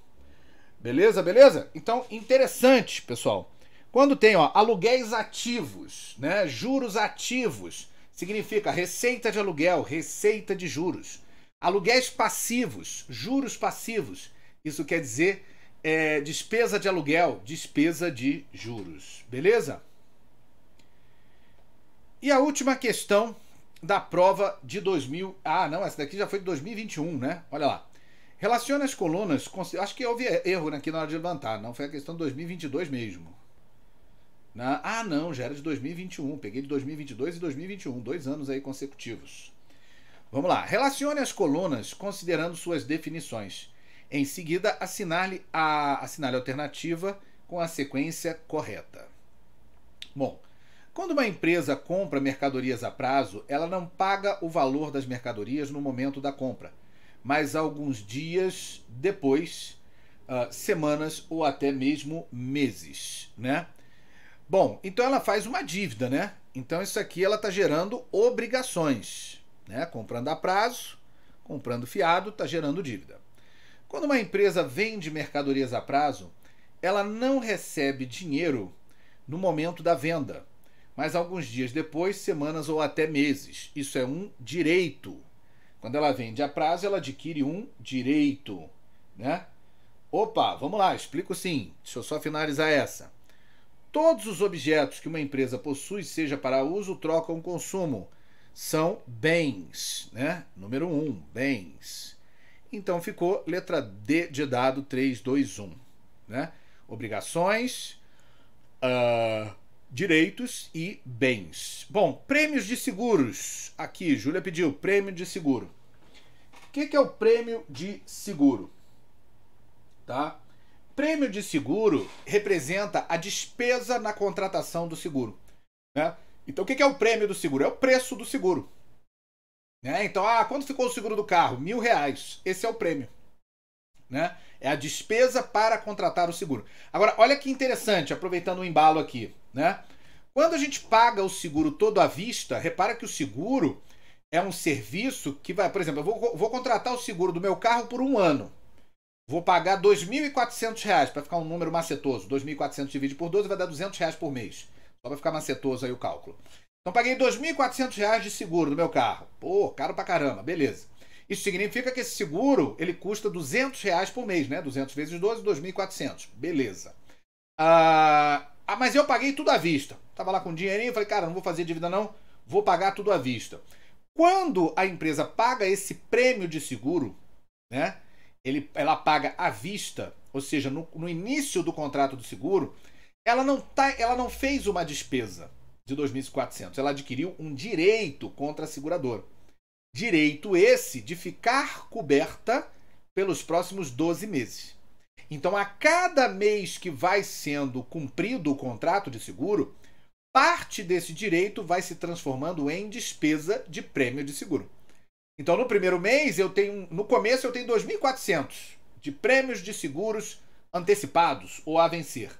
Beleza, beleza? Então, interessante, pessoal. Quando tem ó, aluguéis ativos, né? juros ativos, significa receita de aluguel, receita de juros. Aluguéis passivos, juros passivos, isso quer dizer é, despesa de aluguel, despesa de juros. Beleza? E a última questão da prova de 2000. Ah, não, essa daqui já foi de 2021, né? Olha lá. Relacione as colunas. Com, acho que houve erro né, aqui na hora de levantar. Não foi a questão de 2022 mesmo. Na, ah, não, já era de 2021. Peguei de 2022 e 2021. Dois anos aí consecutivos. Vamos lá. Relacione as colunas considerando suas definições. Em seguida, assinale a, assinale a alternativa com a sequência correta. Bom, quando uma empresa compra mercadorias a prazo, ela não paga o valor das mercadorias no momento da compra, mas alguns dias depois, uh, semanas ou até mesmo meses, né? Bom, então ela faz uma dívida, né? Então isso aqui ela está gerando obrigações, né? Comprando a prazo, comprando fiado, está gerando dívida. Quando uma empresa vende mercadorias a prazo, ela não recebe dinheiro no momento da venda, mas alguns dias depois, semanas ou até meses. Isso é um direito, quando ela vende a prazo, ela adquire um direito, né? Opa, vamos lá, explico sim. Deixa eu só finalizar essa. Todos os objetos que uma empresa possui, seja para uso, troca ou consumo, são bens, né? Número 1, um, bens. Então ficou letra D de dado 321, né? Obrigações, uh, direitos e bens. Bom, prêmios de seguros. Aqui, Júlia pediu prêmio de seguro. O que, que é o prêmio de seguro? Tá? Prêmio de seguro representa a despesa na contratação do seguro. Né? Então, o que, que é o prêmio do seguro? É o preço do seguro. Né? Então, ah, quanto ficou o seguro do carro? Mil reais. Esse é o prêmio. Né? É a despesa para contratar o seguro. Agora, olha que interessante, aproveitando o embalo aqui, né? Quando a gente paga o seguro todo à vista, repara que o seguro é um serviço que vai, por exemplo, eu vou, vou contratar o seguro do meu carro por um ano. Vou pagar R$ 2.400 para ficar um número macetoso. 2.400 dividido por 12 vai dar R$ 200 reais por mês. Só para ficar macetoso aí o cálculo. Então paguei R$ 2.400 de seguro do meu carro. Pô, caro pra caramba, beleza. Isso significa que esse seguro ele custa 200 reais por mês, né? 200 vezes 12, 2.400. Beleza. Ah, ah, mas eu paguei tudo à vista. Tava lá com dinheirinho, falei, cara, não vou fazer dívida não, vou pagar tudo à vista. Quando a empresa paga esse prêmio de seguro, né? Ele, ela paga à vista, ou seja, no, no início do contrato do seguro, ela não, tá, ela não fez uma despesa de 2.400, ela adquiriu um direito contra a seguradora. Direito esse de ficar coberta pelos próximos 12 meses. Então, a cada mês que vai sendo cumprido o contrato de seguro, parte desse direito vai se transformando em despesa de prêmio de seguro. Então, no primeiro mês, eu tenho, no começo, eu tenho 2.400 de prêmios de seguros antecipados ou a vencer.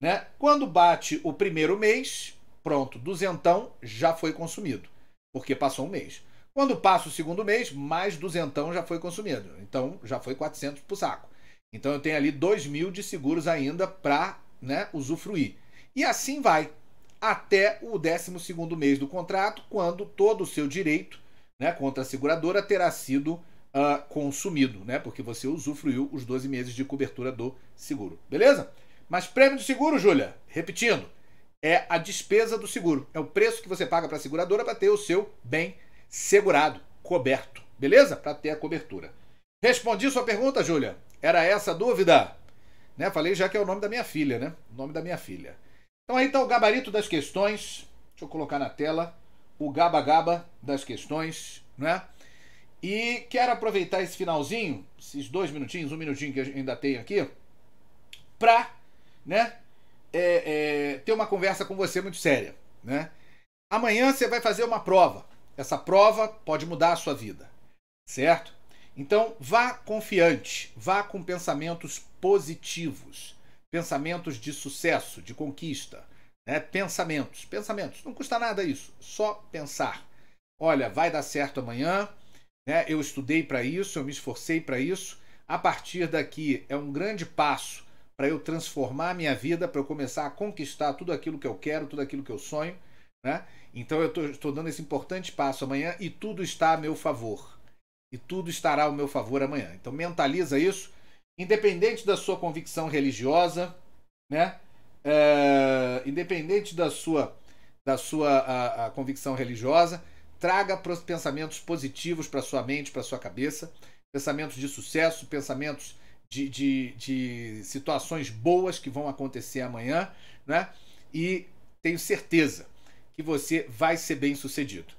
Né? Quando bate o primeiro mês, pronto, duzentão já foi consumido, porque passou um mês. Quando passa o segundo mês, mais duzentão já foi consumido. Então, já foi 400 para o saco. Então, eu tenho ali 2 mil de seguros ainda para né, usufruir. E assim vai, até o 12 segundo mês do contrato, quando todo o seu direito né, contra a seguradora terá sido uh, consumido, né, porque você usufruiu os 12 meses de cobertura do seguro, beleza? Mas prêmio do seguro, Júlia, repetindo, é a despesa do seguro, é o preço que você paga para a seguradora para ter o seu bem segurado, coberto, beleza? Para ter a cobertura. Respondi sua pergunta, Júlia? Era essa a dúvida? Né? Falei já que é o nome da minha filha, né? O nome da minha filha. Então aí está o gabarito das questões. Deixa eu colocar na tela o gaba-gaba das questões, né? E quero aproveitar esse finalzinho, esses dois minutinhos, um minutinho que ainda tenho aqui, para né, é, é, ter uma conversa com você muito séria. Né? Amanhã você vai fazer uma prova. Essa prova pode mudar a sua vida, certo? Então, vá confiante, vá com pensamentos positivos, pensamentos de sucesso, de conquista, né? pensamentos, pensamentos. Não custa nada isso, só pensar. Olha, vai dar certo amanhã, né? eu estudei para isso, eu me esforcei para isso. A partir daqui é um grande passo para eu transformar a minha vida, para eu começar a conquistar tudo aquilo que eu quero, tudo aquilo que eu sonho. Né? Então eu estou dando esse importante passo amanhã e tudo está a meu favor. E tudo estará ao meu favor amanhã. Então mentaliza isso, independente da sua convicção religiosa, né? É, independente da sua, da sua a, a convicção religiosa, traga pensamentos positivos para sua mente, para sua cabeça, pensamentos de sucesso, pensamentos de, de, de situações boas que vão acontecer amanhã, né? E tenho certeza que você vai ser bem sucedido.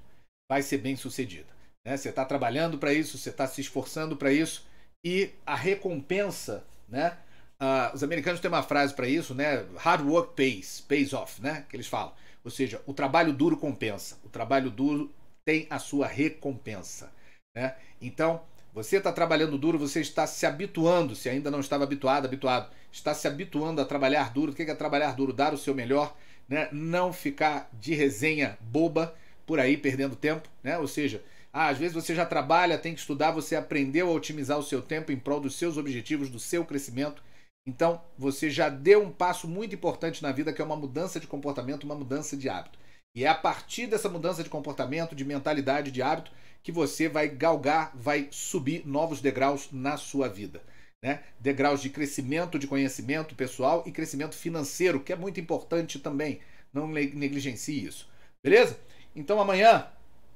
Vai ser bem sucedido. Né? Você está trabalhando para isso, você está se esforçando para isso e a recompensa, né? Uh, os americanos têm uma frase para isso, né? Hard work pays, pays off, né? Que eles falam. Ou seja, o trabalho duro compensa. O trabalho duro tem a sua recompensa, né? Então, você está trabalhando duro, você está se habituando, se ainda não estava habituado, habituado, está se habituando a trabalhar duro. O que é trabalhar duro? Dar o seu melhor, né? Não ficar de resenha boba por aí perdendo tempo, né? Ou seja, ah, às vezes você já trabalha, tem que estudar, você aprendeu a otimizar o seu tempo em prol dos seus objetivos, do seu crescimento. Então, você já deu um passo muito importante na vida, que é uma mudança de comportamento, uma mudança de hábito. E é a partir dessa mudança de comportamento, de mentalidade, de hábito, que você vai galgar, vai subir novos degraus na sua vida né? degraus de crescimento de conhecimento pessoal e crescimento financeiro, que é muito importante também. Não negligencie isso. Beleza? Então amanhã,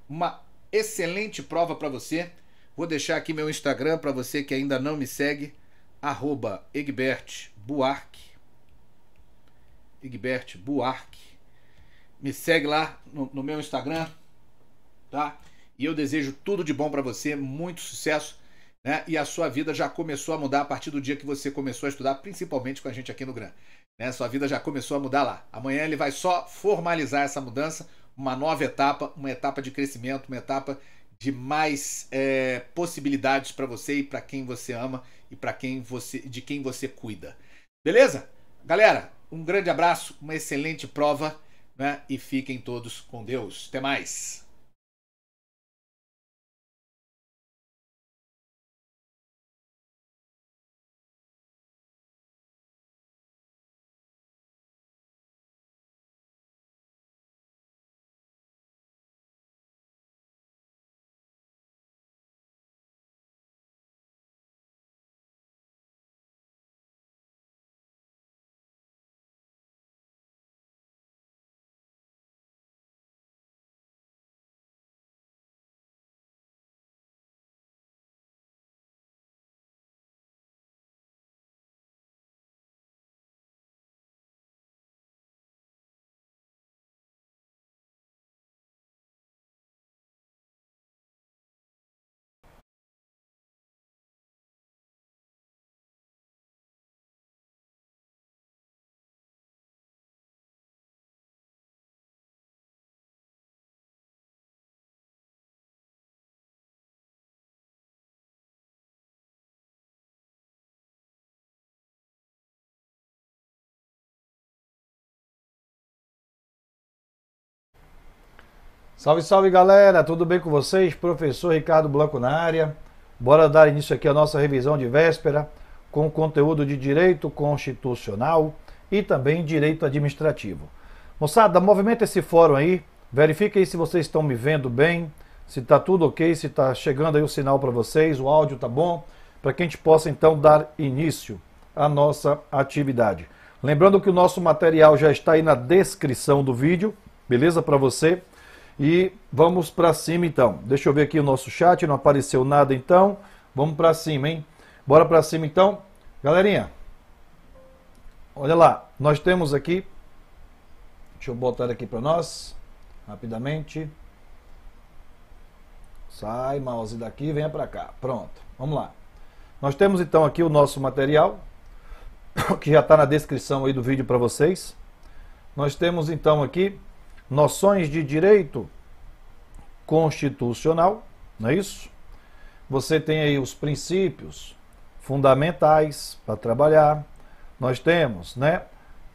uma excelente prova para você. Vou deixar aqui meu Instagram para você que ainda não me segue, arroba Egbert Buarque. Egbert Buarque. Me segue lá no, no meu Instagram, tá? E eu desejo tudo de bom para você, muito sucesso né? E a sua vida já começou a mudar a partir do dia que você começou a estudar, principalmente com a gente aqui no GRAM. Né? Sua vida já começou a mudar lá. Amanhã ele vai só formalizar essa mudança, uma nova etapa, uma etapa de crescimento, uma etapa de mais é, possibilidades para você e para quem você ama e para quem você, de quem você cuida. Beleza? Galera, um grande abraço, uma excelente prova né? e fiquem todos com Deus. Até mais! Salve, salve galera, tudo bem com vocês? Professor Ricardo Blanco na área. Bora dar início aqui à nossa revisão de véspera com conteúdo de direito constitucional e também direito administrativo. Moçada, movimenta esse fórum aí, verifique aí se vocês estão me vendo bem, se tá tudo ok, se tá chegando aí o sinal para vocês, o áudio tá bom, para que a gente possa então dar início à nossa atividade. Lembrando que o nosso material já está aí na descrição do vídeo, beleza para você? E vamos para cima então. Deixa eu ver aqui o nosso chat, não apareceu nada então. Vamos para cima, hein? Bora para cima então. Galerinha, olha lá, nós temos aqui, deixa eu botar aqui para nós, rapidamente. Sai, mouse daqui, venha para cá. Pronto, vamos lá. Nós temos então aqui o nosso material, (coughs) que já está na descrição aí do vídeo para vocês. Nós temos então aqui noções de direito constitucional, não é isso? Você tem aí os princípios fundamentais para trabalhar. Nós temos, né,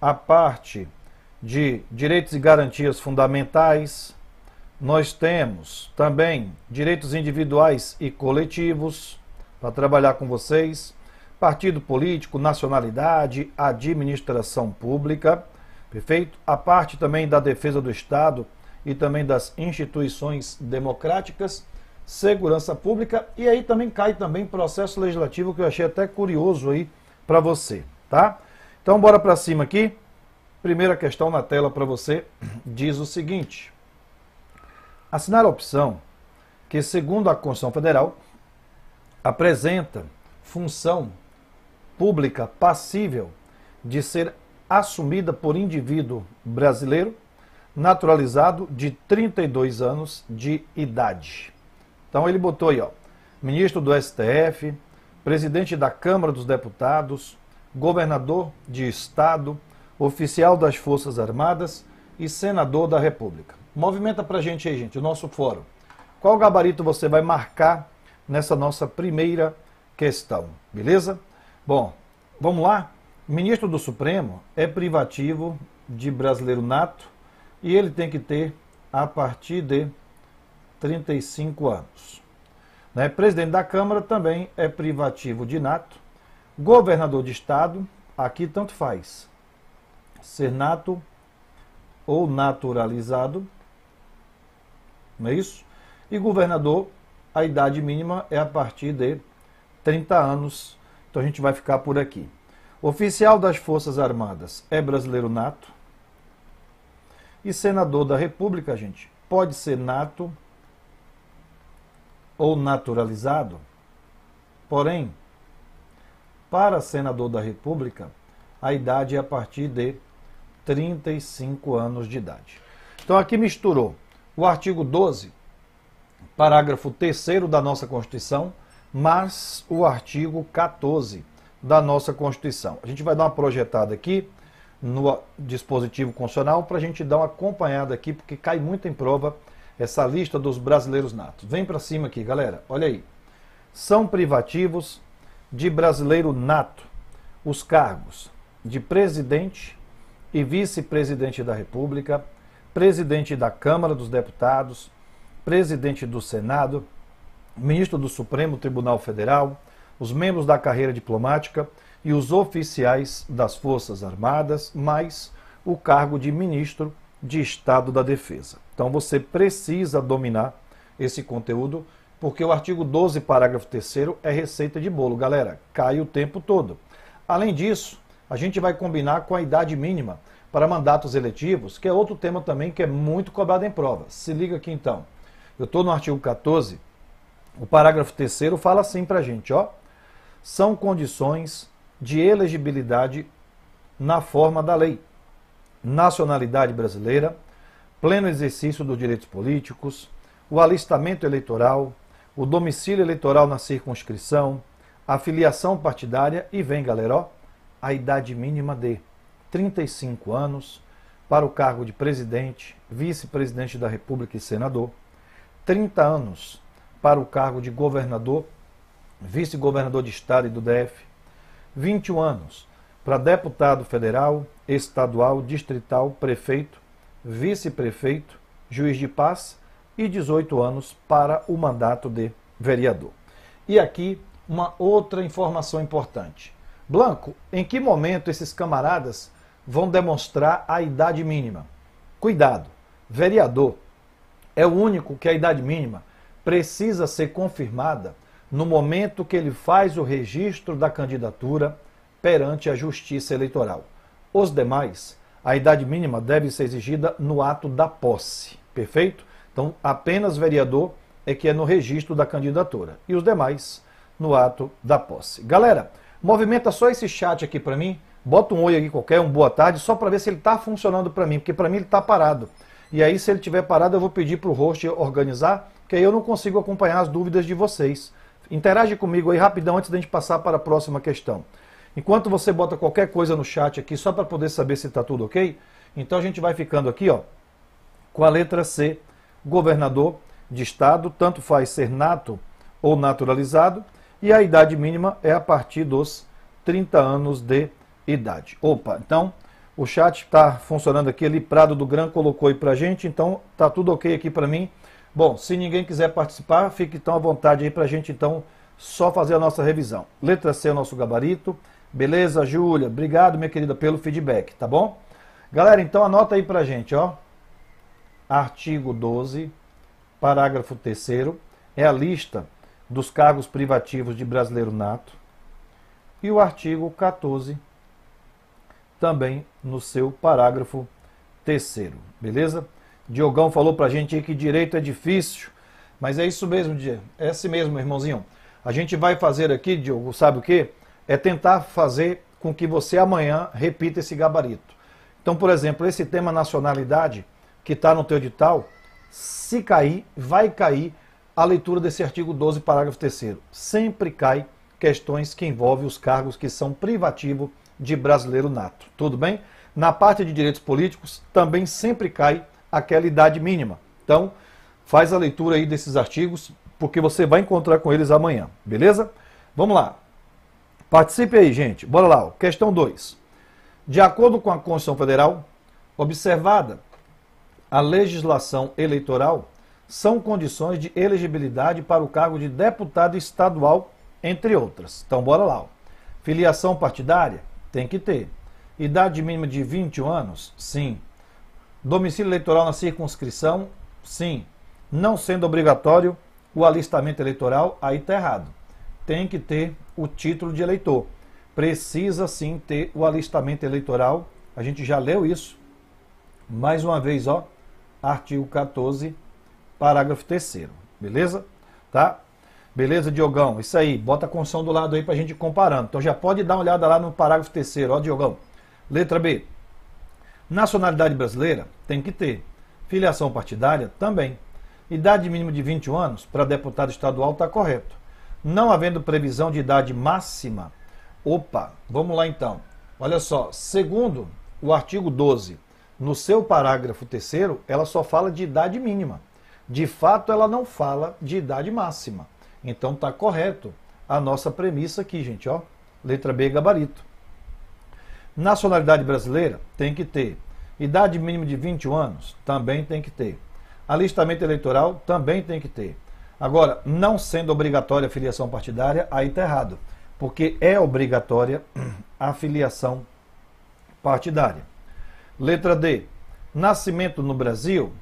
a parte de direitos e garantias fundamentais. Nós temos também direitos individuais e coletivos para trabalhar com vocês. Partido político, nacionalidade, administração pública. Perfeito? A parte também da defesa do Estado e também das instituições democráticas, segurança pública e aí também cai também processo legislativo que eu achei até curioso aí para você, tá? Então bora para cima aqui. Primeira questão na tela para você (clears throat) diz o seguinte: assinar a opção que segundo a Constituição Federal apresenta função pública passível de ser assumida por indivíduo brasileiro naturalizado de 32 anos de idade. Então ele botou aí, ó, ministro do STF, presidente da Câmara dos Deputados, governador de estado, oficial das Forças Armadas e senador da República. Movimenta pra gente aí, gente, o nosso fórum. Qual gabarito você vai marcar nessa nossa primeira questão, beleza? Bom, vamos lá? Ministro do Supremo é privativo de brasileiro nato e ele tem que ter a partir de 35 anos. Né? Presidente da Câmara também é privativo de nato. Governador de Estado, aqui tanto faz. Ser nato ou naturalizado, não é isso? E governador, a idade mínima é a partir de 30 anos. Então a gente vai ficar por aqui. Oficial das Forças Armadas é brasileiro nato. E senador da República, gente, pode ser nato ou naturalizado. Porém, para senador da República, a idade é a partir de 35 anos de idade. Então aqui misturou o artigo 12, parágrafo 3 da nossa Constituição, mas o artigo 14 da nossa Constituição. A gente vai dar uma projetada aqui no dispositivo constitucional para a gente dar uma acompanhada aqui, porque cai muito em prova essa lista dos brasileiros natos. Vem para cima aqui, galera. Olha aí. São privativos de brasileiro nato os cargos de presidente e vice-presidente da República, presidente da Câmara dos Deputados, presidente do Senado, ministro do Supremo Tribunal Federal, os membros da carreira diplomática e os oficiais das Forças Armadas, mais o cargo de ministro de Estado da Defesa. Então você precisa dominar esse conteúdo, porque o artigo 12, parágrafo 3 é receita de bolo, galera. Cai o tempo todo. Além disso, a gente vai combinar com a idade mínima para mandatos eletivos, que é outro tema também que é muito cobrado em prova. Se liga aqui então. Eu estou no artigo 14, o parágrafo 3 fala assim para a gente, ó são condições de elegibilidade na forma da lei. Nacionalidade brasileira, pleno exercício dos direitos políticos, o alistamento eleitoral, o domicílio eleitoral na circunscrição, a filiação partidária e vem, galera, ó, a idade mínima de 35 anos para o cargo de presidente, vice-presidente da República e senador, 30 anos para o cargo de governador vice-governador de estado e do DF, 21 anos, para deputado federal, estadual, distrital, prefeito, vice-prefeito, juiz de paz e 18 anos para o mandato de vereador. E aqui uma outra informação importante. Blanco, em que momento esses camaradas vão demonstrar a idade mínima? Cuidado, vereador é o único que a idade mínima precisa ser confirmada no momento que ele faz o registro da candidatura perante a Justiça Eleitoral. Os demais, a idade mínima deve ser exigida no ato da posse, perfeito? Então, apenas vereador é que é no registro da candidatura e os demais no ato da posse. Galera, movimenta só esse chat aqui para mim, bota um oi aqui qualquer, um boa tarde, só para ver se ele está funcionando para mim, porque para mim ele está parado. E aí, se ele estiver parado, eu vou pedir para o host organizar, que aí eu não consigo acompanhar as dúvidas de vocês. Interage comigo aí rapidão antes da gente passar para a próxima questão. Enquanto você bota qualquer coisa no chat aqui, só para poder saber se está tudo ok, então a gente vai ficando aqui ó, com a letra C, governador de estado, tanto faz ser nato ou naturalizado, e a idade mínima é a partir dos 30 anos de idade. Opa, então o chat está funcionando aqui, ali Prado do Gran colocou aí para gente, então tá tudo ok aqui para mim. Bom, se ninguém quiser participar, fique então à vontade aí para a gente então só fazer a nossa revisão. Letra C é o nosso gabarito. Beleza, Júlia? Obrigado, minha querida, pelo feedback, tá bom? Galera, então anota aí pra gente, ó. Artigo 12, parágrafo 3 é a lista dos cargos privativos de brasileiro nato. E o artigo 14, também no seu parágrafo 3 beleza? Diogão falou pra gente que direito é difícil, mas é isso mesmo, Diego. É assim mesmo, irmãozinho. A gente vai fazer aqui, Diogo, sabe o quê? É tentar fazer com que você amanhã repita esse gabarito. Então, por exemplo, esse tema nacionalidade que está no teu edital, se cair, vai cair a leitura desse artigo 12, parágrafo 3 Sempre cai questões que envolvem os cargos que são privativos de brasileiro nato. Tudo bem? Na parte de direitos políticos, também sempre cai aquela idade mínima. Então, faz a leitura aí desses artigos, porque você vai encontrar com eles amanhã, beleza? Vamos lá. Participe aí, gente. Bora lá. Questão 2. De acordo com a Constituição Federal, observada a legislação eleitoral, são condições de elegibilidade para o cargo de deputado estadual, entre outras. Então, bora lá. Filiação partidária? Tem que ter. Idade mínima de 21 anos? Sim. Domicílio eleitoral na circunscrição, sim. Não sendo obrigatório o alistamento eleitoral, aí está errado. Tem que ter o título de eleitor. Precisa sim ter o alistamento eleitoral. A gente já leu isso. Mais uma vez, ó, artigo 14, parágrafo 3 Beleza? Tá? Beleza, Diogão? Isso aí, bota a construção do lado aí para a gente comparando. Então já pode dar uma olhada lá no parágrafo terceiro, ó, Diogão. Letra B. Nacionalidade brasileira? Tem que ter. Filiação partidária? Também. Idade mínima de 21 anos para deputado estadual está correto. Não havendo previsão de idade máxima. Opa, vamos lá então. Olha só, segundo o artigo 12, no seu parágrafo terceiro, ela só fala de idade mínima. De fato, ela não fala de idade máxima. Então está correto a nossa premissa aqui, gente, ó. Letra B, é gabarito. Nacionalidade brasileira tem que ter. Idade mínima de 21 anos também tem que ter. Alistamento eleitoral também tem que ter. Agora, não sendo obrigatória a filiação partidária, aí está errado, porque é obrigatória (clears throat) a filiação partidária. Letra D. Nascimento no Brasil?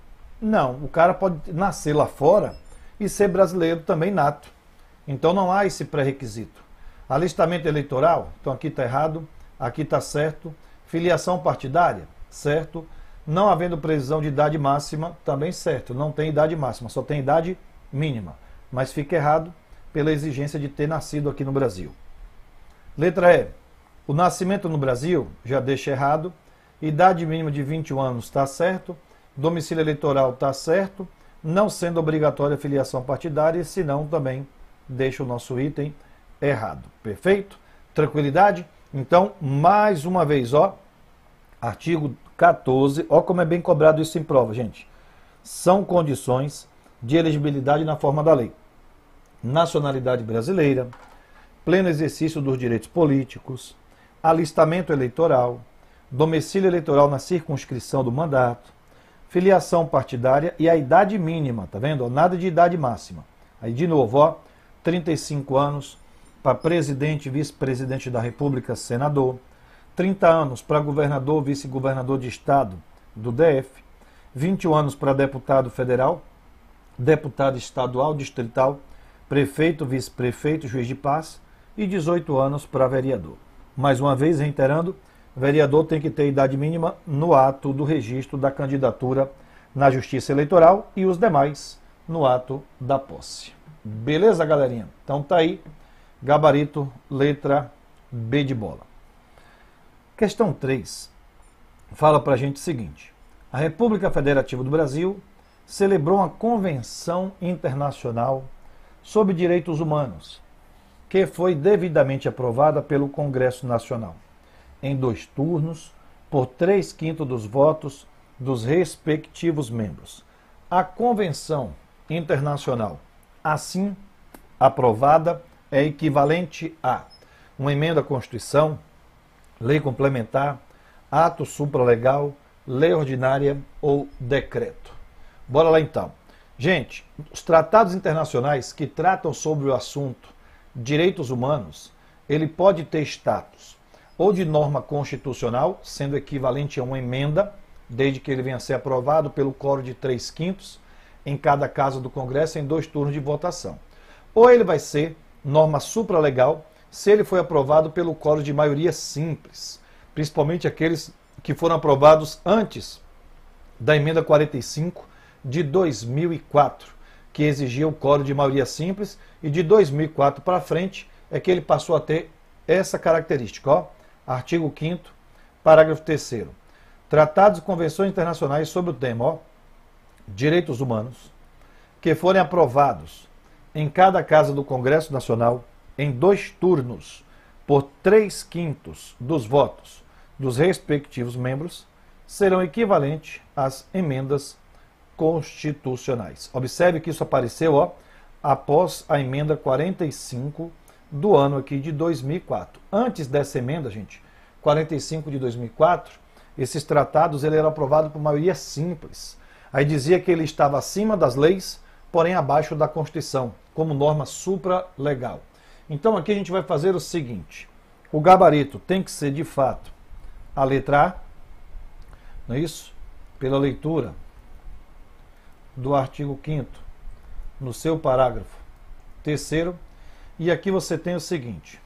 Não, o cara pode nascer lá fora e ser brasileiro também nato. Então não há esse pré-requisito. Alistamento eleitoral? Então aqui está errado. Aqui está certo. Filiação partidária, certo. Não havendo previsão de idade máxima, também certo. Não tem idade máxima, só tem idade mínima. Mas fica errado pela exigência de ter nascido aqui no Brasil. Letra E. O nascimento no Brasil já deixa errado. Idade mínima de 21 anos está certo. Domicílio eleitoral está certo. Não sendo obrigatória a filiação partidária, senão também deixa o nosso item errado. Perfeito? Tranquilidade? Então, mais uma vez, ó, artigo 14, ó como é bem cobrado isso em prova, gente. São condições de elegibilidade na forma da lei. Nacionalidade brasileira, pleno exercício dos direitos políticos, alistamento eleitoral, domicílio eleitoral na circunscrição do mandato, filiação partidária e a idade mínima, tá vendo? Nada de idade máxima. Aí de novo, ó, 35 anos, para presidente e vice-presidente da República, senador, 30 anos para governador, vice-governador de estado do DF, 21 anos para deputado federal, deputado estadual, distrital, prefeito, vice-prefeito, juiz de paz e 18 anos para vereador. Mais uma vez, reiterando, vereador tem que ter idade mínima no ato do registro da candidatura na Justiça Eleitoral e os demais no ato da posse. Beleza, galerinha? Então tá aí Gabarito, letra B de bola. Questão 3 fala para a gente o seguinte: a República Federativa do Brasil celebrou uma convenção internacional sobre direitos humanos, que foi devidamente aprovada pelo Congresso Nacional, em dois turnos, por três quintos dos votos dos respectivos membros. A Convenção Internacional, assim aprovada, é equivalente a uma emenda à Constituição, lei complementar, ato supralegal, lei ordinária ou decreto. Bora lá então. Gente, os tratados internacionais que tratam sobre o assunto direitos humanos, ele pode ter status ou de norma constitucional, sendo equivalente a uma emenda, desde que ele venha a ser aprovado pelo coro de três quintos, em cada casa do Congresso, em dois turnos de votação. Ou ele vai ser norma supralegal, se ele foi aprovado pelo coro de maioria simples, principalmente aqueles que foram aprovados antes da emenda 45 de 2004, que exigia o coro de maioria simples, e de 2004 para frente é que ele passou a ter essa característica, ó, artigo 5 parágrafo 3 Tratados e convenções internacionais sobre o tema, ó, direitos humanos, que forem aprovados em cada casa do Congresso Nacional, em dois turnos, por três quintos dos votos dos respectivos membros, serão equivalentes às emendas constitucionais. Observe que isso apareceu ó, após a emenda 45 do ano aqui de 2004. Antes dessa emenda, gente, 45 de 2004, esses tratados ele era aprovado por maioria simples. Aí dizia que ele estava acima das leis porém abaixo da Constituição, como norma supralegal. Então aqui a gente vai fazer o seguinte: o gabarito tem que ser de fato a letra A, não é isso? Pela leitura do artigo 5 no seu parágrafo terceiro, e aqui você tem o seguinte: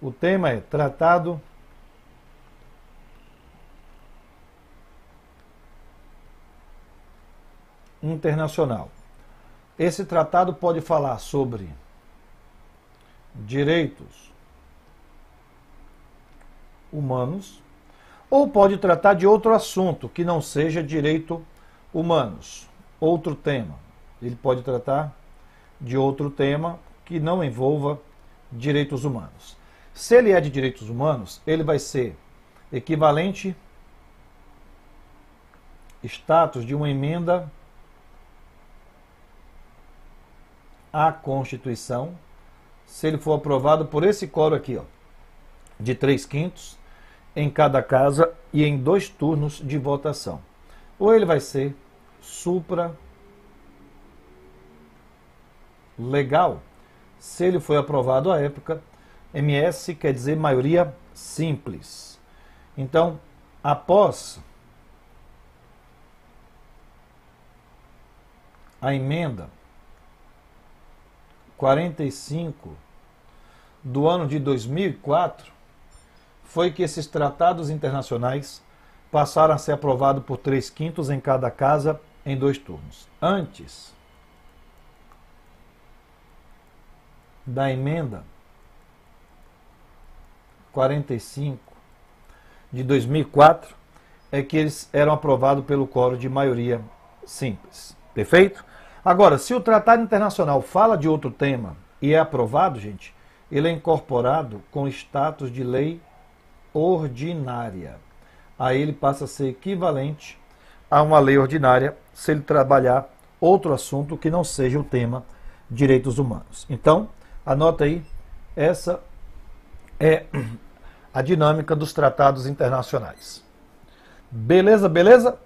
o tema é tratado internacional. Esse tratado pode falar sobre direitos humanos ou pode tratar de outro assunto que não seja direito humanos, outro tema. Ele pode tratar de outro tema que não envolva direitos humanos. Se ele é de direitos humanos, ele vai ser equivalente status de uma emenda à Constituição, se ele for aprovado por esse coro aqui, ó, de três quintos, em cada casa e em dois turnos de votação. Ou ele vai ser supra legal, se ele foi aprovado à época, MS quer dizer maioria simples. Então, após a emenda 45 do ano de 2004 foi que esses tratados internacionais passaram a ser aprovados por três quintos em cada casa em dois turnos. Antes da emenda 45 de 2004 é que eles eram aprovados pelo coro de maioria simples. Perfeito? Agora, se o tratado internacional fala de outro tema e é aprovado, gente, ele é incorporado com status de lei ordinária. Aí ele passa a ser equivalente a uma lei ordinária se ele trabalhar outro assunto que não seja o tema direitos humanos. Então, anota aí, essa é (clears throat) a dinâmica dos tratados internacionais. Beleza, beleza?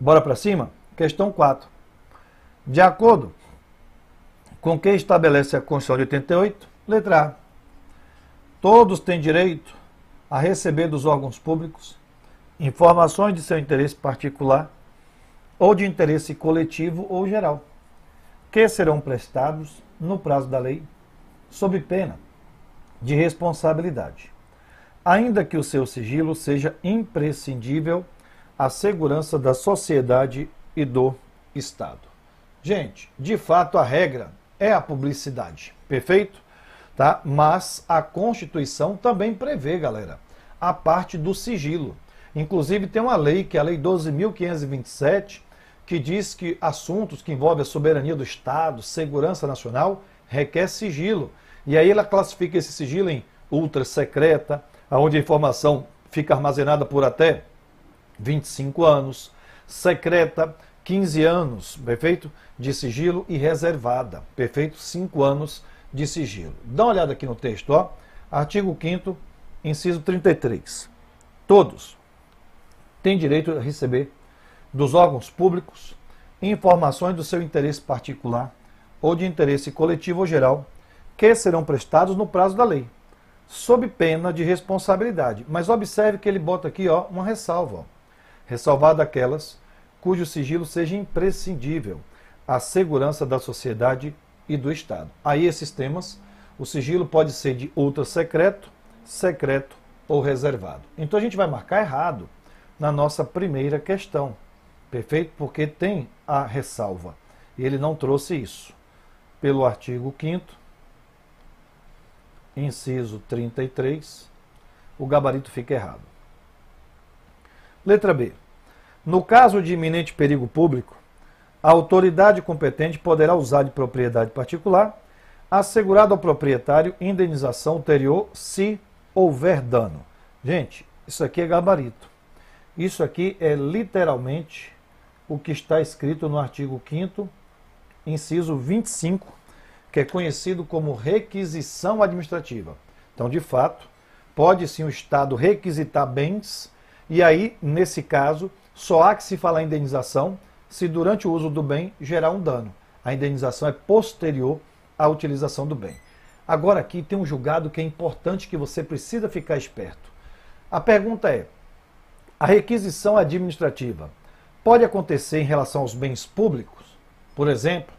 Bora para cima? Questão 4. De acordo com quem estabelece a Constituição de 88, letra A. Todos têm direito a receber dos órgãos públicos informações de seu interesse particular ou de interesse coletivo ou geral, que serão prestados no prazo da lei, sob pena de responsabilidade, ainda que o seu sigilo seja imprescindível à segurança da sociedade e do Estado. Gente, de fato a regra é a publicidade, perfeito? Tá? Mas a Constituição também prevê, galera, a parte do sigilo. Inclusive tem uma lei, que é a Lei 12.527, que diz que assuntos que envolvem a soberania do Estado, segurança nacional, requer sigilo. E aí ela classifica esse sigilo em ultra secreta, onde a informação fica armazenada por até 25 anos, secreta, 15 anos, perfeito? De sigilo e reservada, perfeito? 5 anos de sigilo. Dá uma olhada aqui no texto, ó. Artigo 5 inciso 33. Todos têm direito a receber dos órgãos públicos informações do seu interesse particular ou de interesse coletivo ou geral que serão prestados no prazo da lei, sob pena de responsabilidade. Mas observe que ele bota aqui ó, uma ressalva. Ressalvada aquelas cujo sigilo seja imprescindível à segurança da sociedade e do Estado. Aí esses temas, o sigilo pode ser de ultra secreto, secreto ou reservado. Então a gente vai marcar errado na nossa primeira questão, perfeito? Porque tem a ressalva. E ele não trouxe isso. Pelo artigo 5 inciso 33, o gabarito fica errado. Letra B. No caso de iminente perigo público, a autoridade competente poderá usar de propriedade particular assegurado ao proprietário indenização ulterior se houver dano. Gente, isso aqui é gabarito. Isso aqui é literalmente o que está escrito no artigo 5 inciso 25, que é conhecido como requisição administrativa. Então, de fato, pode sim o Estado requisitar bens e aí, nesse caso, só há que se falar em indenização se durante o uso do bem gerar um dano. A indenização é posterior à utilização do bem. Agora aqui tem um julgado que é importante que você precisa ficar esperto. A pergunta é: a requisição administrativa pode acontecer em relação aos bens públicos? Por exemplo,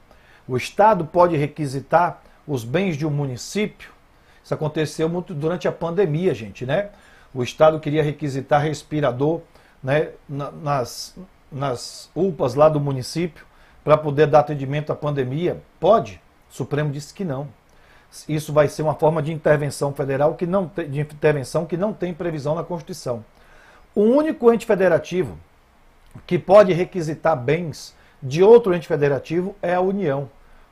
o Estado pode requisitar os bens de um município? Isso aconteceu muito durante a pandemia, gente, né? O Estado queria requisitar respirador né, nas, nas UPAs lá do município para poder dar atendimento à pandemia? Pode. O Supremo disse que não. Isso vai ser uma forma de intervenção federal que não tem, de intervenção que não tem previsão na Constituição. O único ente federativo que pode requisitar bens de outro ente federativo é a União,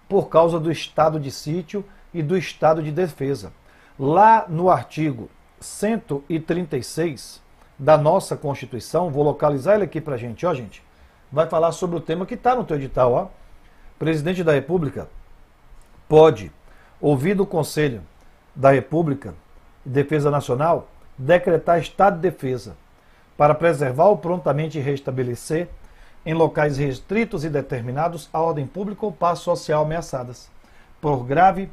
por causa do estado de sítio e do estado de defesa. Lá no artigo 136 da nossa Constituição, vou localizar ele aqui para a gente, ó gente, vai falar sobre o tema que está no teu edital, ó. Presidente da República pode, ouvido o Conselho da República e Defesa Nacional, decretar estado de defesa para preservar ou prontamente restabelecer em locais restritos e determinados a ordem pública ou paz social ameaçadas por grave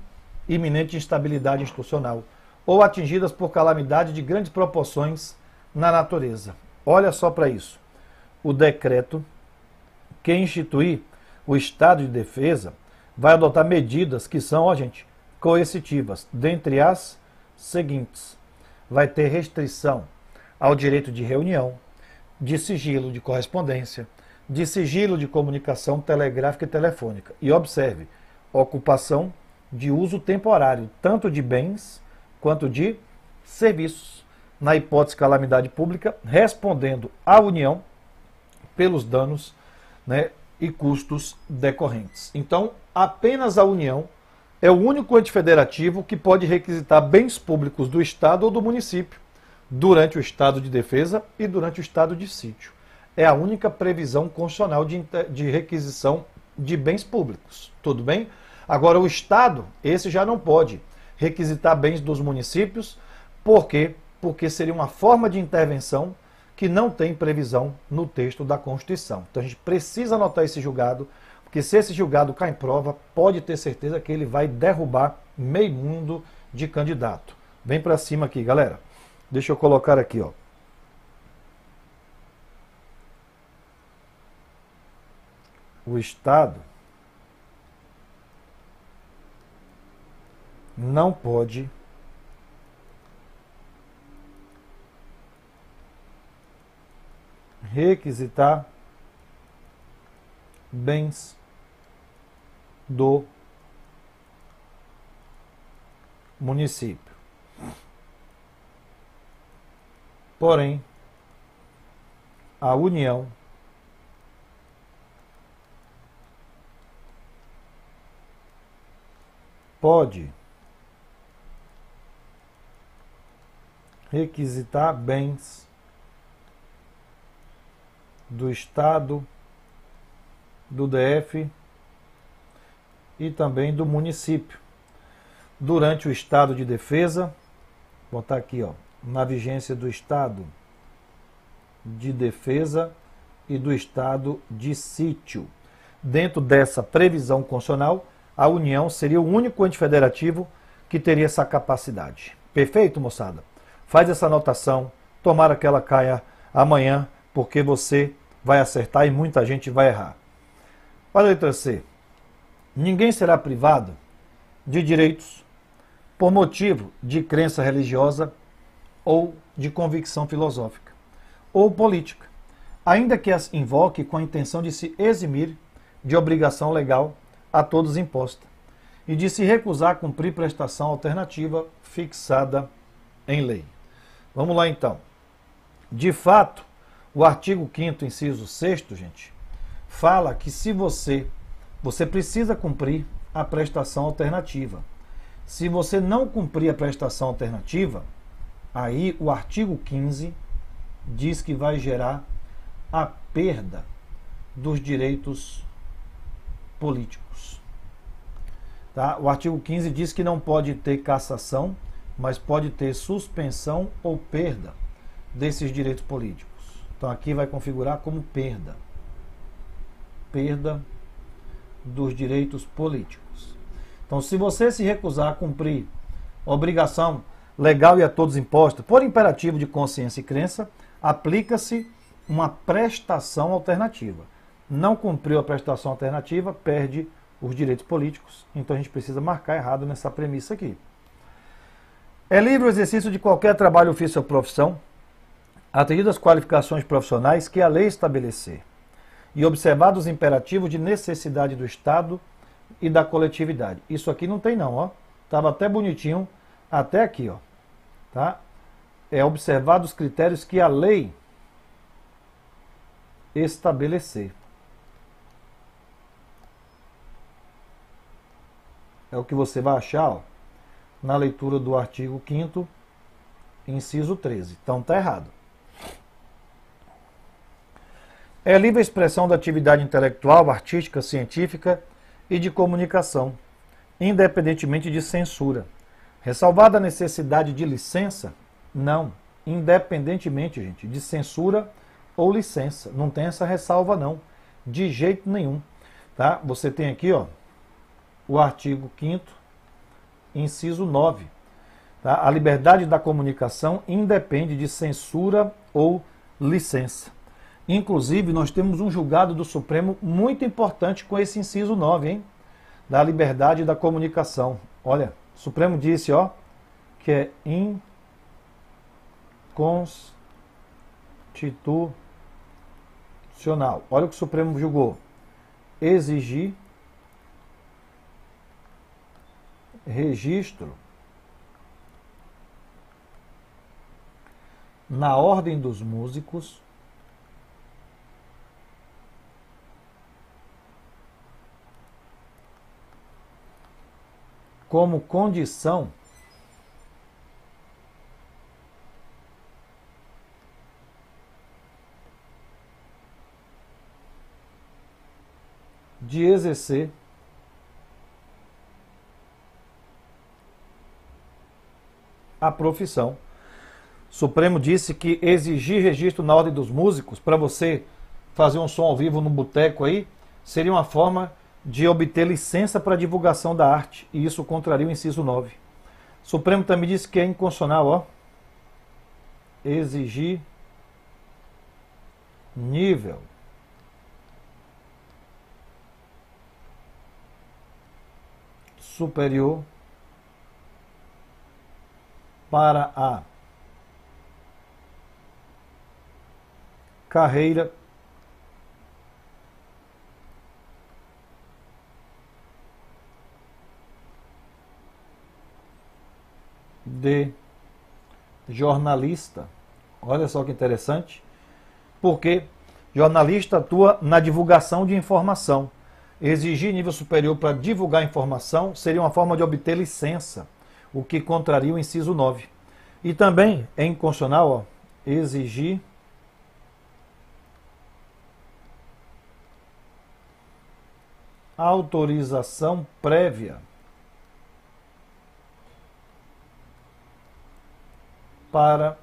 iminente instabilidade institucional ou atingidas por calamidade de grandes proporções na natureza. Olha só para isso. O decreto que instituir o estado de defesa vai adotar medidas que são, ó, gente, coercitivas, dentre as seguintes. Vai ter restrição ao direito de reunião, de sigilo de correspondência, de sigilo de comunicação telegráfica e telefônica. E observe, ocupação de uso temporário, tanto de bens quanto de serviços na hipótese de calamidade pública, respondendo à União pelos danos né, e custos decorrentes. Então, apenas a União é o único ente federativo que pode requisitar bens públicos do Estado ou do município durante o estado de defesa e durante o estado de sítio. É a única previsão constitucional de, de requisição de bens públicos. Tudo bem? Agora, o Estado, esse já não pode requisitar bens dos municípios, porque porque seria uma forma de intervenção que não tem previsão no texto da Constituição. Então a gente precisa anotar esse julgado, porque se esse julgado cai em prova, pode ter certeza que ele vai derrubar meio mundo de candidato. Vem para cima aqui, galera. Deixa eu colocar aqui, ó. O Estado não pode requisitar bens do município. Porém, a União pode requisitar bens do Estado, do DF e também do município. Durante o estado de defesa, vou botar aqui, ó, na vigência do estado de defesa e do estado de sítio. Dentro dessa previsão constitucional, a União seria o único ente federativo que teria essa capacidade. Perfeito, moçada? Faz essa anotação, tomara que ela caia amanhã porque você vai acertar e muita gente vai errar. Olha a letra C. Ninguém será privado de direitos por motivo de crença religiosa ou de convicção filosófica ou política, ainda que as invoque com a intenção de se eximir de obrigação legal a todos imposta e de se recusar a cumprir prestação alternativa fixada em lei. Vamos lá então. De fato, o artigo 5 inciso 6 gente, fala que se você você precisa cumprir a prestação alternativa. Se você não cumprir a prestação alternativa, aí o artigo 15 diz que vai gerar a perda dos direitos políticos. Tá? O artigo 15 diz que não pode ter cassação, mas pode ter suspensão ou perda desses direitos políticos. Então aqui vai configurar como perda. Perda dos direitos políticos. Então, se você se recusar a cumprir obrigação legal e a todos imposta por imperativo de consciência e crença, aplica-se uma prestação alternativa. Não cumpriu a prestação alternativa, perde os direitos políticos. Então a gente precisa marcar errado nessa premissa aqui. É livre o exercício de qualquer trabalho, ofício ou profissão, atendido às qualificações profissionais que a lei estabelecer e observados os imperativos de necessidade do Estado e da coletividade. Isso aqui não tem não, ó. Estava até bonitinho até aqui, ó. Tá? É observado os critérios que a lei estabelecer. É o que você vai achar, ó, na leitura do artigo 5 inciso 13. Então tá errado. É a livre expressão da atividade intelectual, artística, científica e de comunicação, independentemente de censura. Ressalvada a necessidade de licença? Não. Independentemente, gente, de censura ou licença. Não tem essa ressalva, não. De jeito nenhum. Tá? Você tem aqui ó, o artigo 5 inciso 9. Tá? A liberdade da comunicação independe de censura ou licença. Inclusive, nós temos um julgado do Supremo muito importante com esse inciso 9, hein? Da liberdade da comunicação. Olha, o Supremo disse, ó, que é inconstitucional. Olha o que o Supremo julgou. Exigir registro na ordem dos músicos como condição de exercer a profissão. O Supremo disse que exigir registro na ordem dos músicos para você fazer um som ao vivo no boteco aí seria uma forma de obter licença para divulgação da arte, e isso contraria o inciso 9. O Supremo também disse que é inconstitucional, ó, exigir nível superior para a carreira de jornalista. Olha só que interessante. Porque jornalista atua na divulgação de informação. Exigir nível superior para divulgar informação seria uma forma de obter licença, o que contraria o inciso 9. E também é inconstitucional ó, exigir autorização prévia para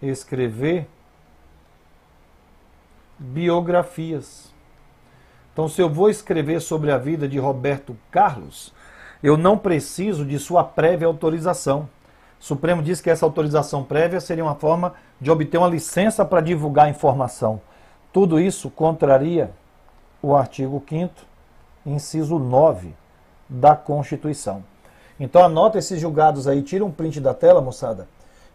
escrever biografias. Então, se eu vou escrever sobre a vida de Roberto Carlos, eu não preciso de sua prévia autorização. O Supremo diz que essa autorização prévia seria uma forma de obter uma licença para divulgar informação. Tudo isso contraria o artigo 5 inciso 9 da Constituição. Então anota esses julgados aí, tira um print da tela, moçada,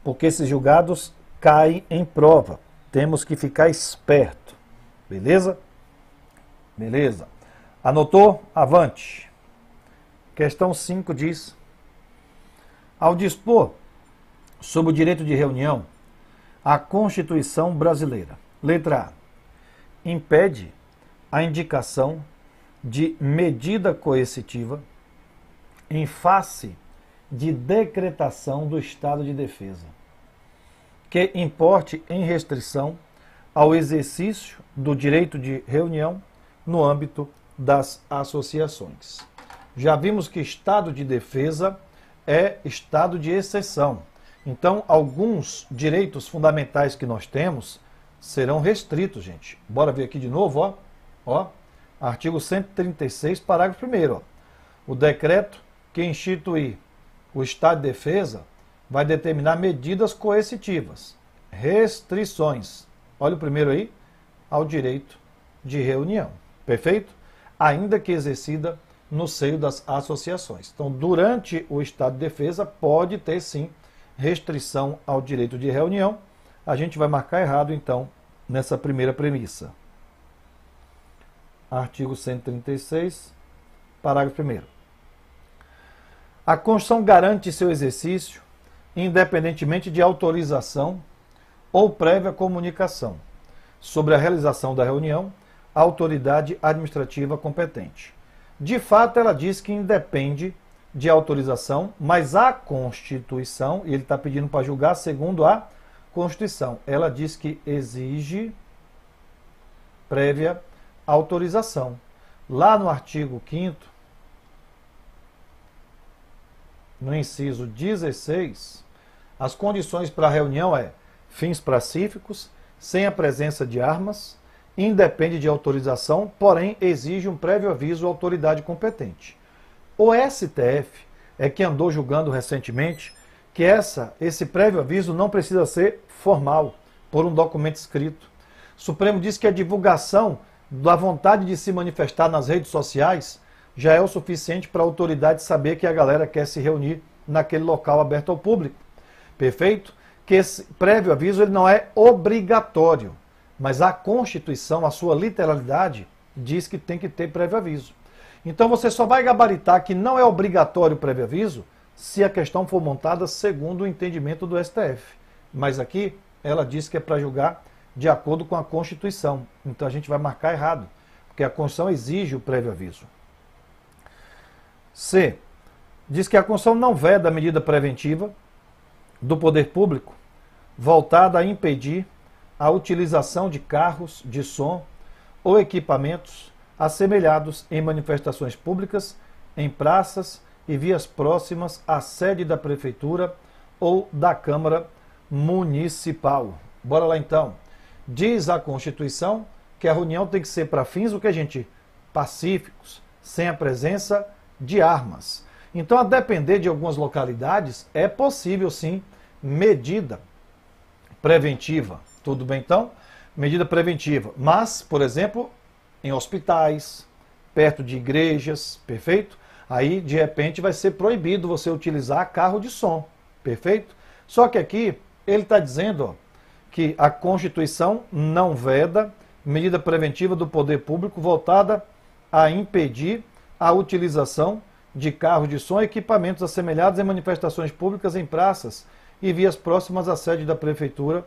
porque esses julgados caem em prova. Temos que ficar esperto, beleza? Beleza. Anotou? Avante. Questão 5 diz: Ao dispor sobre o direito de reunião, a Constituição brasileira, letra A, impede a indicação de medida coercitiva em face de decretação do estado de defesa, que importe em restrição ao exercício do direito de reunião no âmbito das associações. Já vimos que estado de defesa é estado de exceção. Então, alguns direitos fundamentais que nós temos serão restritos, gente. Bora ver aqui de novo, ó. ó artigo 136, parágrafo 1 O decreto que instituir o Estado de Defesa vai determinar medidas coercitivas, restrições. Olha o primeiro aí, ao direito de reunião. Perfeito? Ainda que exercida no seio das associações. Então, durante o estado de defesa, pode ter sim restrição ao direito de reunião. A gente vai marcar errado, então, nessa primeira premissa. Artigo 136, parágrafo 1. A Constituição garante seu exercício, independentemente de autorização ou prévia comunicação sobre a realização da reunião à autoridade administrativa competente. De fato, ela diz que independe de autorização, mas a Constituição, e ele está pedindo para julgar segundo a Constituição, ela diz que exige prévia autorização. Lá no artigo 5 no inciso 16, as condições para a reunião é fins pacíficos, sem a presença de armas, independe de autorização, porém exige um prévio aviso à autoridade competente. O STF é que andou julgando recentemente que essa, esse prévio aviso não precisa ser formal, por um documento escrito. O Supremo diz que a divulgação da vontade de se manifestar nas redes sociais já é o suficiente para a autoridade saber que a galera quer se reunir naquele local aberto ao público. Perfeito? Que esse prévio aviso ele não é obrigatório, mas a Constituição, a sua literalidade, diz que tem que ter prévio aviso. Então você só vai gabaritar que não é obrigatório o prévio aviso se a questão for montada segundo o entendimento do STF. Mas aqui ela diz que é para julgar de acordo com a Constituição. Então a gente vai marcar errado, porque a Constituição exige o prévio aviso. C. Diz que a Constituição não veda a medida preventiva do poder público voltada a impedir a utilização de carros de som ou equipamentos assemelhados em manifestações públicas, em praças e vias próximas à sede da Prefeitura ou da Câmara Municipal. Bora lá então. Diz a Constituição que a reunião tem que ser para fins o que a gente pacíficos, sem a presença de armas. Então, a depender de algumas localidades, é possível sim medida preventiva. Tudo bem então? Medida preventiva. Mas, por exemplo, em hospitais, perto de igrejas, perfeito? Aí, de repente, vai ser proibido você utilizar carro de som, perfeito? Só que aqui ele está dizendo ó, que a Constituição não veda medida preventiva do poder público voltada a impedir a utilização de carros de som e equipamentos assemelhados em manifestações públicas em praças e vias próximas à sede da Prefeitura,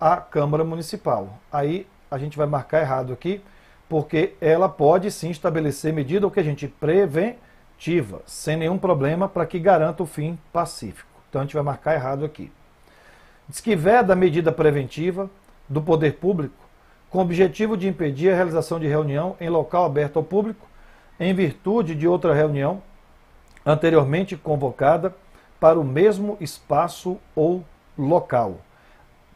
à Câmara Municipal. Aí a gente vai marcar errado aqui, porque ela pode sim estabelecer medida, o que a gente preventiva, sem nenhum problema, para que garanta o fim pacífico. Então a gente vai marcar errado aqui. Diz que veda a medida preventiva do poder público com o objetivo de impedir a realização de reunião em local aberto ao público em virtude de outra reunião anteriormente convocada para o mesmo espaço ou local.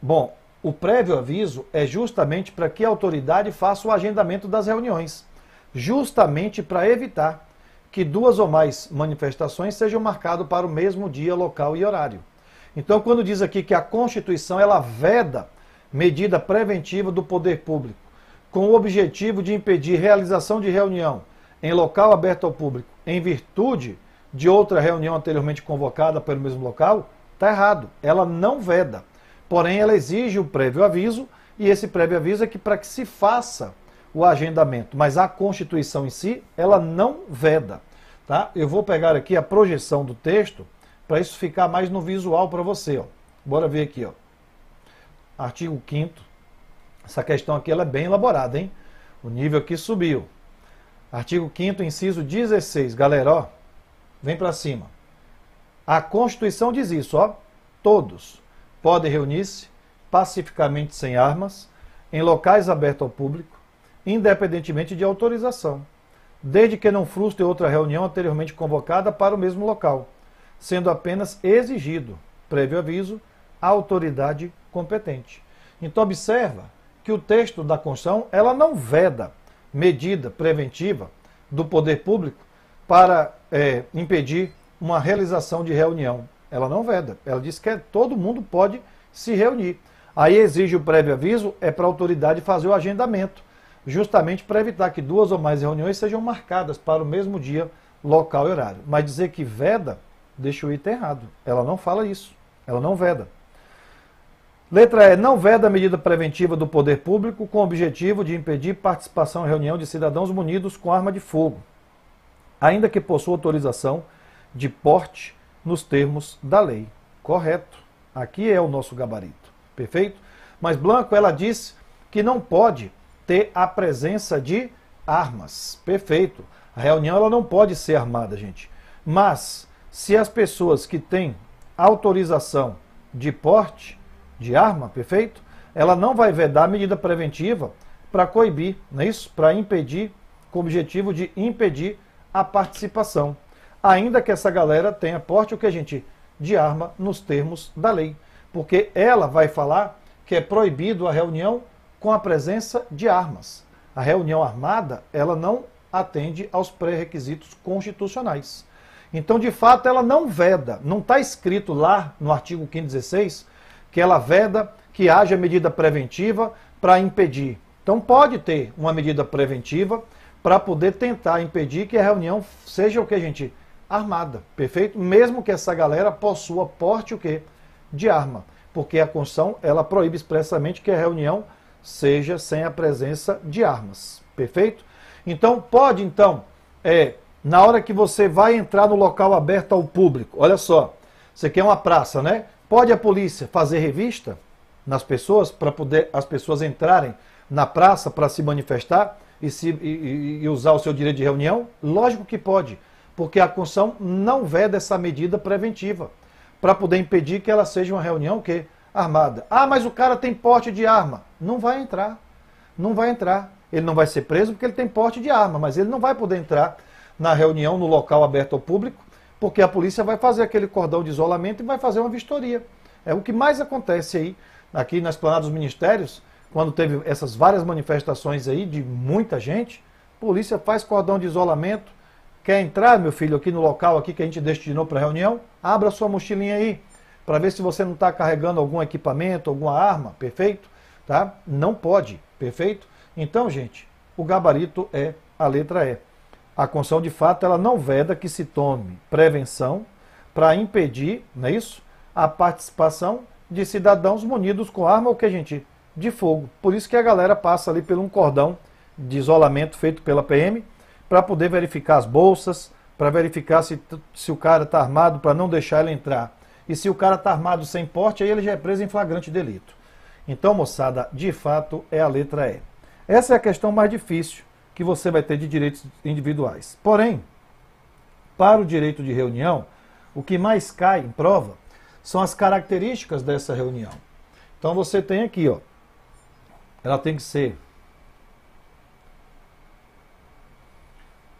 Bom, o prévio aviso é justamente para que a autoridade faça o agendamento das reuniões, justamente para evitar que duas ou mais manifestações sejam marcadas para o mesmo dia, local e horário. Então, quando diz aqui que a Constituição ela veda medida preventiva do poder público com o objetivo de impedir realização de reunião em local aberto ao público, em virtude de outra reunião anteriormente convocada pelo mesmo local, está errado. Ela não veda. Porém, ela exige o prévio aviso, e esse prévio aviso é que para que se faça o agendamento, mas a Constituição em si, ela não veda. Tá? Eu vou pegar aqui a projeção do texto para isso ficar mais no visual para você. Ó. Bora ver aqui. Ó. Artigo 5 Essa questão aqui ela é bem elaborada, hein? O nível aqui subiu. Artigo 5 inciso 16. Galera, ó, vem para cima. A Constituição diz isso, ó. Todos podem reunir-se pacificamente sem armas em locais abertos ao público, independentemente de autorização, desde que não frustre outra reunião anteriormente convocada para o mesmo local, sendo apenas exigido, prévio aviso, à autoridade competente. Então observa que o texto da Constituição, ela não veda medida preventiva do poder público para é, impedir uma realização de reunião. Ela não veda. Ela diz que é, todo mundo pode se reunir. Aí exige o prévio aviso, é para a autoridade fazer o agendamento, justamente para evitar que duas ou mais reuniões sejam marcadas para o mesmo dia, local e horário. Mas dizer que veda, deixa o item errado. Ela não fala isso. Ela não veda. Letra E. Não veda a medida preventiva do poder público com o objetivo de impedir participação em reunião de cidadãos munidos com arma de fogo, ainda que possua autorização de porte nos termos da lei. Correto. Aqui é o nosso gabarito. Perfeito? Mas Blanco, ela disse que não pode ter a presença de armas. Perfeito. A reunião ela não pode ser armada, gente. Mas se as pessoas que têm autorização de porte de arma, perfeito? Ela não vai vedar medida preventiva para coibir, não é isso? Para impedir, com o objetivo de impedir a participação. Ainda que essa galera tenha porte, o que a gente? De arma nos termos da lei. Porque ela vai falar que é proibido a reunião com a presença de armas. A reunião armada, ela não atende aos pré-requisitos constitucionais. Então, de fato, ela não veda, não está escrito lá no artigo 516 que ela veda que haja medida preventiva para impedir. Então pode ter uma medida preventiva para poder tentar impedir que a reunião seja o que, gente? Armada, perfeito? Mesmo que essa galera possua porte o quê? De arma. Porque a Constituição, ela proíbe expressamente que a reunião seja sem a presença de armas, perfeito? Então pode, então, é, na hora que você vai entrar no local aberto ao público, olha só, você quer uma praça, né? Pode a polícia fazer revista nas pessoas para poder as pessoas entrarem na praça para se manifestar e, se, e, e, usar o seu direito de reunião? Lógico que pode, porque a Constituição não veda essa medida preventiva para poder impedir que ela seja uma reunião que armada. Ah, mas o cara tem porte de arma. Não vai entrar. Não vai entrar. Ele não vai ser preso porque ele tem porte de arma, mas ele não vai poder entrar na reunião no local aberto ao público porque a polícia vai fazer aquele cordão de isolamento e vai fazer uma vistoria. É o que mais acontece aí, aqui na Esplanada dos Ministérios, quando teve essas várias manifestações aí de muita gente, a polícia faz cordão de isolamento, quer entrar, meu filho, aqui no local aqui que a gente destinou para reunião, abra sua mochilinha aí, para ver se você não está carregando algum equipamento, alguma arma, perfeito? Tá? Não pode, perfeito? Então, gente, o gabarito é a letra E. A Constituição, de fato, ela não veda que se tome prevenção para impedir, não é isso? A participação de cidadãos munidos com arma ou que, gente, de fogo. Por isso que a galera passa ali por um cordão de isolamento feito pela PM para poder verificar as bolsas, para verificar se, se o cara está armado, para não deixar ele entrar. E se o cara está armado sem porte, aí ele já é preso em flagrante delito. Então, moçada, de fato é a letra E. Essa é a questão mais difícil que você vai ter de direitos individuais. Porém, para o direito de reunião, o que mais cai em prova são as características dessa reunião. Então você tem aqui, ó, ela tem que ser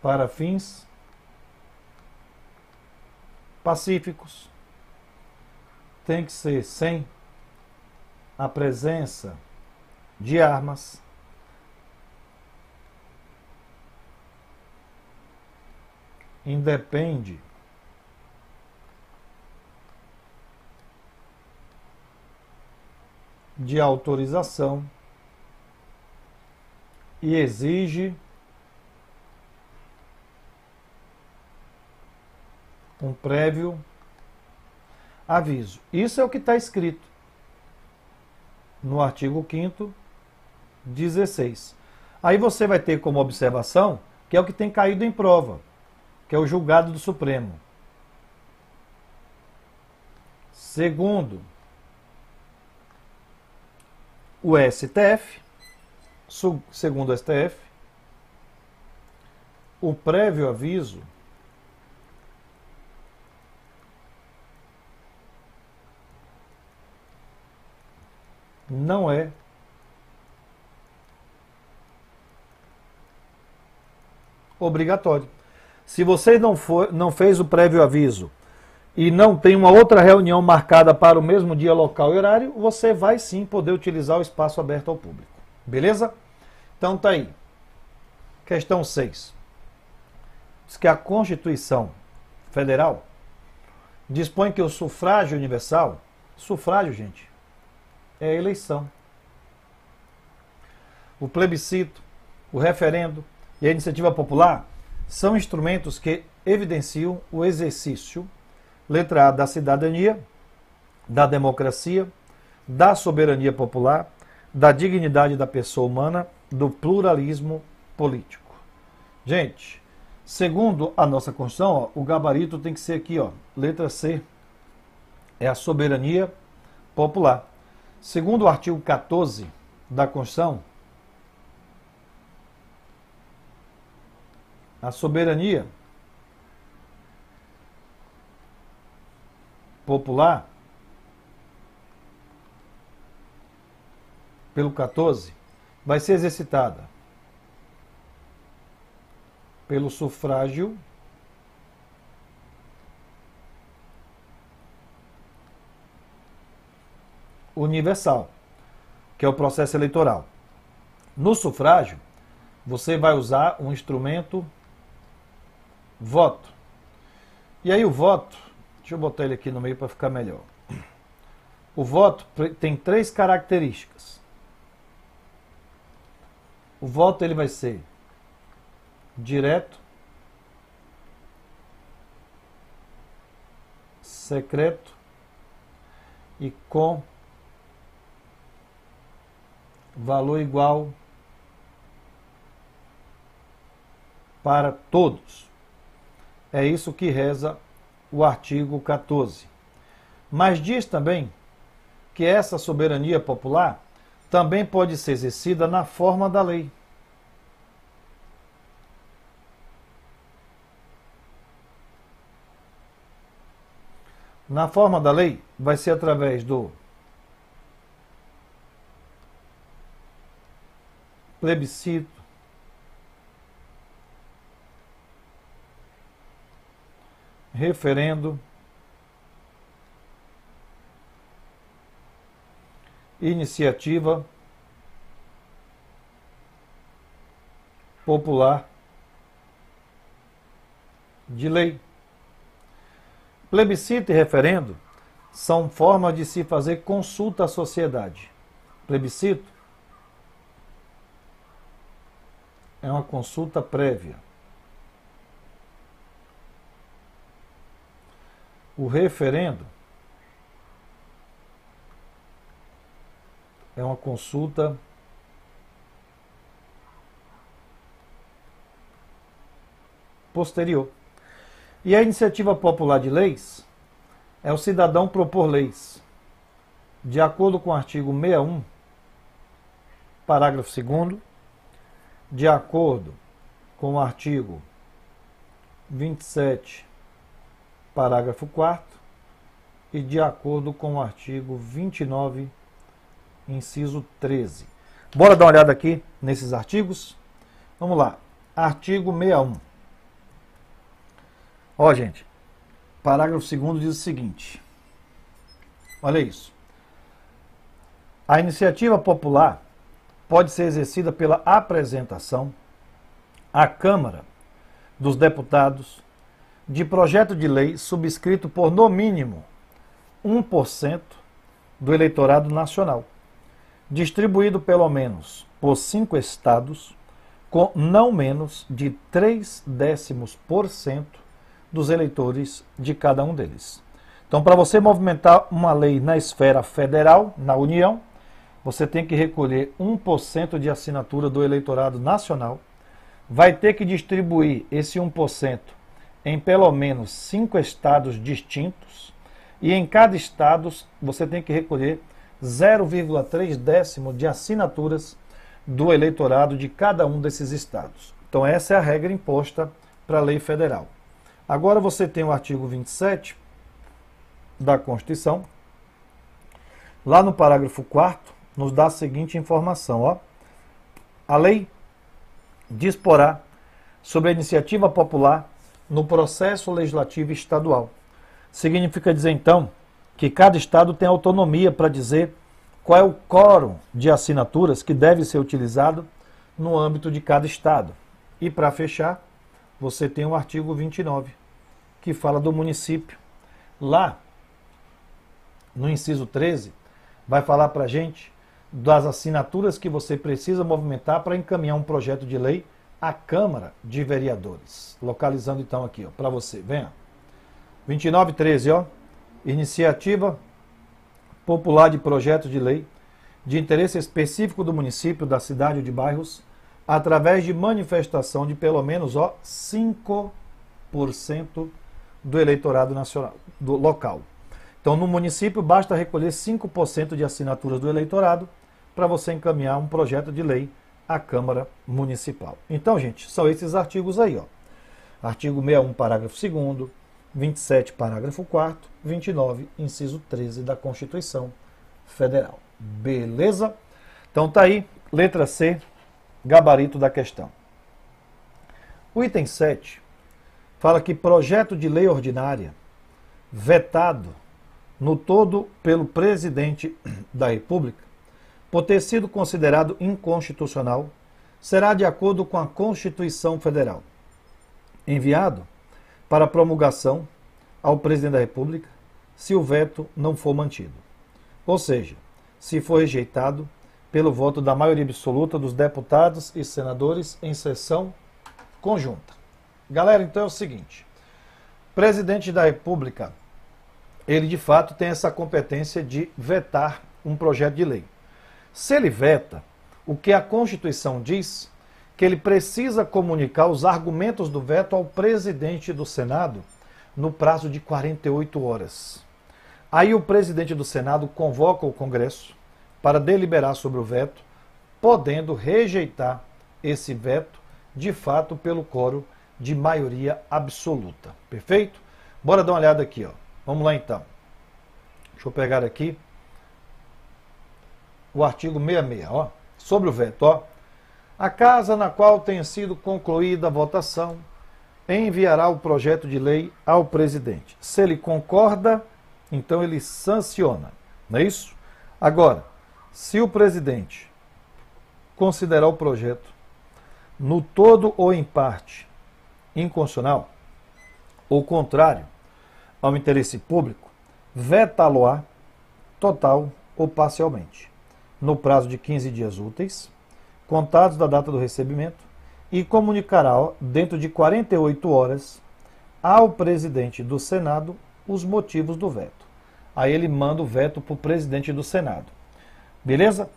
para fins pacíficos, tem que ser sem a presença de armas, independe de autorização e exige um prévio aviso. Isso é o que está escrito no artigo 5 16. Aí você vai ter como observação que é o que tem caído em prova que é o julgado do Supremo. Segundo, o STF, segundo o STF, o prévio aviso não é obrigatório. Se vocês não, for, não fez o prévio aviso e não tem uma outra reunião marcada para o mesmo dia, local e horário, você vai sim poder utilizar o espaço aberto ao público. Beleza? Então tá aí. Questão 6. Diz que a Constituição Federal dispõe que o sufrágio universal, sufrágio, gente, é eleição. O plebiscito, o referendo e a iniciativa popular são instrumentos que evidenciam o exercício, letra A, da cidadania, da democracia, da soberania popular, da dignidade da pessoa humana, do pluralismo político. Gente, segundo a nossa Constituição, ó, o gabarito tem que ser aqui, ó, letra C, é a soberania popular. Segundo o artigo 14 da Constituição, a soberania popular pelo 14 vai ser exercitada pelo sufrágio universal, que é o processo eleitoral. No sufrágio, você vai usar um instrumento voto. E aí o voto, deixa eu botar ele aqui no meio para ficar melhor. O voto tem três características. O voto ele vai ser direto, secreto e com valor igual para todos. É isso que reza o artigo 14. Mas diz também que essa soberania popular também pode ser exercida na forma da lei. Na forma da lei, vai ser através do plebiscito, referendo, iniciativa popular de lei. Plebiscito e referendo são formas de se fazer consulta à sociedade. Plebiscito é uma consulta prévia. O referendo é uma consulta posterior. E a iniciativa popular de leis é o cidadão propor leis. De acordo com o artigo 61, parágrafo 2, de acordo com o artigo 27 parágrafo 4 e de acordo com o artigo 29, inciso 13. Bora dar uma olhada aqui nesses artigos? Vamos lá. Artigo 61. Ó, gente, parágrafo 2 diz o seguinte: olha isso. A iniciativa popular pode ser exercida pela apresentação à Câmara dos Deputados de projeto de lei subscrito por, no mínimo, 1% do eleitorado nacional, distribuído pelo menos por cinco estados, com não menos de 3 décimos por cento dos eleitores de cada um deles. Então, para você movimentar uma lei na esfera federal, na União, você tem que recolher 1% de assinatura do eleitorado nacional, vai ter que distribuir esse 1% em pelo menos cinco estados distintos, e em cada estado você tem que recolher 0,3 décimo de assinaturas do eleitorado de cada um desses estados. Então essa é a regra imposta para a lei federal. Agora você tem o artigo 27 da Constituição. Lá no parágrafo 4 nos dá a seguinte informação, ó: A lei disporá sobre a iniciativa popular no processo legislativo estadual. Significa dizer, então, que cada estado tem autonomia para dizer qual é o quórum de assinaturas que deve ser utilizado no âmbito de cada estado. E para fechar, você tem o artigo 29, que fala do município. Lá, no inciso 13, vai falar para a gente das assinaturas que você precisa movimentar para encaminhar um projeto de lei a Câmara de Vereadores. Localizando então aqui, ó, para você. Venha. 2913, ó. Iniciativa Popular de Projeto de Lei de interesse específico do município, da cidade ou de bairros, através de manifestação de pelo menos ó, 5% do eleitorado nacional, do local. Então, no município, basta recolher 5% de assinaturas do eleitorado para você encaminhar um projeto de lei à Câmara Municipal. Então, gente, são esses artigos aí, ó. Artigo 61, parágrafo 2 27, parágrafo 4 29, inciso 13 da Constituição Federal. Beleza? Então tá aí, letra C, gabarito da questão. O item 7 fala que projeto de lei ordinária vetado no todo pelo presidente da República por ter sido considerado inconstitucional, será de acordo com a Constituição Federal. Enviado para promulgação ao Presidente da República se o veto não for mantido. Ou seja, se for rejeitado pelo voto da maioria absoluta dos deputados e senadores em sessão conjunta. Galera, então é o seguinte: presidente da República, ele de fato tem essa competência de vetar um projeto de lei. Se ele veta, o que a Constituição diz que ele precisa comunicar os argumentos do veto ao presidente do Senado no prazo de 48 horas. Aí o presidente do Senado convoca o Congresso para deliberar sobre o veto, podendo rejeitar esse veto de fato pelo coro de maioria absoluta. Perfeito? Bora dar uma olhada aqui, ó. Vamos lá então. Deixa eu pegar aqui o artigo 66, ó, sobre o veto. Ó. A casa na qual tenha sido concluída a votação enviará o projeto de lei ao presidente. Se ele concorda, então ele sanciona. Não é isso? Agora, se o presidente considerar o projeto no todo ou em parte inconstitucional, ou contrário ao interesse público, vetá lo total ou parcialmente no prazo de 15 dias úteis, contados da data do recebimento, e comunicará, dentro de 48 horas, ao presidente do Senado os motivos do veto. Aí ele manda o veto para o presidente do Senado. Beleza?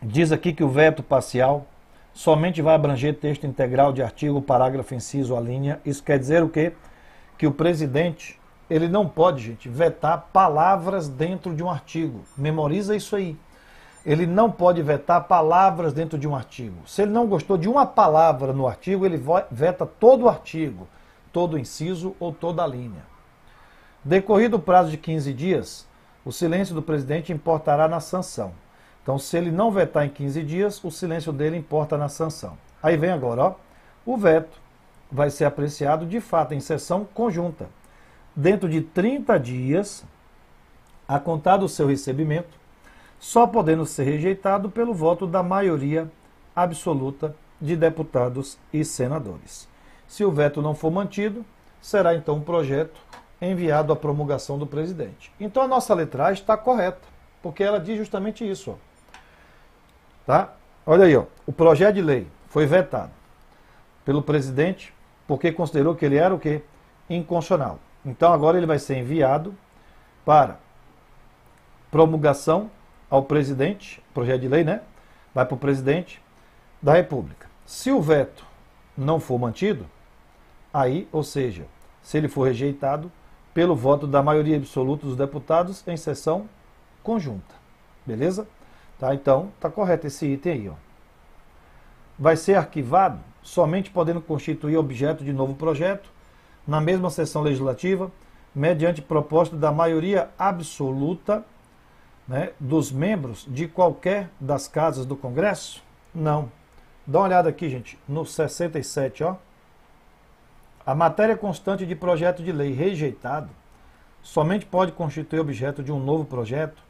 Diz aqui que o veto parcial somente vai abranger texto integral de artigo, parágrafo, inciso, a linha. Isso quer dizer o quê? Que o presidente, ele não pode, gente, vetar palavras dentro de um artigo. Memoriza isso aí ele não pode vetar palavras dentro de um artigo. Se ele não gostou de uma palavra no artigo, ele veta todo o artigo, todo o inciso ou toda a linha. Decorrido o prazo de 15 dias, o silêncio do presidente importará na sanção. Então, se ele não vetar em 15 dias, o silêncio dele importa na sanção. Aí vem agora, ó, o veto vai ser apreciado de fato em sessão conjunta. Dentro de 30 dias, a contar do seu recebimento, só podendo ser rejeitado pelo voto da maioria absoluta de deputados e senadores. Se o veto não for mantido, será então um projeto enviado à promulgação do presidente. Então a nossa letragem está correta, porque ela diz justamente isso. Ó. Tá? Olha aí, ó. o projeto de lei foi vetado pelo presidente porque considerou que ele era o quê? Inconstitucional. Então agora ele vai ser enviado para promulgação ao presidente, projeto de lei, né? Vai para o presidente da República. Se o veto não for mantido, aí, ou seja, se ele for rejeitado pelo voto da maioria absoluta dos deputados em sessão conjunta. Beleza? Tá, então, tá correto esse item aí, ó. Vai ser arquivado somente podendo constituir objeto de novo projeto na mesma sessão legislativa, mediante proposta da maioria absoluta né, dos membros de qualquer das casas do Congresso? Não. Dá uma olhada aqui, gente, no 67, ó. A matéria constante de projeto de lei rejeitado somente pode constituir objeto de um novo projeto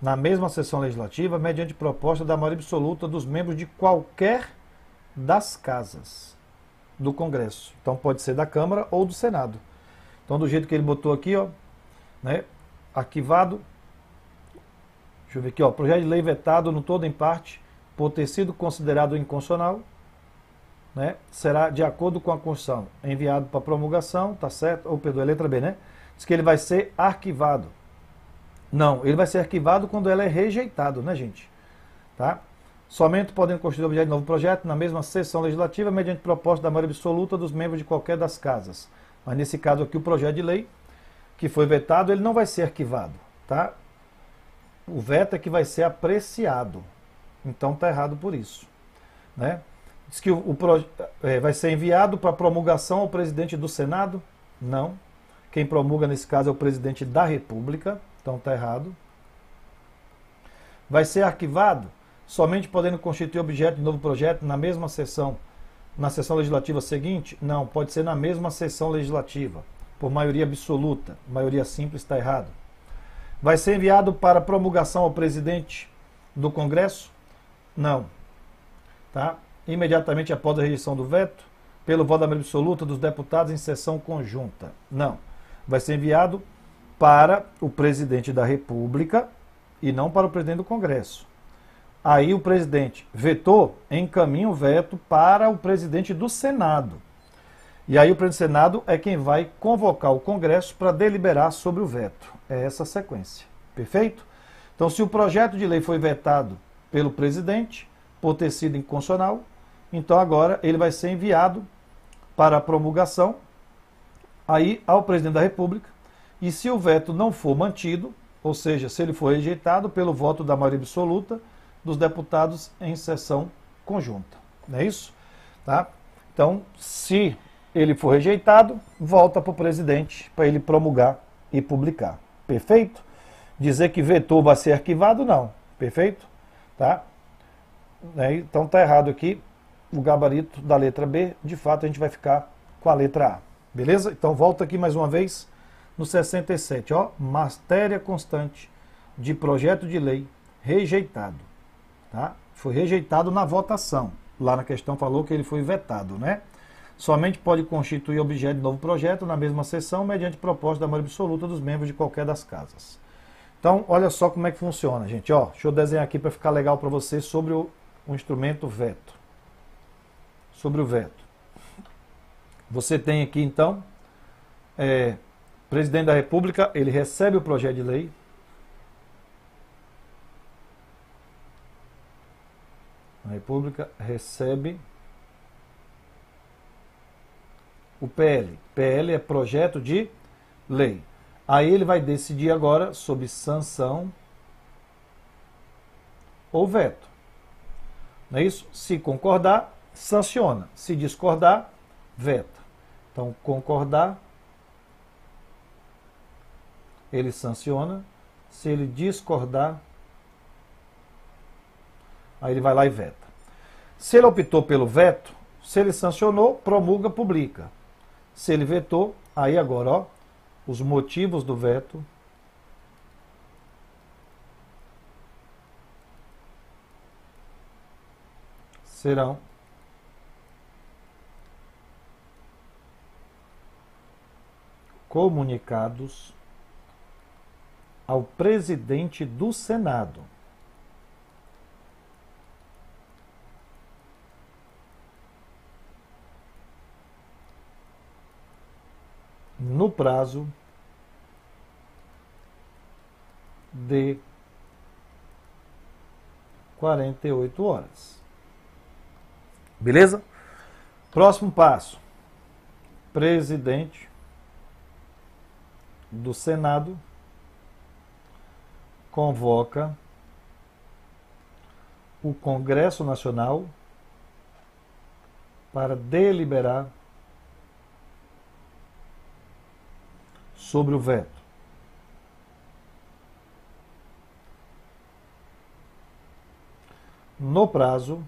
na mesma sessão legislativa mediante proposta da maioria absoluta dos membros de qualquer das casas do Congresso. Então pode ser da Câmara ou do Senado. Então do jeito que ele botou aqui, ó, né, arquivado Deixa eu ver aqui, ó. Projeto de lei vetado no todo em parte por ter sido considerado inconstitucional, né? Será de acordo com a Constituição. É enviado para promulgação, tá certo? Ou, oh, letra B, né? Diz que ele vai ser arquivado. Não, ele vai ser arquivado quando ela é rejeitado, né, gente? Tá? Somente podendo constituir objeto de novo projeto na mesma sessão legislativa, mediante proposta da maioria absoluta dos membros de qualquer das casas. Mas nesse caso aqui, o projeto de lei que foi vetado, ele não vai ser arquivado, tá? o veto é que vai ser apreciado. Então está errado por isso. Né? Diz que o, o é, vai ser enviado para promulgação ao presidente do Senado? Não. Quem promulga nesse caso é o presidente da República, então está errado. Vai ser arquivado, somente podendo constituir objeto de novo projeto na mesma sessão, na sessão legislativa seguinte? Não, pode ser na mesma sessão legislativa, por maioria absoluta. Maioria simples está errado. Vai ser enviado para promulgação ao presidente do Congresso? Não. Tá? Imediatamente após a rejeição do veto, pelo voto absoluto dos deputados em sessão conjunta? Não. Vai ser enviado para o presidente da República e não para o presidente do Congresso. Aí o presidente vetou, encaminha o veto para o presidente do Senado. E aí o presidente do Senado é quem vai convocar o Congresso para deliberar sobre o veto. É essa sequência. Perfeito? Então, se o projeto de lei foi vetado pelo presidente por ter sido inconstitucional, então agora ele vai ser enviado para a promulgação aí ao presidente da República. E se o veto não for mantido, ou seja, se ele for rejeitado pelo voto da maioria absoluta dos deputados em sessão conjunta. Não é isso? Tá? Então, se ele for rejeitado, volta para o presidente para ele promulgar e publicar. Perfeito? Dizer que vetou vai ser arquivado, não. Perfeito? Tá? Né? Então tá errado aqui o gabarito da letra B. De fato, a gente vai ficar com a letra A. Beleza? Então volta aqui mais uma vez no 67, ó, matéria constante de projeto de lei rejeitado, tá? Foi rejeitado na votação. Lá na questão falou que ele foi vetado, né? somente pode constituir objeto de novo projeto na mesma sessão, mediante proposta da maioria absoluta dos membros de qualquer das casas. Então, olha só como é que funciona, gente. Ó, deixa eu desenhar aqui para ficar legal para vocês sobre o, o instrumento veto. Sobre o veto. Você tem aqui, então, é, presidente da República, ele recebe o projeto de lei. A República recebe o PL. PL é projeto de lei. Aí ele vai decidir agora sobre sanção ou veto. Não é isso? Se concordar, sanciona. Se discordar, veta. Então, concordar, ele sanciona. Se ele discordar, aí ele vai lá e veta. Se ele optou pelo veto, se ele sancionou, promulga, publica. Se ele vetou, aí agora, ó, os motivos do veto. Serão comunicados ao presidente do Senado. no prazo de 48 horas. Beleza? Próximo passo. Presidente do Senado convoca o Congresso Nacional para deliberar sobre o veto. No prazo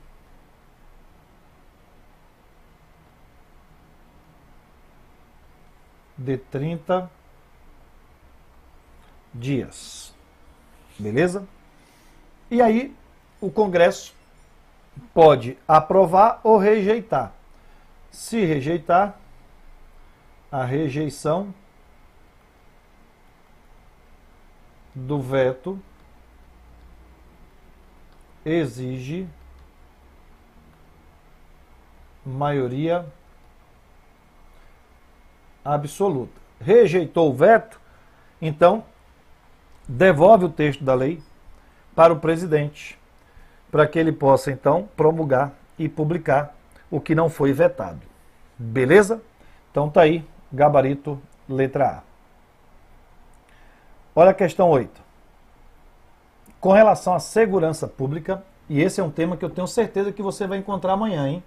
de 30 dias. Beleza? E aí, o Congresso pode aprovar ou rejeitar. Se rejeitar, a rejeição do veto exige maioria absoluta. Rejeitou o veto, então devolve o texto da lei para o presidente, para que ele possa então promulgar e publicar o que não foi vetado. Beleza? Então tá aí, gabarito letra A. Olha a questão 8. Com relação à segurança pública, e esse é um tema que eu tenho certeza que você vai encontrar amanhã, hein?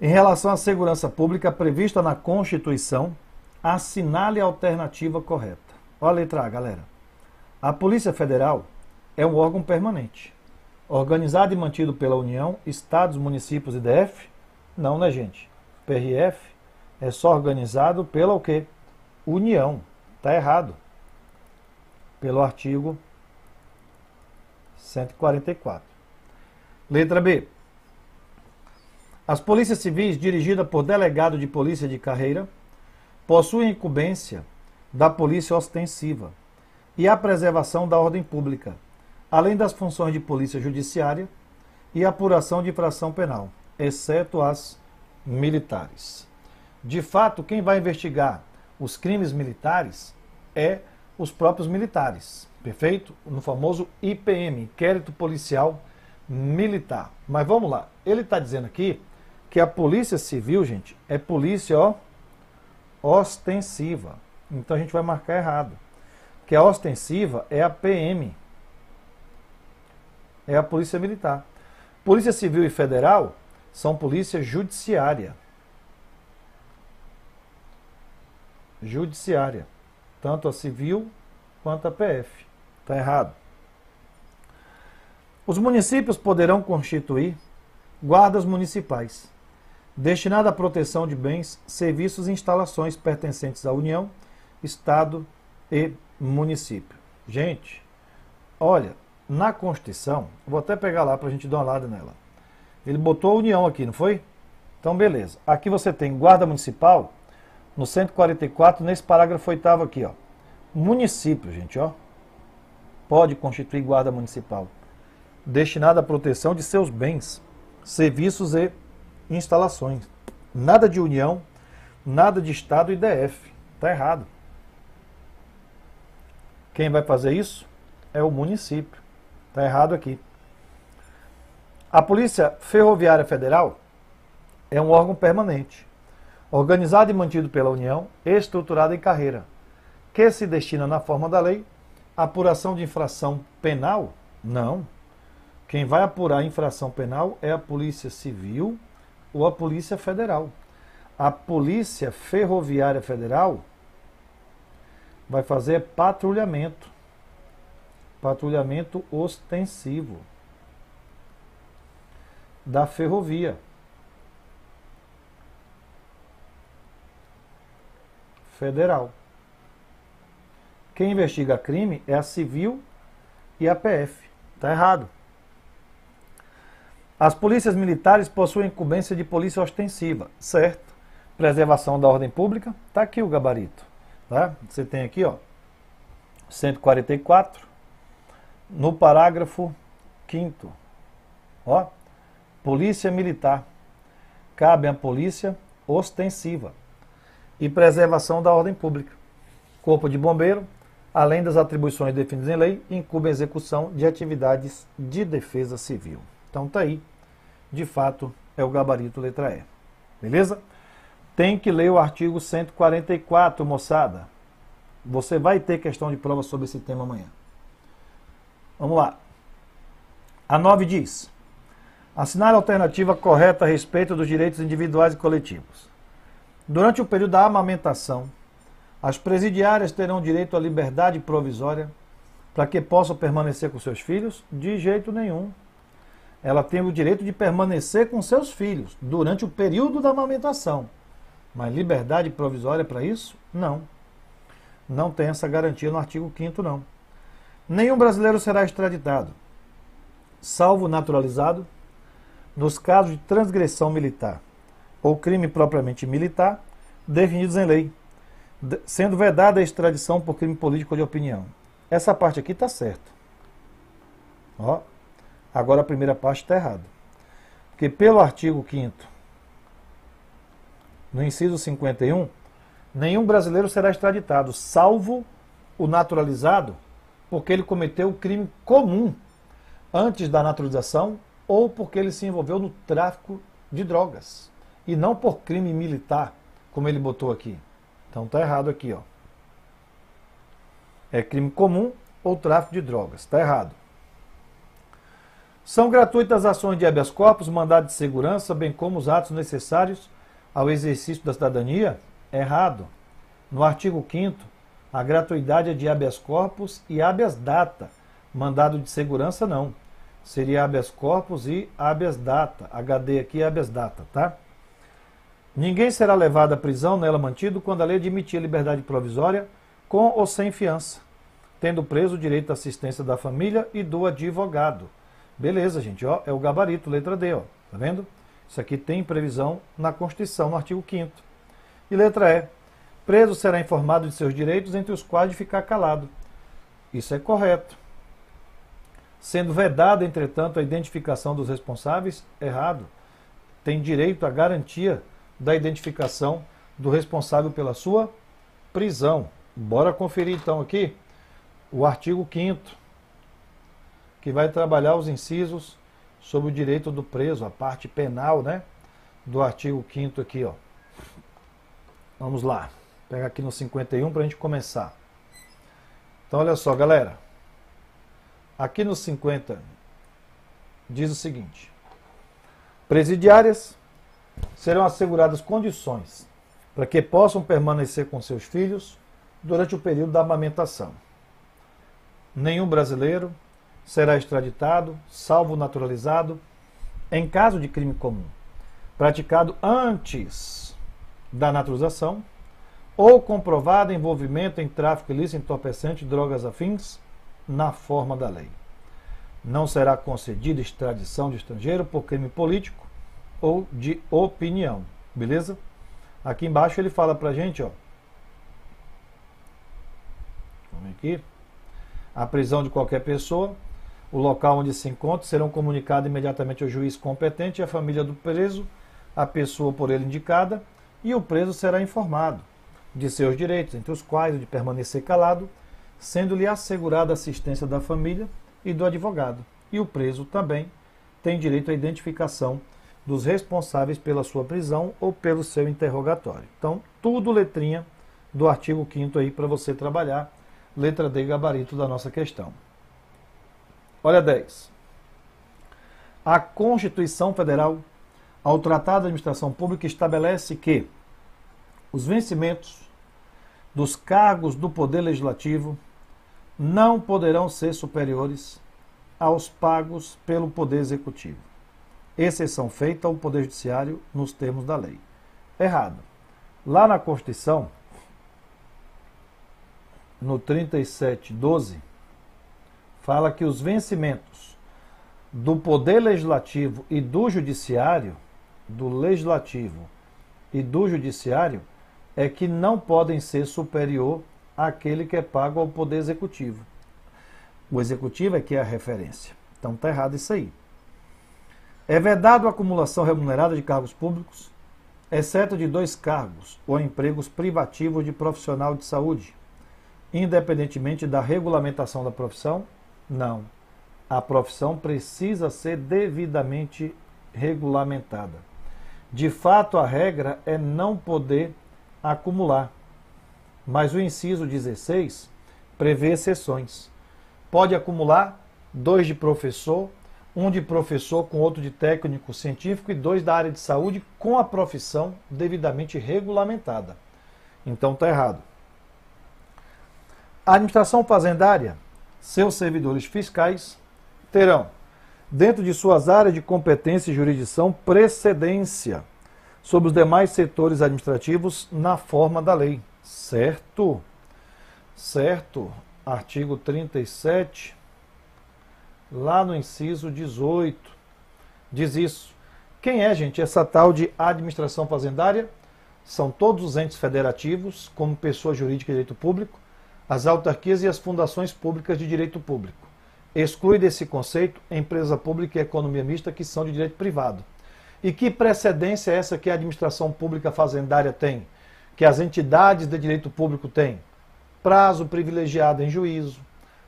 Em relação à segurança pública prevista na Constituição, assinale a alternativa correta. Olha a letra A, galera. A Polícia Federal é um órgão permanente, organizado e mantido pela União, estados, municípios e DF? Não, né, gente? PRF é só organizado pela o quê? União. Tá errado pelo artigo 144. Letra B. As polícias civis dirigidas por delegado de polícia de carreira possuem incumbência da polícia ostensiva e a preservação da ordem pública, além das funções de polícia judiciária e apuração de infração penal, exceto as militares. De fato, quem vai investigar os crimes militares é os próprios militares, perfeito? No famoso IPM, Inquérito Policial Militar. Mas vamos lá, ele está dizendo aqui que a polícia civil, gente, é polícia ó, ostensiva. Então a gente vai marcar errado. Que a ostensiva é a PM. É a polícia militar. Polícia civil e federal são polícia judiciária. Judiciária tanto a civil quanto a PF. Está errado. Os municípios poderão constituir guardas municipais, destinada à proteção de bens, serviços e instalações pertencentes à União, Estado e município. Gente, olha, na Constituição, vou até pegar lá para a gente dar uma olhada nela. Ele botou a União aqui, não foi? Então, beleza. Aqui você tem guarda municipal, no 144, nesse parágrafo oitavo aqui, ó. Município, gente, ó. Pode constituir guarda municipal, destinada à proteção de seus bens, serviços e instalações. Nada de união, nada de Estado e DF. Tá errado. Quem vai fazer isso é o município. Tá errado aqui. A Polícia Ferroviária Federal é um órgão permanente organizado e mantido pela União, estruturado em carreira, que se destina, na forma da lei, à apuração de infração penal? Não. Quem vai apurar infração penal é a Polícia Civil ou a Polícia Federal. A Polícia Ferroviária Federal vai fazer patrulhamento. Patrulhamento ostensivo da ferrovia. Federal. Quem investiga crime é a Civil e a PF. Está errado. As polícias militares possuem incumbência de polícia ostensiva, certo? Preservação da ordem pública, está aqui o gabarito. Tá? Você tem aqui, ó, 144, no parágrafo 5 ó, polícia militar, cabe à polícia ostensiva e preservação da ordem pública. Corpo de Bombeiro, além das atribuições definidas em lei, incube a execução de atividades de defesa civil. Então tá aí. De fato, é o gabarito letra E. Beleza? Tem que ler o artigo 144, moçada. Você vai ter questão de prova sobre esse tema amanhã. Vamos lá. A 9 diz: assinale a alternativa correta a respeito dos direitos individuais e coletivos. Durante o período da amamentação, as presidiárias terão direito à liberdade provisória para que possam permanecer com seus filhos? De jeito nenhum. Ela tem o direito de permanecer com seus filhos durante o período da amamentação. Mas liberdade provisória para isso? Não. Não tem essa garantia no artigo 5 não. Nenhum brasileiro será extraditado, salvo naturalizado, nos casos de transgressão militar ou crime propriamente militar, definidos em lei, sendo vedada a extradição por crime político ou de opinião. Essa parte aqui está certa. Ó, agora a primeira parte está errada. Porque pelo artigo 5 no inciso 51, nenhum brasileiro será extraditado, salvo o naturalizado, porque ele cometeu o crime comum antes da naturalização ou porque ele se envolveu no tráfico de drogas e não por crime militar, como ele botou aqui. Então tá errado aqui, ó. É crime comum ou tráfico de drogas. Tá errado. São gratuitas ações de habeas corpus, mandado de segurança, bem como os atos necessários ao exercício da cidadania? Errado. No artigo 5 a gratuidade é de habeas corpus e habeas data. Mandado de segurança não. Seria habeas corpus e habeas data. HD aqui é habeas data, tá? Ninguém será levado à prisão nela mantido quando a lei admitir a liberdade provisória com ou sem fiança, tendo preso o direito à assistência da família e do advogado. Beleza, gente, ó, é o gabarito, letra D, ó, tá vendo? Isso aqui tem previsão na Constituição, no artigo 5 E letra E, preso será informado de seus direitos, entre os quais de ficar calado. Isso é correto. Sendo vedada, entretanto, a identificação dos responsáveis, errado. Tem direito à garantia da identificação do responsável pela sua prisão. Bora conferir então aqui o artigo 5 que vai trabalhar os incisos sobre o direito do preso, a parte penal, né, do artigo 5 aqui, ó. Vamos lá. Pega aqui no 51 para a gente começar. Então olha só, galera. Aqui no 50 diz o seguinte: Presidiárias serão asseguradas condições para que possam permanecer com seus filhos durante o período da amamentação. Nenhum brasileiro será extraditado, salvo naturalizado, em caso de crime comum, praticado antes da naturalização ou comprovado envolvimento em tráfico ilícito, entorpecente, drogas afins, na forma da lei. Não será concedida extradição de estrangeiro por crime político ou de opinião, beleza? Aqui embaixo ele fala pra gente, ó. Vamos aqui. A prisão de qualquer pessoa, o local onde se encontra serão comunicados imediatamente ao juiz competente e à família do preso, a pessoa por ele indicada, e o preso será informado de seus direitos, entre os quais o de permanecer calado, sendo-lhe assegurada a assistência da família e do advogado. E o preso também tem direito à identificação dos responsáveis pela sua prisão ou pelo seu interrogatório. Então, tudo letrinha do artigo 5 aí para você trabalhar, letra D, gabarito da nossa questão. Olha 10. A Constituição Federal, ao Tratado da Administração Pública, estabelece que os vencimentos dos cargos do Poder Legislativo não poderão ser superiores aos pagos pelo Poder Executivo exceção feita ao Poder Judiciário nos termos da lei. Errado. Lá na Constituição, no 3712, fala que os vencimentos do Poder Legislativo e do Judiciário, do Legislativo e do Judiciário, é que não podem ser superior àquele que é pago ao Poder Executivo. O Executivo é que é a referência. Então está errado isso aí. É vedado a acumulação remunerada de cargos públicos, exceto de dois cargos ou empregos privativos de profissional de saúde, independentemente da regulamentação da profissão? Não. A profissão precisa ser devidamente regulamentada. De fato, a regra é não poder acumular, mas o inciso 16 prevê exceções. Pode acumular dois de professor, um de professor com outro de técnico científico e dois da área de saúde com a profissão devidamente regulamentada. Então está errado. A administração fazendária, seus servidores fiscais, terão, dentro de suas áreas de competência e jurisdição, precedência sobre os demais setores administrativos na forma da lei. Certo? Certo? Artigo 37 lá no inciso 18. Diz isso. Quem é, gente, essa tal de administração fazendária? São todos os entes federativos, como pessoa jurídica de direito público, as autarquias e as fundações públicas de direito público. Exclui desse conceito empresa pública e economia mista que são de direito privado. E que precedência é essa que a administração pública fazendária tem? Que as entidades de direito público têm? Prazo privilegiado em juízo,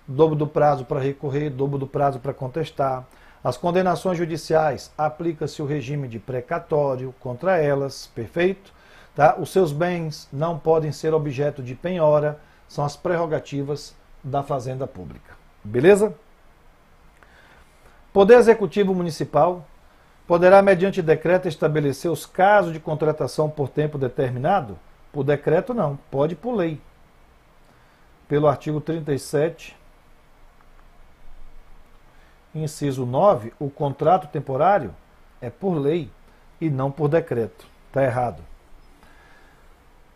dobro do prazo para recorrer, dobro do prazo para contestar. As condenações judiciais, aplica-se o regime de precatório contra elas, perfeito? Tá? Os seus bens não podem ser objeto de penhora, são as prerrogativas da Fazenda Pública. Beleza? Poder Executivo Municipal poderá, mediante decreto, estabelecer os casos de contratação por tempo determinado? Por decreto, não, pode por lei. Pelo artigo 37 inciso 9, o contrato temporário é por lei e não por decreto. Está errado.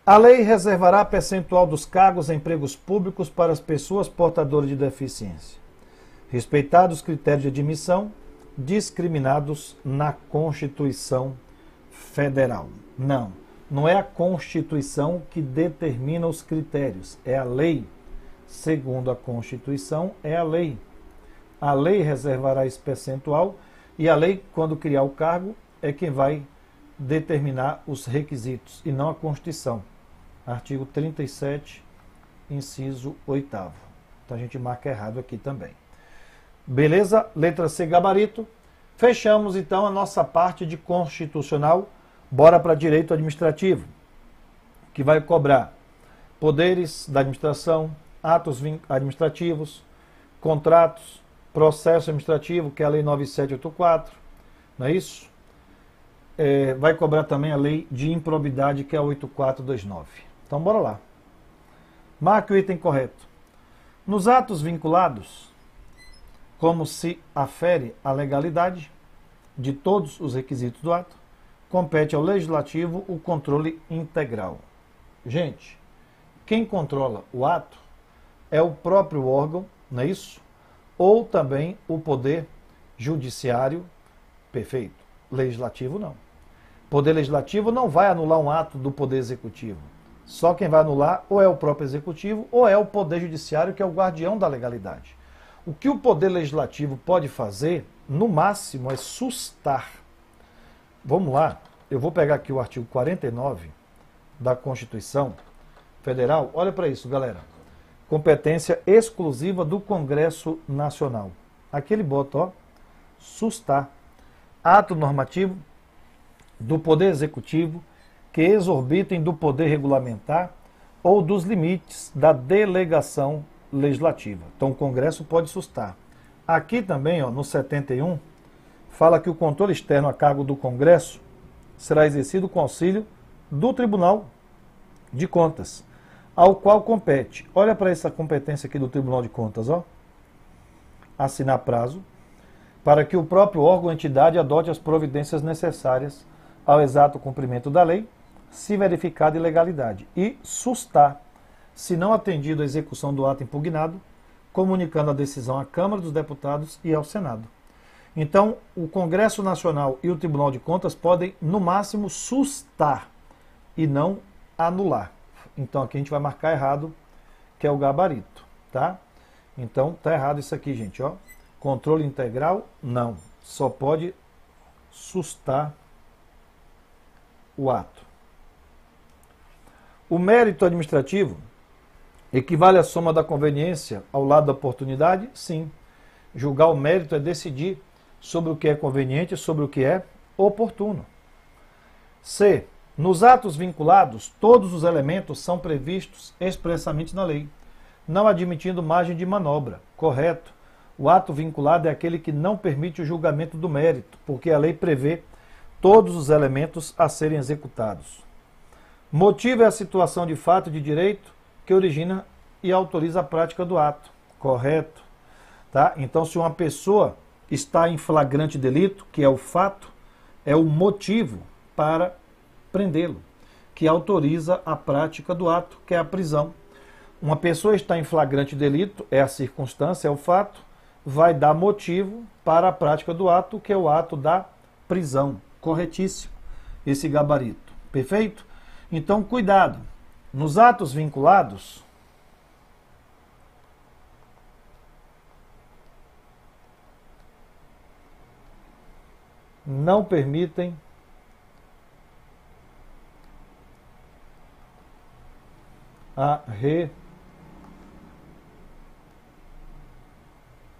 A lei reservará percentual dos cargos em empregos públicos para as pessoas portadoras de deficiência, respeitados os critérios de admissão discriminados na Constituição Federal. Não, não é a Constituição que determina os critérios, é a lei. Segundo a Constituição, é a lei. A lei reservará esse percentual e a lei, quando criar o cargo, é quem vai determinar os requisitos e não a Constituição. Artigo 37, inciso 8. Então a gente marca errado aqui também. Beleza? Letra C, gabarito. Fechamos então a nossa parte de constitucional. Bora para direito administrativo, que vai cobrar poderes da administração, atos administrativos, contratos, processo administrativo, que é a Lei 9784, não é isso? É, vai cobrar também a Lei de Improbidade, que é a 8429. Então, bora lá. Marque o item correto. Nos atos vinculados, como se afere a legalidade de todos os requisitos do ato, compete ao Legislativo o controle integral. Gente, quem controla o ato é o próprio órgão, não é isso? ou também o poder judiciário perfeito. Legislativo não. Poder legislativo não vai anular um ato do poder executivo. Só quem vai anular ou é o próprio executivo ou é o poder judiciário que é o guardião da legalidade. O que o poder legislativo pode fazer, no máximo, é sustar. Vamos lá, eu vou pegar aqui o artigo 49 da Constituição Federal. Olha para isso, galera competência exclusiva do Congresso Nacional. Aqui ele bota, ó, sustar, ato normativo do Poder Executivo que exorbitem do poder regulamentar ou dos limites da delegação legislativa. Então o Congresso pode sustar. Aqui também, ó, no 71, fala que o controle externo a cargo do Congresso será exercido com auxílio do Tribunal de Contas ao qual compete. Olha para essa competência aqui do Tribunal de Contas, ó. Assinar prazo para que o próprio órgão ou entidade adote as providências necessárias ao exato cumprimento da lei, se verificada ilegalidade, e sustar, se não atendido a execução do ato impugnado, comunicando a decisão à Câmara dos Deputados e ao Senado. Então, o Congresso Nacional e o Tribunal de Contas podem, no máximo, sustar e não anular. Então aqui a gente vai marcar errado, que é o gabarito, tá? Então tá errado isso aqui, gente, ó. Controle integral, não. Só pode sustar o ato. O mérito administrativo equivale à soma da conveniência ao lado da oportunidade? Sim. Julgar o mérito é decidir sobre o que é conveniente e sobre o que é oportuno. C. Nos atos vinculados, todos os elementos são previstos expressamente na lei, não admitindo margem de manobra. Correto. O ato vinculado é aquele que não permite o julgamento do mérito, porque a lei prevê todos os elementos a serem executados. Motivo é a situação de fato de direito que origina e autoriza a prática do ato. Correto. Tá? Então, se uma pessoa está em flagrante delito, que é o fato, é o motivo para prendê-lo, que autoriza a prática do ato, que é a prisão. Uma pessoa está em flagrante delito, é a circunstância, é o fato, vai dar motivo para a prática do ato, que é o ato da prisão. Corretíssimo esse gabarito. Perfeito? Então, cuidado. Nos atos vinculados, não permitem a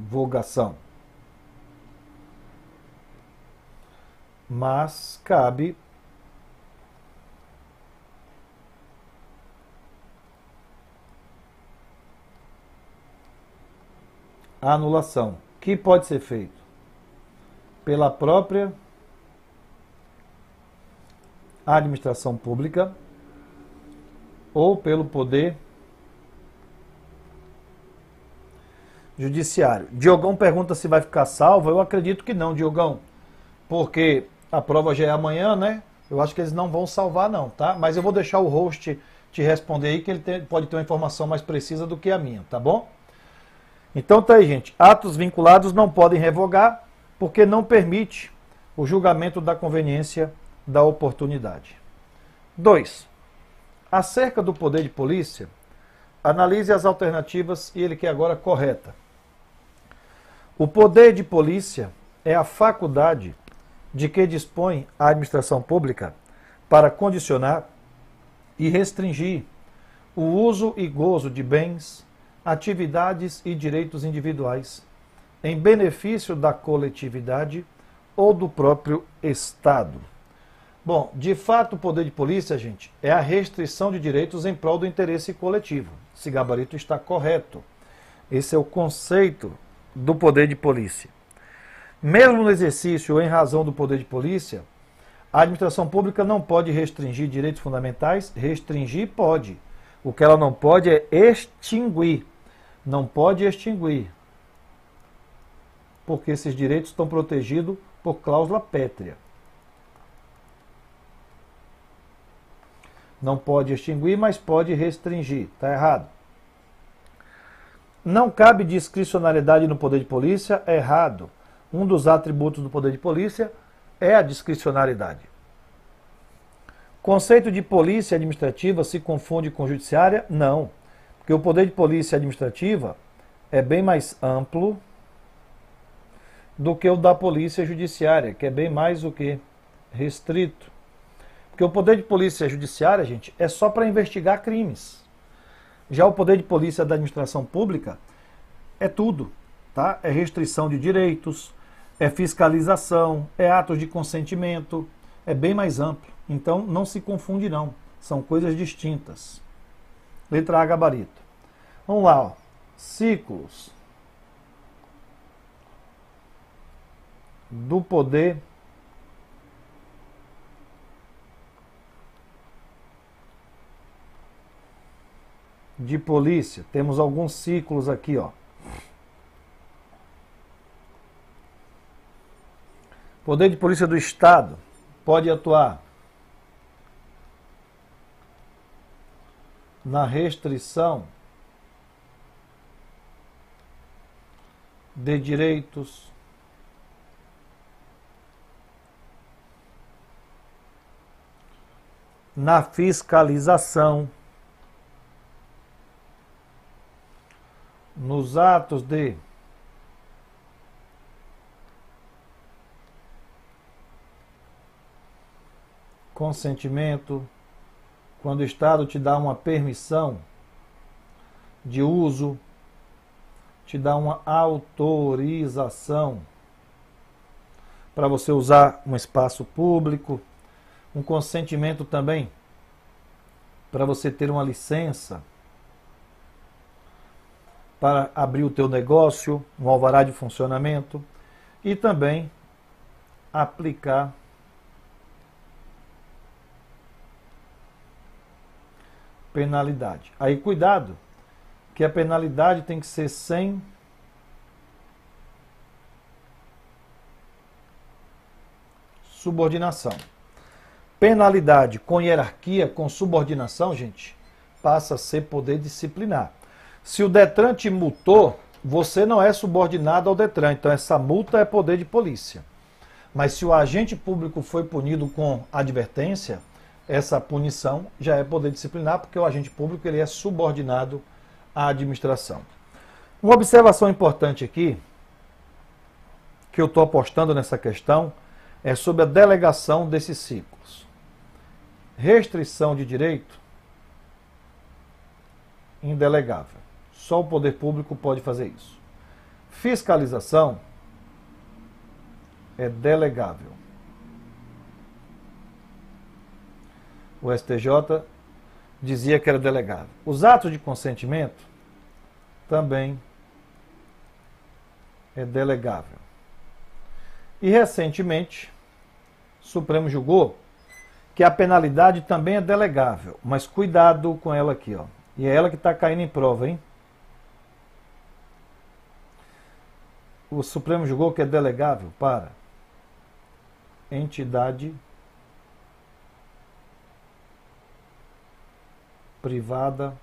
revogação. Mas cabe a anulação, que pode ser feito pela própria administração pública ou pelo poder judiciário. Diogão pergunta se vai ficar salvo. Eu acredito que não, Diogão, porque a prova já é amanhã, né? Eu acho que eles não vão salvar, não, tá? Mas eu vou deixar o host te responder aí, que ele tem, pode ter uma informação mais precisa do que a minha, tá bom? Então tá aí, gente. Atos vinculados não podem revogar, porque não permite o julgamento da conveniência da oportunidade. 2. Acerca do poder de polícia, analise as alternativas e ele que agora correta. O poder de polícia é a faculdade de que dispõe a administração pública para condicionar e restringir o uso e gozo de bens, atividades e direitos individuais em benefício da coletividade ou do próprio Estado. Bom, de fato, o poder de polícia, gente, é a restrição de direitos em prol do interesse coletivo. Esse gabarito está correto. Esse é o conceito do poder de polícia. Mesmo no exercício ou em razão do poder de polícia, a administração pública não pode restringir direitos fundamentais. Restringir pode. O que ela não pode é extinguir. Não pode extinguir. Porque esses direitos estão protegidos por cláusula pétrea. Não pode extinguir, mas pode restringir. Está errado. Não cabe discricionalidade no poder de polícia? É errado. Um dos atributos do poder de polícia é a discricionalidade. Conceito de polícia administrativa se confunde com judiciária? Não. Porque o poder de polícia administrativa é bem mais amplo do que o da polícia judiciária, que é bem mais o que restrito. Porque o poder de polícia judiciária, gente, é só para investigar crimes. Já o poder de polícia da administração pública é tudo, tá? É restrição de direitos, é fiscalização, é atos de consentimento, é bem mais amplo. Então não se confunde não, são coisas distintas. Letra A, gabarito. Vamos lá, ó. ciclos do poder de polícia. Temos alguns ciclos aqui, ó. Poder de polícia do Estado pode atuar na restrição de direitos na fiscalização nos atos de consentimento, quando o Estado te dá uma permissão de uso, te dá uma autorização para você usar um espaço público, um consentimento também para você ter uma licença para abrir o teu negócio, um alvará de funcionamento e também aplicar penalidade. Aí cuidado, que a penalidade tem que ser sem subordinação. Penalidade com hierarquia, com subordinação, gente, passa a ser poder disciplinar. Se o Detran te multou, você não é subordinado ao Detran, então essa multa é poder de polícia. Mas se o agente público foi punido com advertência, essa punição já é poder disciplinar, porque o agente público ele é subordinado à administração. Uma observação importante aqui, que eu estou apostando nessa questão, é sobre a delegação desses ciclos. Restrição de direito indelegável. Só o poder público pode fazer isso. Fiscalização é delegável. O STJ dizia que era delegável. Os atos de consentimento também é delegável. E recentemente, o Supremo julgou que a penalidade também é delegável, mas cuidado com ela aqui, ó. E é ela que está caindo em prova, hein? o Supremo julgou que é delegável para entidade privada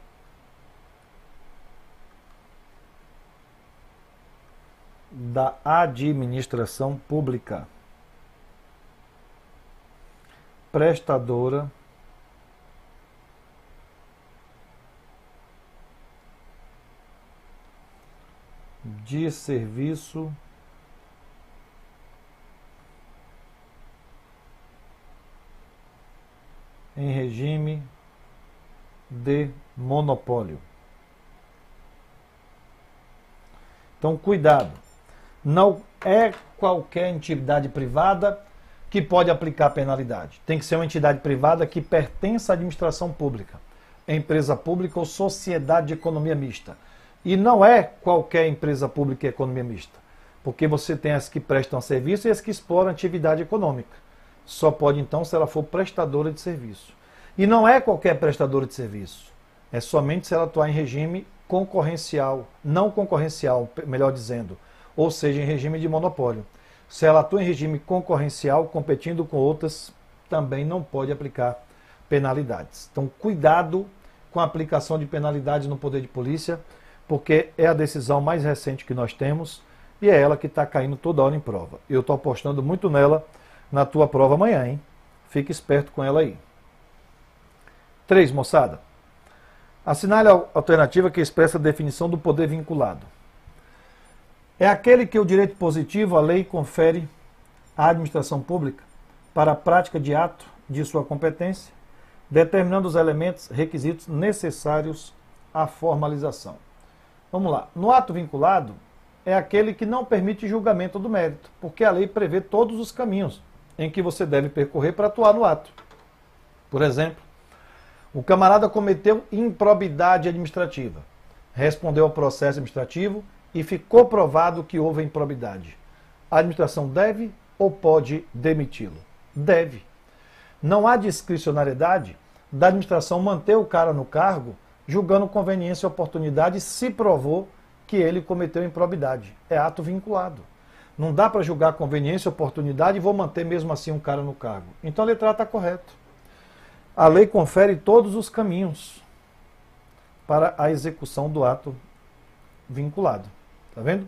da administração pública prestadora de serviço em regime de monopólio. Então, cuidado. Não é qualquer entidade privada que pode aplicar penalidade. Tem que ser uma entidade privada que pertence à administração pública, empresa pública ou sociedade de economia mista. E não é qualquer empresa pública e economia mista, porque você tem as que prestam serviço e as que exploram atividade econômica. Só pode então se ela for prestadora de serviço. E não é qualquer prestadora de serviço, é somente se ela atuar em regime concorrencial, não concorrencial, melhor dizendo, ou seja, em regime de monopólio. Se ela atua em regime concorrencial, competindo com outras, também não pode aplicar penalidades. Então, cuidado com a aplicação de penalidades no poder de polícia porque é a decisão mais recente que nós temos e é ela que está caindo toda hora em prova. Eu estou apostando muito nela na tua prova amanhã, hein? Fique esperto com ela aí. 3. Moçada. Assinale a alternativa que expressa a definição do poder vinculado. É aquele que o direito positivo, a lei, confere à administração pública para a prática de ato de sua competência, determinando os elementos, requisitos necessários à formalização. Vamos lá. No ato vinculado é aquele que não permite julgamento do mérito, porque a lei prevê todos os caminhos em que você deve percorrer para atuar no ato. Por exemplo, o camarada cometeu improbidade administrativa, respondeu ao processo administrativo e ficou provado que houve improbidade. A administração deve ou pode demiti-lo? Deve. Não há discricionariedade da administração manter o cara no cargo julgando conveniência e oportunidade, se provou que ele cometeu improbidade. É ato vinculado. Não dá para julgar conveniência, oportunidade e vou manter mesmo assim um cara no cargo. Então a letra está correta. A lei confere todos os caminhos para a execução do ato vinculado. Está vendo?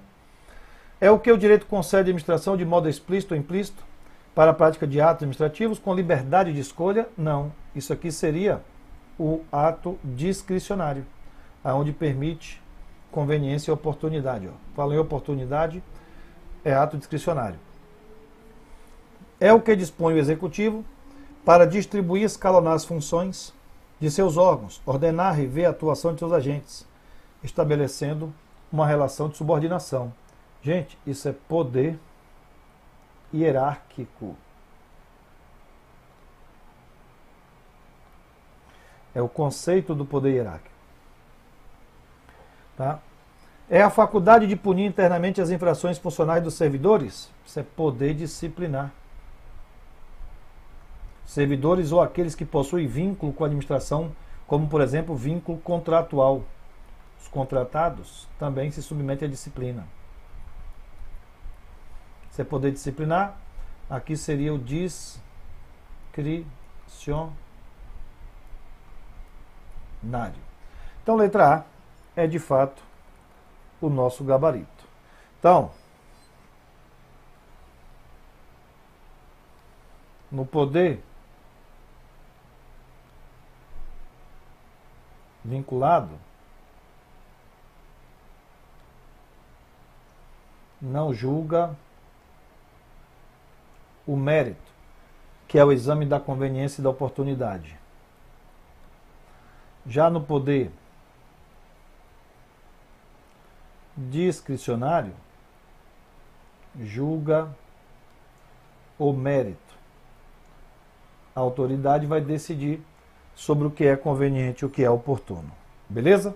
É o que o direito concede à administração de modo explícito ou implícito para a prática de atos administrativos com liberdade de escolha? Não. Isso aqui seria o ato discricionário, aonde permite conveniência e oportunidade. Ó. Falo em oportunidade, é ato discricionário. É o que dispõe o Executivo para distribuir e escalonar as funções de seus órgãos, ordenar e ver a atuação de seus agentes, estabelecendo uma relação de subordinação. Gente, isso é poder hierárquico. É o conceito do poder hierárquico. Tá? É a faculdade de punir internamente as infrações funcionais dos servidores? Isso é poder disciplinar. Servidores ou aqueles que possuem vínculo com a administração, como por exemplo vínculo contratual. Os contratados também se submetem à disciplina. Isso é poder disciplinar. Aqui seria o discricionário. Nádio. Então, letra A é de fato o nosso gabarito. Então, no poder vinculado, não julga o mérito, que é o exame da conveniência e da oportunidade já no poder discricionário, julga o mérito. A autoridade vai decidir sobre o que é conveniente e o que é oportuno. Beleza?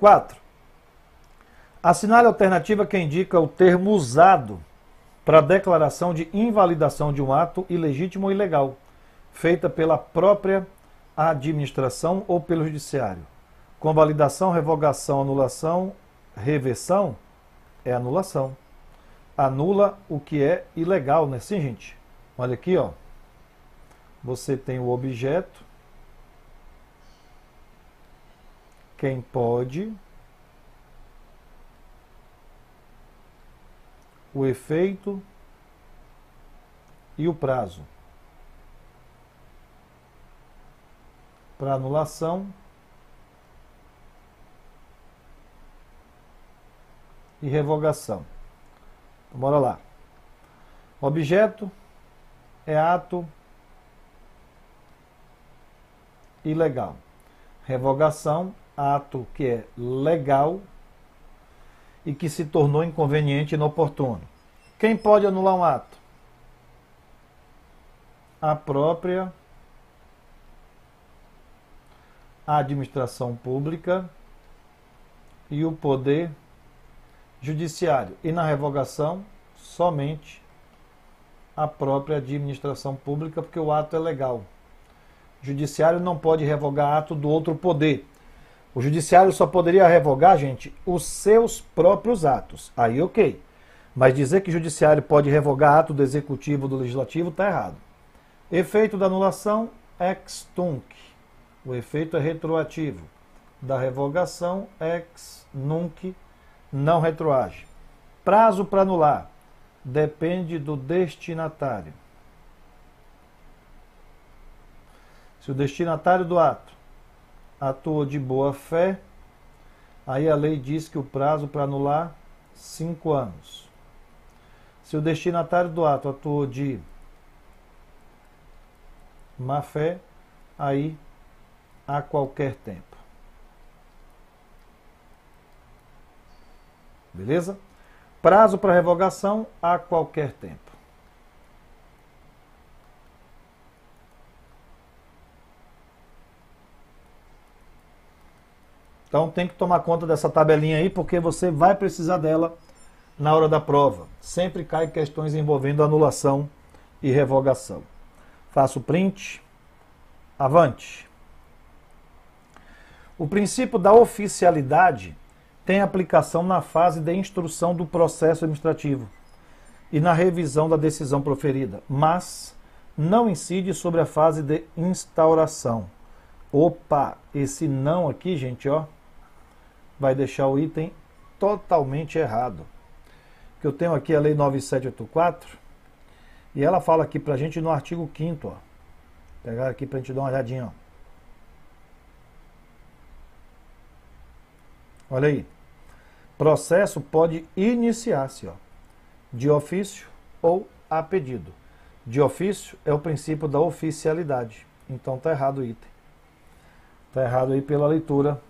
4. Assinale a alternativa que indica o termo usado para declaração de invalidação de um ato ilegítimo ou ilegal, feita pela própria administração ou pelo judiciário. Convalidação, revogação, anulação, reversão é anulação. Anula o que é ilegal, né? Sim, gente? Olha aqui, ó. Você tem o objeto. Quem pode. O efeito e o prazo. para anulação. E revogação. Então, bora lá. Objeto é ato ilegal. Revogação, ato que é legal e que se tornou inconveniente e inoportuno. Quem pode anular um ato? A própria a administração pública e o poder judiciário. E na revogação, somente a própria administração pública, porque o ato é legal. O judiciário não pode revogar ato do outro poder. O judiciário só poderia revogar, gente, os seus próprios atos. Aí, ok. Mas dizer que o judiciário pode revogar ato do executivo, do legislativo, está errado. Efeito da anulação, ex tunc. O efeito é retroativo. Da revogação, ex nunc não retroage. Prazo para anular depende do destinatário. Se o destinatário do ato atuou de boa fé, aí a lei diz que o prazo para anular cinco anos. Se o destinatário do ato atuou de má fé, aí a qualquer tempo. Beleza? Prazo para revogação a qualquer tempo. Então tem que tomar conta dessa tabelinha aí, porque você vai precisar dela na hora da prova. Sempre cai questões envolvendo anulação e revogação. Faço print. Avante. O princípio da oficialidade tem aplicação na fase de instrução do processo administrativo e na revisão da decisão proferida, mas não incide sobre a fase de instauração. Opa, esse não aqui, gente, ó, vai deixar o item totalmente errado. Que eu tenho aqui a lei 9784 e ela fala aqui pra gente no artigo 5 ó. Pegar aqui pra gente dar uma olhadinha, ó. Olha aí. Processo pode iniciar-se de ofício ou a pedido. De ofício é o princípio da oficialidade. Então tá errado o item. Tá errado aí pela leitura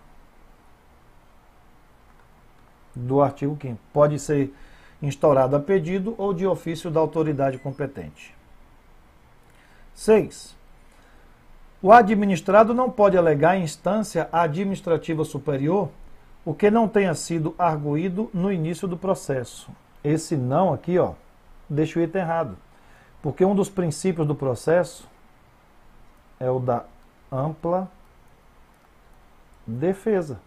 do artigo 5 Pode ser instaurado a pedido ou de ofício da autoridade competente. 6. O administrado não pode alegar em instância administrativa superior o que não tenha sido arguído no início do processo. Esse não aqui, ó, deixa o item errado. Porque um dos princípios do processo é o da ampla defesa.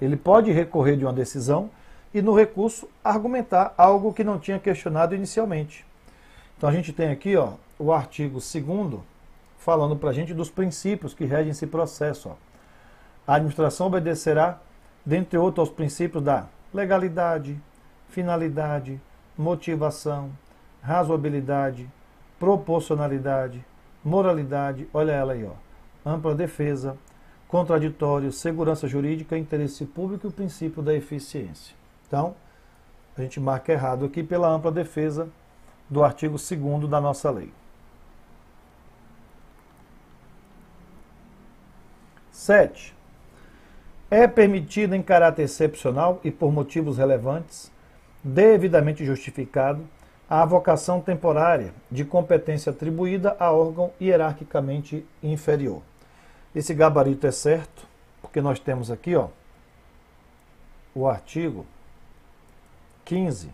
Ele pode recorrer de uma decisão e, no recurso, argumentar algo que não tinha questionado inicialmente. Então, a gente tem aqui ó, o artigo 2 falando para a gente dos princípios que regem esse processo. Ó. A administração obedecerá, dentre outros, aos princípios da legalidade, finalidade, motivação, razoabilidade, proporcionalidade, moralidade, olha ela aí, ó, ampla defesa, contraditório, segurança jurídica, interesse público e o princípio da eficiência. Então, a gente marca errado aqui pela ampla defesa do artigo 2 da nossa lei. Sete é permitida em caráter excepcional e por motivos relevantes, devidamente justificado, a vocação temporária de competência atribuída a órgão hierarquicamente inferior. Esse gabarito é certo, porque nós temos aqui ó, o artigo 15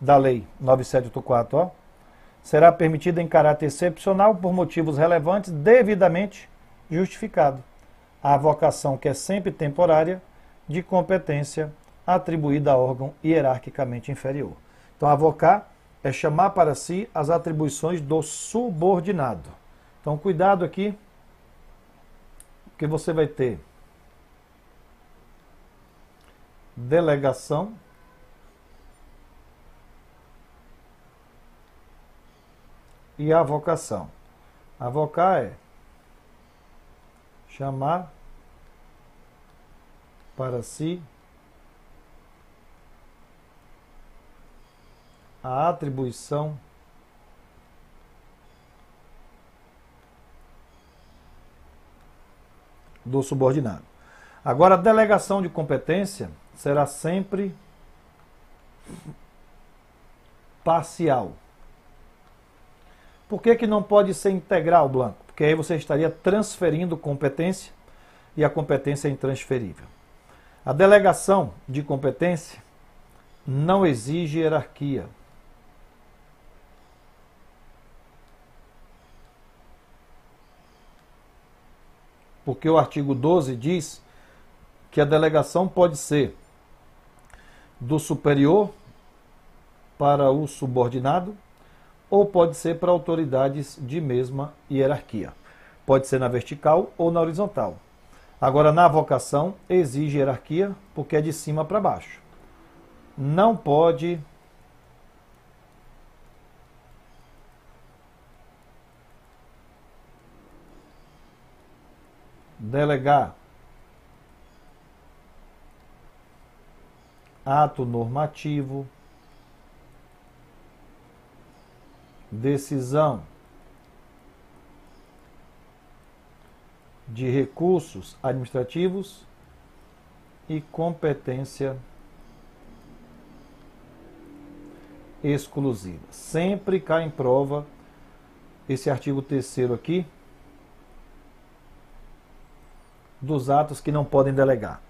da Lei 9784, ó, será permitida em caráter excepcional por motivos relevantes devidamente justificado a vocação que é sempre temporária de competência atribuída a órgão hierarquicamente inferior. Então, avocar é chamar para si as atribuições do subordinado. Então, cuidado aqui, que você vai ter delegação e avocação. Avocar é chamar para si a atribuição do subordinado. Agora, a delegação de competência será sempre parcial. Por que, que não pode ser integral, Blanco? porque aí você estaria transferindo competência e a competência é intransferível. A delegação de competência não exige hierarquia. Porque o artigo 12 diz que a delegação pode ser do superior para o subordinado ou pode ser para autoridades de mesma hierarquia. Pode ser na vertical ou na horizontal. Agora, na vocação, exige hierarquia, porque é de cima para baixo. Não pode delegar ato normativo, decisão de recursos administrativos e competência exclusiva. Sempre cai em prova esse artigo 3 aqui dos atos que não podem delegar.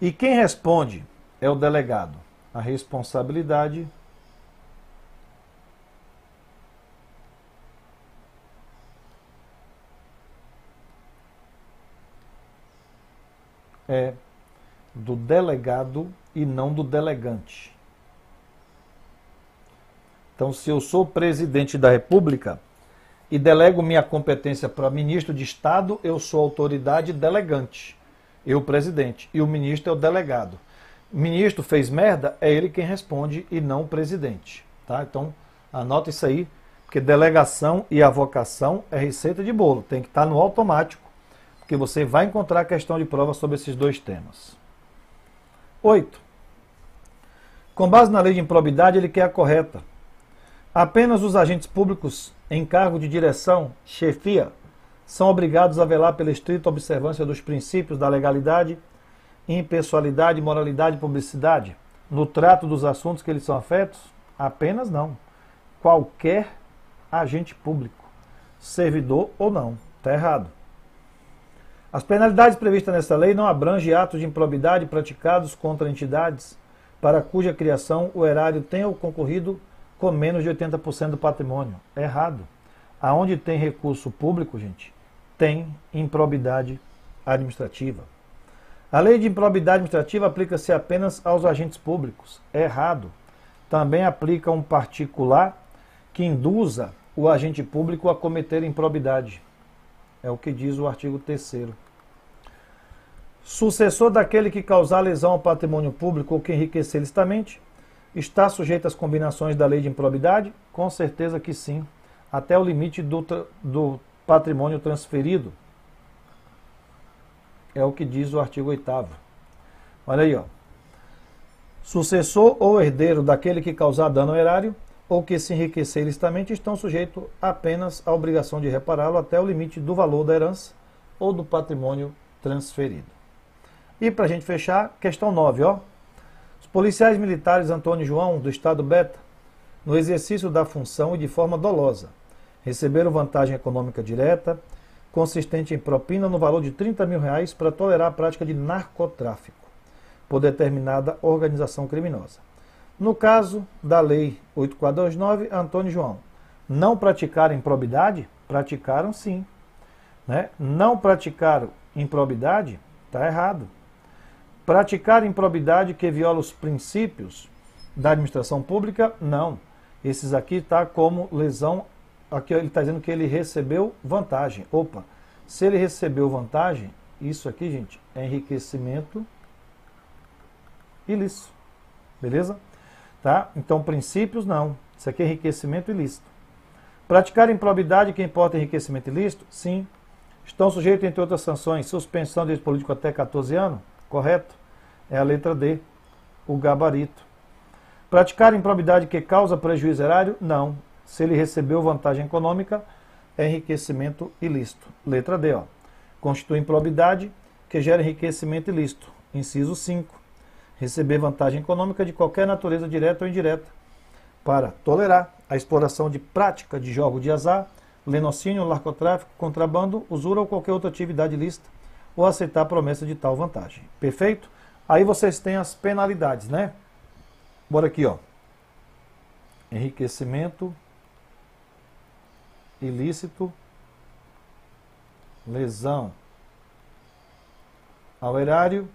E quem responde é o delegado. A responsabilidade é do delegado e não do delegante. Então, se eu sou presidente da República e delego minha competência para ministro de Estado, eu sou autoridade delegante. Eu, presidente. E o ministro é o delegado. Ministro fez merda, é ele quem responde e não o presidente. Tá? Então, anota isso aí, porque delegação e avocação é receita de bolo. Tem que estar tá no automático que você vai encontrar questão de prova sobre esses dois temas. 8. Com base na lei de improbidade, ele quer a correta. Apenas os agentes públicos em cargo de direção, chefia, são obrigados a velar pela estrita observância dos princípios da legalidade, impessoalidade, moralidade e publicidade no trato dos assuntos que eles são afetos? Apenas não. Qualquer agente público, servidor ou não, está errado. As penalidades previstas nesta lei não abrangem atos de improbidade praticados contra entidades para cuja criação o erário tenha concorrido com menos de 80% do patrimônio. Errado. Aonde tem recurso público, gente, tem improbidade administrativa. A lei de improbidade administrativa aplica-se apenas aos agentes públicos. Errado. Também aplica um particular que induza o agente público a cometer improbidade. É o que diz o artigo 3 Sucessor daquele que causar lesão ao patrimônio público ou que enriquecer ilicitamente está sujeito às combinações da lei de improbidade? Com certeza que sim, até o limite do, do patrimônio transferido. É o que diz o artigo 8 Olha aí, ó. Sucessor ou herdeiro daquele que causar dano ao erário ou que se enriquecer ilicitamente estão sujeitos apenas à obrigação de repará-lo até o limite do valor da herança ou do patrimônio transferido. E para a gente fechar, questão 9, ó. Os policiais militares Antônio João, do Estado Beta, no exercício da função e de forma dolosa, receberam vantagem econômica direta, consistente em propina no valor de 30 mil reais para tolerar a prática de narcotráfico por determinada organização criminosa. No caso da Lei 8429, Antônio João, não praticaram improbidade? Praticaram sim. Né? Não praticaram improbidade? Está errado. Praticar improbidade que viola os princípios da administração pública? Não. Esses aqui está como lesão. Aqui ele está dizendo que ele recebeu vantagem. Opa, se ele recebeu vantagem, isso aqui, gente, é enriquecimento ilícito. Beleza? Tá? Então, princípios não. Isso aqui é enriquecimento ilícito. Praticar improbidade que importa é enriquecimento ilícito? Sim. Estão sujeitos, entre outras sanções, suspensão de político até 14 anos? correto? É a letra D, o gabarito. Praticar improbidade que causa prejuízo erário? Não. Se ele recebeu vantagem econômica, é enriquecimento ilícito. Letra D, ó. Constitui improbidade que gera enriquecimento ilícito. Inciso 5. Receber vantagem econômica de qualquer natureza direta ou indireta para tolerar a exploração de prática de jogo de azar, lenocínio, narcotráfico, contrabando, usura ou qualquer outra atividade ilícita ou aceitar a promessa de tal vantagem. Perfeito? Aí vocês têm as penalidades, né? Bora aqui, ó. Enriquecimento ilícito, lesão ao erário,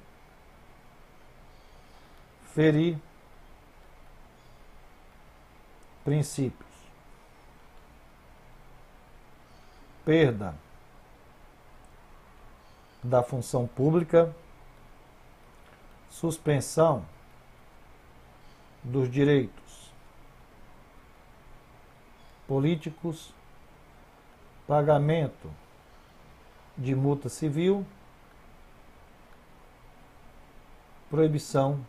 ferir princípios, perda da função pública, suspensão dos direitos políticos, pagamento de multa civil, proibição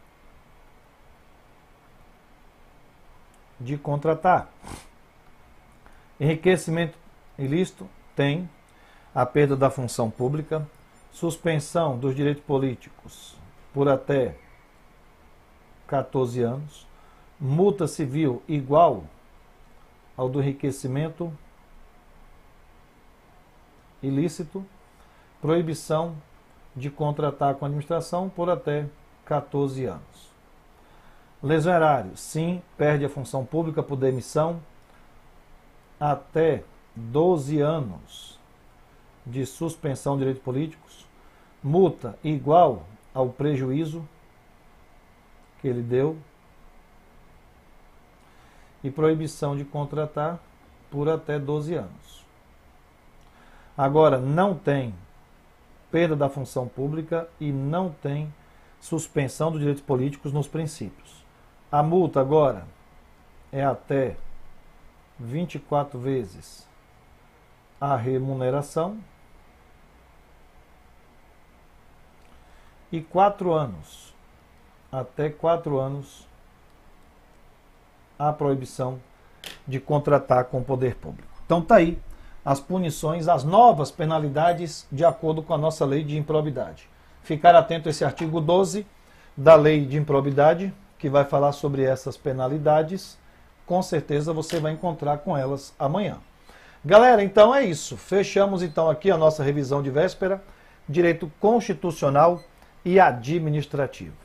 de contratar. Enriquecimento ilícito tem a perda da função pública, Suspensão dos direitos políticos por até 14 anos. Multa civil igual ao do enriquecimento ilícito. Proibição de contratar com a administração por até 14 anos. Lesão erário, sim, perde a função pública por demissão até 12 anos de suspensão de direitos políticos, multa igual ao prejuízo que ele deu e proibição de contratar por até 12 anos. Agora, não tem perda da função pública e não tem suspensão dos direitos políticos nos princípios. A multa agora é até 24 vezes a remuneração e quatro anos, até quatro anos, a proibição de contratar com o poder público. Então tá aí as punições, as novas penalidades de acordo com a nossa lei de improbidade. Ficar atento a esse artigo 12 da lei de improbidade, que vai falar sobre essas penalidades. Com certeza você vai encontrar com elas amanhã. Galera, então é isso. Fechamos então aqui a nossa revisão de véspera, direito constitucional e administrativo.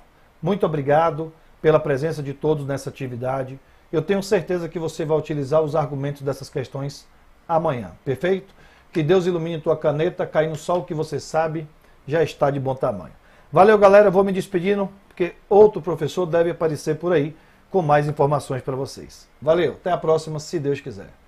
Muito obrigado pela presença de todos nessa atividade. Eu tenho certeza que você vai utilizar os argumentos dessas questões amanhã, perfeito? Que Deus ilumine tua caneta, cai no sol que você sabe, já está de bom tamanho. Valeu, galera, vou me despedindo, porque outro professor deve aparecer por aí com mais informações para vocês. Valeu, até a próxima, se Deus quiser.